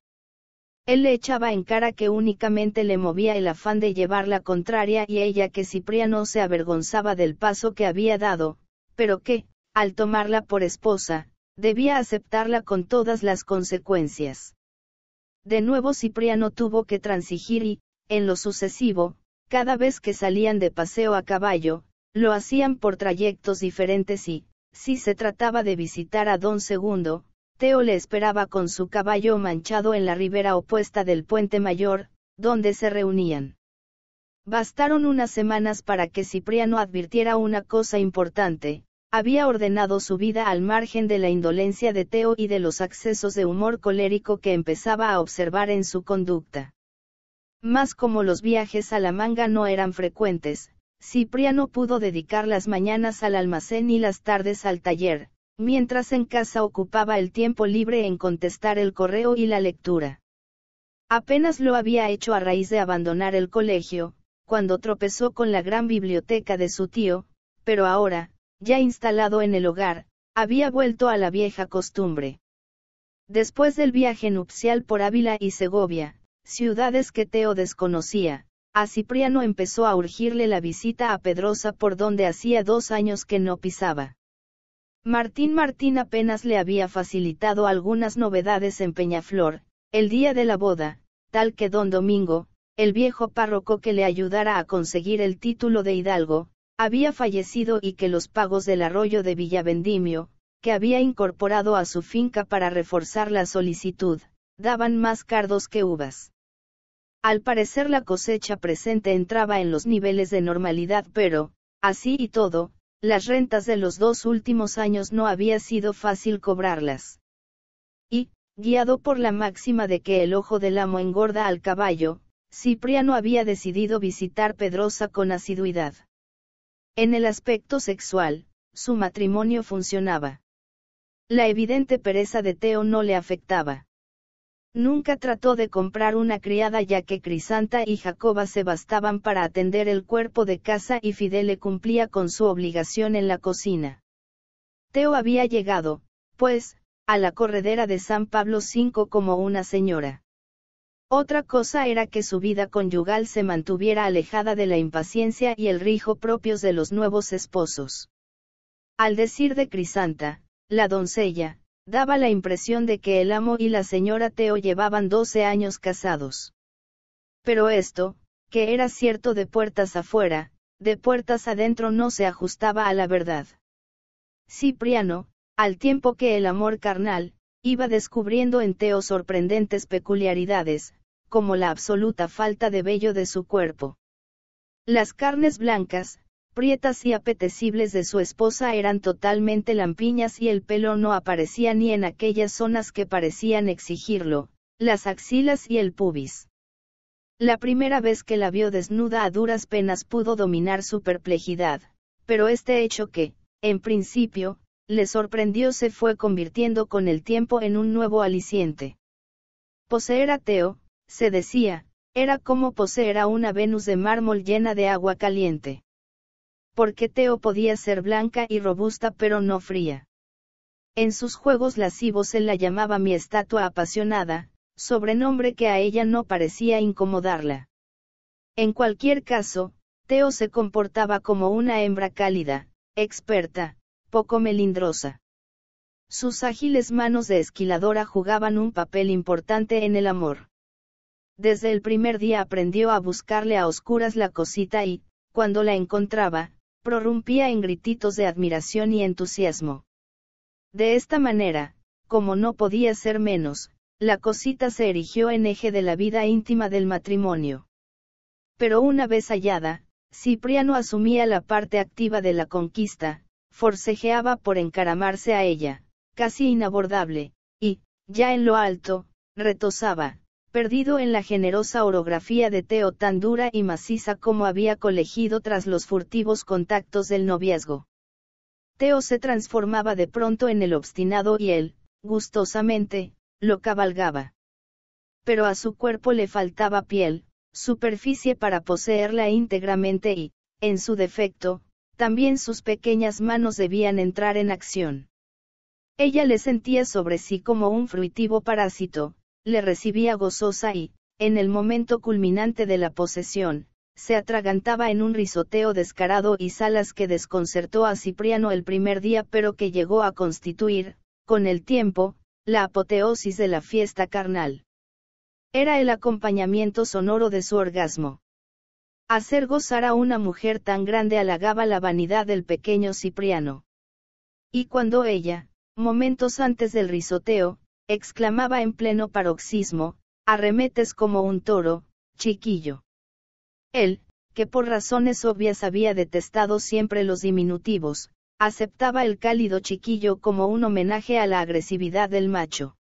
Él le echaba en cara que únicamente le movía el afán de llevar la contraria y ella que Cipriano se avergonzaba del paso que había dado, pero que, al tomarla por esposa, debía aceptarla con todas las consecuencias. De nuevo Cipriano tuvo que transigir y, en lo sucesivo, cada vez que salían de paseo a caballo, lo hacían por trayectos diferentes y, si se trataba de visitar a don Segundo, Teo le esperaba con su caballo manchado en la ribera opuesta del puente mayor, donde se reunían. Bastaron unas semanas para que Cipriano advirtiera una cosa importante, había ordenado su vida al margen de la indolencia de Teo y de los accesos de humor colérico que empezaba a observar en su conducta. Más como los viajes a la manga no eran frecuentes, Cipriano pudo dedicar las mañanas al almacén y las tardes al taller, Mientras en casa ocupaba el tiempo libre en contestar el correo y la lectura. Apenas lo había hecho a raíz de abandonar el colegio, cuando tropezó con la gran biblioteca de su tío, pero ahora, ya instalado en el hogar, había vuelto a la vieja costumbre. Después del viaje nupcial por Ávila y Segovia, ciudades que Teo desconocía, a Cipriano empezó a urgirle la visita a Pedrosa por donde hacía dos años que no pisaba. Martín Martín apenas le había facilitado algunas novedades en Peñaflor, el día de la boda, tal que don Domingo, el viejo párroco que le ayudara a conseguir el título de hidalgo, había fallecido y que los pagos del arroyo de Villavendimio, que había incorporado a su finca para reforzar la solicitud, daban más cardos que uvas. Al parecer la cosecha presente entraba en los niveles de normalidad pero, así y todo, las rentas de los dos últimos años no había sido fácil cobrarlas. Y, guiado por la máxima de que el ojo del amo engorda al caballo, Cipriano había decidido visitar Pedrosa con asiduidad. En el aspecto sexual, su matrimonio funcionaba. La evidente pereza de Teo no le afectaba. Nunca trató de comprar una criada ya que Crisanta y Jacoba se bastaban para atender el cuerpo de casa y Fidel le cumplía con su obligación en la cocina. Teo había llegado, pues, a la corredera de San Pablo V como una señora. Otra cosa era que su vida conyugal se mantuviera alejada de la impaciencia y el rijo propios de los nuevos esposos. Al decir de Crisanta, la doncella, daba la impresión de que el amo y la señora Teo llevaban 12 años casados. Pero esto, que era cierto de puertas afuera, de puertas adentro no se ajustaba a la verdad. Cipriano, al tiempo que el amor carnal, iba descubriendo en Teo sorprendentes peculiaridades, como la absoluta falta de vello de su cuerpo. Las carnes blancas, prietas y apetecibles de su esposa eran totalmente lampiñas y el pelo no aparecía ni en aquellas zonas que parecían exigirlo, las axilas y el pubis. La primera vez que la vio desnuda a duras penas pudo dominar su perplejidad, pero este hecho que, en principio, le sorprendió se fue convirtiendo con el tiempo en un nuevo aliciente. Poseer ateo, se decía, era como poseer a una Venus de mármol llena de agua caliente porque Teo podía ser blanca y robusta pero no fría. En sus juegos lascivos él la llamaba mi estatua apasionada, sobrenombre que a ella no parecía incomodarla. En cualquier caso, Teo se comportaba como una hembra cálida, experta, poco melindrosa. Sus ágiles manos de esquiladora jugaban un papel importante en el amor. Desde el primer día aprendió a buscarle a oscuras la cosita y, cuando la encontraba, prorrumpía en grititos de admiración y entusiasmo. De esta manera, como no podía ser menos, la cosita se erigió en eje de la vida íntima del matrimonio. Pero una vez hallada, Cipriano asumía la parte activa de la conquista, forcejeaba por encaramarse a ella, casi inabordable, y, ya en lo alto, retosaba, perdido en la generosa orografía de Teo tan dura y maciza como había colegido tras los furtivos contactos del noviazgo. Teo se transformaba de pronto en el obstinado y él, gustosamente, lo cabalgaba. Pero a su cuerpo le faltaba piel, superficie para poseerla íntegramente y, en su defecto, también sus pequeñas manos debían entrar en acción. Ella le sentía sobre sí como un fruitivo parásito, le recibía gozosa y, en el momento culminante de la posesión, se atragantaba en un risoteo descarado y salas que desconcertó a Cipriano el primer día pero que llegó a constituir, con el tiempo, la apoteosis de la fiesta carnal. Era el acompañamiento sonoro de su orgasmo. Hacer gozar a una mujer tan grande halagaba la vanidad del pequeño Cipriano. Y cuando ella, momentos antes del risoteo, exclamaba en pleno paroxismo, arremetes como un toro, chiquillo. Él, que por razones obvias había detestado siempre los diminutivos, aceptaba el cálido chiquillo como un homenaje a la agresividad del macho.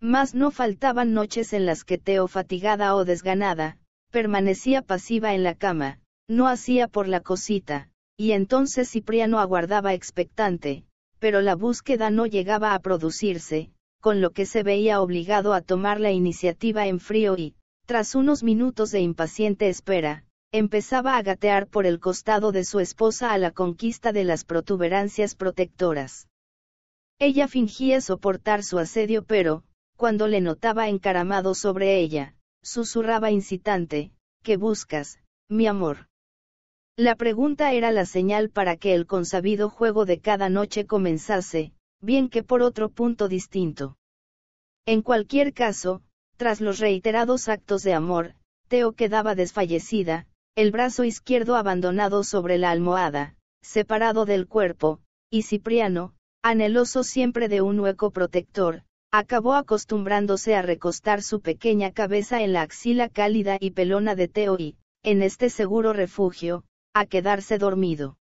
Mas no faltaban noches en las que Teo fatigada o desganada, permanecía pasiva en la cama, no hacía por la cosita, y entonces Cipriano aguardaba expectante, pero la búsqueda no llegaba a producirse, con lo que se veía obligado a tomar la iniciativa en frío y, tras unos minutos de impaciente espera, empezaba a gatear por el costado de su esposa a la conquista de las protuberancias protectoras. Ella fingía soportar su asedio pero, cuando le notaba encaramado sobre ella, susurraba incitante, ¿qué buscas, mi amor? La pregunta era la señal para que el consabido juego de cada noche comenzase, bien que por otro punto distinto. En cualquier caso, tras los reiterados actos de amor, Teo quedaba desfallecida, el brazo izquierdo abandonado sobre la almohada, separado del cuerpo, y Cipriano, anheloso siempre de un hueco protector, acabó acostumbrándose a recostar su pequeña cabeza en la axila cálida y pelona de Teo y, en este seguro refugio, a quedarse dormido.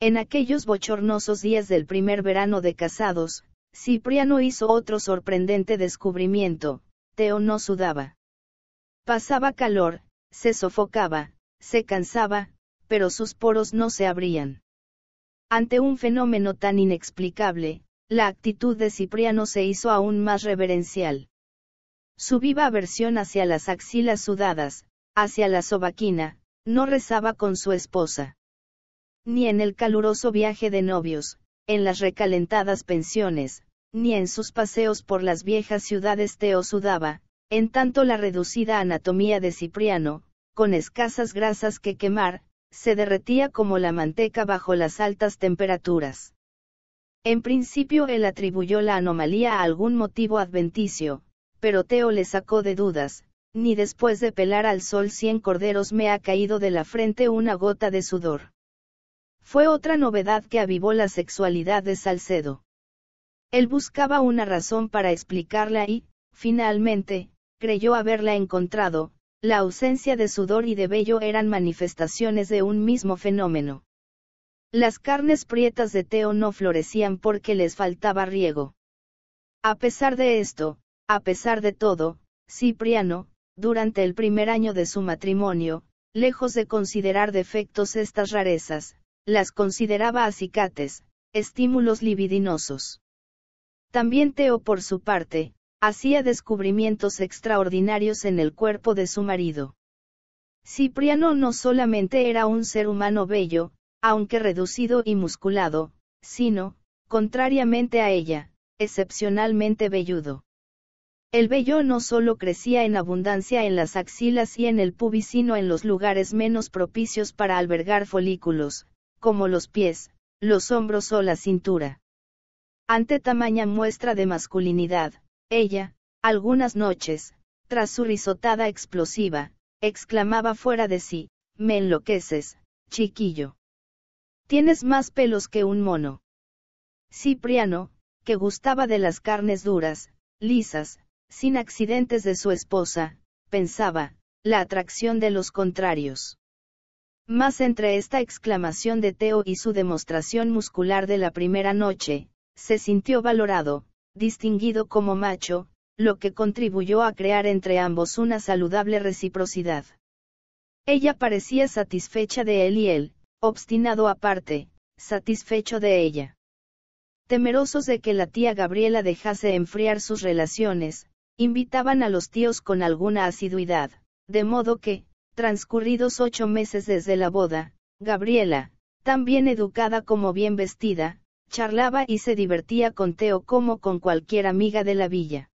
En aquellos bochornosos días del primer verano de casados, Cipriano hizo otro sorprendente descubrimiento, Teo no sudaba. Pasaba calor, se sofocaba, se cansaba, pero sus poros no se abrían. Ante un fenómeno tan inexplicable, la actitud de Cipriano se hizo aún más reverencial. Su viva aversión hacia las axilas sudadas, hacia la sobaquina, no rezaba con su esposa ni en el caluroso viaje de novios, en las recalentadas pensiones, ni en sus paseos por las viejas ciudades Teo sudaba, en tanto la reducida anatomía de Cipriano, con escasas grasas que quemar, se derretía como la manteca bajo las altas temperaturas. En principio él atribuyó la anomalía a algún motivo adventicio, pero Teo le sacó de dudas, ni después de pelar al sol cien corderos me ha caído de la frente una gota de sudor. Fue otra novedad que avivó la sexualidad de Salcedo. Él buscaba una razón para explicarla y, finalmente, creyó haberla encontrado, la ausencia de sudor y de vello eran manifestaciones de un mismo fenómeno. Las carnes prietas de Teo no florecían porque les faltaba riego. A pesar de esto, a pesar de todo, Cipriano, durante el primer año de su matrimonio, lejos de considerar defectos estas rarezas, las consideraba acicates, estímulos libidinosos. También Teo por su parte, hacía descubrimientos extraordinarios en el cuerpo de su marido. Cipriano no solamente era un ser humano bello, aunque reducido y musculado, sino, contrariamente a ella, excepcionalmente velludo. El vello no solo crecía en abundancia en las axilas y en el pubis, sino en los lugares menos propicios para albergar folículos, como los pies, los hombros o la cintura. Ante tamaña muestra de masculinidad, ella, algunas noches, tras su risotada explosiva, exclamaba fuera de sí, me enloqueces, chiquillo. Tienes más pelos que un mono. Cipriano, que gustaba de las carnes duras, lisas, sin accidentes de su esposa, pensaba, la atracción de los contrarios. Más entre esta exclamación de Teo y su demostración muscular de la primera noche, se sintió valorado, distinguido como macho, lo que contribuyó a crear entre ambos una saludable reciprocidad. Ella parecía satisfecha de él y él, obstinado aparte, satisfecho de ella. Temerosos de que la tía Gabriela dejase enfriar sus relaciones, invitaban a los tíos con alguna asiduidad, de modo que, Transcurridos ocho meses desde la boda, Gabriela, tan bien educada como bien vestida, charlaba y se divertía con Teo como con cualquier amiga de la villa.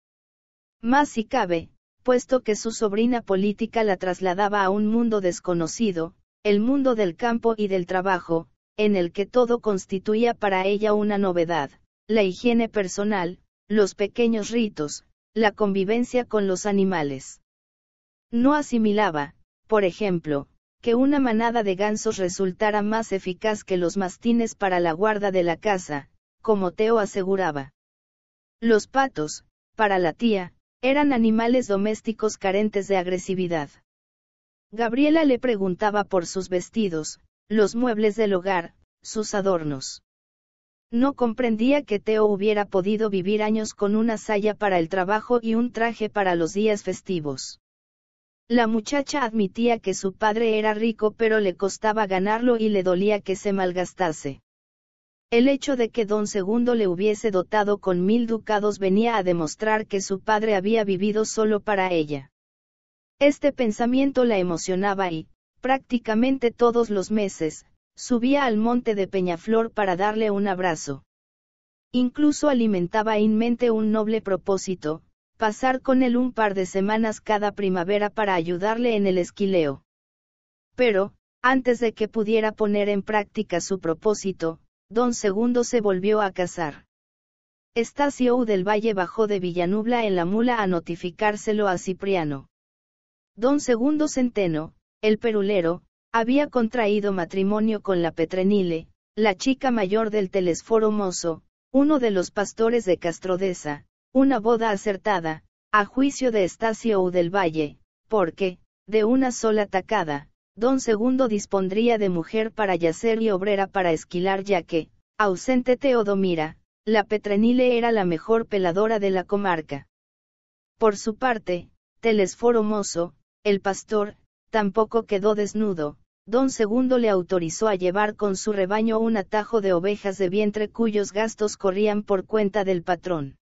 Más si cabe, puesto que su sobrina política la trasladaba a un mundo desconocido, el mundo del campo y del trabajo, en el que todo constituía para ella una novedad, la higiene personal, los pequeños ritos, la convivencia con los animales. No asimilaba, por ejemplo, que una manada de gansos resultara más eficaz que los mastines para la guarda de la casa, como Teo aseguraba. Los patos, para la tía, eran animales domésticos carentes de agresividad. Gabriela le preguntaba por sus vestidos, los muebles del hogar, sus adornos. No comprendía que Teo hubiera podido vivir años con una saya para el trabajo y un traje para los días festivos. La muchacha admitía que su padre era rico pero le costaba ganarlo y le dolía que se malgastase. El hecho de que don Segundo le hubiese dotado con mil ducados venía a demostrar que su padre había vivido solo para ella. Este pensamiento la emocionaba y, prácticamente todos los meses, subía al monte de Peñaflor para darle un abrazo. Incluso alimentaba mente un noble propósito, pasar con él un par de semanas cada primavera para ayudarle en el esquileo. Pero, antes de que pudiera poner en práctica su propósito, don Segundo se volvió a casar. Estacio del Valle bajó de Villanubla en la mula a notificárselo a Cipriano. Don Segundo Centeno, el perulero, había contraído matrimonio con la Petrenile, la chica mayor del telesforo mozo, uno de los pastores de Castrodesa, una boda acertada, a juicio de Estacio U del Valle, porque, de una sola tacada, don Segundo dispondría de mujer para yacer y obrera para esquilar ya que, ausente Teodomira, la Petrenile era la mejor peladora de la comarca. Por su parte, Telesforo Mozo, el pastor, tampoco quedó desnudo, don Segundo le autorizó a llevar con su rebaño un atajo de ovejas de vientre cuyos gastos corrían por cuenta del patrón.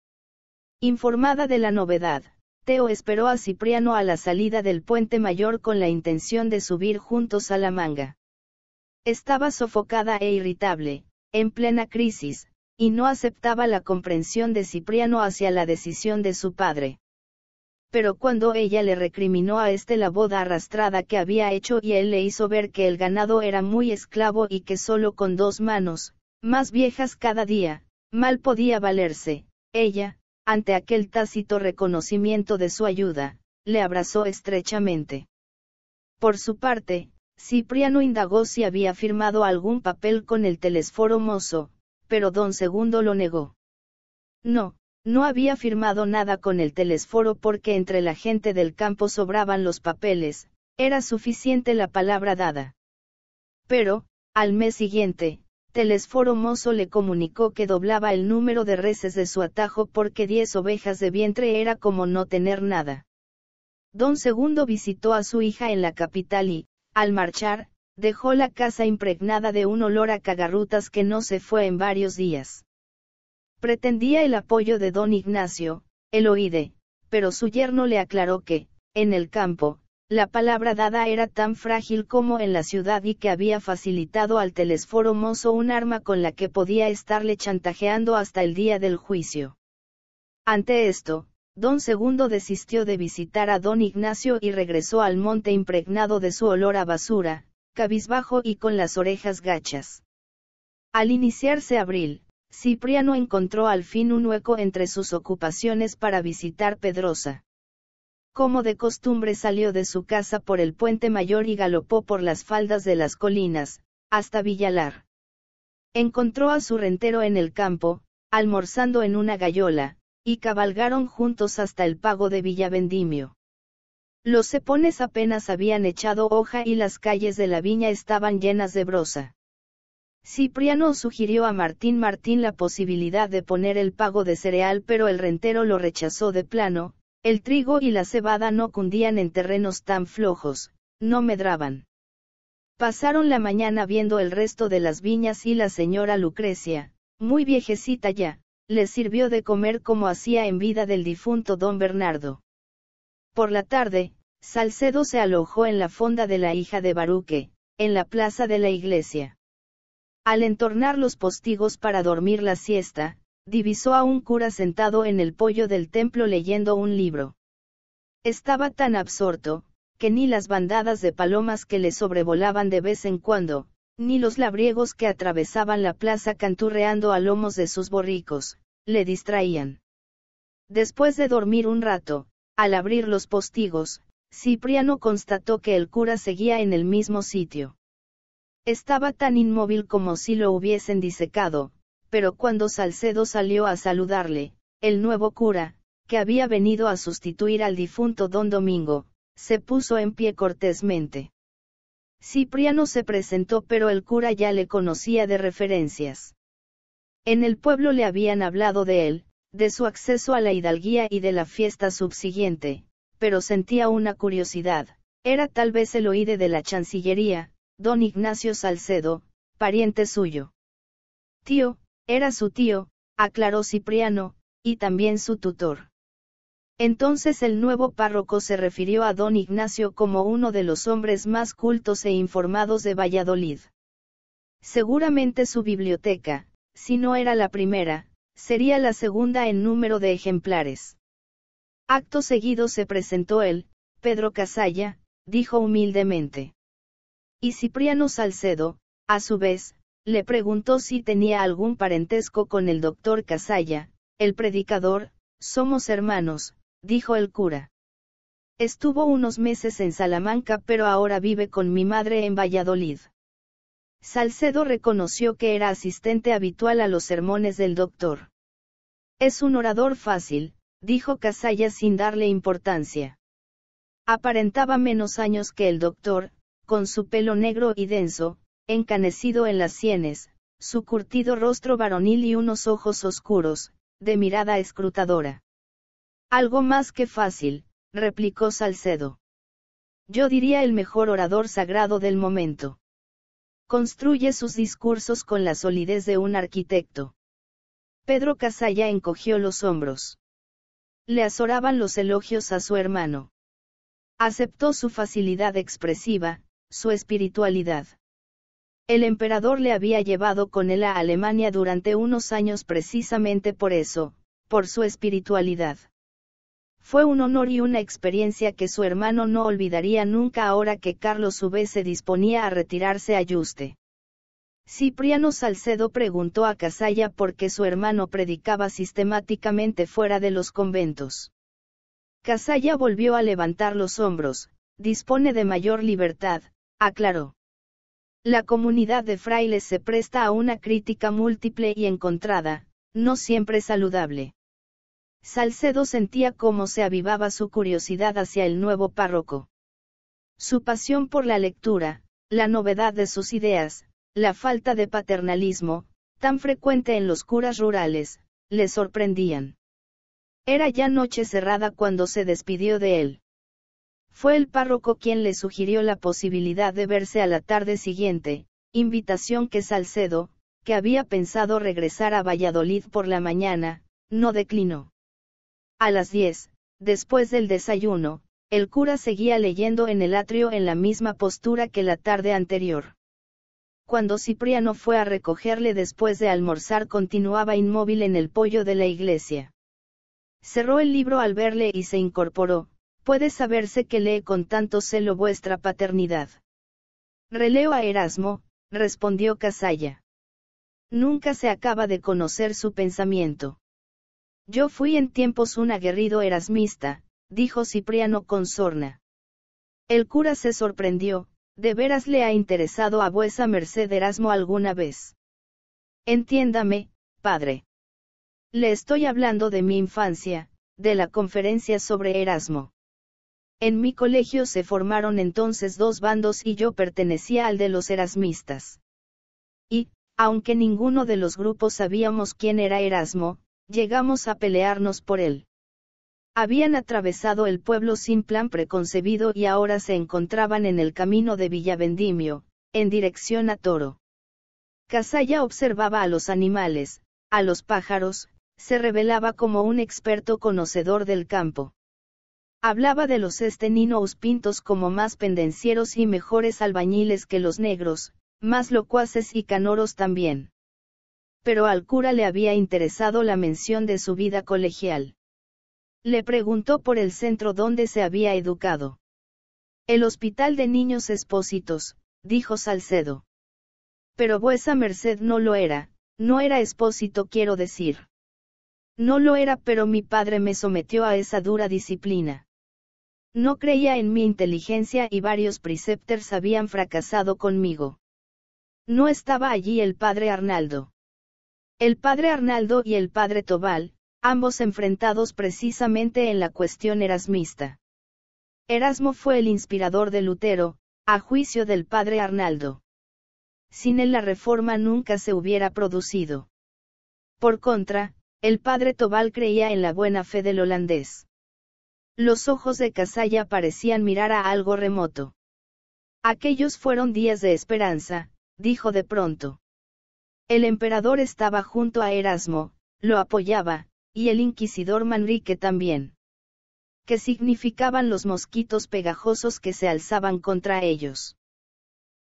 Informada de la novedad, Teo esperó a Cipriano a la salida del puente mayor con la intención de subir juntos a la manga. Estaba sofocada e irritable, en plena crisis, y no aceptaba la comprensión de Cipriano hacia la decisión de su padre. Pero cuando ella le recriminó a este la boda arrastrada que había hecho y él le hizo ver que el ganado era muy esclavo y que solo con dos manos, más viejas cada día, mal podía valerse, ella, ante aquel tácito reconocimiento de su ayuda, le abrazó estrechamente. Por su parte, Cipriano indagó si había firmado algún papel con el telesforo mozo, pero don Segundo lo negó. No, no había firmado nada con el telesforo porque entre la gente del campo sobraban los papeles, era suficiente la palabra dada. Pero, al mes siguiente, Telesforo Mozo le comunicó que doblaba el número de reses de su atajo porque diez ovejas de vientre era como no tener nada. Don Segundo visitó a su hija en la capital y, al marchar, dejó la casa impregnada de un olor a cagarrutas que no se fue en varios días. Pretendía el apoyo de don Ignacio, el oide, pero su yerno le aclaró que, en el campo, la palabra dada era tan frágil como en la ciudad y que había facilitado al telesforo mozo un arma con la que podía estarle chantajeando hasta el día del juicio. Ante esto, don Segundo desistió de visitar a don Ignacio y regresó al monte impregnado de su olor a basura, cabizbajo y con las orejas gachas. Al iniciarse abril, Cipriano encontró al fin un hueco entre sus ocupaciones para visitar Pedrosa como de costumbre salió de su casa por el puente mayor y galopó por las faldas de las colinas, hasta Villalar. Encontró a su rentero en el campo, almorzando en una gallola, y cabalgaron juntos hasta el pago de Villavendimio. Los cepones apenas habían echado hoja y las calles de la viña estaban llenas de brosa. Cipriano sugirió a Martín Martín la posibilidad de poner el pago de cereal pero el rentero lo rechazó de plano, el trigo y la cebada no cundían en terrenos tan flojos, no medraban. Pasaron la mañana viendo el resto de las viñas y la señora Lucrecia, muy viejecita ya, les sirvió de comer como hacía en vida del difunto don Bernardo. Por la tarde, Salcedo se alojó en la fonda de la hija de Baruque, en la plaza de la iglesia. Al entornar los postigos para dormir la siesta, Divisó a un cura sentado en el pollo del templo leyendo un libro. Estaba tan absorto, que ni las bandadas de palomas que le sobrevolaban de vez en cuando, ni los labriegos que atravesaban la plaza canturreando a lomos de sus borricos, le distraían. Después de dormir un rato, al abrir los postigos, Cipriano constató que el cura seguía en el mismo sitio. Estaba tan inmóvil como si lo hubiesen disecado, pero cuando Salcedo salió a saludarle, el nuevo cura, que había venido a sustituir al difunto don Domingo, se puso en pie cortésmente. Cipriano se presentó pero el cura ya le conocía de referencias. En el pueblo le habían hablado de él, de su acceso a la hidalguía y de la fiesta subsiguiente, pero sentía una curiosidad, era tal vez el oíde de la chancillería, don Ignacio Salcedo, pariente suyo. Tío, era su tío, aclaró Cipriano, y también su tutor. Entonces el nuevo párroco se refirió a don Ignacio como uno de los hombres más cultos e informados de Valladolid. Seguramente su biblioteca, si no era la primera, sería la segunda en número de ejemplares. Acto seguido se presentó él, Pedro Casalla, dijo humildemente. Y Cipriano Salcedo, a su vez, le preguntó si tenía algún parentesco con el doctor Casalla, el predicador, somos hermanos, dijo el cura. Estuvo unos meses en Salamanca pero ahora vive con mi madre en Valladolid. Salcedo reconoció que era asistente habitual a los sermones del doctor. Es un orador fácil, dijo Casalla sin darle importancia. Aparentaba menos años que el doctor, con su pelo negro y denso, encanecido en las sienes, su curtido rostro varonil y unos ojos oscuros, de mirada escrutadora. Algo más que fácil, replicó Salcedo. Yo diría el mejor orador sagrado del momento. Construye sus discursos con la solidez de un arquitecto. Pedro Casalla encogió los hombros. Le azoraban los elogios a su hermano. Aceptó su facilidad expresiva, su espiritualidad. El emperador le había llevado con él a Alemania durante unos años precisamente por eso, por su espiritualidad. Fue un honor y una experiencia que su hermano no olvidaría nunca ahora que Carlos V se disponía a retirarse a Yuste. Cipriano Salcedo preguntó a Casalla por qué su hermano predicaba sistemáticamente fuera de los conventos. Casalla volvió a levantar los hombros, dispone de mayor libertad, aclaró. La comunidad de frailes se presta a una crítica múltiple y encontrada, no siempre saludable. Salcedo sentía cómo se avivaba su curiosidad hacia el nuevo párroco. Su pasión por la lectura, la novedad de sus ideas, la falta de paternalismo, tan frecuente en los curas rurales, le sorprendían. Era ya noche cerrada cuando se despidió de él. Fue el párroco quien le sugirió la posibilidad de verse a la tarde siguiente, invitación que Salcedo, que había pensado regresar a Valladolid por la mañana, no declinó. A las diez, después del desayuno, el cura seguía leyendo en el atrio en la misma postura que la tarde anterior. Cuando Cipriano fue a recogerle después de almorzar continuaba inmóvil en el pollo de la iglesia. Cerró el libro al verle y se incorporó, puede saberse que lee con tanto celo vuestra paternidad. Releo a Erasmo, respondió Casalla. Nunca se acaba de conocer su pensamiento. Yo fui en tiempos un aguerrido erasmista, dijo Cipriano con sorna. El cura se sorprendió, ¿de veras le ha interesado a vuesa merced Erasmo alguna vez? Entiéndame, padre. Le estoy hablando de mi infancia, de la conferencia sobre Erasmo. En mi colegio se formaron entonces dos bandos y yo pertenecía al de los erasmistas. Y, aunque ninguno de los grupos sabíamos quién era Erasmo, llegamos a pelearnos por él. Habían atravesado el pueblo sin plan preconcebido y ahora se encontraban en el camino de Villavendimio, en dirección a Toro. Casalla observaba a los animales, a los pájaros, se revelaba como un experto conocedor del campo. Hablaba de los esteninos pintos como más pendencieros y mejores albañiles que los negros, más locuaces y canoros también. Pero al cura le había interesado la mención de su vida colegial. Le preguntó por el centro donde se había educado. El Hospital de Niños Espósitos, dijo Salcedo. Pero vuesa merced no lo era, no era espósito quiero decir. No lo era pero mi padre me sometió a esa dura disciplina. No creía en mi inteligencia y varios preceptors habían fracasado conmigo. No estaba allí el padre Arnaldo. El padre Arnaldo y el padre Tobal, ambos enfrentados precisamente en la cuestión erasmista. Erasmo fue el inspirador de Lutero, a juicio del padre Arnaldo. Sin él la reforma nunca se hubiera producido. Por contra, el padre Tobal creía en la buena fe del holandés. Los ojos de Casalla parecían mirar a algo remoto. Aquellos fueron días de esperanza, dijo de pronto. El emperador estaba junto a Erasmo, lo apoyaba, y el inquisidor Manrique también. ¿Qué significaban los mosquitos pegajosos que se alzaban contra ellos?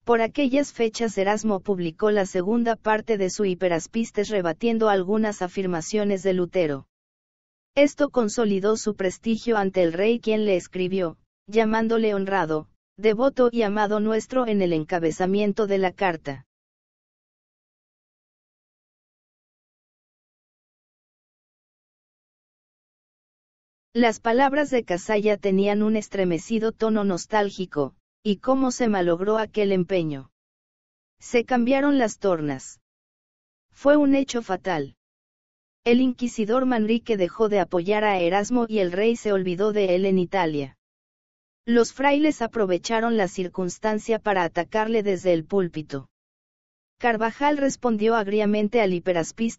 Por aquellas fechas Erasmo publicó la segunda parte de su Hiperaspistes rebatiendo algunas afirmaciones de Lutero. Esto consolidó su prestigio ante el rey quien le escribió, llamándole honrado, devoto y amado nuestro en el encabezamiento de la carta. Las palabras de Casaya tenían un estremecido tono nostálgico, y cómo se malogró aquel empeño. Se cambiaron las tornas. Fue un hecho fatal. El inquisidor Manrique dejó de apoyar a Erasmo y el rey se olvidó de él en Italia. Los frailes aprovecharon la circunstancia para atacarle desde el púlpito. Carvajal respondió agriamente al hiperaspiste.